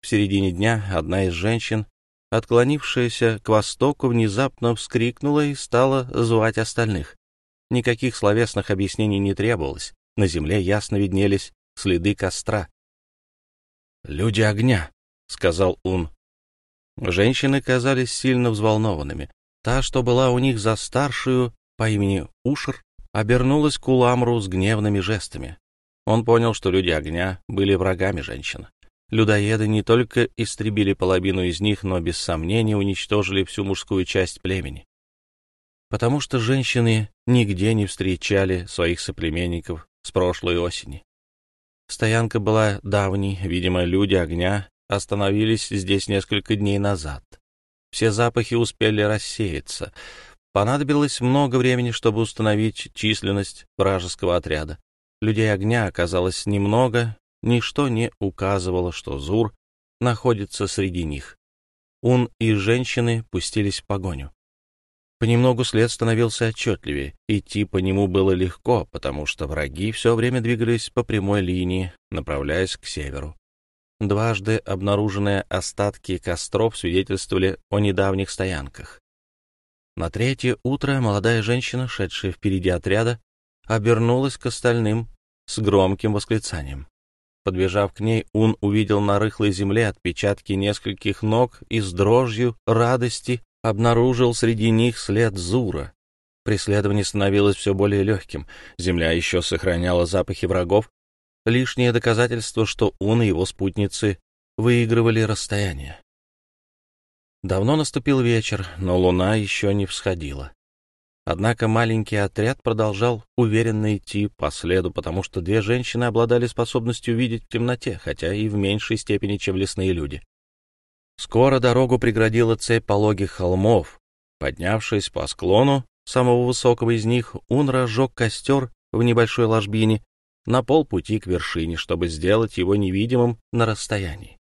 В середине дня одна из женщин, отклонившаяся к востоку, внезапно вскрикнула и стала звать остальных. Никаких словесных объяснений не требовалось. На земле ясно виднелись следы костра. «Люди огня», — сказал Ун. Женщины казались сильно взволнованными. Та, что была у них за старшую, по имени Ушер, обернулась к Уламру с гневными жестами. Он понял, что люди огня были врагами женщин. Людоеды не только истребили половину из них, но без сомнения уничтожили всю мужскую часть племени потому что женщины нигде не встречали своих соплеменников с прошлой осени. Стоянка была давней, видимо, люди огня остановились здесь несколько дней назад. Все запахи успели рассеяться. Понадобилось много времени, чтобы установить численность вражеского отряда. Людей огня оказалось немного, ничто не указывало, что Зур находится среди них. Он и женщины пустились в погоню. Понемногу след становился отчетливее. Идти по нему было легко, потому что враги все время двигались по прямой линии, направляясь к северу. Дважды обнаруженные остатки костров свидетельствовали о недавних стоянках. На третье утро молодая женщина, шедшая впереди отряда, обернулась к остальным с громким восклицанием. Подбежав к ней, Ун увидел на рыхлой земле отпечатки нескольких ног и с дрожью радости обнаружил среди них след Зура. Преследование становилось все более легким, земля еще сохраняла запахи врагов, лишнее доказательство, что он и его спутницы выигрывали расстояние. Давно наступил вечер, но луна еще не всходила. Однако маленький отряд продолжал уверенно идти по следу, потому что две женщины обладали способностью видеть в темноте, хотя и в меньшей степени, чем лесные люди. Скоро дорогу преградила цепь пологих холмов. Поднявшись по склону самого высокого из них, он разжег костер в небольшой ложбине на полпути к вершине, чтобы сделать его невидимым на расстоянии.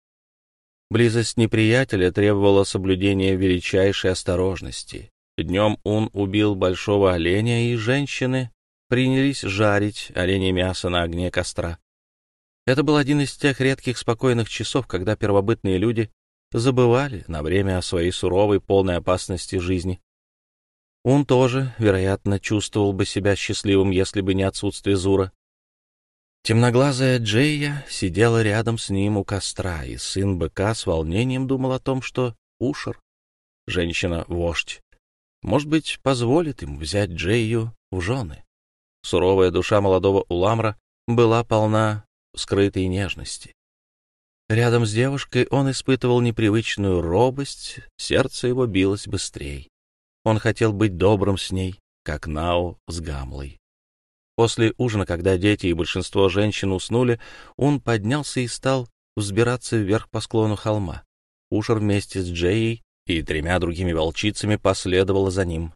Близость неприятеля требовала соблюдения величайшей осторожности. Днем он убил большого оленя, и женщины принялись жарить оленя мясо на огне костра. Это был один из тех редких спокойных часов, когда первобытные люди забывали на время о своей суровой, полной опасности жизни. Он тоже, вероятно, чувствовал бы себя счастливым, если бы не отсутствие Зура. Темноглазая Джея сидела рядом с ним у костра, и сын быка с волнением думал о том, что Ушер, женщина-вождь, может быть, позволит им взять Джею в жены. Суровая душа молодого Уламра была полна скрытой нежности. Рядом с девушкой он испытывал непривычную робость, сердце его билось быстрее. Он хотел быть добрым с ней, как Нао с Гамлой. После ужина, когда дети и большинство женщин уснули, он поднялся и стал взбираться вверх по склону холма. Ушер вместе с Джей и тремя другими волчицами последовала за ним.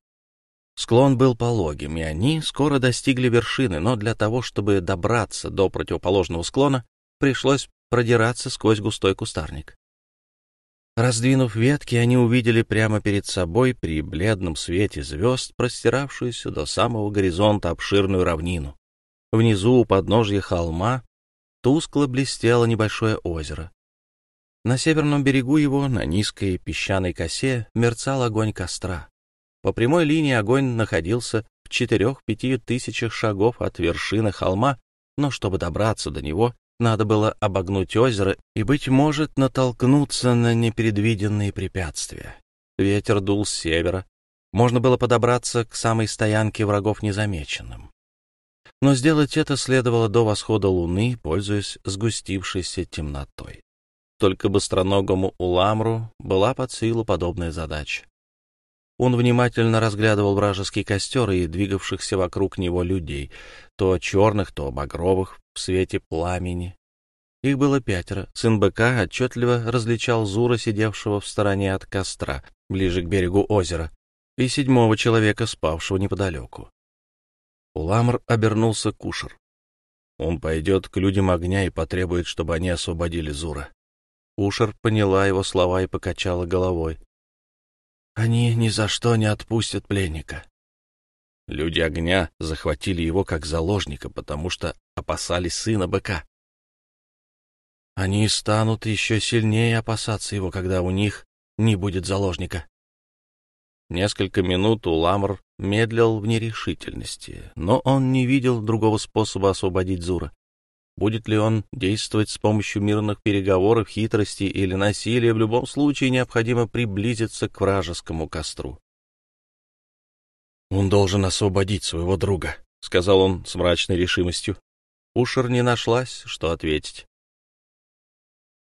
Склон был пологим, и они скоро достигли вершины, но для того, чтобы добраться до противоположного склона, пришлось продираться сквозь густой кустарник. Раздвинув ветки, они увидели прямо перед собой при бледном свете звезд простиравшуюся до самого горизонта обширную равнину. Внизу, у подножья холма, тускло блестело небольшое озеро. На северном берегу его, на низкой песчаной косе, мерцал огонь костра. По прямой линии огонь находился в четырех-пяти тысячах шагов от вершины холма, но чтобы добраться до него, надо было обогнуть озеро и, быть может, натолкнуться на непредвиденные препятствия. Ветер дул с севера. Можно было подобраться к самой стоянке врагов незамеченным. Но сделать это следовало до восхода луны, пользуясь сгустившейся темнотой. Только быстроногому Уламру была под силу подобная задача. Он внимательно разглядывал вражеский костер и двигавшихся вокруг него людей, то черных, то багровых, в свете пламени. Их было пятеро. Сын быка отчетливо различал Зура, сидевшего в стороне от костра, ближе к берегу озера, и седьмого человека, спавшего неподалеку. Уламр обернулся к Ушер. Он пойдет к людям огня и потребует, чтобы они освободили Зура. Ушер поняла его слова и покачала головой. — Они ни за что не отпустят пленника. Люди огня захватили его как заложника, потому что опасались сына быка. Они станут еще сильнее опасаться его, когда у них не будет заложника. Несколько минут Уламр медлил в нерешительности, но он не видел другого способа освободить Зура. Будет ли он действовать с помощью мирных переговоров, хитрости или насилия, в любом случае необходимо приблизиться к вражескому костру. «Он должен освободить своего друга», — сказал он с мрачной решимостью. Ушер не нашлась, что ответить.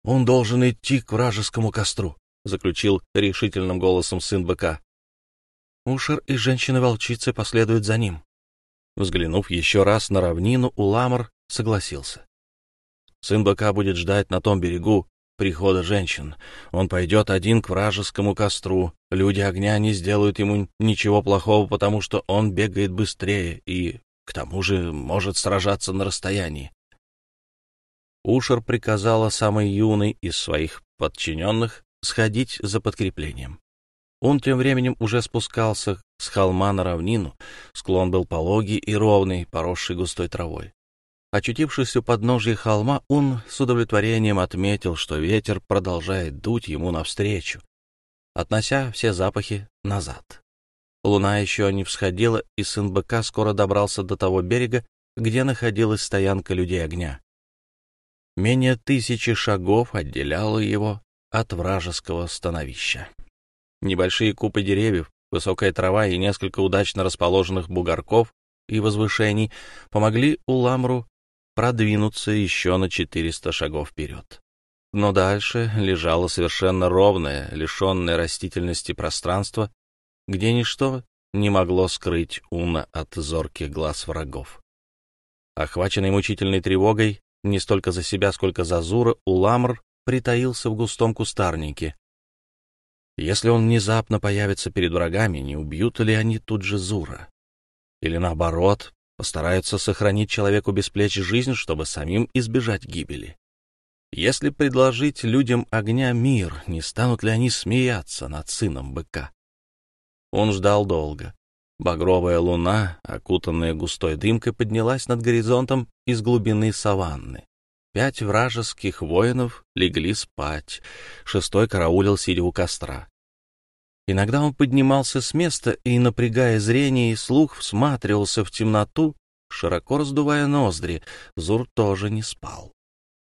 «Он должен идти к вражескому костру», — заключил решительным голосом сын быка. Ушер и женщина-волчица последуют за ним. Взглянув еще раз на равнину, Уламар согласился. Сын быка будет ждать на том берегу, прихода женщин. Он пойдет один к вражескому костру. Люди огня не сделают ему ничего плохого, потому что он бегает быстрее и, к тому же, может сражаться на расстоянии. Ушер приказала самой юной из своих подчиненных сходить за подкреплением. Он тем временем уже спускался с холма на равнину. Склон был пологий и ровный, поросший густой травой. Очутившись у подножия холма, он с удовлетворением отметил, что ветер продолжает дуть ему навстречу, относя все запахи назад. Луна еще не всходила, и сын быка скоро добрался до того берега, где находилась стоянка людей огня. Менее тысячи шагов отделяло его от вражеского становища. Небольшие купы деревьев, высокая трава и несколько удачно расположенных бугорков и возвышений помогли Уламру продвинуться еще на 400 шагов вперед. Но дальше лежало совершенно ровное, лишенное растительности пространство, где ничто не могло скрыть Уна от зорких глаз врагов. Охваченный мучительной тревогой, не столько за себя, сколько за Зура, Уламр притаился в густом кустарнике. Если он внезапно появится перед врагами, не убьют ли они тут же Зура? Или наоборот, постараются сохранить человеку без плеч жизнь, чтобы самим избежать гибели. Если предложить людям огня мир, не станут ли они смеяться над сыном быка? Он ждал долго. Багровая луна, окутанная густой дымкой, поднялась над горизонтом из глубины саванны. Пять вражеских воинов легли спать, шестой караулил, сидя у костра. Иногда он поднимался с места и, напрягая зрение и слух, всматривался в темноту, широко раздувая ноздри. Зур тоже не спал.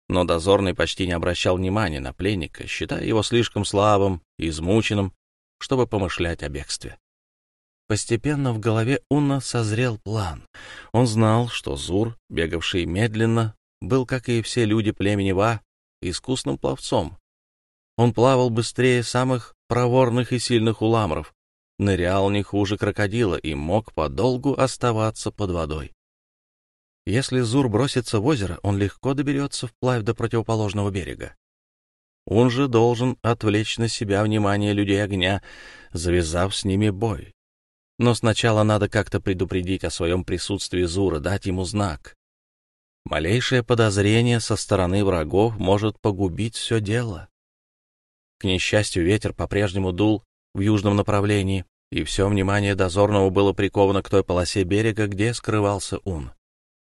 Но дозорный почти не обращал внимания на пленника, считая его слишком слабым и измученным, чтобы помышлять о бегстве. Постепенно в голове Уна созрел план. Он знал, что Зур, бегавший медленно, был, как и все люди племени Ва, искусным пловцом, он плавал быстрее самых проворных и сильных уламров, нырял не хуже крокодила и мог подолгу оставаться под водой. Если Зур бросится в озеро, он легко доберется вплавь до противоположного берега. Он же должен отвлечь на себя внимание людей огня, завязав с ними бой. Но сначала надо как-то предупредить о своем присутствии Зура, дать ему знак. Малейшее подозрение со стороны врагов может погубить все дело. К несчастью, ветер по-прежнему дул в южном направлении, и все внимание дозорного было приковано к той полосе берега, где скрывался Ун.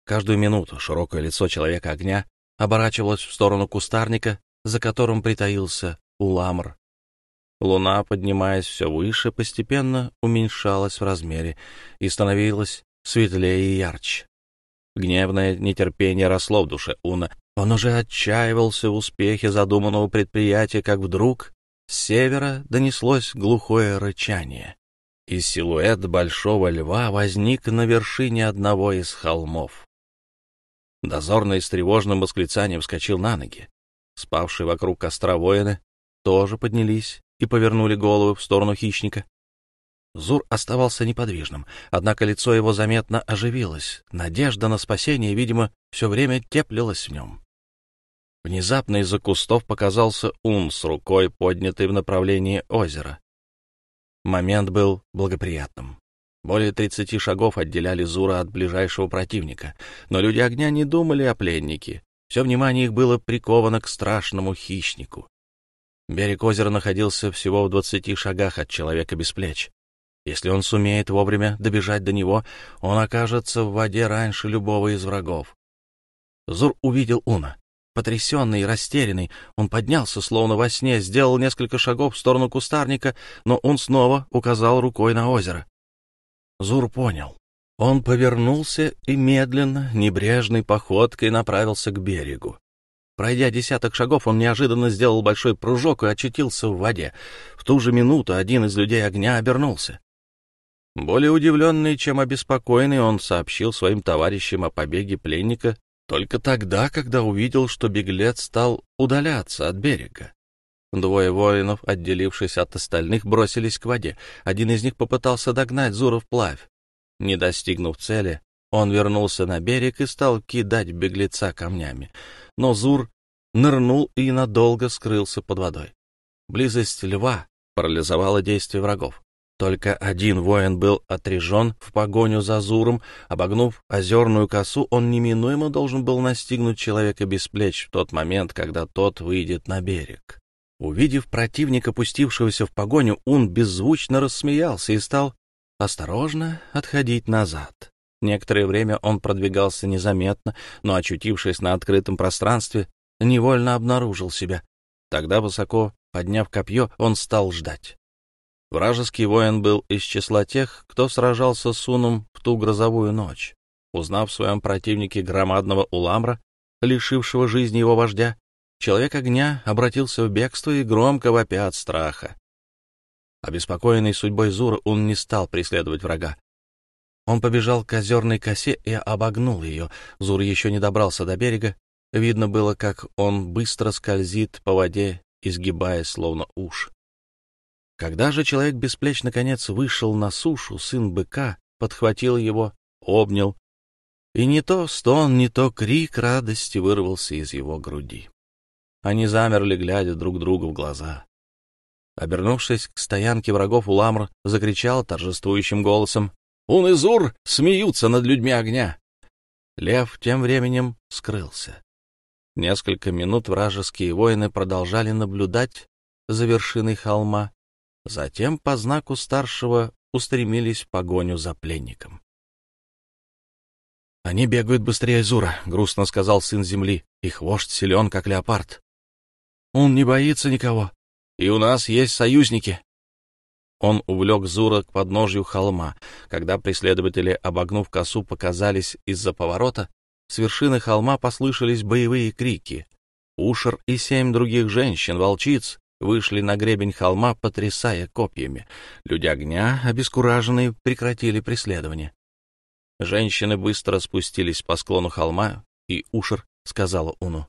Каждую минуту широкое лицо человека огня оборачивалось в сторону кустарника, за которым притаился уламр. Луна, поднимаясь все выше, постепенно уменьшалась в размере и становилась светлее и ярче. Гневное нетерпение росло в душе Уна, он уже отчаивался в успехе задуманного предприятия, как вдруг с севера донеслось глухое рычание, и силуэт большого льва возник на вершине одного из холмов. Дозорный с тревожным восклицанием вскочил на ноги. Спавшие вокруг костра воины тоже поднялись и повернули головы в сторону хищника. Зур оставался неподвижным, однако лицо его заметно оживилось. Надежда на спасение, видимо, все время теплилась в нем. Внезапно из-за кустов показался ум с рукой, поднятой в направлении озера. Момент был благоприятным. Более тридцати шагов отделяли Зура от ближайшего противника, но люди огня не думали о пленнике. Все внимание их было приковано к страшному хищнику. Берег озера находился всего в двадцати шагах от человека без плеч. Если он сумеет вовремя добежать до него, он окажется в воде раньше любого из врагов. Зур увидел Уна. Потрясенный и растерянный, он поднялся, словно во сне, сделал несколько шагов в сторону кустарника, но он снова указал рукой на озеро. Зур понял. Он повернулся и медленно, небрежной походкой направился к берегу. Пройдя десяток шагов, он неожиданно сделал большой прыжок и очутился в воде. В ту же минуту один из людей огня обернулся. Более удивленный, чем обеспокоенный, он сообщил своим товарищам о побеге пленника только тогда, когда увидел, что беглец стал удаляться от берега. Двое воинов, отделившись от остальных, бросились к воде. Один из них попытался догнать Зура вплавь. Не достигнув цели, он вернулся на берег и стал кидать беглеца камнями. Но Зур нырнул и надолго скрылся под водой. Близость льва парализовала действие врагов. Только один воин был отрежен в погоню за Зуром. Обогнув озерную косу, он неминуемо должен был настигнуть человека без плеч в тот момент, когда тот выйдет на берег. Увидев противника, пустившегося в погоню, Ун беззвучно рассмеялся и стал осторожно отходить назад. Некоторое время он продвигался незаметно, но, очутившись на открытом пространстве, невольно обнаружил себя. Тогда, высоко подняв копье, он стал ждать. Вражеский воин был из числа тех, кто сражался с Уном в ту грозовую ночь. Узнав в своем противнике громадного Уламра, лишившего жизни его вождя, человек огня обратился в бегство и громко вопя от страха. Обеспокоенный судьбой Зура, он не стал преследовать врага. Он побежал к озерной косе и обогнул ее. Зур еще не добрался до берега. Видно было, как он быстро скользит по воде, изгибаясь словно уж. Когда же человек-бесплеч наконец вышел на сушу, сын быка подхватил его, обнял, и не то стон, не то крик радости вырвался из его груди. Они замерли, глядя друг другу в глаза. Обернувшись к стоянке врагов, Уламр закричал торжествующим голосом «Он и Зур смеются над людьми огня!» Лев тем временем скрылся. Несколько минут вражеские воины продолжали наблюдать за вершиной холма, Затем по знаку старшего устремились в погоню за пленником. «Они бегают быстрее Зура», — грустно сказал сын земли. «Их вождь силен, как леопард. Он не боится никого, и у нас есть союзники». Он увлек Зура к подножью холма. Когда преследователи, обогнув косу, показались из-за поворота, с вершины холма послышались боевые крики. Ушер и семь других женщин, волчиц, вышли на гребень холма, потрясая копьями. Люди огня, обескураженные, прекратили преследование. Женщины быстро спустились по склону холма, и Ушер сказала Уну.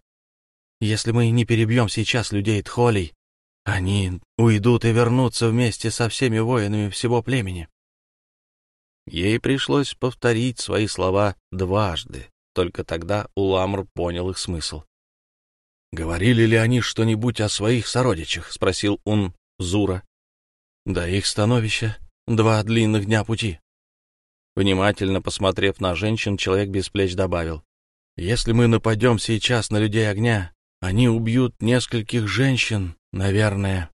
«Если мы не перебьем сейчас людей Тхолей, они уйдут и вернутся вместе со всеми воинами всего племени». Ей пришлось повторить свои слова дважды, только тогда Уламр понял их смысл. «Говорили ли они что-нибудь о своих сородичах?» — спросил он Зура. «Да их становище два длинных дня пути». Внимательно посмотрев на женщин, человек без плеч добавил. «Если мы нападем сейчас на людей огня, они убьют нескольких женщин, наверное.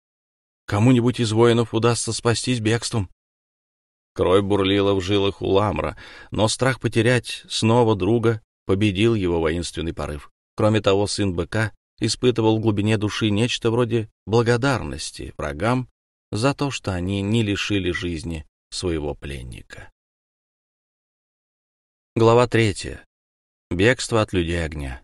Кому-нибудь из воинов удастся спастись бегством». Кровь бурлила в жилах у Ламра, но страх потерять снова друга победил его воинственный порыв. Кроме того, сын быка испытывал в глубине души нечто вроде благодарности врагам за то, что они не лишили жизни своего пленника. Глава третья. Бегство от людей огня.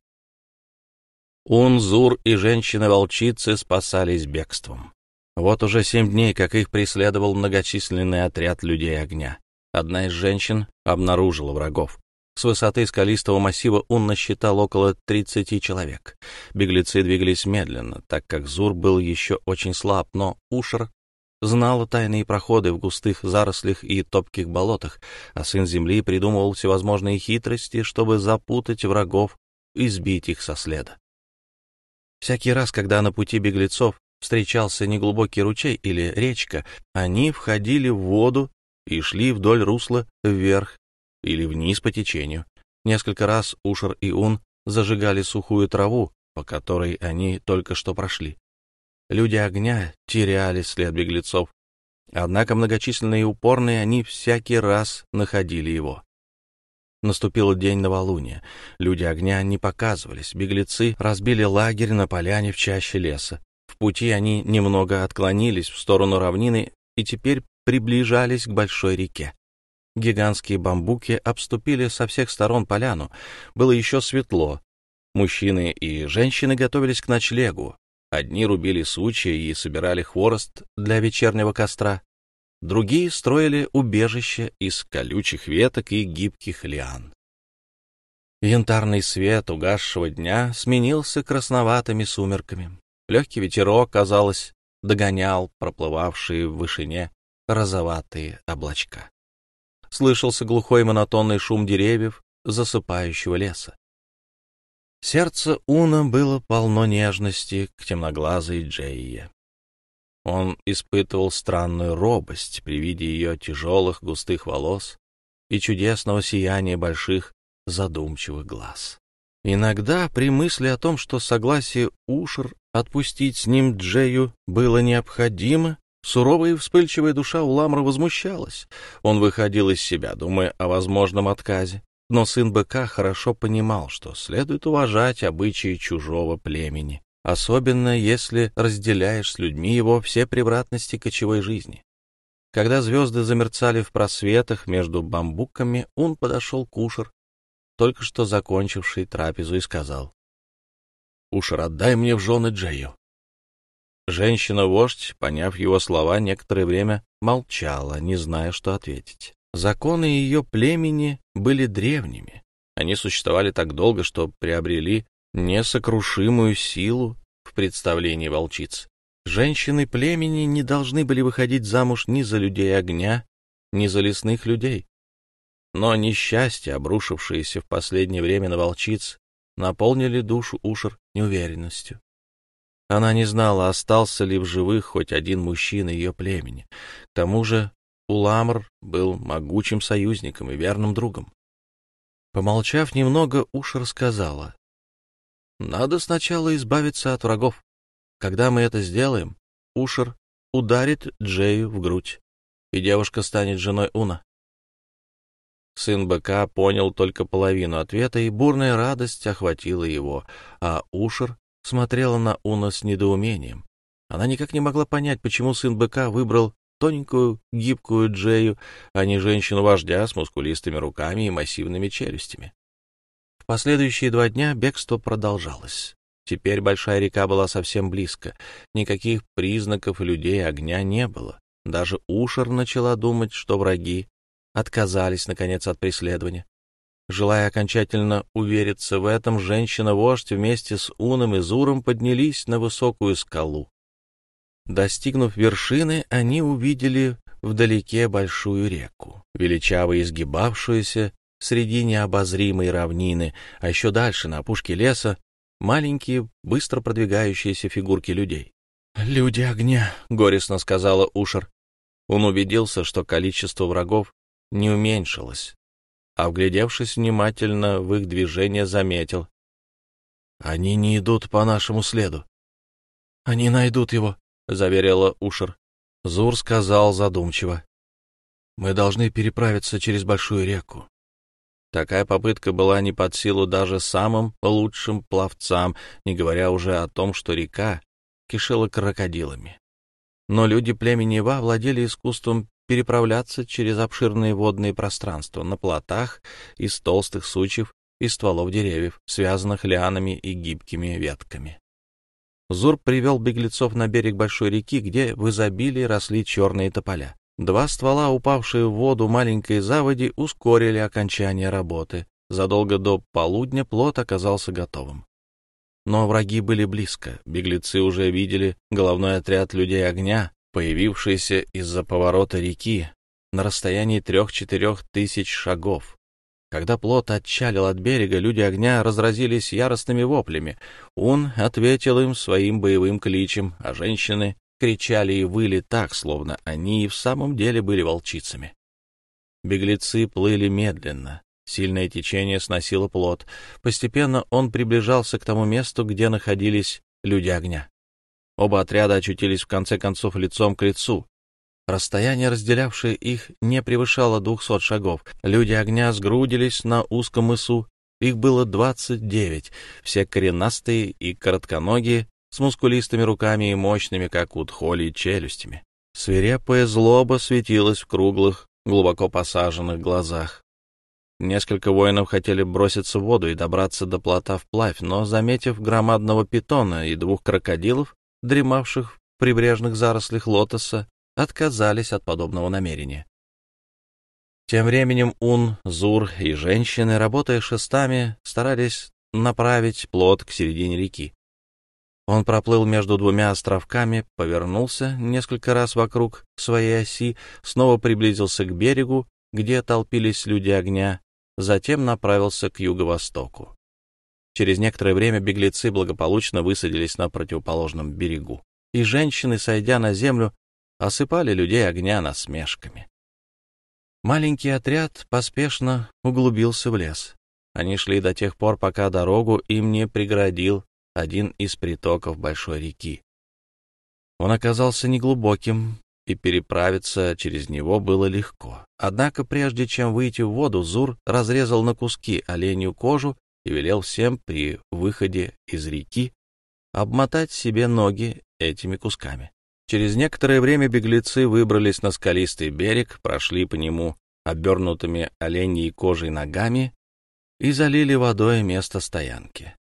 Унзур и женщины-волчицы спасались бегством. Вот уже семь дней, как их преследовал многочисленный отряд людей огня. Одна из женщин обнаружила врагов. С высоты скалистого массива он насчитал около 30 человек. Беглецы двигались медленно, так как Зур был еще очень слаб, но Ушер знал тайные проходы в густых зарослях и топких болотах, а сын земли придумывал всевозможные хитрости, чтобы запутать врагов и сбить их со следа. Всякий раз, когда на пути беглецов встречался неглубокий ручей или речка, они входили в воду и шли вдоль русла вверх или вниз по течению. Несколько раз Ушер и Ун зажигали сухую траву, по которой они только что прошли. Люди огня теряли след беглецов, однако многочисленные и упорные они всякий раз находили его. Наступил день новолуния. Люди огня не показывались. Беглецы разбили лагерь на поляне в чаще леса. В пути они немного отклонились в сторону равнины и теперь приближались к большой реке. Гигантские бамбуки обступили со всех сторон поляну. Было еще светло. Мужчины и женщины готовились к ночлегу. Одни рубили сучья и собирали хворост для вечернего костра. Другие строили убежище из колючих веток и гибких лиан. Янтарный свет угасшего дня сменился красноватыми сумерками. Легкий ветерок, казалось, догонял проплывавшие в вышине розоватые облачка слышался глухой монотонный шум деревьев засыпающего леса. Сердце Уна было полно нежности к темноглазой Джейе. Он испытывал странную робость при виде ее тяжелых густых волос и чудесного сияния больших задумчивых глаз. Иногда при мысли о том, что согласие Ушер отпустить с ним Джею было необходимо, Суровая и вспыльчивая душа Уламра возмущалась. Он выходил из себя, думая о возможном отказе. Но сын быка хорошо понимал, что следует уважать обычаи чужого племени, особенно если разделяешь с людьми его все превратности кочевой жизни. Когда звезды замерцали в просветах между бамбуками, он подошел к Ушер, только что закончивший трапезу, и сказал, «Ушер, отдай мне в жены Джею». Женщина-вождь, поняв его слова, некоторое время молчала, не зная, что ответить. Законы ее племени были древними. Они существовали так долго, что приобрели несокрушимую силу в представлении волчиц. Женщины племени не должны были выходить замуж ни за людей огня, ни за лесных людей. Но несчастье, обрушившееся в последнее время на волчиц, наполнили душу Ушер неуверенностью. Она не знала, остался ли в живых хоть один мужчина ее племени. К тому же Уламр был могучим союзником и верным другом. Помолчав немного, Уша рассказала. «Надо сначала избавиться от врагов. Когда мы это сделаем, Ушер ударит Джею в грудь, и девушка станет женой Уна. Сын быка понял только половину ответа, и бурная радость охватила его, а Ушер смотрела на Уна с недоумением. Она никак не могла понять, почему сын быка выбрал тоненькую, гибкую Джею, а не женщину-вождя с мускулистыми руками и массивными челюстями. В последующие два дня бегство продолжалось. Теперь большая река была совсем близко. Никаких признаков людей огня не было. Даже Ушер начала думать, что враги отказались, наконец, от преследования. Желая окончательно увериться в этом, женщина-вождь вместе с Уном и Зуром поднялись на высокую скалу. Достигнув вершины, они увидели вдалеке большую реку, величаво изгибавшуюся среди необозримой равнины, а еще дальше, на опушке леса, маленькие, быстро продвигающиеся фигурки людей. «Люди огня», — горестно сказала Ушер. Он убедился, что количество врагов не уменьшилось а, вглядевшись внимательно в их движение, заметил. «Они не идут по нашему следу». «Они найдут его», — заверила Ушер. Зур сказал задумчиво. «Мы должны переправиться через большую реку». Такая попытка была не под силу даже самым лучшим пловцам, не говоря уже о том, что река кишела крокодилами. Но люди племени Ва владели искусством переправляться через обширные водные пространства на плотах из толстых сучьев и стволов деревьев, связанных лианами и гибкими ветками. Зур привел беглецов на берег большой реки, где в изобилии росли черные тополя. Два ствола, упавшие в воду маленькой заводи, ускорили окончание работы. Задолго до полудня плот оказался готовым. Но враги были близко. Беглецы уже видели головной отряд людей огня, появившийся из-за поворота реки на расстоянии трех-четырех тысяч шагов. Когда плот отчалил от берега, люди огня разразились яростными воплями. Он ответил им своим боевым кличем, а женщины кричали и выли так, словно они и в самом деле были волчицами. Беглецы плыли медленно. Сильное течение сносило плот. Постепенно он приближался к тому месту, где находились люди огня. Оба отряда очутились в конце концов лицом к лицу. Расстояние, разделявшее их, не превышало двухсот шагов. Люди огня сгрудились на узком мысу. Их было двадцать девять, все коренастые и коротконогие, с мускулистыми руками и мощными, как у тхоли, челюстями. Свирепая злоба светилась в круглых, глубоко посаженных глазах. Несколько воинов хотели броситься в воду и добраться до плота вплавь, но, заметив громадного питона и двух крокодилов, дремавших в прибрежных зарослях лотоса, отказались от подобного намерения. Тем временем Ун, Зур и женщины, работая шестами, старались направить плот к середине реки. Он проплыл между двумя островками, повернулся несколько раз вокруг своей оси, снова приблизился к берегу, где толпились люди огня, затем направился к юго-востоку. Через некоторое время беглецы благополучно высадились на противоположном берегу, и женщины, сойдя на землю, осыпали людей огня насмешками. Маленький отряд поспешно углубился в лес. Они шли до тех пор, пока дорогу им не преградил один из притоков большой реки. Он оказался неглубоким, и переправиться через него было легко. Однако прежде чем выйти в воду, Зур разрезал на куски оленью кожу и велел всем при выходе из реки обмотать себе ноги этими кусками. Через некоторое время беглецы выбрались на скалистый берег, прошли по нему обернутыми оленьей кожей ногами и залили водой место стоянки.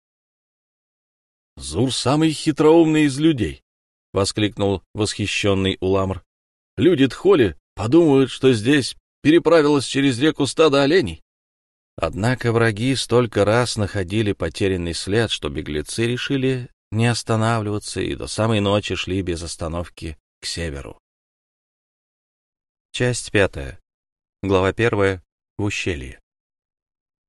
— Зур самый хитроумный из людей! — воскликнул восхищенный Уламр. — Люди Тхоли подумают, что здесь переправилось через реку стадо оленей. Однако враги столько раз находили потерянный след, что беглецы решили не останавливаться и до самой ночи шли без остановки к северу. Часть пятая. Глава первая. В ущелье.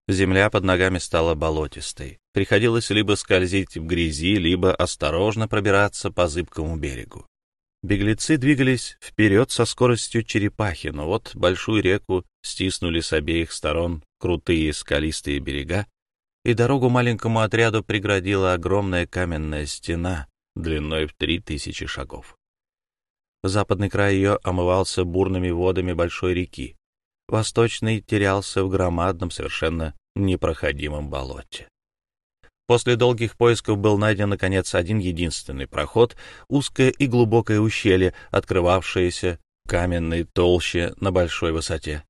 Земля под ногами стала болотистой. Приходилось либо скользить в грязи, либо осторожно пробираться по зыбкому берегу. Беглецы двигались вперед со скоростью черепахи, но вот большую реку стиснули с обеих сторон крутые скалистые берега, и дорогу маленькому отряду преградила огромная каменная стена длиной в три тысячи шагов. Западный край ее омывался бурными водами большой реки, восточный терялся в громадном, совершенно непроходимом болоте. После долгих поисков был найден, наконец, один единственный проход, узкое и глубокое ущелье, открывавшееся каменной толще на большой высоте.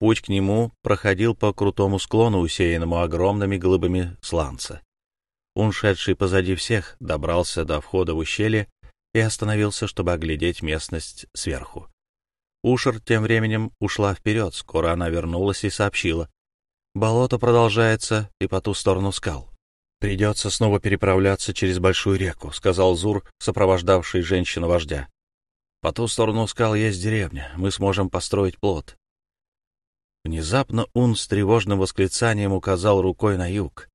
Путь к нему проходил по крутому склону, усеянному огромными глыбами сланца. Он, шедший позади всех, добрался до входа в ущелье и остановился, чтобы оглядеть местность сверху. Ушер тем временем ушла вперед, скоро она вернулась и сообщила. Болото продолжается и по ту сторону скал. «Придется снова переправляться через большую реку», — сказал Зур, сопровождавший женщину-вождя. «По ту сторону скал есть деревня, мы сможем построить плод. Внезапно он с тревожным восклицанием указал рукой на юг.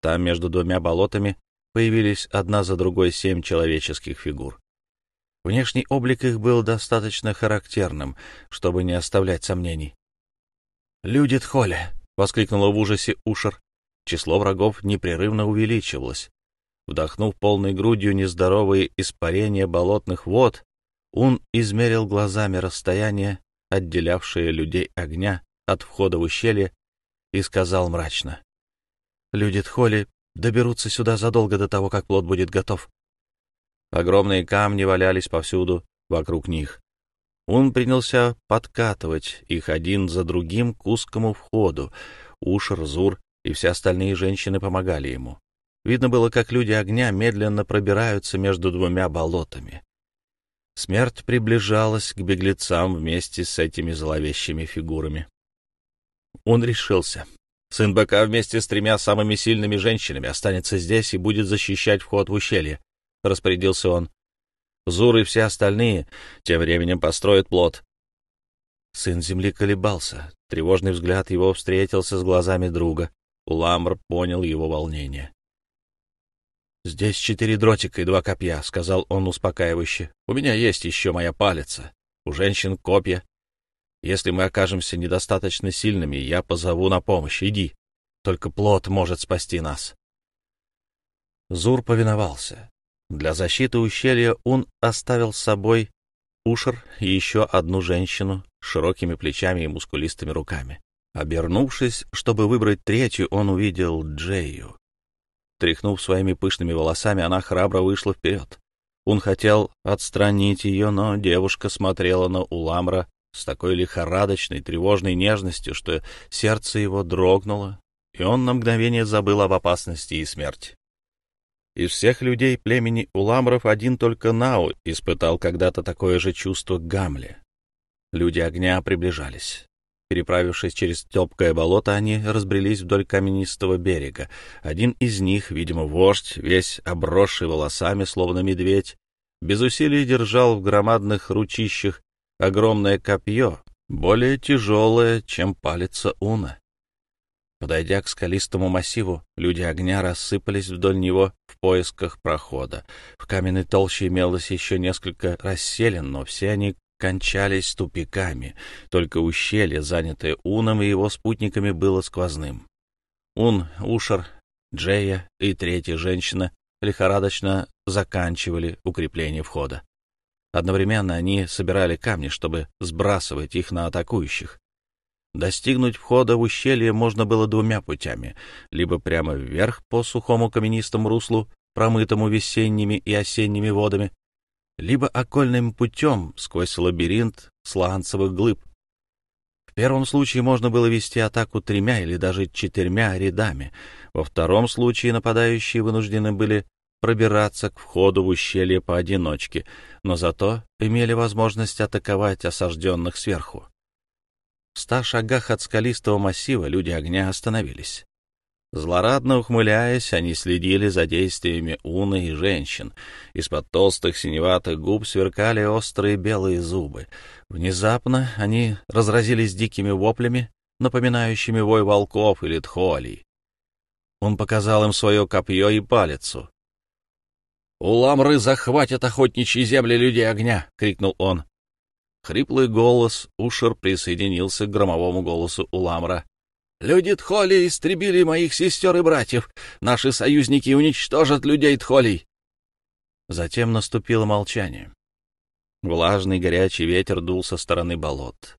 Там между двумя болотами появились одна за другой семь человеческих фигур. Внешний облик их был достаточно характерным, чтобы не оставлять сомнений. «Люди Тхоля!» — воскликнула в ужасе Ушер. Число врагов непрерывно увеличивалось. Вдохнув полной грудью нездоровые испарения болотных вод, он измерил глазами расстояние, отделявшее людей огня от входа в ущелье и сказал мрачно. «Люди Тхоли доберутся сюда задолго до того, как плод будет готов». Огромные камни валялись повсюду вокруг них. Он принялся подкатывать их один за другим к узкому входу. Ушер, Зур и все остальные женщины помогали ему. Видно было, как люди огня медленно пробираются между двумя болотами. Смерть приближалась к беглецам вместе с этими зловещими фигурами он решился. Сын быка вместе с тремя самыми сильными женщинами останется здесь и будет защищать вход в ущелье, — распорядился он. Зур и все остальные тем временем построят плод. Сын земли колебался. Тревожный взгляд его встретился с глазами друга. Уламр понял его волнение. «Здесь четыре дротика и два копья», — сказал он успокаивающе. «У меня есть еще моя палица. У женщин копья, если мы окажемся недостаточно сильными, я позову на помощь. Иди. Только плод может спасти нас. Зур повиновался. Для защиты ущелья он оставил с собой Ушер и еще одну женщину с широкими плечами и мускулистыми руками. Обернувшись, чтобы выбрать третью, он увидел Джею. Тряхнув своими пышными волосами, она храбро вышла вперед. Он хотел отстранить ее, но девушка смотрела на Уламра с такой лихорадочной, тревожной нежностью, что сердце его дрогнуло, и он на мгновение забыл об опасности и смерти. Из всех людей племени Уламров один только Нау испытал когда-то такое же чувство Гамле. Люди огня приближались. Переправившись через топкое болото, они разбрелись вдоль каменистого берега. Один из них, видимо, вождь, весь обросший волосами, словно медведь, без усилий держал в громадных ручищах огромное копье, более тяжелое, чем палец Уна. Подойдя к скалистому массиву, люди огня рассыпались вдоль него в поисках прохода. В каменной толще имелось еще несколько расселен, но все они кончались тупиками. Только ущелье, занятое Уном и его спутниками, было сквозным. Ун, Ушер, Джея и третья женщина лихорадочно заканчивали укрепление входа. Одновременно они собирали камни, чтобы сбрасывать их на атакующих. Достигнуть входа в ущелье можно было двумя путями, либо прямо вверх по сухому каменистому руслу, промытому весенними и осенними водами, либо окольным путем сквозь лабиринт сланцевых глыб. В первом случае можно было вести атаку тремя или даже четырьмя рядами, во втором случае нападающие вынуждены были пробираться к входу в ущелье поодиночке, но зато имели возможность атаковать осажденных сверху. В ста шагах от скалистого массива люди огня остановились. Злорадно ухмыляясь, они следили за действиями Уны и женщин. Из-под толстых синеватых губ сверкали острые белые зубы. Внезапно они разразились дикими воплями, напоминающими вой волков или тхолей. Он показал им свое копье и палицу. «Уламры захватят охотничьи земли людей огня!» — крикнул он. Хриплый голос Ушер присоединился к громовому голосу Уламра. «Люди Тхоли истребили моих сестер и братьев. Наши союзники уничтожат людей Тхолей!» Затем наступило молчание. Влажный горячий ветер дул со стороны болот.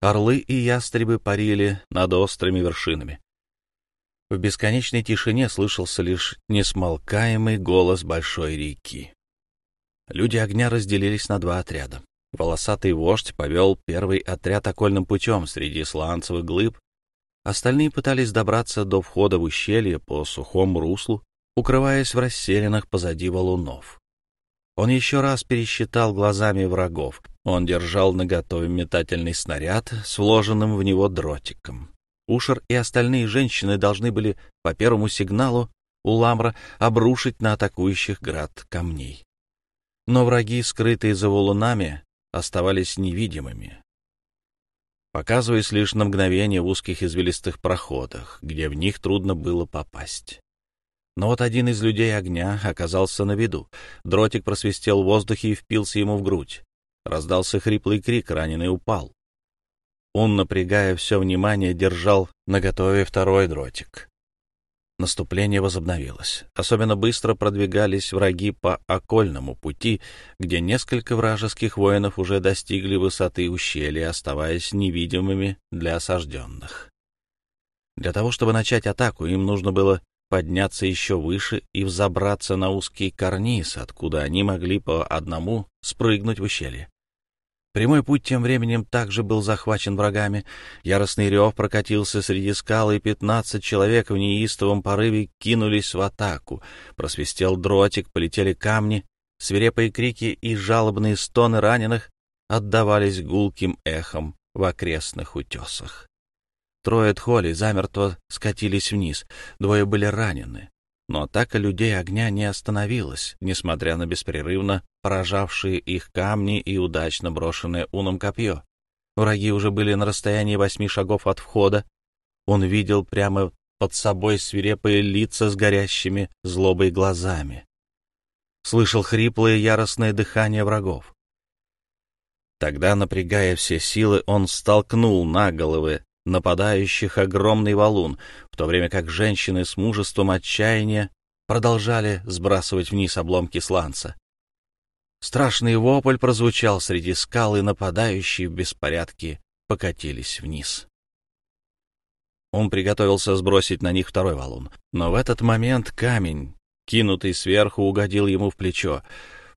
Орлы и ястребы парили над острыми вершинами. В бесконечной тишине слышался лишь несмолкаемый голос большой реки. Люди огня разделились на два отряда. Волосатый вождь повел первый отряд окольным путем среди сланцевых глыб. Остальные пытались добраться до входа в ущелье по сухому руслу, укрываясь в расселенных позади валунов. Он еще раз пересчитал глазами врагов. Он держал наготове метательный снаряд с вложенным в него дротиком. Ушер и остальные женщины должны были по первому сигналу у Ламра обрушить на атакующих град камней. Но враги, скрытые за валунами, оставались невидимыми, показываясь лишь на мгновение в узких извилистых проходах, где в них трудно было попасть. Но вот один из людей огня оказался на виду. Дротик просвистел в воздухе и впился ему в грудь. Раздался хриплый крик, раненый упал. Он, напрягая все внимание, держал наготове второй дротик. Наступление возобновилось. Особенно быстро продвигались враги по окольному пути, где несколько вражеских воинов уже достигли высоты ущелья, оставаясь невидимыми для осажденных. Для того, чтобы начать атаку, им нужно было подняться еще выше и взобраться на узкий карниз, откуда они могли по одному спрыгнуть в ущелье. Прямой путь тем временем также был захвачен врагами. Яростный рев прокатился среди скал, и пятнадцать человек в неистовом порыве кинулись в атаку. Просвистел дротик, полетели камни. Свирепые крики и жалобные стоны раненых отдавались гулким эхом в окрестных утесах. Трое Тхоли замертво скатились вниз, двое были ранены. Но атака людей огня не остановилась, несмотря на беспрерывно поражавшие их камни и удачно брошенное уном копье. Враги уже были на расстоянии восьми шагов от входа. Он видел прямо под собой свирепые лица с горящими злобой глазами. Слышал хриплое яростное дыхание врагов. Тогда, напрягая все силы, он столкнул на головы нападающих огромный валун, в то время как женщины с мужеством отчаяния продолжали сбрасывать вниз обломки сланца. Страшный вопль прозвучал среди скал, и нападающие в беспорядке покатились вниз. Он приготовился сбросить на них второй валун, но в этот момент камень, кинутый сверху, угодил ему в плечо.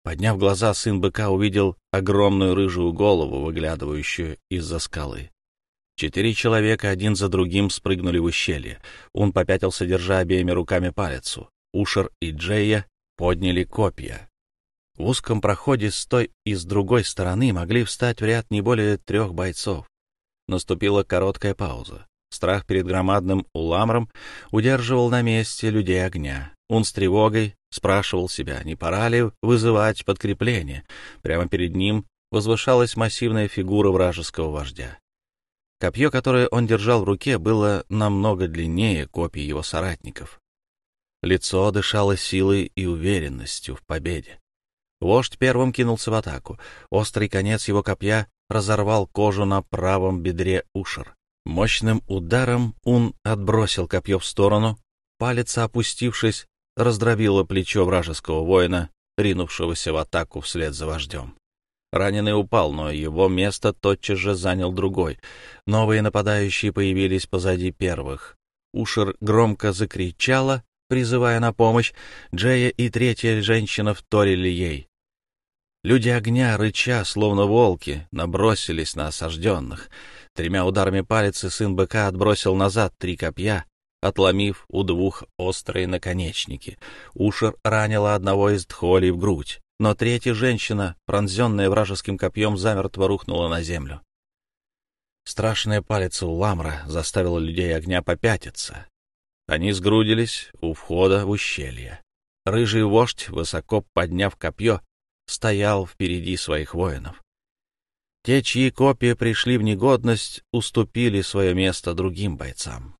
Подняв глаза, сын быка увидел огромную рыжую голову, выглядывающую из-за скалы. Четыре человека один за другим спрыгнули в ущелье. Он попятился, держа обеими руками палицу. Ушер и Джея подняли копья. В узком проходе с той и с другой стороны могли встать в ряд не более трех бойцов. Наступила короткая пауза. Страх перед громадным уламром удерживал на месте людей огня. Он с тревогой спрашивал себя, не пора ли вызывать подкрепление. Прямо перед ним возвышалась массивная фигура вражеского вождя. Копье, которое он держал в руке, было намного длиннее копий его соратников. Лицо дышало силой и уверенностью в победе. Вождь первым кинулся в атаку. Острый конец его копья разорвал кожу на правом бедре Ушер. Мощным ударом Ун отбросил копье в сторону, палец, опустившись, раздробило плечо вражеского воина, ринувшегося в атаку вслед за вождем. Раненый упал, но его место тотчас же занял другой. Новые нападающие появились позади первых. Ушер громко закричала, призывая на помощь. Джея и третья женщина вторили ей. Люди огня, рыча, словно волки, набросились на осажденных. Тремя ударами палицы сын быка отбросил назад три копья, отломив у двух острые наконечники. Ушер ранила одного из тхолей в грудь но третья женщина, пронзенная вражеским копьем, замертво рухнула на землю. Страшная палец у Ламра заставила людей огня попятиться. Они сгрудились у входа в ущелье. Рыжий вождь, высоко подняв копье, стоял впереди своих воинов. Те, чьи копья пришли в негодность, уступили свое место другим бойцам.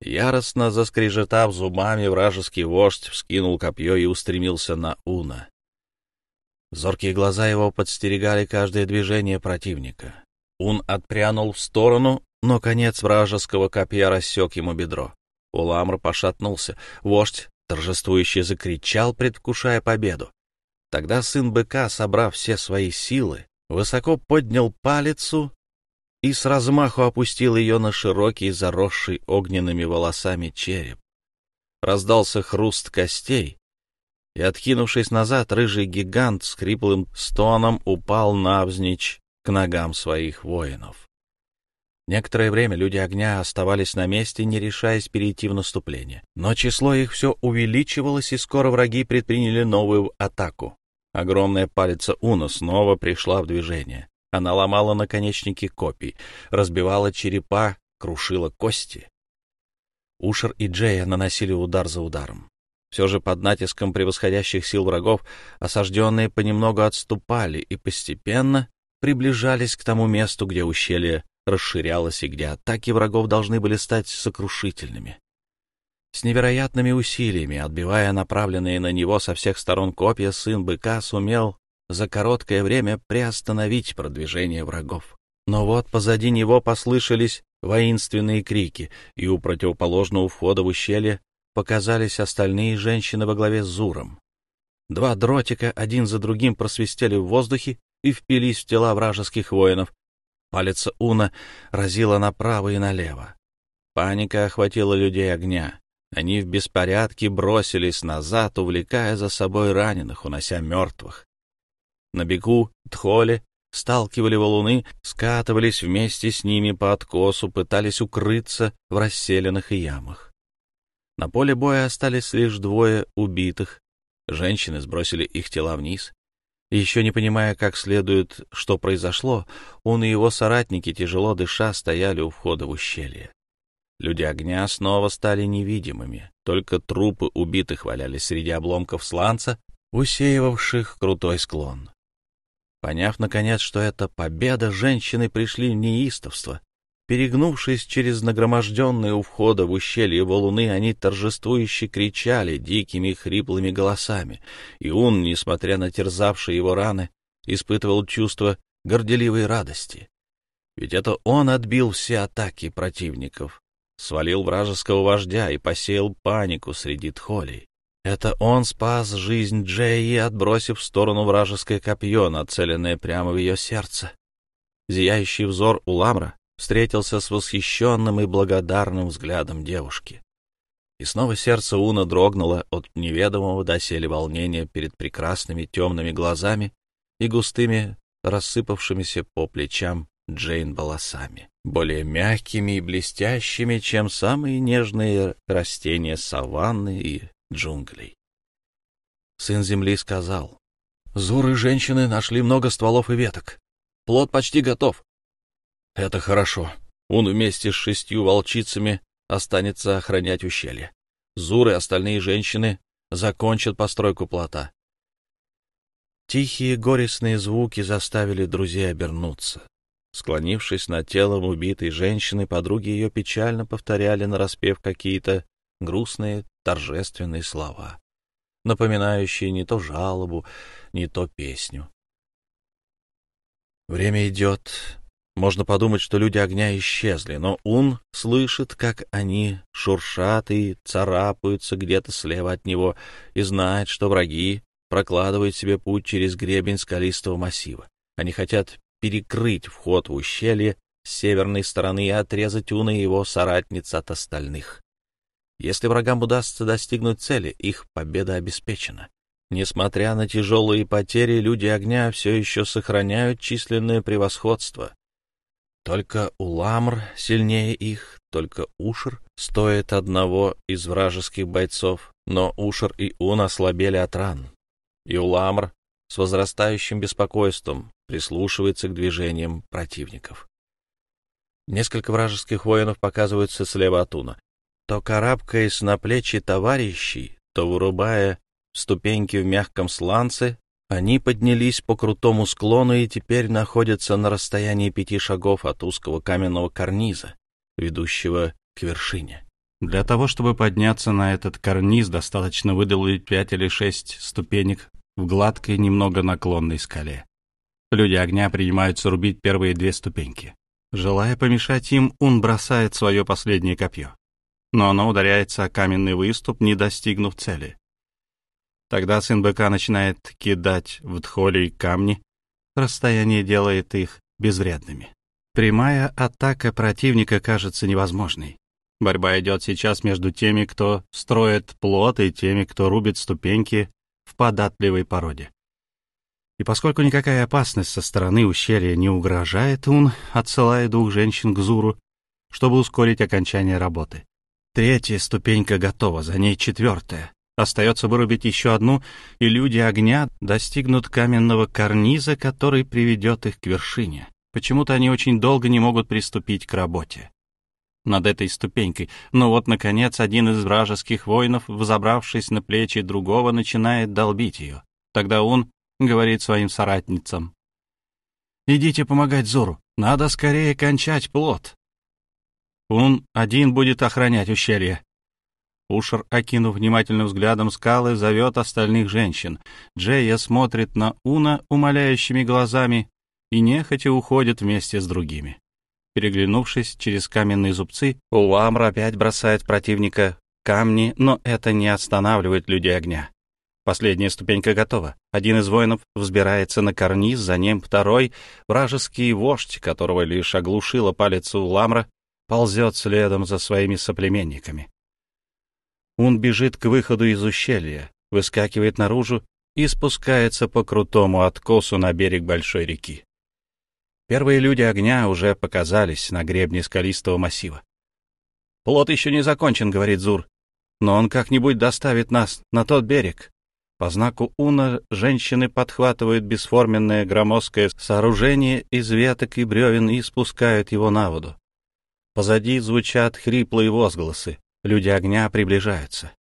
Яростно заскрежетав зубами, вражеский вождь вскинул копье и устремился на Уна. Зоркие глаза его подстерегали каждое движение противника. Ун отпрянул в сторону, но конец вражеского копья рассек ему бедро. Уламр пошатнулся. Вождь торжествующе закричал, предвкушая победу. Тогда сын быка, собрав все свои силы, высоко поднял палицу и с размаху опустил ее на широкий, заросший огненными волосами череп. Раздался хруст костей, и, откинувшись назад, рыжий гигант с хриплым стоном упал навзничь к ногам своих воинов. Некоторое время люди огня оставались на месте, не решаясь перейти в наступление. Но число их все увеличивалось, и скоро враги предприняли новую атаку. Огромная палица Уна снова пришла в движение. Она ломала наконечники копий, разбивала черепа, крушила кости. Ушер и Джея наносили удар за ударом. Все же под натиском превосходящих сил врагов осажденные понемногу отступали и постепенно приближались к тому месту, где ущелье расширялось и где атаки врагов должны были стать сокрушительными. С невероятными усилиями, отбивая направленные на него со всех сторон копья, сын быка сумел за короткое время приостановить продвижение врагов. Но вот позади него послышались воинственные крики, и у противоположного входа в ущелье показались остальные женщины во главе с Зуром. Два дротика один за другим просвистели в воздухе и впились в тела вражеских воинов. Палец Уна разила направо и налево. Паника охватила людей огня. Они в беспорядке бросились назад, увлекая за собой раненых, унося мертвых. На бегу Тхоли сталкивали валуны, скатывались вместе с ними по откосу, пытались укрыться в расселенных ямах. На поле боя остались лишь двое убитых. Женщины сбросили их тела вниз. Еще не понимая, как следует, что произошло, он и его соратники, тяжело дыша, стояли у входа в ущелье. Люди огня снова стали невидимыми, только трупы убитых валялись среди обломков сланца, усеивавших крутой склон. Поняв, наконец, что это победа, женщины пришли в неистовство. Перегнувшись через нагроможденные у входа в ущелье валуны, они торжествующе кричали дикими хриплыми голосами, и он, несмотря на терзавшие его раны, испытывал чувство горделивой радости. Ведь это он отбил все атаки противников, свалил вражеского вождя и посеял панику среди тхолей. Это он спас жизнь Джеи, отбросив в сторону вражеское копье, нацеленное прямо в ее сердце. Зияющий взор Уламра встретился с восхищенным и благодарным взглядом девушки. И снова сердце Уна дрогнуло от неведомого доселе волнения перед прекрасными темными глазами и густыми, рассыпавшимися по плечам Джейн волосами, более мягкими и блестящими, чем самые нежные растения саванны и джунглей. Сын земли сказал, «Зуры женщины нашли много стволов и веток. Плод почти готов. Это хорошо. Он вместе с шестью волчицами останется охранять ущелье. Зуры и остальные женщины закончат постройку плота. Тихие горестные звуки заставили друзей обернуться. Склонившись над телом убитой женщины, подруги ее печально повторяли нараспев какие-то грустные торжественные слова, напоминающие не то жалобу, не то песню. Время идет, можно подумать, что люди огня исчезли, но Ун слышит, как они шуршат и царапаются где-то слева от него, и знает, что враги прокладывают себе путь через гребень скалистого массива. Они хотят перекрыть вход в ущелье с северной стороны и отрезать Уна и его соратниц от остальных. Если врагам удастся достигнуть цели, их победа обеспечена. Несмотря на тяжелые потери, люди огня все еще сохраняют численное превосходство — только Уламр сильнее их, только Ушер стоит одного из вражеских бойцов, но Ушер и Ун ослабели от ран. И Уламр с возрастающим беспокойством прислушивается к движениям противников. Несколько вражеских воинов показываются слева от Уна, то карабкаясь на плечи товарищей, то вырубая ступеньки в мягком сланце они поднялись по крутому склону и теперь находятся на расстоянии пяти шагов от узкого каменного карниза, ведущего к вершине. Для того, чтобы подняться на этот карниз, достаточно выдалить пять или шесть ступенек в гладкой, немного наклонной скале. Люди огня принимаются рубить первые две ступеньки. Желая помешать им, он бросает свое последнее копье. Но оно ударяется о каменный выступ, не достигнув цели. Тогда сын быка начинает кидать в тхолей камни. Расстояние делает их безвредными. Прямая атака противника кажется невозможной. Борьба идет сейчас между теми, кто строит плот, и теми, кто рубит ступеньки в податливой породе. И поскольку никакая опасность со стороны ущелья не угрожает, он отсылает двух женщин к Зуру, чтобы ускорить окончание работы. Третья ступенька готова, за ней четвертая. Остается вырубить еще одну, и люди огня достигнут каменного карниза, который приведет их к вершине. Почему-то они очень долго не могут приступить к работе над этой ступенькой. Но вот, наконец, один из вражеских воинов, взобравшись на плечи другого, начинает долбить ее. Тогда он говорит своим соратницам. «Идите помогать Зору. Надо скорее кончать плод. Он один будет охранять ущелье. Ушер, окинув внимательным взглядом скалы, зовет остальных женщин. Джея смотрит на Уна умоляющими глазами и нехотя уходит вместе с другими. Переглянувшись через каменные зубцы, Уламр опять бросает противника камни, но это не останавливает людей огня. Последняя ступенька готова. Один из воинов взбирается на карниз, за ним второй, вражеский вождь, которого лишь оглушила палец Уламра, ползет следом за своими соплеменниками. Он бежит к выходу из ущелья, выскакивает наружу и спускается по крутому откосу на берег большой реки. Первые люди огня уже показались на гребне скалистого массива. «Плот еще не закончен», — говорит Зур, — «но он как-нибудь доставит нас на тот берег». По знаку Уна женщины подхватывают бесформенное громоздкое сооружение из веток и бревен и спускают его на воду. Позади звучат хриплые возгласы. Люди огня приближаются.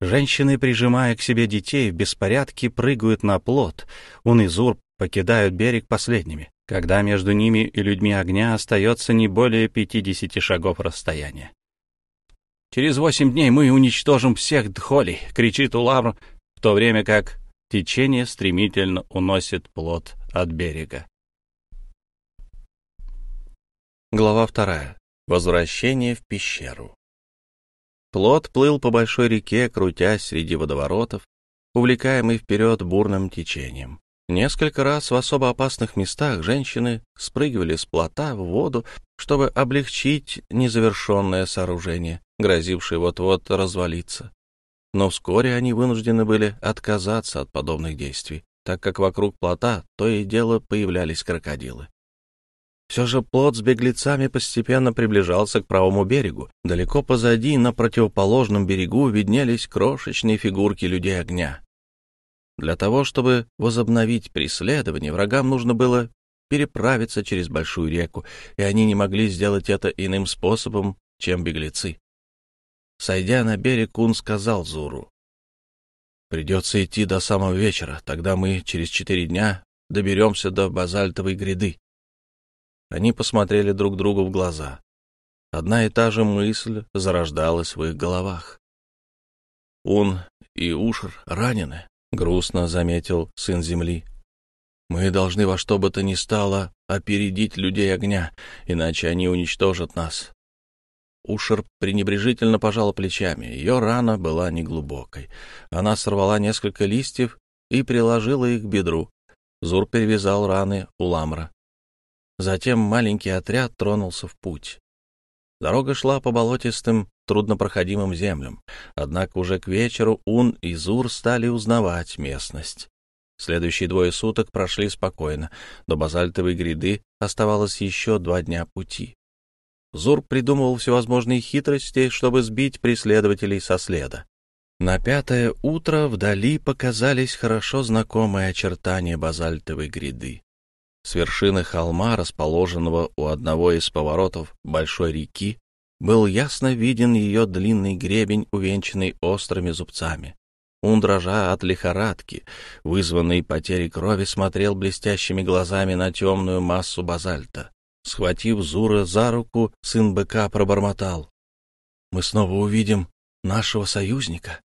Женщины, прижимая к себе детей, в беспорядке прыгают на плот. Унызур покидают берег последними, когда между ними и людьми огня остается не более 50 шагов расстояния. «Через восемь дней мы уничтожим всех дхоли, кричит Улавр, в то время как течение стремительно уносит плот от берега. Глава вторая. Возвращение в пещеру. Плот плыл по большой реке, крутясь среди водоворотов, увлекаемый вперед бурным течением. Несколько раз в особо опасных местах женщины спрыгивали с плота в воду, чтобы облегчить незавершенное сооружение, грозившее вот-вот развалиться. Но вскоре они вынуждены были отказаться от подобных действий, так как вокруг плота то и дело появлялись крокодилы. Все же плот с беглецами постепенно приближался к правому берегу. Далеко позади, на противоположном берегу, виднелись крошечные фигурки людей огня. Для того, чтобы возобновить преследование, врагам нужно было переправиться через большую реку, и они не могли сделать это иным способом, чем беглецы. Сойдя на берег, он сказал Зуру, «Придется идти до самого вечера, тогда мы через четыре дня доберемся до базальтовой гряды. Они посмотрели друг другу в глаза. Одна и та же мысль зарождалась в их головах. «Он и Ушер ранены», — грустно заметил сын земли. «Мы должны во что бы то ни стало опередить людей огня, иначе они уничтожат нас». Ушер пренебрежительно пожала плечами. Ее рана была неглубокой. Она сорвала несколько листьев и приложила их к бедру. Зур перевязал раны у Ламра. Затем маленький отряд тронулся в путь. Дорога шла по болотистым, труднопроходимым землям, однако уже к вечеру Ун и Зур стали узнавать местность. Следующие двое суток прошли спокойно, до базальтовой гряды оставалось еще два дня пути. Зур придумывал всевозможные хитрости, чтобы сбить преследователей со следа. На пятое утро вдали показались хорошо знакомые очертания базальтовой гряды. С вершины холма, расположенного у одного из поворотов большой реки, был ясно виден ее длинный гребень, увенчанный острыми зубцами. Он, дрожа от лихорадки, вызванной потерей крови, смотрел блестящими глазами на темную массу базальта. Схватив Зура за руку, сын быка пробормотал. — Мы снова увидим нашего союзника.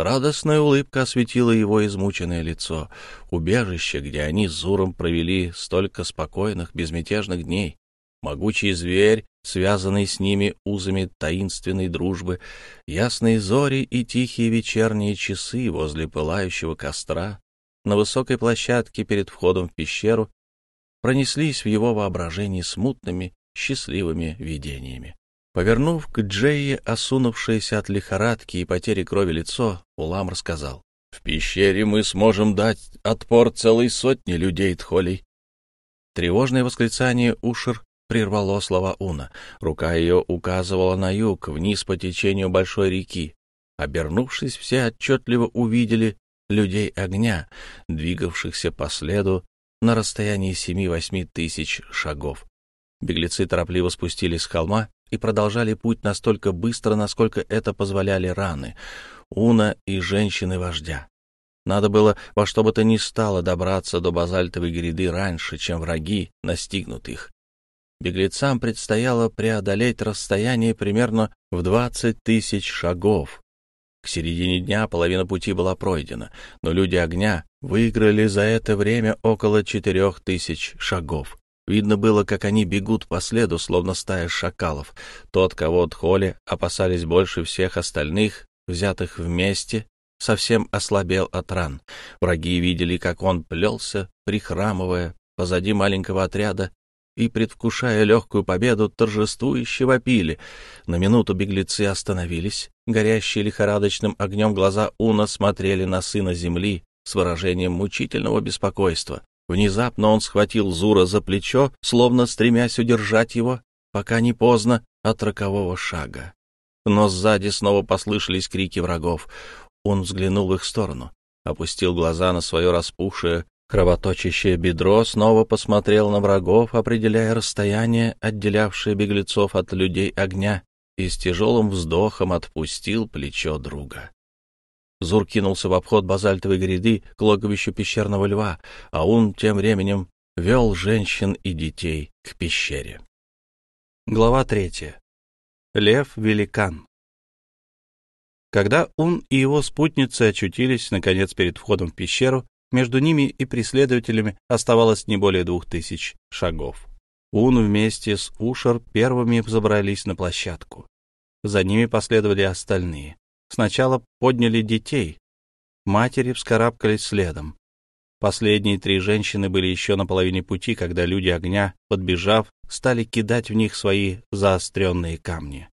Радостная улыбка осветила его измученное лицо, убежище, где они с Зуром провели столько спокойных, безмятежных дней. Могучий зверь, связанный с ними узами таинственной дружбы, ясные зори и тихие вечерние часы возле пылающего костра, на высокой площадке перед входом в пещеру, пронеслись в его воображении смутными, счастливыми видениями. Повернув к Джейе, осунувшееся от лихорадки и потери крови лицо, Улам рассказал. — В пещере мы сможем дать отпор целой сотни людей Тхолей. Тревожное восклицание Ушер прервало слова Уна. Рука ее указывала на юг, вниз по течению большой реки. Обернувшись, все отчетливо увидели людей огня, двигавшихся по следу на расстоянии семи-восьми тысяч шагов. Беглецы торопливо спустились с холма и продолжали путь настолько быстро, насколько это позволяли раны Уна и женщины-вождя. Надо было во что бы то ни стало добраться до базальтовой гряды раньше, чем враги настигнут их. Беглецам предстояло преодолеть расстояние примерно в 20 тысяч шагов. К середине дня половина пути была пройдена, но люди огня выиграли за это время около 4 тысяч шагов, Видно было, как они бегут по следу, словно стая шакалов. Тот, кого Тхоли опасались больше всех остальных, взятых вместе, совсем ослабел от ран. Враги видели, как он плелся, прихрамывая, позади маленького отряда, и, предвкушая легкую победу, торжествующе вопили. На минуту беглецы остановились. Горящие лихорадочным огнем глаза Уна смотрели на сына земли с выражением мучительного беспокойства. Внезапно он схватил Зура за плечо, словно стремясь удержать его, пока не поздно, от рокового шага. Но сзади снова послышались крики врагов. Он взглянул в их сторону, опустил глаза на свое распухшее, кровоточащее бедро, снова посмотрел на врагов, определяя расстояние, отделявшее беглецов от людей огня, и с тяжелым вздохом отпустил плечо друга. Зур кинулся в обход базальтовой гряды к логовищу пещерного льва, а он тем временем вел женщин и детей к пещере. Глава третья. Лев-великан. Когда Ун и его спутницы очутились, наконец, перед входом в пещеру, между ними и преследователями оставалось не более двух тысяч шагов. Ун вместе с Ушер первыми забрались на площадку. За ними последовали остальные. Сначала подняли детей. Матери вскарабкались следом. Последние три женщины были еще на половине пути, когда люди огня, подбежав, стали кидать в них свои заостренные камни.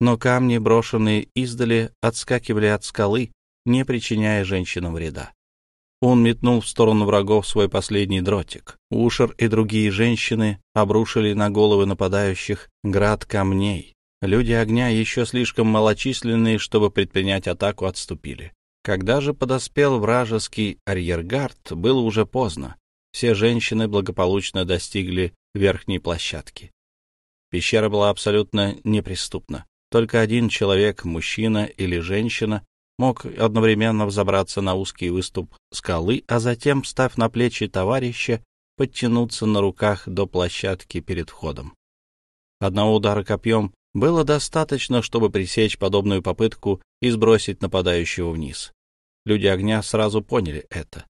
Но камни, брошенные издали, отскакивали от скалы, не причиняя женщинам вреда. Он метнул в сторону врагов свой последний дротик. Ушер и другие женщины обрушили на головы нападающих град камней. Люди огня, еще слишком малочисленные, чтобы предпринять атаку, отступили. Когда же подоспел вражеский арьергард, было уже поздно. Все женщины благополучно достигли верхней площадки. Пещера была абсолютно неприступна. Только один человек, мужчина или женщина, мог одновременно взобраться на узкий выступ скалы, а затем, став на плечи товарища, подтянуться на руках до площадки перед входом. Одного удара копьем было достаточно, чтобы пресечь подобную попытку и сбросить нападающего вниз. Люди огня сразу поняли это.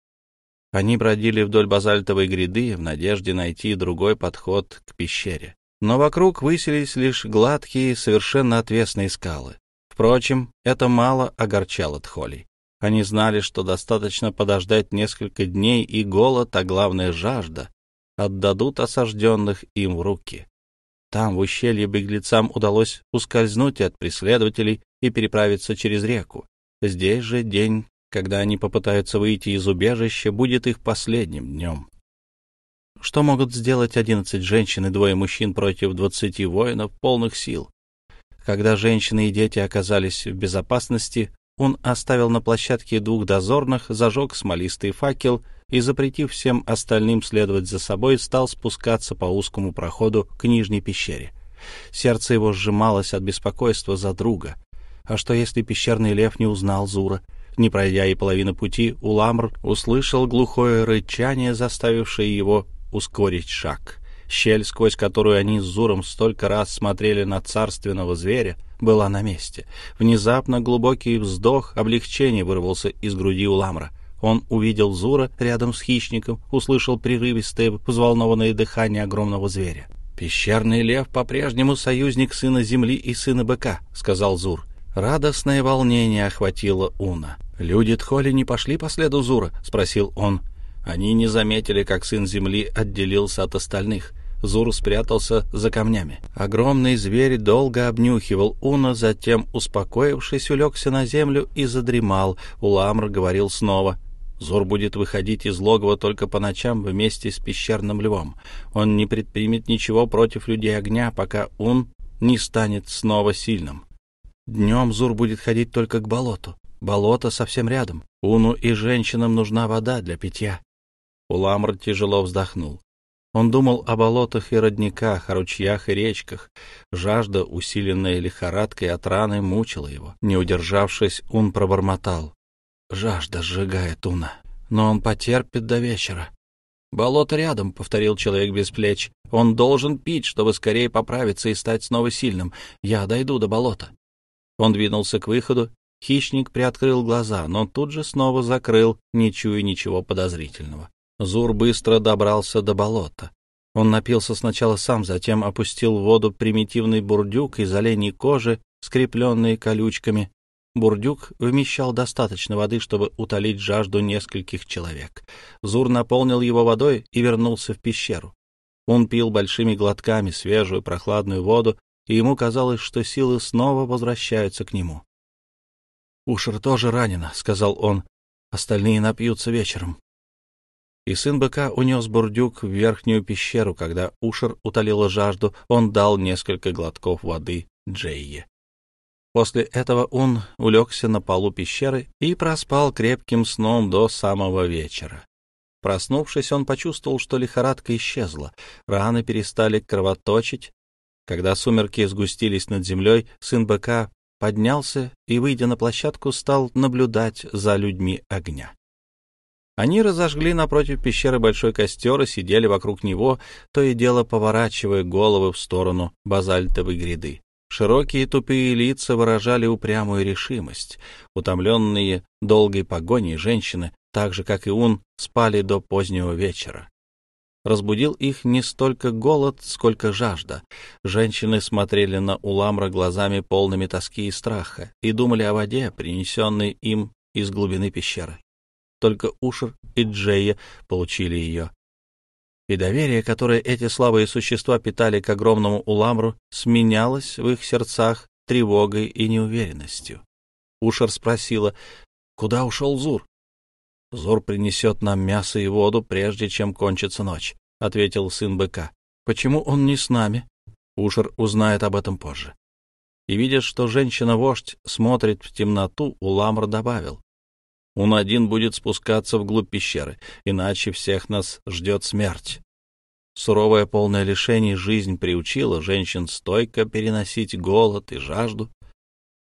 Они бродили вдоль базальтовой гряды в надежде найти другой подход к пещере. Но вокруг высились лишь гладкие, совершенно отвесные скалы. Впрочем, это мало огорчало Тхолей. Они знали, что достаточно подождать несколько дней, и голод, а главное жажда, отдадут осажденных им в руки. Там, в ущелье, беглецам удалось ускользнуть от преследователей и переправиться через реку. Здесь же день, когда они попытаются выйти из убежища, будет их последним днем. Что могут сделать одиннадцать женщин и двое мужчин против двадцати воинов полных сил? Когда женщины и дети оказались в безопасности, он оставил на площадке двух дозорных, зажег смолистый факел и, запретив всем остальным следовать за собой, стал спускаться по узкому проходу к нижней пещере. Сердце его сжималось от беспокойства за друга. А что, если пещерный лев не узнал Зура? Не пройдя и половины пути, Уламр услышал глухое рычание, заставившее его ускорить шаг. Щель, сквозь которую они с Зуром столько раз смотрели на царственного зверя, была на месте. Внезапно глубокий вздох облегчения вырвался из груди Уламра — он увидел Зура рядом с хищником, услышал прерывистое, взволнованное дыхание огромного зверя. «Пещерный лев по-прежнему союзник сына земли и сына быка», — сказал Зур. Радостное волнение охватило Уна. «Люди Тхоли не пошли по следу Зура?» — спросил он. Они не заметили, как сын земли отделился от остальных. Зур спрятался за камнями. Огромный зверь долго обнюхивал Уна, затем, успокоившись, улегся на землю и задремал. Уламр говорил снова. Зур будет выходить из логова только по ночам вместе с пещерным львом. Он не предпримет ничего против людей огня, пока он не станет снова сильным. Днем Зур будет ходить только к болоту. Болото совсем рядом. Уну и женщинам нужна вода для питья. Уламр тяжело вздохнул. Он думал о болотах и родниках, о ручьях и речках. Жажда, усиленная лихорадкой от раны, мучила его. Не удержавшись, он пробормотал. Жажда сжигает Уна. Но он потерпит до вечера. «Болото рядом», — повторил человек без плеч. «Он должен пить, чтобы скорее поправиться и стать снова сильным. Я дойду до болота». Он двинулся к выходу. Хищник приоткрыл глаза, но тут же снова закрыл, не чуя ничего подозрительного. Зур быстро добрался до болота. Он напился сначала сам, затем опустил в воду примитивный бурдюк из оленей кожи, скрепленный колючками, Бурдюк вмещал достаточно воды, чтобы утолить жажду нескольких человек. Зур наполнил его водой и вернулся в пещеру. Он пил большими глотками свежую прохладную воду, и ему казалось, что силы снова возвращаются к нему. «Ушер тоже ранен, сказал он. «Остальные напьются вечером». И сын быка унес бурдюк в верхнюю пещеру, когда Ушер утолила жажду, он дал несколько глотков воды Джейе. После этого он улегся на полу пещеры и проспал крепким сном до самого вечера. Проснувшись, он почувствовал, что лихорадка исчезла, раны перестали кровоточить. Когда сумерки сгустились над землей, сын быка поднялся и, выйдя на площадку, стал наблюдать за людьми огня. Они разожгли напротив пещеры большой костер и сидели вокруг него, то и дело поворачивая головы в сторону базальтовой гряды. Широкие тупые лица выражали упрямую решимость. Утомленные долгой погоней женщины, так же, как и он, спали до позднего вечера. Разбудил их не столько голод, сколько жажда. Женщины смотрели на Уламра глазами полными тоски и страха и думали о воде, принесенной им из глубины пещеры. Только Ушер и Джея получили ее и доверие, которое эти слабые существа питали к огромному уламру, сменялось в их сердцах тревогой и неуверенностью. Ушер спросила, куда ушел Зур? — Зур принесет нам мясо и воду, прежде чем кончится ночь, — ответил сын быка. — Почему он не с нами? Ушер узнает об этом позже. И, видя, что женщина-вождь смотрит в темноту, Уламр добавил. Он один будет спускаться вглубь пещеры, иначе всех нас ждет смерть. Суровое полное лишений жизнь приучила женщин стойко переносить голод и жажду.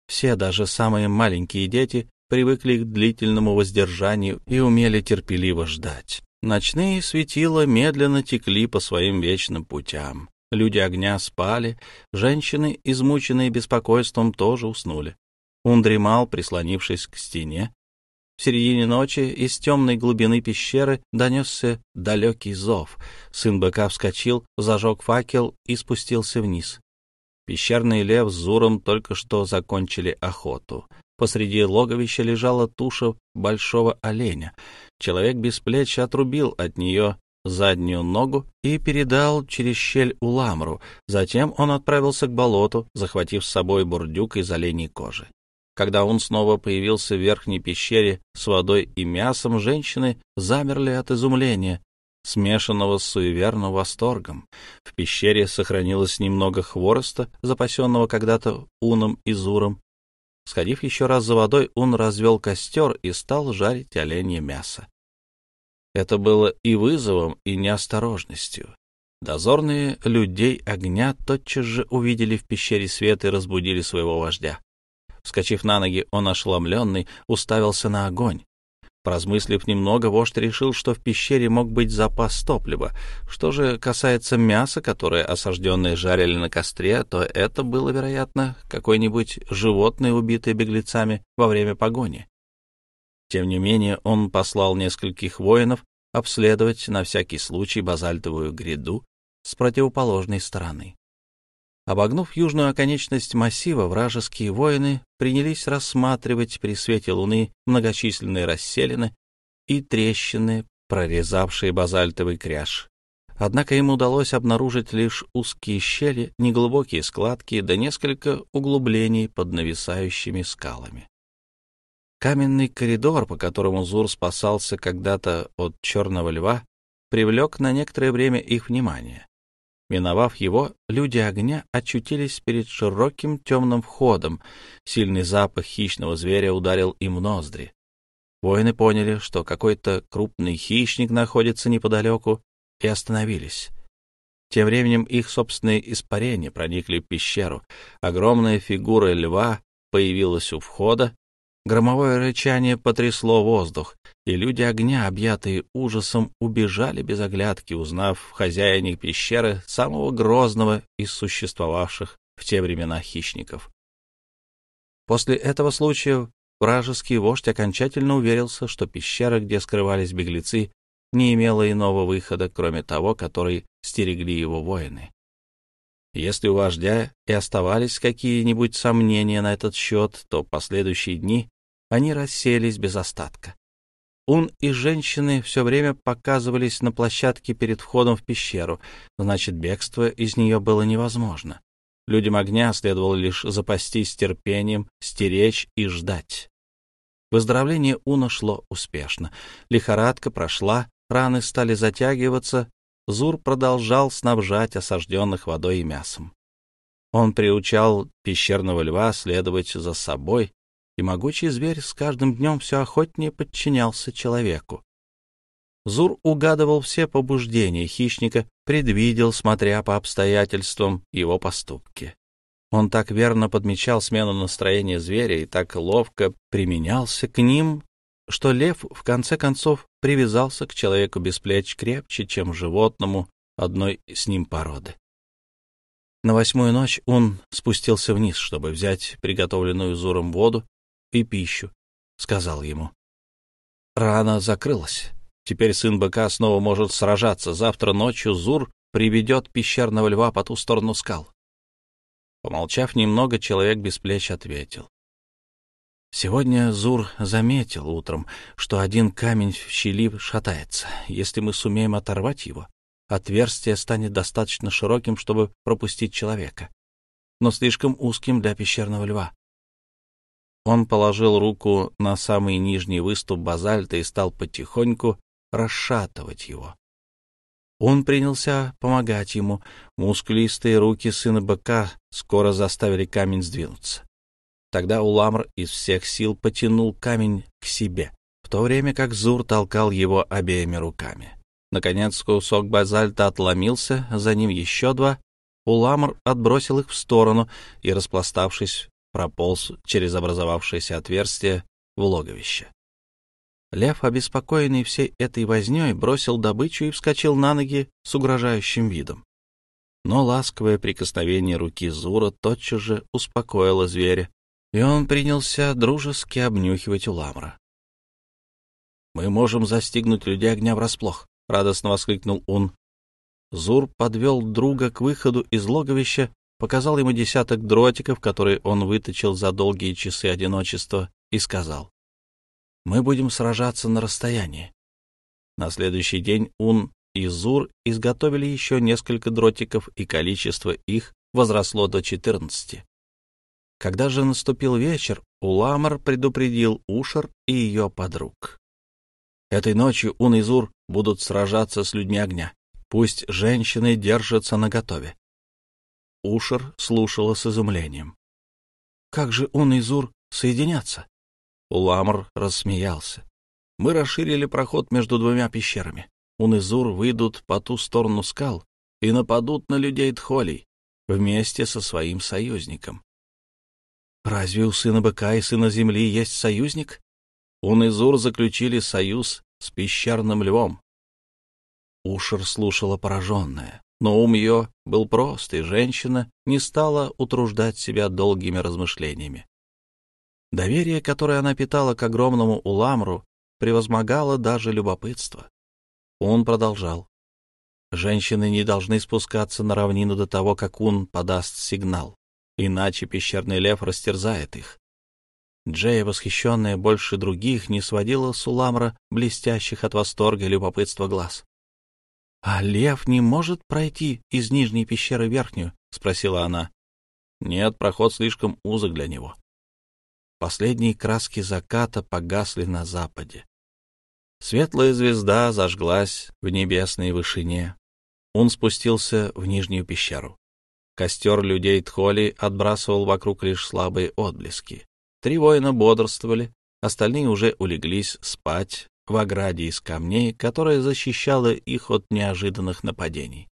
Все, даже самые маленькие дети, привыкли к длительному воздержанию и умели терпеливо ждать. Ночные светила медленно текли по своим вечным путям. Люди огня спали, женщины, измученные беспокойством, тоже уснули. Он дремал, прислонившись к стене, в середине ночи из темной глубины пещеры донесся далекий зов. Сын быка вскочил, зажег факел и спустился вниз. Пещерный лев с Зуром только что закончили охоту. Посреди логовища лежала туша большого оленя. Человек без плеч отрубил от нее заднюю ногу и передал через щель Уламру. Затем он отправился к болоту, захватив с собой бурдюк из оленей кожи. Когда он снова появился в верхней пещере с водой и мясом, женщины замерли от изумления, смешанного с суеверным восторгом. В пещере сохранилось немного хвороста, запасенного когда-то Уном и Зуром. Сходив еще раз за водой, он развел костер и стал жарить оленье мясо. Это было и вызовом, и неосторожностью. Дозорные людей огня тотчас же увидели в пещере свет и разбудили своего вождя. Вскочив на ноги, он ошеломленный уставился на огонь. Прозмыслив немного, вождь решил, что в пещере мог быть запас топлива. Что же касается мяса, которое осажденные жарили на костре, то это было, вероятно, какое-нибудь животное, убитое беглецами во время погони. Тем не менее, он послал нескольких воинов обследовать на всякий случай базальтовую гряду с противоположной стороны. Обогнув южную оконечность массива, вражеские воины принялись рассматривать при свете луны многочисленные расселины и трещины, прорезавшие базальтовый кряж. Однако им удалось обнаружить лишь узкие щели, неглубокие складки да несколько углублений под нависающими скалами. Каменный коридор, по которому Зур спасался когда-то от черного льва, привлек на некоторое время их внимание. Миновав его, люди огня очутились перед широким темным входом. Сильный запах хищного зверя ударил им в ноздри. Воины поняли, что какой-то крупный хищник находится неподалеку, и остановились. Тем временем их собственные испарения проникли в пещеру. Огромная фигура льва появилась у входа Громовое рычание потрясло воздух, и люди огня, объятые ужасом, убежали без оглядки, узнав в хозяине пещеры самого грозного из существовавших в те времена хищников. После этого случая вражеский вождь окончательно уверился, что пещера, где скрывались беглецы, не имела иного выхода, кроме того, который стерегли его воины. Если у вождя и оставались какие-нибудь сомнения на этот счет, то последующие дни они расселись без остатка. Ун и женщины все время показывались на площадке перед входом в пещеру, значит, бегство из нее было невозможно. Людям огня следовало лишь запастись терпением, стеречь и ждать. Выздоровление Уна шло успешно. Лихорадка прошла, раны стали затягиваться, Зур продолжал снабжать осажденных водой и мясом. Он приучал пещерного льва следовать за собой, и могучий зверь с каждым днем все охотнее подчинялся человеку. Зур угадывал все побуждения хищника, предвидел, смотря по обстоятельствам, его поступки. Он так верно подмечал смену настроения зверя и так ловко применялся к ним, что лев, в конце концов, привязался к человеку без плеч крепче, чем животному одной с ним породы. На восьмую ночь он спустился вниз, чтобы взять приготовленную Зуром воду и пищу», — сказал ему. Рана закрылась. Теперь сын быка снова может сражаться. Завтра ночью Зур приведет пещерного льва по ту сторону скал. Помолчав немного, человек без плеч ответил. Сегодня Зур заметил утром, что один камень в щели шатается. Если мы сумеем оторвать его, отверстие станет достаточно широким, чтобы пропустить человека, но слишком узким для пещерного льва. Он положил руку на самый нижний выступ базальта и стал потихоньку расшатывать его. Он принялся помогать ему. Мускулистые руки сына быка скоро заставили камень сдвинуться. Тогда Уламр из всех сил потянул камень к себе, в то время как Зур толкал его обеими руками. Наконец кусок базальта отломился, за ним еще два. Уламр отбросил их в сторону и, распластавшись прополз через образовавшееся отверстие в логовище. Лев, обеспокоенный всей этой вознёй, бросил добычу и вскочил на ноги с угрожающим видом. Но ласковое прикосновение руки Зура тотчас же успокоило зверя, и он принялся дружески обнюхивать Уламра. «Мы можем застигнуть людей огня врасплох», — радостно воскликнул он. Зур подвел друга к выходу из логовища показал ему десяток дротиков, которые он выточил за долгие часы одиночества, и сказал, «Мы будем сражаться на расстоянии». На следующий день Ун и Зур изготовили еще несколько дротиков, и количество их возросло до 14. Когда же наступил вечер, Уламар предупредил Ушер и ее подруг. «Этой ночью Ун и Зур будут сражаться с людьми огня. Пусть женщины держатся наготове. Ушер слушала с изумлением. «Как же он и Зур соединятся?» Уламр рассмеялся. «Мы расширили проход между двумя пещерами. Он и Зур выйдут по ту сторону скал и нападут на людей Тхолей вместе со своим союзником. Разве у сына быка и сына земли есть союзник? Он и Зур заключили союз с пещерным львом. Ушер слушала пораженная. Но ум ее был прост, и женщина не стала утруждать себя долгими размышлениями. Доверие, которое она питала к огромному уламру, превозмогало даже любопытство. Он продолжал. Женщины не должны спускаться на равнину до того, как он подаст сигнал, иначе пещерный лев растерзает их. Джея, восхищенная больше других, не сводила с Уламра блестящих от восторга и любопытства глаз. — А лев не может пройти из нижней пещеры в верхнюю? — спросила она. — Нет, проход слишком узок для него. Последние краски заката погасли на западе. Светлая звезда зажглась в небесной вышине. Он спустился в нижнюю пещеру. Костер людей Тхоли отбрасывал вокруг лишь слабые отблески. Три воина бодрствовали, остальные уже улеглись спать, в ограде из камней, которая защищала их от неожиданных нападений.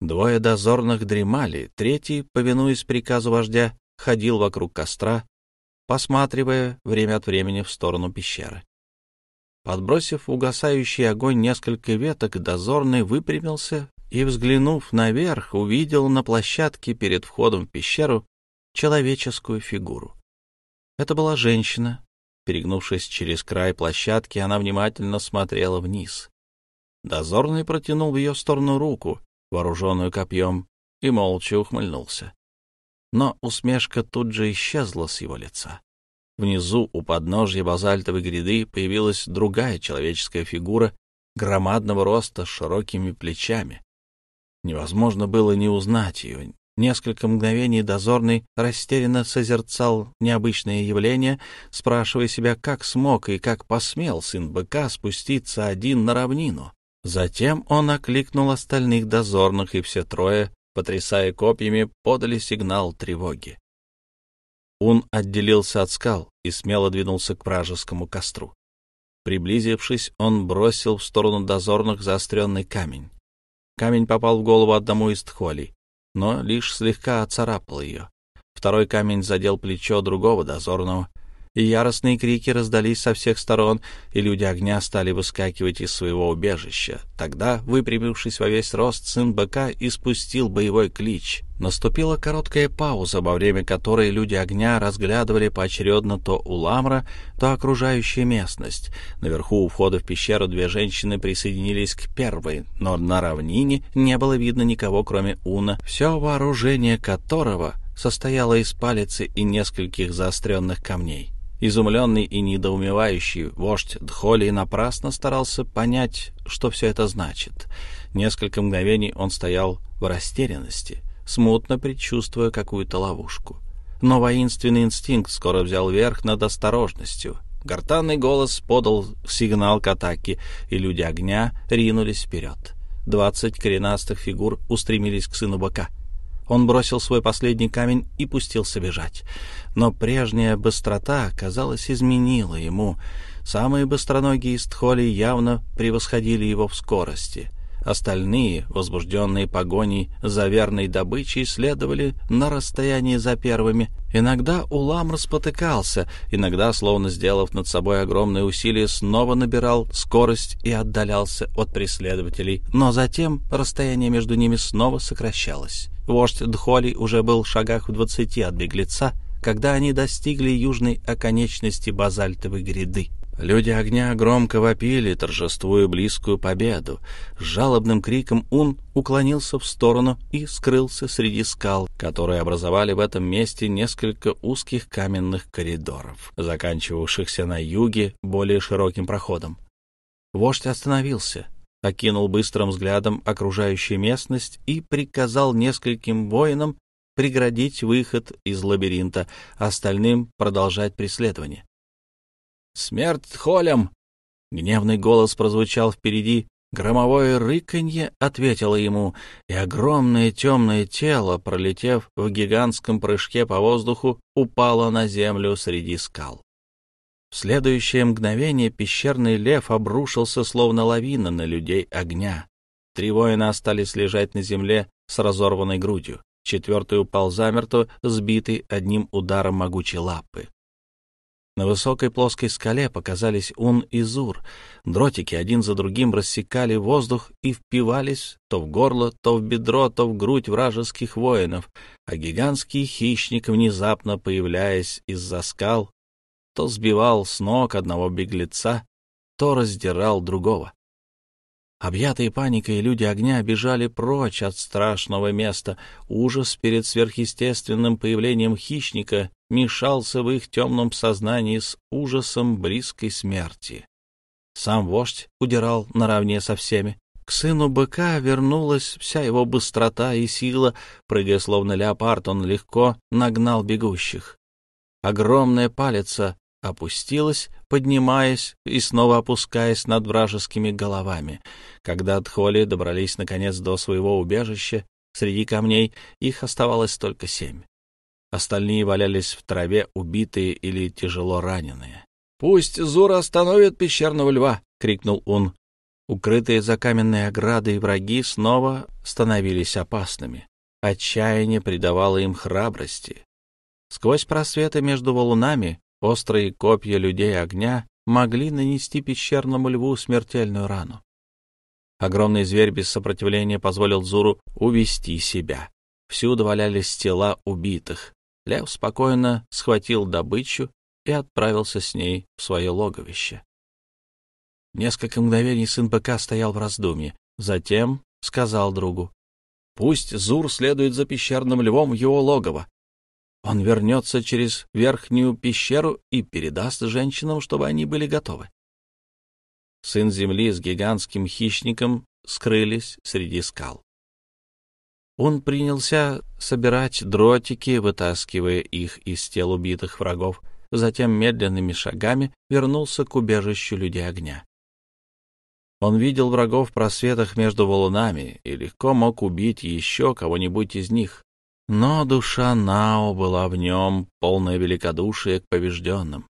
Двое дозорных дремали, третий, повинуясь приказу вождя, ходил вокруг костра, посматривая время от времени в сторону пещеры. Подбросив угасающий огонь несколько веток, дозорный выпрямился и, взглянув наверх, увидел на площадке перед входом в пещеру человеческую фигуру. Это была женщина, Перегнувшись через край площадки, она внимательно смотрела вниз. Дозорный протянул в ее сторону руку, вооруженную копьем, и молча ухмыльнулся. Но усмешка тут же исчезла с его лица. Внизу, у подножья базальтовой гряды, появилась другая человеческая фигура громадного роста с широкими плечами. Невозможно было не узнать ее, Несколько мгновений дозорный растерянно созерцал необычное явление, спрашивая себя, как смог и как посмел сын быка спуститься один на равнину. Затем он окликнул остальных дозорных, и все трое, потрясая копьями, подали сигнал тревоги. Он отделился от скал и смело двинулся к вражескому костру. Приблизившись, он бросил в сторону дозорных заостренный камень. Камень попал в голову одному из тхолей но лишь слегка оцарапал ее. Второй камень задел плечо другого дозорного, и яростные крики раздались со всех сторон, и люди огня стали выскакивать из своего убежища. Тогда, выпрямившись во весь рост, сын быка испустил боевой клич. Наступила короткая пауза, во время которой люди огня разглядывали поочередно то Уламра, то окружающую местность. Наверху у входа в пещеру две женщины присоединились к первой, но на равнине не было видно никого, кроме Уна, все вооружение которого состояло из палицы и нескольких заостренных камней. Изумленный и недоумевающий вождь Дхоли напрасно старался понять, что все это значит. Несколько мгновений он стоял в растерянности, смутно предчувствуя какую-то ловушку. Но воинственный инстинкт скоро взял верх над осторожностью. Гортанный голос подал сигнал к атаке, и люди огня ринулись вперед. Двадцать коренастых фигур устремились к сыну быка — он бросил свой последний камень и пустился бежать. Но прежняя быстрота, казалось, изменила ему. Самые быстроногие из Тхоли явно превосходили его в скорости. Остальные, возбужденные погоней за верной добычей, следовали на расстоянии за первыми. Иногда Улам распотыкался, иногда, словно сделав над собой огромное усилие, снова набирал скорость и отдалялся от преследователей, но затем расстояние между ними снова сокращалось. Вождь Дхоли уже был в шагах в двадцати от беглеца, когда они достигли южной оконечности базальтовой гряды. Люди огня громко вопили, торжествуя близкую победу. С жалобным криком Ун уклонился в сторону и скрылся среди скал, которые образовали в этом месте несколько узких каменных коридоров, заканчивавшихся на юге более широким проходом. Вождь остановился — окинул быстрым взглядом окружающую местность и приказал нескольким воинам преградить выход из лабиринта, остальным продолжать преследование. «Смерть холям!» — гневный голос прозвучал впереди. Громовое рыканье ответило ему, и огромное темное тело, пролетев в гигантском прыжке по воздуху, упало на землю среди скал. В следующее мгновение пещерный лев обрушился, словно лавина, на людей огня. Три воина остались лежать на земле с разорванной грудью. Четвертый упал замертво, сбитый одним ударом могучей лапы. На высокой плоской скале показались Ун и Зур. Дротики один за другим рассекали воздух и впивались то в горло, то в бедро, то в грудь вражеских воинов, а гигантский хищник, внезапно появляясь из-за скал, то сбивал с ног одного беглеца, то раздирал другого. Объятые паникой люди огня бежали прочь от страшного места. Ужас перед сверхъестественным появлением хищника мешался в их темном сознании с ужасом близкой смерти. Сам вождь удирал наравне со всеми. К сыну быка вернулась вся его быстрота и сила. Прыгая словно леопард, он легко нагнал бегущих. Огромная палица опустилась, поднимаясь и снова опускаясь над вражескими головами. Когда Тхоли добрались, наконец, до своего убежища, среди камней их оставалось только семь. Остальные валялись в траве, убитые или тяжело раненые. — Пусть Зура остановит пещерного льва! — крикнул он. Укрытые за каменной оградой враги снова становились опасными. Отчаяние придавало им храбрости. Сквозь просветы между валунами Острые копья людей огня могли нанести пещерному льву смертельную рану. Огромный зверь без сопротивления позволил Зуру увести себя. Всюду валялись тела убитых. Лев спокойно схватил добычу и отправился с ней в свое логовище. Несколько мгновений сын БК стоял в раздумье. Затем сказал другу, «Пусть Зур следует за пещерным львом в его логово. Он вернется через верхнюю пещеру и передаст женщинам, чтобы они были готовы. Сын земли с гигантским хищником скрылись среди скал. Он принялся собирать дротики, вытаскивая их из тел убитых врагов, затем медленными шагами вернулся к убежищу людей огня. Он видел врагов в просветах между валунами и легко мог убить еще кого-нибудь из них. Но душа Нао была в нем, полная великодушия к побежденным.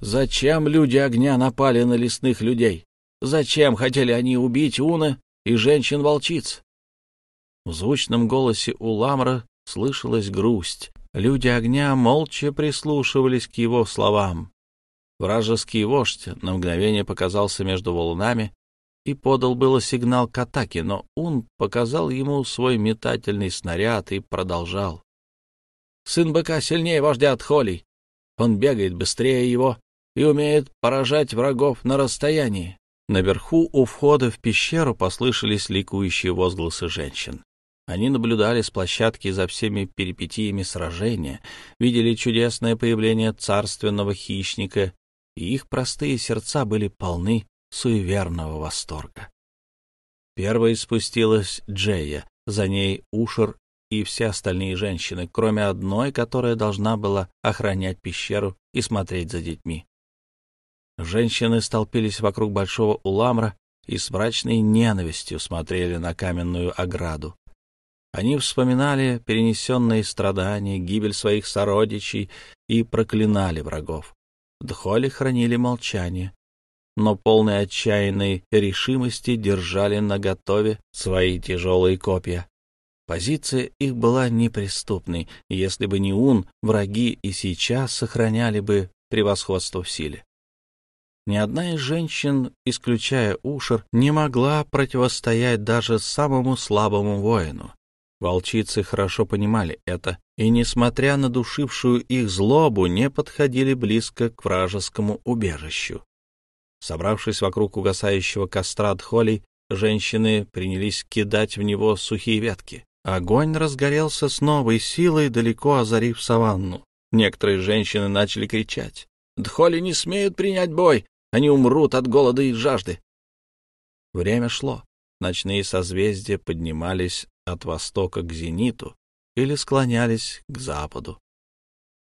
Зачем люди огня напали на лесных людей? Зачем хотели они убить Уна и женщин-волчиц? В звучном голосе у Ламра слышалась грусть. Люди огня молча прислушивались к его словам. Вражеский вождь на мгновение показался между волнами и подал было сигнал к атаке, но Ун показал ему свой метательный снаряд и продолжал. «Сын быка сильнее вождя от холей. Он бегает быстрее его и умеет поражать врагов на расстоянии». Наверху у входа в пещеру послышались ликующие возгласы женщин. Они наблюдали с площадки за всеми перипетиями сражения, видели чудесное появление царственного хищника, и их простые сердца были полны суеверного восторга. Первой спустилась Джея, за ней Ушер и все остальные женщины, кроме одной, которая должна была охранять пещеру и смотреть за детьми. Женщины столпились вокруг большого уламра и с мрачной ненавистью смотрели на каменную ограду. Они вспоминали перенесенные страдания, гибель своих сородичей и проклинали врагов. Дхоли хранили молчание, но полной отчаянной решимости держали наготове свои тяжелые копья. Позиция их была неприступной, если бы не Ун, враги и сейчас сохраняли бы превосходство в силе. Ни одна из женщин, исключая Ушер, не могла противостоять даже самому слабому воину. Волчицы хорошо понимали это, и, несмотря на душившую их злобу, не подходили близко к вражескому убежищу. Собравшись вокруг угасающего костра Дхоли, женщины принялись кидать в него сухие ветки. Огонь разгорелся с новой силой, далеко озарив саванну. Некоторые женщины начали кричать. «Дхоли не смеют принять бой! Они умрут от голода и жажды!» Время шло. Ночные созвездия поднимались от востока к зениту или склонялись к западу.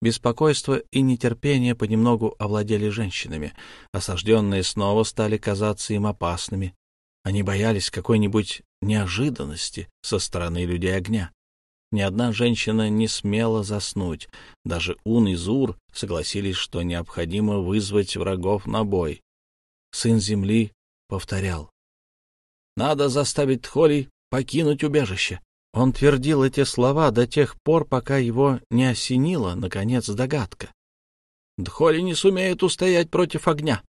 Беспокойство и нетерпение понемногу овладели женщинами. Осажденные снова стали казаться им опасными. Они боялись какой-нибудь неожиданности со стороны людей огня. Ни одна женщина не смела заснуть. Даже Ун и Зур согласились, что необходимо вызвать врагов на бой. Сын земли повторял. «Надо заставить Тхолей покинуть убежище. Он твердил эти слова до тех пор, пока его не осенила, наконец, догадка. Дхоли не сумеют устоять против огня.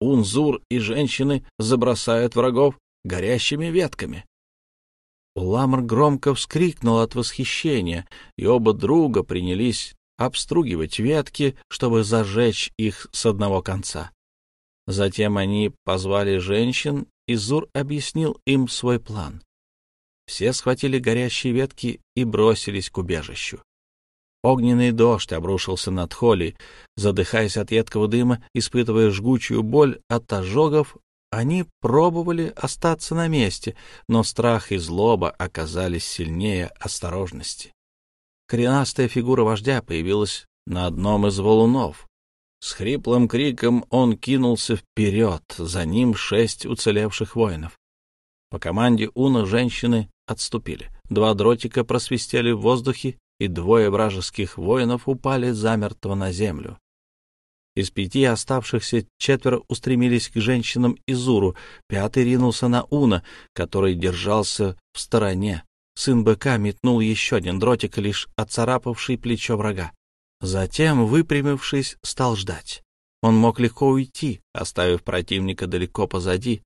Унзур и женщины забросают врагов горящими ветками. Уламр громко вскрикнул от восхищения, и оба друга принялись обстругивать ветки, чтобы зажечь их с одного конца. Затем они позвали женщин, и Зур объяснил им свой план. Все схватили горящие ветки и бросились к убежищу. Огненный дождь обрушился над Холли. Задыхаясь от едкого дыма, испытывая жгучую боль от ожогов, они пробовали остаться на месте, но страх и злоба оказались сильнее осторожности. Коренастая фигура вождя появилась на одном из валунов. С хриплым криком он кинулся вперед, за ним шесть уцелевших воинов. По команде Уна женщины отступили. Два дротика просвистели в воздухе, и двое вражеских воинов упали замертво на землю. Из пяти оставшихся четверо устремились к женщинам Изуру, пятый ринулся на Уна, который держался в стороне. Сын быка метнул еще один дротик, лишь отцарапавший плечо врага. Затем, выпрямившись, стал ждать. Он мог легко уйти, оставив противника далеко позади,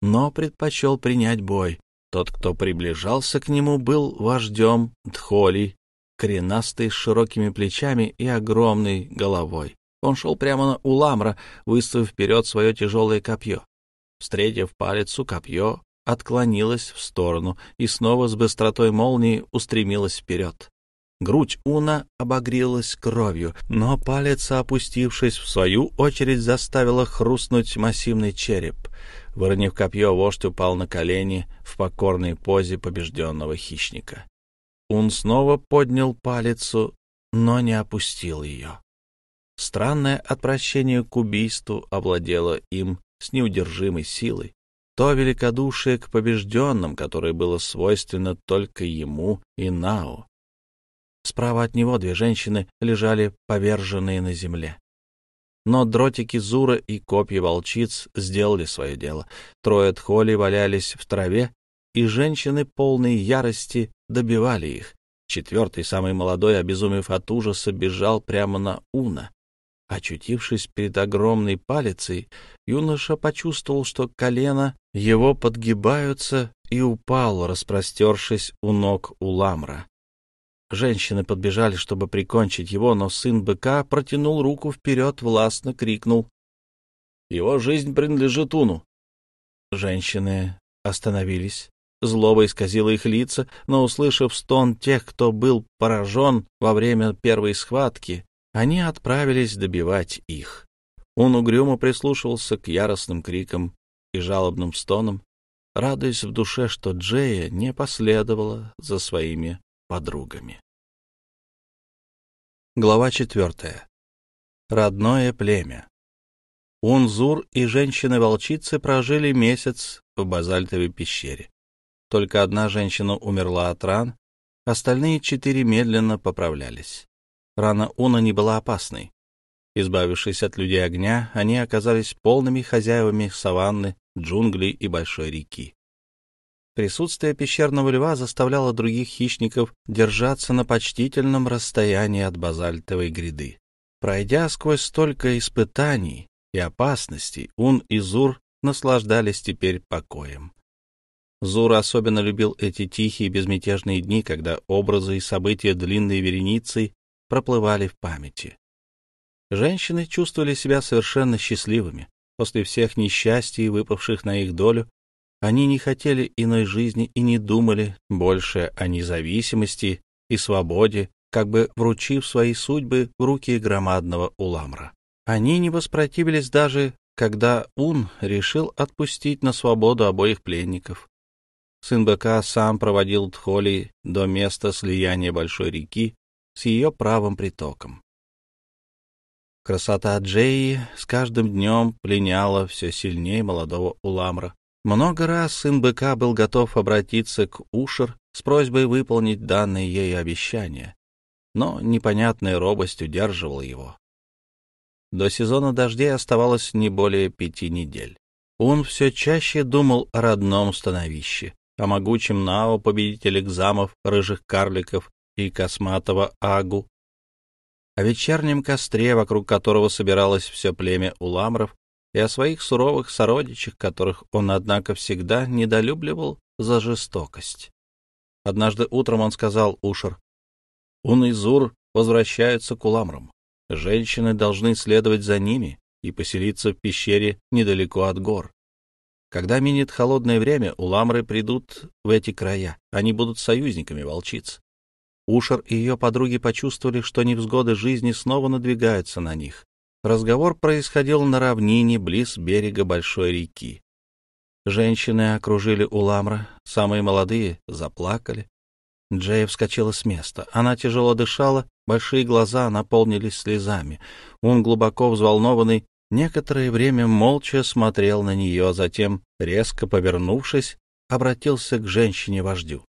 но предпочел принять бой. Тот, кто приближался к нему, был вождем Дхоли, коренастый с широкими плечами и огромной головой. Он шел прямо на Уламра, выставив вперед свое тяжелое копье. Встретив палицу, копье отклонилось в сторону и снова с быстротой молнии устремилось вперед. Грудь Уна обогрелась кровью, но палец, опустившись, в свою очередь заставила хрустнуть массивный череп. Выронив копье, вождь упал на колени в покорной позе побежденного хищника. Он снова поднял палицу, но не опустил ее. Странное отвращение к убийству овладело им с неудержимой силой. То великодушие к побежденным, которое было свойственно только ему и Нао. Справа от него две женщины лежали поверженные на земле. Но дротики Зура и копья волчиц сделали свое дело. Трое тхоли валялись в траве, и женщины, полные ярости, добивали их. Четвертый, самый молодой, обезумев от ужаса, бежал прямо на Уна. Очутившись перед огромной палицей, юноша почувствовал, что колено его подгибаются, и упал, распростершись у ног Уламра. Женщины подбежали, чтобы прикончить его, но сын быка протянул руку вперед, властно крикнул. «Его жизнь принадлежит Уну». Женщины остановились. Злоба исказила их лица, но, услышав стон тех, кто был поражен во время первой схватки, они отправились добивать их. Он угрюмо прислушивался к яростным крикам и жалобным стонам, радуясь в душе, что Джея не последовала за своими подругами. Глава четвертая. Родное племя. Унзур и женщины-волчицы прожили месяц в базальтовой пещере. Только одна женщина умерла от ран, остальные четыре медленно поправлялись. Рана Уна не была опасной. Избавившись от людей огня, они оказались полными хозяевами саванны, джунглей и большой реки. Присутствие пещерного льва заставляло других хищников держаться на почтительном расстоянии от базальтовой гряды. Пройдя сквозь столько испытаний и опасностей, Ун и Зур наслаждались теперь покоем. Зур особенно любил эти тихие безмятежные дни, когда образы и события длинной вереницей проплывали в памяти. Женщины чувствовали себя совершенно счастливыми после всех несчастий, выпавших на их долю, они не хотели иной жизни и не думали больше о независимости и свободе, как бы вручив свои судьбы в руки громадного уламра. Они не воспротивились даже, когда Ун решил отпустить на свободу обоих пленников. Сын быка сам проводил Тхоли до места слияния большой реки с ее правым притоком. Красота Джеи с каждым днем пленяла все сильнее молодого Уламра. Много раз сын быка был готов обратиться к Ушер с просьбой выполнить данные ей обещания, но непонятная робость удерживала его. До сезона дождей оставалось не более пяти недель. Он все чаще думал о родном становище, о могучем Нао, победителе экзамов, рыжих карликов и косматого Агу, о вечернем костре, вокруг которого собиралось все племя уламров, и о своих суровых сородичах, которых он, однако, всегда недолюбливал за жестокость. Однажды утром он сказал Ушер, «Ун и Зур возвращаются к Уламрам. Женщины должны следовать за ними и поселиться в пещере недалеко от гор. Когда минет холодное время, уламры придут в эти края. Они будут союзниками волчиц. Ушер и ее подруги почувствовали, что невзгоды жизни снова надвигаются на них. Разговор происходил на равнине близ берега большой реки. Женщины окружили Уламра, самые молодые заплакали. Джея вскочила с места. Она тяжело дышала, большие глаза наполнились слезами. Он глубоко взволнованный некоторое время молча смотрел на нее, а затем, резко повернувшись, обратился к женщине-вождю.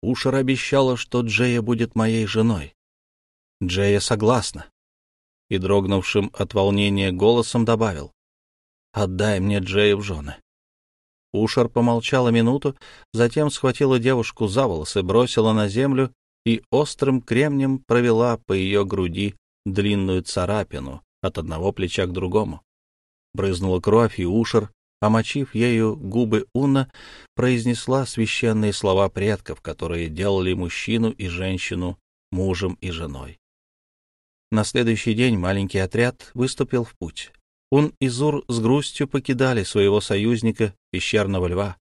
Ушер обещала, что Джея будет моей женой. Джея согласна и дрогнувшим от волнения голосом добавил. «Отдай мне Джея в жены». Ушар помолчала минуту, затем схватила девушку за волосы, бросила на землю и острым кремнем провела по ее груди длинную царапину от одного плеча к другому. Брызнула кровь, и Ушар, омочив ею губы Уна, произнесла священные слова предков, которые делали мужчину и женщину мужем и женой. На следующий день маленький отряд выступил в путь. Ун и Зур с грустью покидали своего союзника, пещерного льва.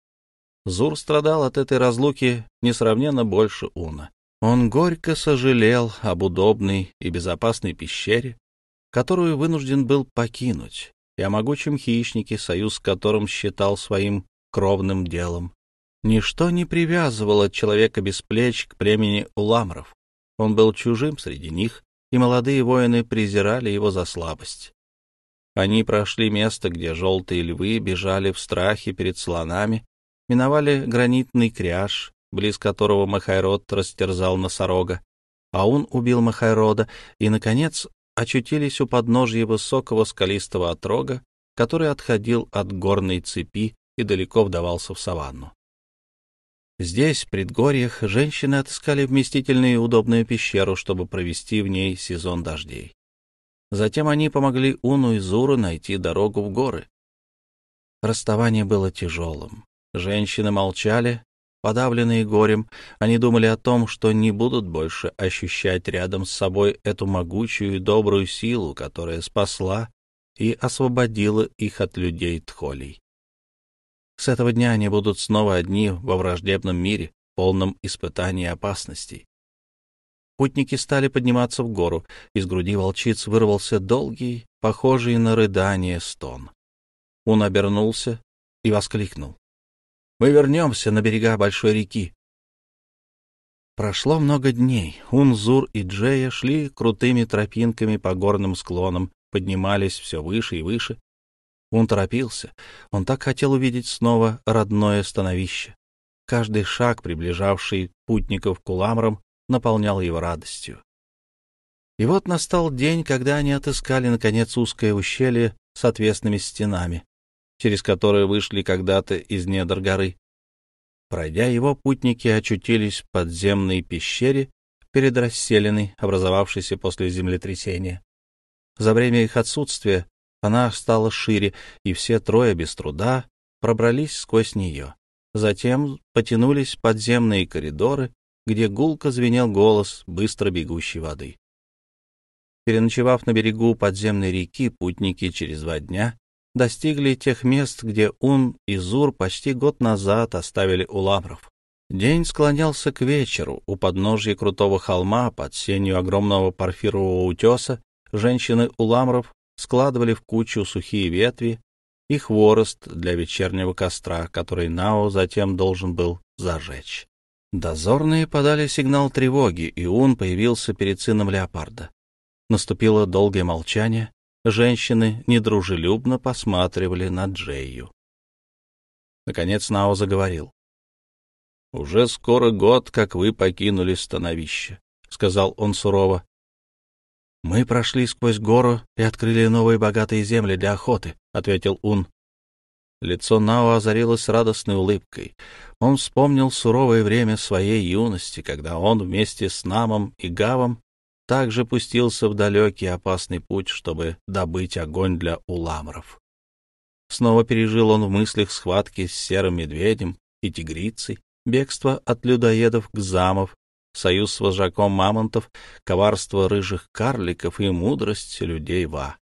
Зур страдал от этой разлуки несравненно больше Уна. Он горько сожалел об удобной и безопасной пещере, которую вынужден был покинуть, и о могучем хищнике, союз с которым считал своим кровным делом. Ничто не привязывало человека без плеч к племени уламров. Он был чужим среди них, и молодые воины презирали его за слабость. Они прошли место, где желтые львы бежали в страхе перед слонами, миновали гранитный кряж, близ которого Махайрод растерзал носорога, а он убил Махайрода, и, наконец, очутились у подножья высокого скалистого отрога, который отходил от горной цепи и далеко вдавался в саванну. Здесь, в предгорьях, женщины отыскали вместительную и удобную пещеру, чтобы провести в ней сезон дождей. Затем они помогли Уну и Зуру найти дорогу в горы. Расставание было тяжелым. Женщины молчали, подавленные горем, они думали о том, что не будут больше ощущать рядом с собой эту могучую и добрую силу, которая спасла и освободила их от людей Тхолей. С этого дня они будут снова одни во враждебном мире, полном испытаний и опасностей. Путники стали подниматься в гору. Из груди волчиц вырвался долгий, похожий на рыдание стон. Он обернулся и воскликнул. «Мы вернемся на берега большой реки!» Прошло много дней. Унзур и Джея шли крутыми тропинками по горным склонам, поднимались все выше и выше, он торопился. Он так хотел увидеть снова родное становище. Каждый шаг, приближавший путников к уламрам, наполнял его радостью. И вот настал день, когда они отыскали, наконец, узкое ущелье с отвесными стенами, через которые вышли когда-то из недр горы. Пройдя его, путники очутились в подземной пещере перед расселенной, образовавшейся после землетрясения. За время их отсутствия она стала шире, и все трое без труда пробрались сквозь нее. Затем потянулись подземные коридоры, где гулко звенел голос быстро бегущей воды. Переночевав на берегу подземной реки, путники через два дня достигли тех мест, где Ун и Зур почти год назад оставили у ламров. День склонялся к вечеру. У подножья крутого холма, под сенью огромного порфирового утеса, женщины у ламров складывали в кучу сухие ветви и хворост для вечернего костра, который Нао затем должен был зажечь. Дозорные подали сигнал тревоги, и он появился перед сыном леопарда. Наступило долгое молчание. Женщины недружелюбно посматривали на Джею. Наконец Нао заговорил. «Уже скоро год, как вы покинули становище», — сказал он сурово. «Мы прошли сквозь гору и открыли новые богатые земли для охоты», — ответил Ун. Лицо Нао озарилось радостной улыбкой. Он вспомнил суровое время своей юности, когда он вместе с Намом и Гавом также пустился в далекий опасный путь, чтобы добыть огонь для уламров. Снова пережил он в мыслях схватки с серым медведем и тигрицей, бегство от людоедов к замов союз с вожаком мамонтов, коварство рыжих карликов и мудрость людей Ва.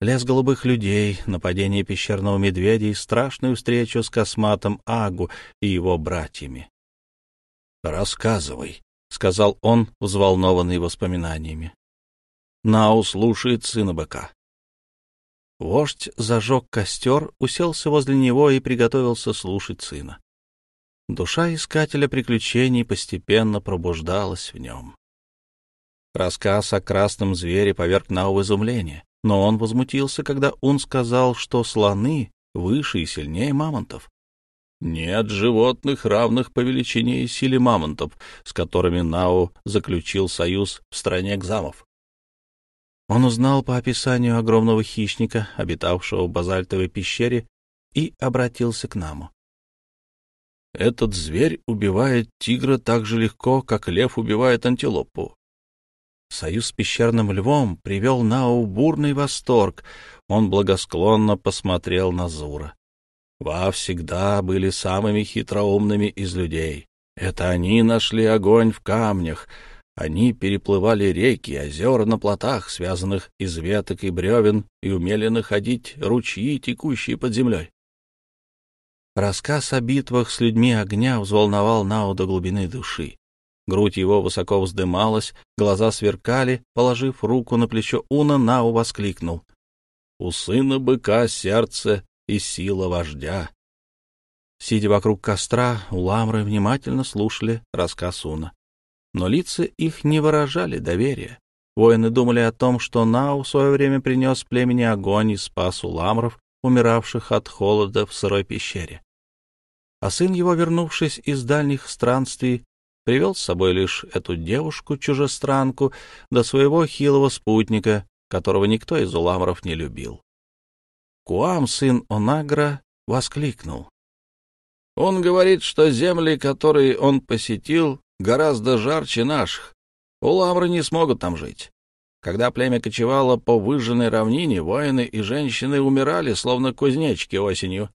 Лес голубых людей, нападение пещерного медведя и страшную встречу с косматом Агу и его братьями. «Рассказывай», — сказал он, взволнованный воспоминаниями. Нау слушает сына быка. Вождь зажег костер, уселся возле него и приготовился слушать сына. Душа искателя приключений постепенно пробуждалась в нем. Рассказ о красном звере поверг Нау в изумление, но он возмутился, когда он сказал, что слоны выше и сильнее мамонтов. «Нет животных, равных по величине и силе мамонтов, с которыми Нау заключил союз в стране Гзамов». Он узнал по описанию огромного хищника, обитавшего в базальтовой пещере, и обратился к Наму. Этот зверь убивает тигра так же легко, как лев убивает антилопу. Союз с пещерным львом привел Нау бурный восторг. Он благосклонно посмотрел на Зура. Ва всегда были самыми хитроумными из людей. Это они нашли огонь в камнях. Они переплывали реки, озера на плотах, связанных из веток и бревен, и умели находить ручьи, текущие под землей. Рассказ о битвах с людьми огня взволновал Нао до глубины души. Грудь его высоко вздымалась, глаза сверкали. Положив руку на плечо Уна, Нао воскликнул. «У сына быка сердце и сила вождя». Сидя вокруг костра, уламры внимательно слушали рассказ Уна. Но лица их не выражали доверия. Воины думали о том, что Нау в свое время принес племени огонь и спас уламров умиравших от холода в сырой пещере. А сын его, вернувшись из дальних странствий, привел с собой лишь эту девушку-чужестранку до своего хилого спутника, которого никто из уламров не любил. Куам, сын Онагра, воскликнул. «Он говорит, что земли, которые он посетил, гораздо жарче наших. Уламры не смогут там жить. Когда племя кочевало по выжженной равнине, воины и женщины умирали, словно кузнечки осенью.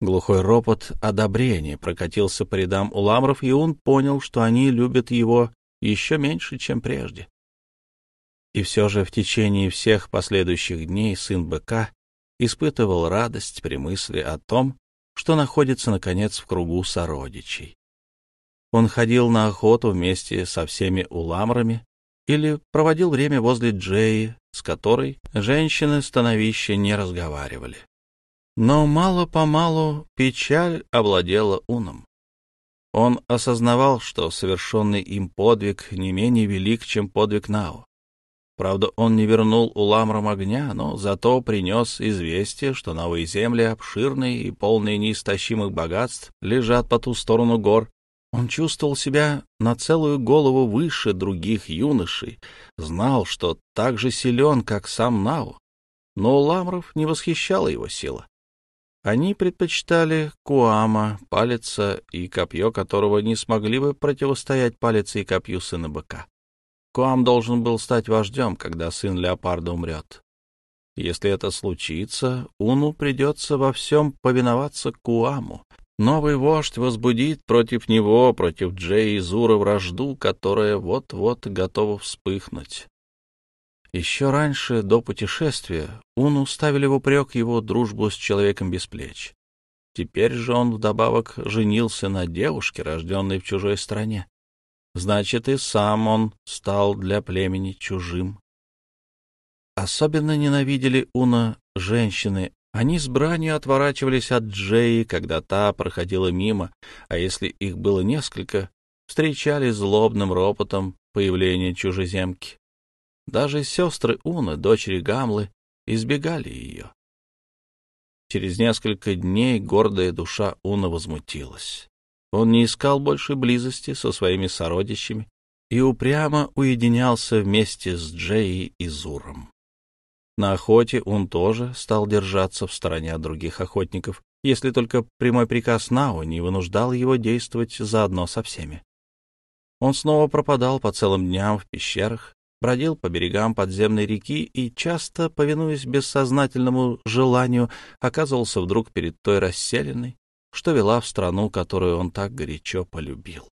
Глухой ропот одобрения прокатился по рядам уламров, и он понял, что они любят его еще меньше, чем прежде. И все же в течение всех последующих дней сын быка испытывал радость при мысли о том, что находится, наконец, в кругу сородичей. Он ходил на охоту вместе со всеми уламрами, или проводил время возле Джеи, с которой женщины становище не разговаривали. Но мало-помалу печаль овладела уном. Он осознавал, что совершенный им подвиг не менее велик, чем подвиг Нао. Правда, он не вернул уламрам огня, но зато принес известие, что новые земли, обширные и полные неистощимых богатств, лежат по ту сторону гор, он чувствовал себя на целую голову выше других юношей, знал, что так же силен, как сам Нао, но Ламров не восхищала его сила. Они предпочитали Куама, палица и копье, которого не смогли бы противостоять палец и копью сына быка. Куам должен был стать вождем, когда сын леопарда умрет. Если это случится, Уну придется во всем повиноваться Куаму, Новый вождь возбудит против него, против Джей и Зура вражду, которая вот-вот готова вспыхнуть. Еще раньше, до путешествия, Ун уставили в упрек его дружбу с человеком без плеч. Теперь же он вдобавок женился на девушке, рожденной в чужой стране. Значит, и сам он стал для племени чужим. Особенно ненавидели Уна женщины они с бранью отворачивались от Джеи, когда та проходила мимо, а если их было несколько, встречали злобным ропотом появление чужеземки. Даже сестры Уна, дочери Гамлы, избегали ее. Через несколько дней гордая душа Уна возмутилась. Он не искал больше близости со своими сородичами и упрямо уединялся вместе с Джеей и Зуром. На охоте он тоже стал держаться в стороне от других охотников, если только прямой приказ Нао не вынуждал его действовать заодно со всеми. Он снова пропадал по целым дням в пещерах, бродил по берегам подземной реки и, часто повинуясь бессознательному желанию, оказывался вдруг перед той расселенной, что вела в страну, которую он так горячо полюбил.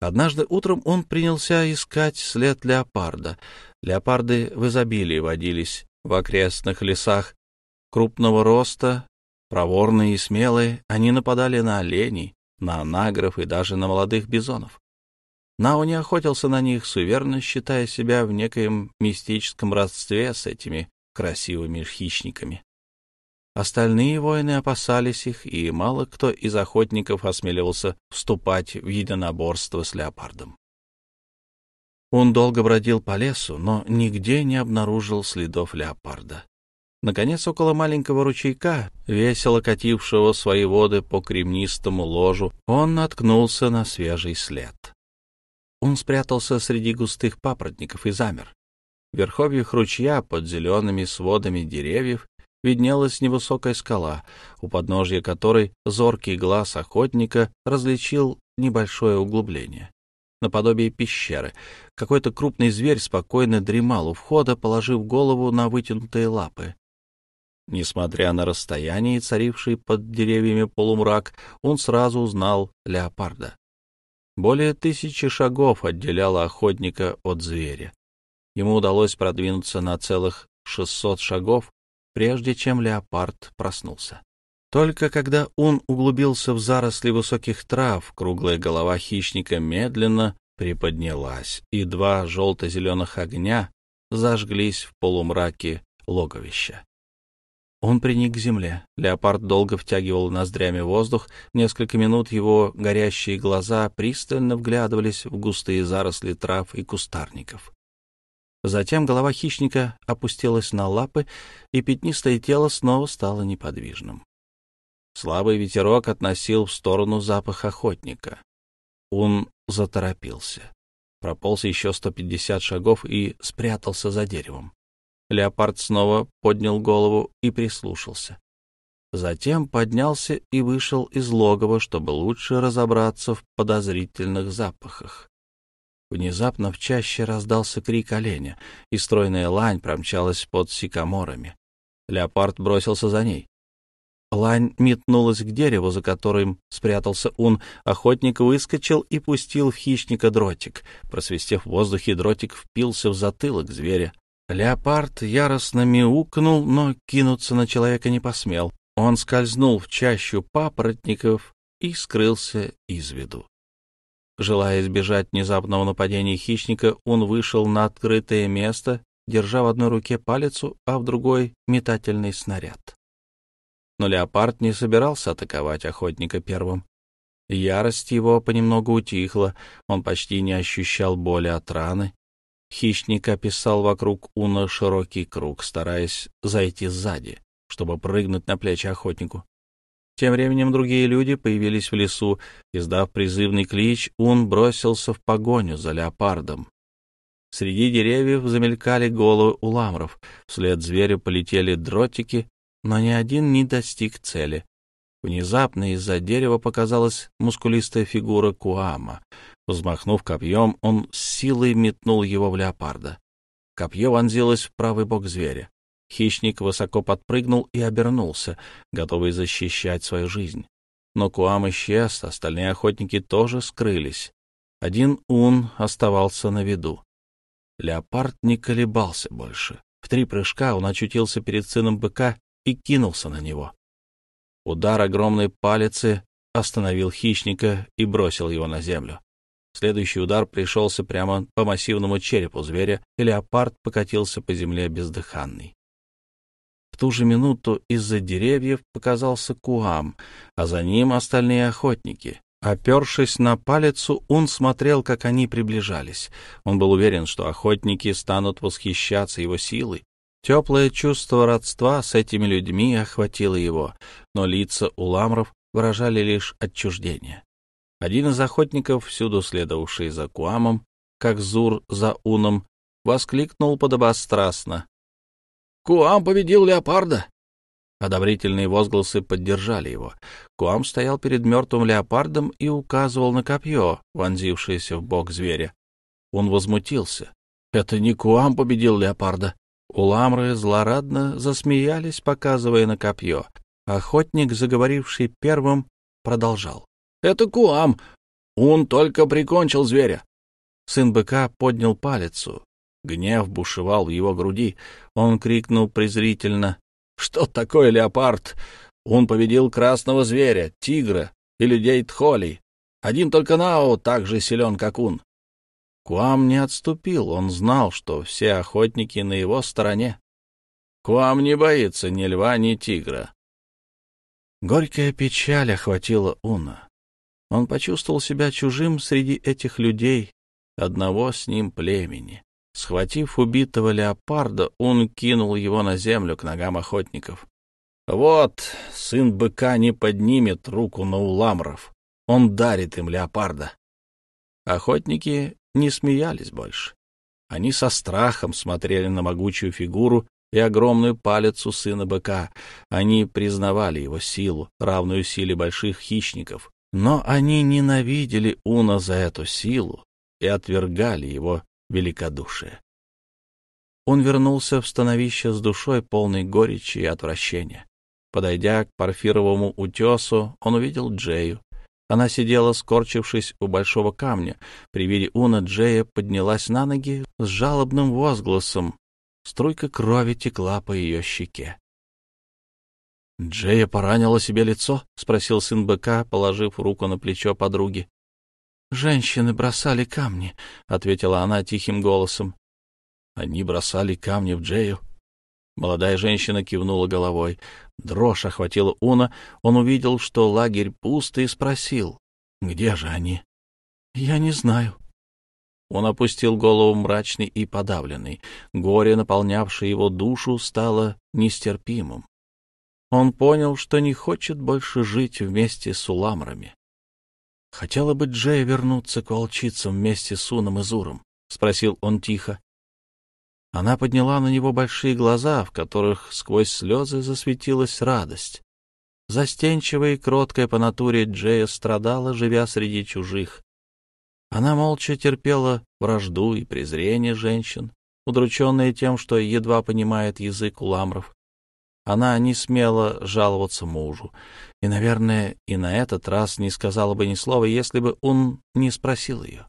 Однажды утром он принялся искать след леопарда, Леопарды в изобилии водились в окрестных лесах. Крупного роста, проворные и смелые, они нападали на оленей, на нагров и даже на молодых бизонов. Нау не охотился на них, суверенно считая себя в некоем мистическом родстве с этими красивыми хищниками. Остальные воины опасались их, и мало кто из охотников осмеливался вступать в единоборство с леопардом. Он долго бродил по лесу, но нигде не обнаружил следов леопарда. Наконец, около маленького ручейка, весело катившего свои воды по кремнистому ложу, он наткнулся на свежий след. Он спрятался среди густых папоротников и замер. В верховьях ручья под зелеными сводами деревьев виднелась невысокая скала, у подножья которой зоркий глаз охотника различил небольшое углубление наподобие пещеры. Какой-то крупный зверь спокойно дремал у входа, положив голову на вытянутые лапы. Несмотря на расстояние, царивший под деревьями полумрак, он сразу узнал леопарда. Более тысячи шагов отделяло охотника от зверя. Ему удалось продвинуться на целых шестьсот шагов, прежде чем леопард проснулся. Только когда он углубился в заросли высоких трав, круглая голова хищника медленно приподнялась, и два желто-зеленых огня зажглись в полумраке логовища. Он приник к земле. Леопард долго втягивал ноздрями воздух. Несколько минут его горящие глаза пристально вглядывались в густые заросли трав и кустарников. Затем голова хищника опустилась на лапы, и пятнистое тело снова стало неподвижным. Слабый ветерок относил в сторону запах охотника. Он заторопился. Прополз еще 150 шагов и спрятался за деревом. Леопард снова поднял голову и прислушался. Затем поднялся и вышел из логова, чтобы лучше разобраться в подозрительных запахах. Внезапно в чаще раздался крик оленя, и стройная лань промчалась под сикаморами. Леопард бросился за ней. Лань метнулась к дереву, за которым спрятался Ун. Охотник выскочил и пустил в хищника дротик. Просвистев в воздухе, дротик впился в затылок зверя. Леопард яростно мяукнул, но кинуться на человека не посмел. Он скользнул в чащу папоротников и скрылся из виду. Желая избежать внезапного нападения хищника, он вышел на открытое место, держа в одной руке палец, а в другой — метательный снаряд но леопард не собирался атаковать охотника первым. Ярость его понемногу утихла, он почти не ощущал боли от раны. Хищник описал вокруг Уна широкий круг, стараясь зайти сзади, чтобы прыгнуть на плечи охотнику. Тем временем другие люди появились в лесу. Издав призывный клич, Ун бросился в погоню за леопардом. Среди деревьев замелькали головы уламров. Вслед зверю полетели дротики, но ни один не достиг цели. Внезапно из-за дерева показалась мускулистая фигура Куама. Взмахнув копьем, он с силой метнул его в леопарда. Копье вонзилось в правый бок зверя. Хищник высоко подпрыгнул и обернулся, готовый защищать свою жизнь. Но Куам исчез, остальные охотники тоже скрылись. Один ун оставался на виду. Леопард не колебался больше. В три прыжка он очутился перед сыном быка и кинулся на него. Удар огромной палицы остановил хищника и бросил его на землю. Следующий удар пришелся прямо по массивному черепу зверя, и леопард покатился по земле бездыханный. В ту же минуту из-за деревьев показался Куам, а за ним остальные охотники. Опершись на палицу, он смотрел, как они приближались. Он был уверен, что охотники станут восхищаться его силой, Теплое чувство родства с этими людьми охватило его, но лица у ламров выражали лишь отчуждение. Один из охотников, всюду следовавший за Куамом, как Зур за Уном, воскликнул подобострастно. «Куам победил леопарда!» Одобрительные возгласы поддержали его. Куам стоял перед мертвым леопардом и указывал на копье, вонзившееся в бок зверя. Он возмутился. «Это не Куам победил леопарда, Уламры злорадно засмеялись, показывая на копье. Охотник, заговоривший первым, продолжал. — Это Куам! Он только прикончил зверя! Сын быка поднял палицу. Гнев бушевал в его груди. Он крикнул презрительно. — Что такое леопард? Он победил красного зверя, тигра и людей Тхолей. Один только Нао так же силен, как он. Куам не отступил, он знал, что все охотники на его стороне. Куам не боится ни льва, ни тигра. Горькая печаль охватила Уна. Он почувствовал себя чужим среди этих людей, одного с ним племени. Схватив убитого леопарда, он кинул его на землю к ногам охотников. Вот, сын быка не поднимет руку на уламров. Он дарит им леопарда. Охотники не смеялись больше. Они со страхом смотрели на могучую фигуру и огромную палец у сына быка. Они признавали его силу, равную силе больших хищников. Но они ненавидели Уна за эту силу и отвергали его великодушие. Он вернулся в становище с душой, полной горечи и отвращения. Подойдя к парфировому утесу, он увидел Джею, она сидела, скорчившись у большого камня. При виде Уна Джея поднялась на ноги с жалобным возгласом. Струйка крови текла по ее щеке. — Джея поранила себе лицо? — спросил сын быка, положив руку на плечо подруги. — Женщины бросали камни, — ответила она тихим голосом. — Они бросали камни в Джею? Молодая женщина кивнула головой. Дрожь охватила Уна. Он увидел, что лагерь пуст, и спросил, «Где же они?» «Я не знаю». Он опустил голову мрачный и подавленный. Горе, наполнявшее его душу, стало нестерпимым. Он понял, что не хочет больше жить вместе с уламрами. «Хотела бы Джей вернуться к волчицам вместе с Уном и Зуром?» — спросил он тихо. Она подняла на него большие глаза, в которых сквозь слезы засветилась радость. Застенчивая и кроткая по натуре Джея страдала, живя среди чужих. Она молча терпела вражду и презрение женщин, удрученная тем, что едва понимает язык уламров. Она не смела жаловаться мужу, и, наверное, и на этот раз не сказала бы ни слова, если бы он не спросил ее.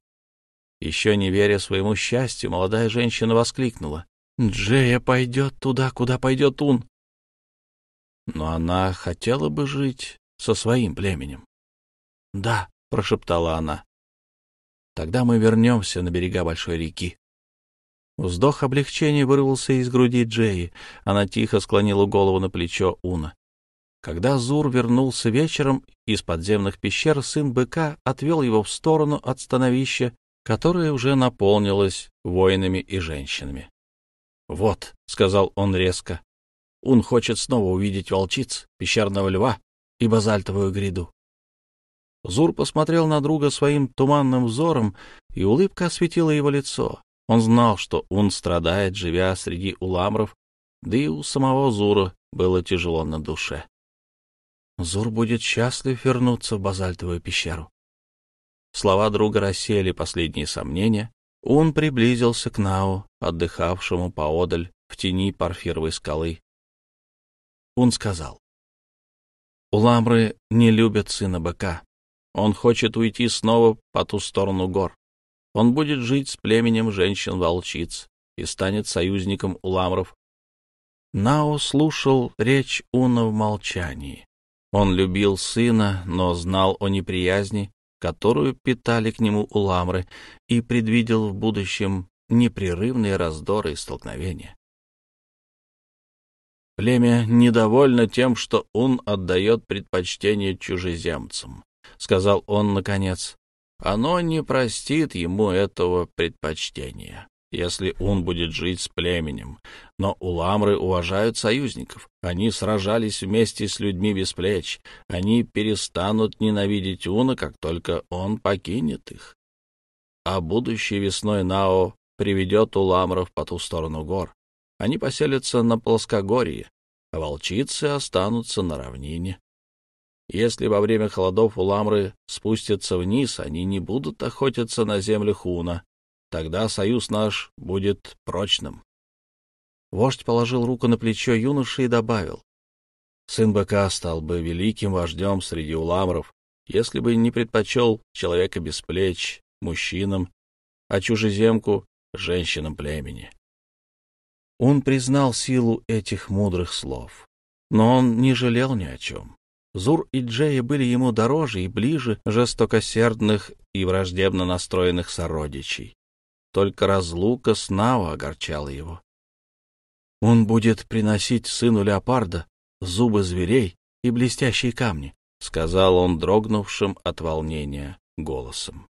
Еще не веря своему счастью, молодая женщина воскликнула. «Джея пойдет туда, куда пойдет он!» Но она хотела бы жить со своим племенем. «Да», — прошептала она. «Тогда мы вернемся на берега большой реки». Вздох облегчения вырвался из груди Джеи. Она тихо склонила голову на плечо Уна. Когда Зур вернулся вечером из подземных пещер, сын быка отвел его в сторону от становища которая уже наполнилась воинами и женщинами. «Вот», — сказал он резко, он хочет снова увидеть волчиц, пещерного льва и базальтовую гряду». Зур посмотрел на друга своим туманным взором, и улыбка осветила его лицо. Он знал, что он страдает, живя среди уламров, да и у самого Зура было тяжело на душе. Зур будет счастлив вернуться в базальтовую пещеру. Слова друга рассеяли последние сомнения. Он приблизился к Нау, отдыхавшему поодаль в тени парфировой скалы. Он сказал, «Уламры не любят сына быка. Он хочет уйти снова по ту сторону гор. Он будет жить с племенем женщин-волчиц и станет союзником уламров. Нао слушал речь Уна в молчании. Он любил сына, но знал о неприязни, которую питали к нему уламры, и предвидел в будущем непрерывные раздоры и столкновения. Племя недовольно тем, что он отдает предпочтение чужеземцам, — сказал он наконец. Оно не простит ему этого предпочтения если он будет жить с племенем. Но уламры уважают союзников. Они сражались вместе с людьми без плеч. Они перестанут ненавидеть Уна, как только он покинет их. А будущей весной Нао приведет уламров по ту сторону гор. Они поселятся на плоскогорье, а волчицы останутся на равнине. Если во время холодов уламры спустятся вниз, они не будут охотиться на землю Хуна, Тогда союз наш будет прочным. Вождь положил руку на плечо юноши и добавил. Сын быка стал бы великим вождем среди уламров, если бы не предпочел человека без плеч, мужчинам, а чужеземку — женщинам племени. Он признал силу этих мудрых слов, но он не жалел ни о чем. Зур и Джея были ему дороже и ближе жестокосердных и враждебно настроенных сородичей. Только разлука с огорчала его. Он будет приносить сыну леопарда зубы зверей и блестящие камни, — сказал он дрогнувшим от волнения голосом.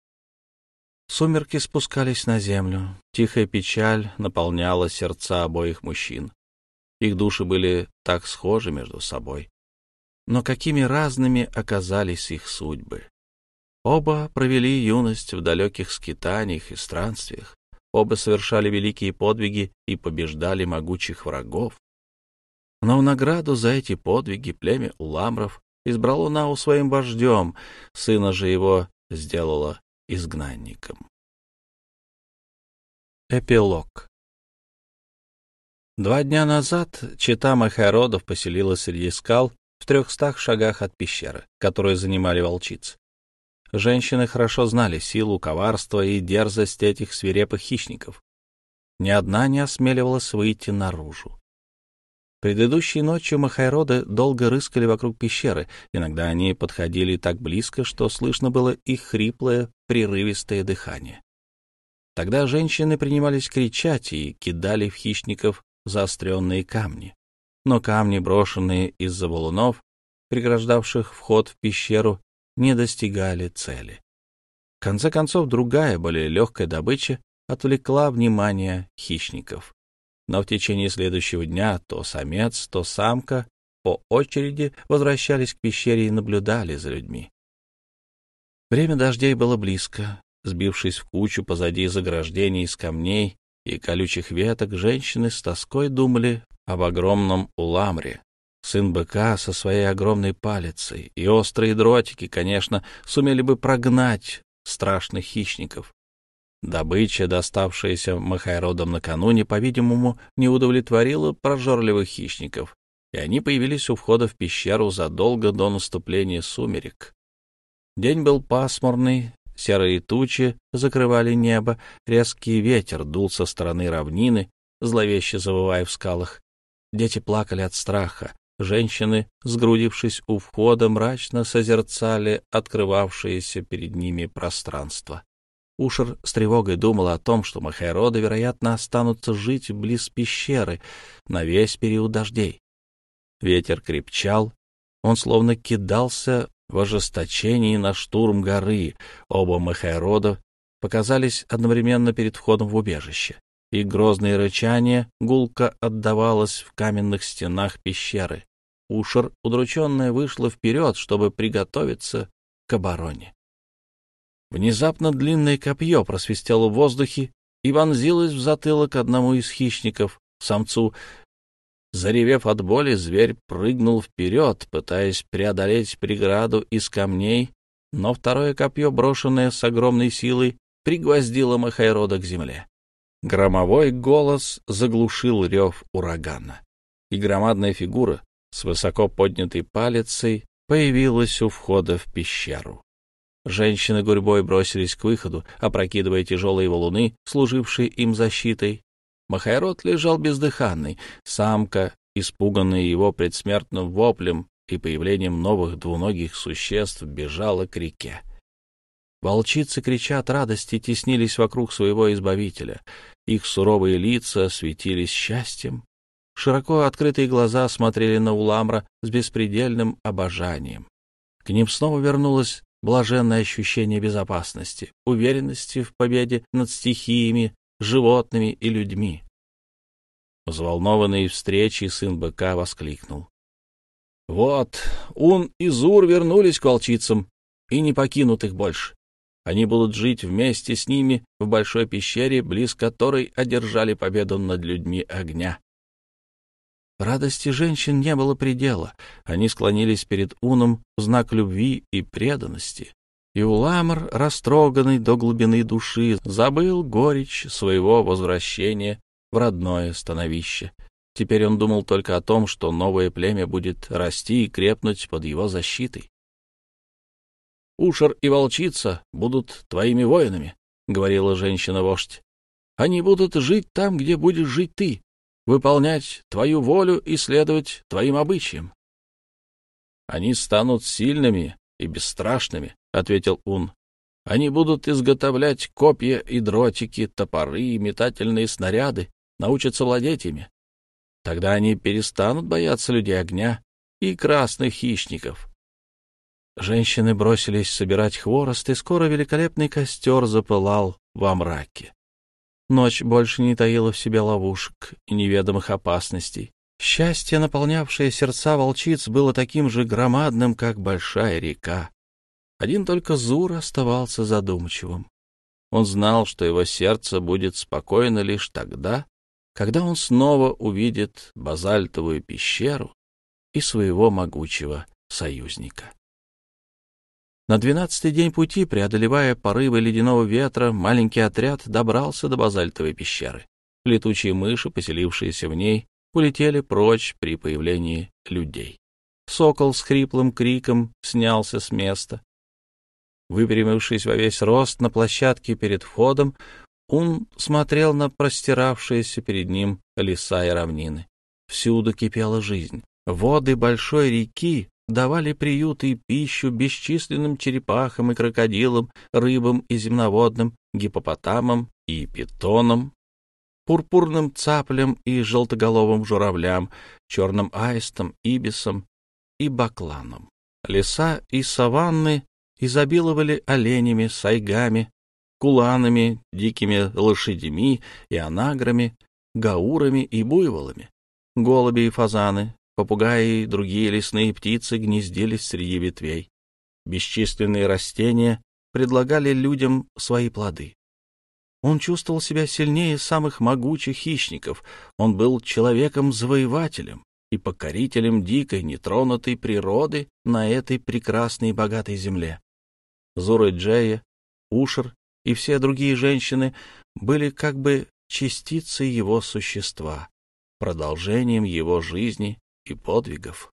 Сумерки спускались на землю. Тихая печаль наполняла сердца обоих мужчин. Их души были так схожи между собой. Но какими разными оказались их судьбы. Оба провели юность в далеких скитаниях и странствиях, оба совершали великие подвиги и побеждали могучих врагов. Но в награду за эти подвиги племя Уламров избрало Нау своим вождем, сына же его сделало изгнанником. Эпилог Два дня назад чита Махародов поселилась среди скал в трехстах шагах от пещеры, которую занимали волчицы. Женщины хорошо знали силу, коварство и дерзость этих свирепых хищников. Ни одна не осмеливалась выйти наружу. Предыдущей ночью махайроды долго рыскали вокруг пещеры, иногда они подходили так близко, что слышно было их хриплое, прерывистое дыхание. Тогда женщины принимались кричать и кидали в хищников заостренные камни. Но камни, брошенные из-за валунов, преграждавших вход в пещеру, не достигали цели. В конце концов, другая, более легкая добыча отвлекла внимание хищников. Но в течение следующего дня то самец, то самка по очереди возвращались к пещере и наблюдали за людьми. Время дождей было близко. Сбившись в кучу позади заграждений из камней и колючих веток, женщины с тоской думали об огромном уламре, Сын быка со своей огромной палицей и острые дротики, конечно, сумели бы прогнать страшных хищников. Добыча, доставшаяся Махайродам накануне, по-видимому, не удовлетворила прожорливых хищников, и они появились у входа в пещеру задолго до наступления сумерек. День был пасмурный, серые тучи закрывали небо, резкий ветер дул со стороны равнины, зловеще завывая в скалах. Дети плакали от страха, Женщины, сгрудившись у входа, мрачно созерцали открывавшееся перед ними пространство. Ушер с тревогой думал о том, что Махайроды, вероятно, останутся жить близ пещеры на весь период дождей. Ветер крепчал, он словно кидался в ожесточении на штурм горы. Оба Махайрода показались одновременно перед входом в убежище и грозное рычание гулко отдавалось в каменных стенах пещеры. Ушер, удрученная, вышла вперед, чтобы приготовиться к обороне. Внезапно длинное копье просвистело в воздухе и вонзилось в затылок одному из хищников, самцу. Заревев от боли, зверь прыгнул вперед, пытаясь преодолеть преграду из камней, но второе копье, брошенное с огромной силой, пригвоздило Махайрода к земле. Громовой голос заглушил рев урагана, и громадная фигура с высоко поднятой палицей появилась у входа в пещеру. Женщины гурьбой бросились к выходу, опрокидывая тяжелые валуны, служившие им защитой. Махайрод лежал бездыханный, самка, испуганная его предсмертным воплем и появлением новых двуногих существ, бежала к реке. Волчицы, крича от радости, теснились вокруг своего избавителя — их суровые лица светились счастьем. Широко открытые глаза смотрели на Уламра с беспредельным обожанием. К ним снова вернулось блаженное ощущение безопасности, уверенности в победе над стихиями, животными и людьми. Взволнованный встречей сын быка воскликнул. — Вот, Ун и Зур вернулись к волчицам и не покинут их больше. Они будут жить вместе с ними в большой пещере, близ которой одержали победу над людьми огня. Радости женщин не было предела. Они склонились перед Уном в знак любви и преданности. И Уламар, растроганный до глубины души, забыл горечь своего возвращения в родное становище. Теперь он думал только о том, что новое племя будет расти и крепнуть под его защитой. — Ушер и волчица будут твоими воинами, — говорила женщина-вождь. — Они будут жить там, где будешь жить ты, выполнять твою волю и следовать твоим обычаям. — Они станут сильными и бесстрашными, — ответил Ун. — Они будут изготовлять копья и дротики, топоры и метательные снаряды, научатся владеть ими. Тогда они перестанут бояться людей огня и красных хищников. Женщины бросились собирать хворост, и скоро великолепный костер запылал во мраке. Ночь больше не таила в себе ловушек и неведомых опасностей. Счастье, наполнявшее сердца волчиц, было таким же громадным, как большая река. Один только Зур оставался задумчивым. Он знал, что его сердце будет спокойно лишь тогда, когда он снова увидит базальтовую пещеру и своего могучего союзника. На двенадцатый день пути, преодолевая порывы ледяного ветра, маленький отряд добрался до базальтовой пещеры. Летучие мыши, поселившиеся в ней, улетели прочь при появлении людей. Сокол с хриплым криком снялся с места. Выпрямившись во весь рост на площадке перед входом, он смотрел на простиравшиеся перед ним леса и равнины. Всюду кипела жизнь. Воды большой реки давали приют и пищу бесчисленным черепахам и крокодилам, рыбам и земноводным, гипопотамам и питонам, пурпурным цаплям и желтоголовым журавлям, черным аистам, ибисам и бакланам. Леса и саванны изобиловали оленями, сайгами, куланами, дикими лошадьми и анаграми, гаурами и буйволами. Голуби и фазаны, Попугаи и другие лесные птицы гнездились среди ветвей. Бесчисленные растения предлагали людям свои плоды. Он чувствовал себя сильнее самых могучих хищников. Он был человеком-завоевателем и покорителем дикой, нетронутой природы на этой прекрасной и богатой земле. Зура Джея, Ушер и все другие женщины были как бы частицей его существа, продолжением его жизни и подвигов.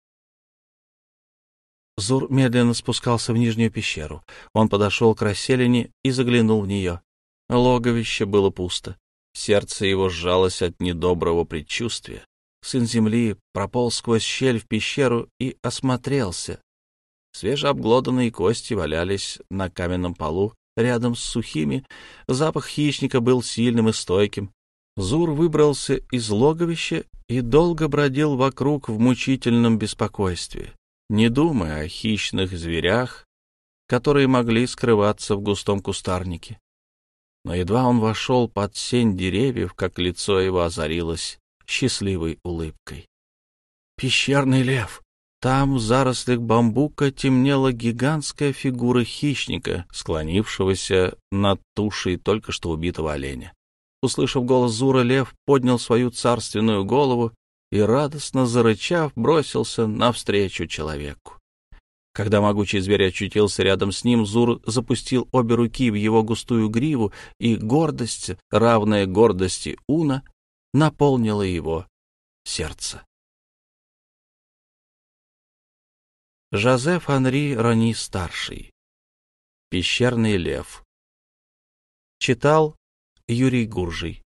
Зур медленно спускался в нижнюю пещеру. Он подошел к расселине и заглянул в нее. Логовище было пусто. Сердце его сжалось от недоброго предчувствия. Сын земли прополз сквозь щель в пещеру и осмотрелся. Свежеобглоданные кости валялись на каменном полу рядом с сухими. Запах хищника был сильным и стойким. Зур выбрался из логовища и долго бродил вокруг в мучительном беспокойстве, не думая о хищных зверях, которые могли скрываться в густом кустарнике. Но едва он вошел под сень деревьев, как лицо его озарилось счастливой улыбкой. «Пещерный лев!» Там, в зарослях бамбука, темнела гигантская фигура хищника, склонившегося над тушей только что убитого оленя. Услышав голос Зура, лев поднял свою царственную голову и, радостно зарычав, бросился навстречу человеку. Когда могучий зверь очутился рядом с ним, Зур запустил обе руки в его густую гриву, и гордость, равная гордости Уна, наполнила его сердце. Жозеф Анри Рони-старший. «Пещерный лев». Читал Юрий Гуржий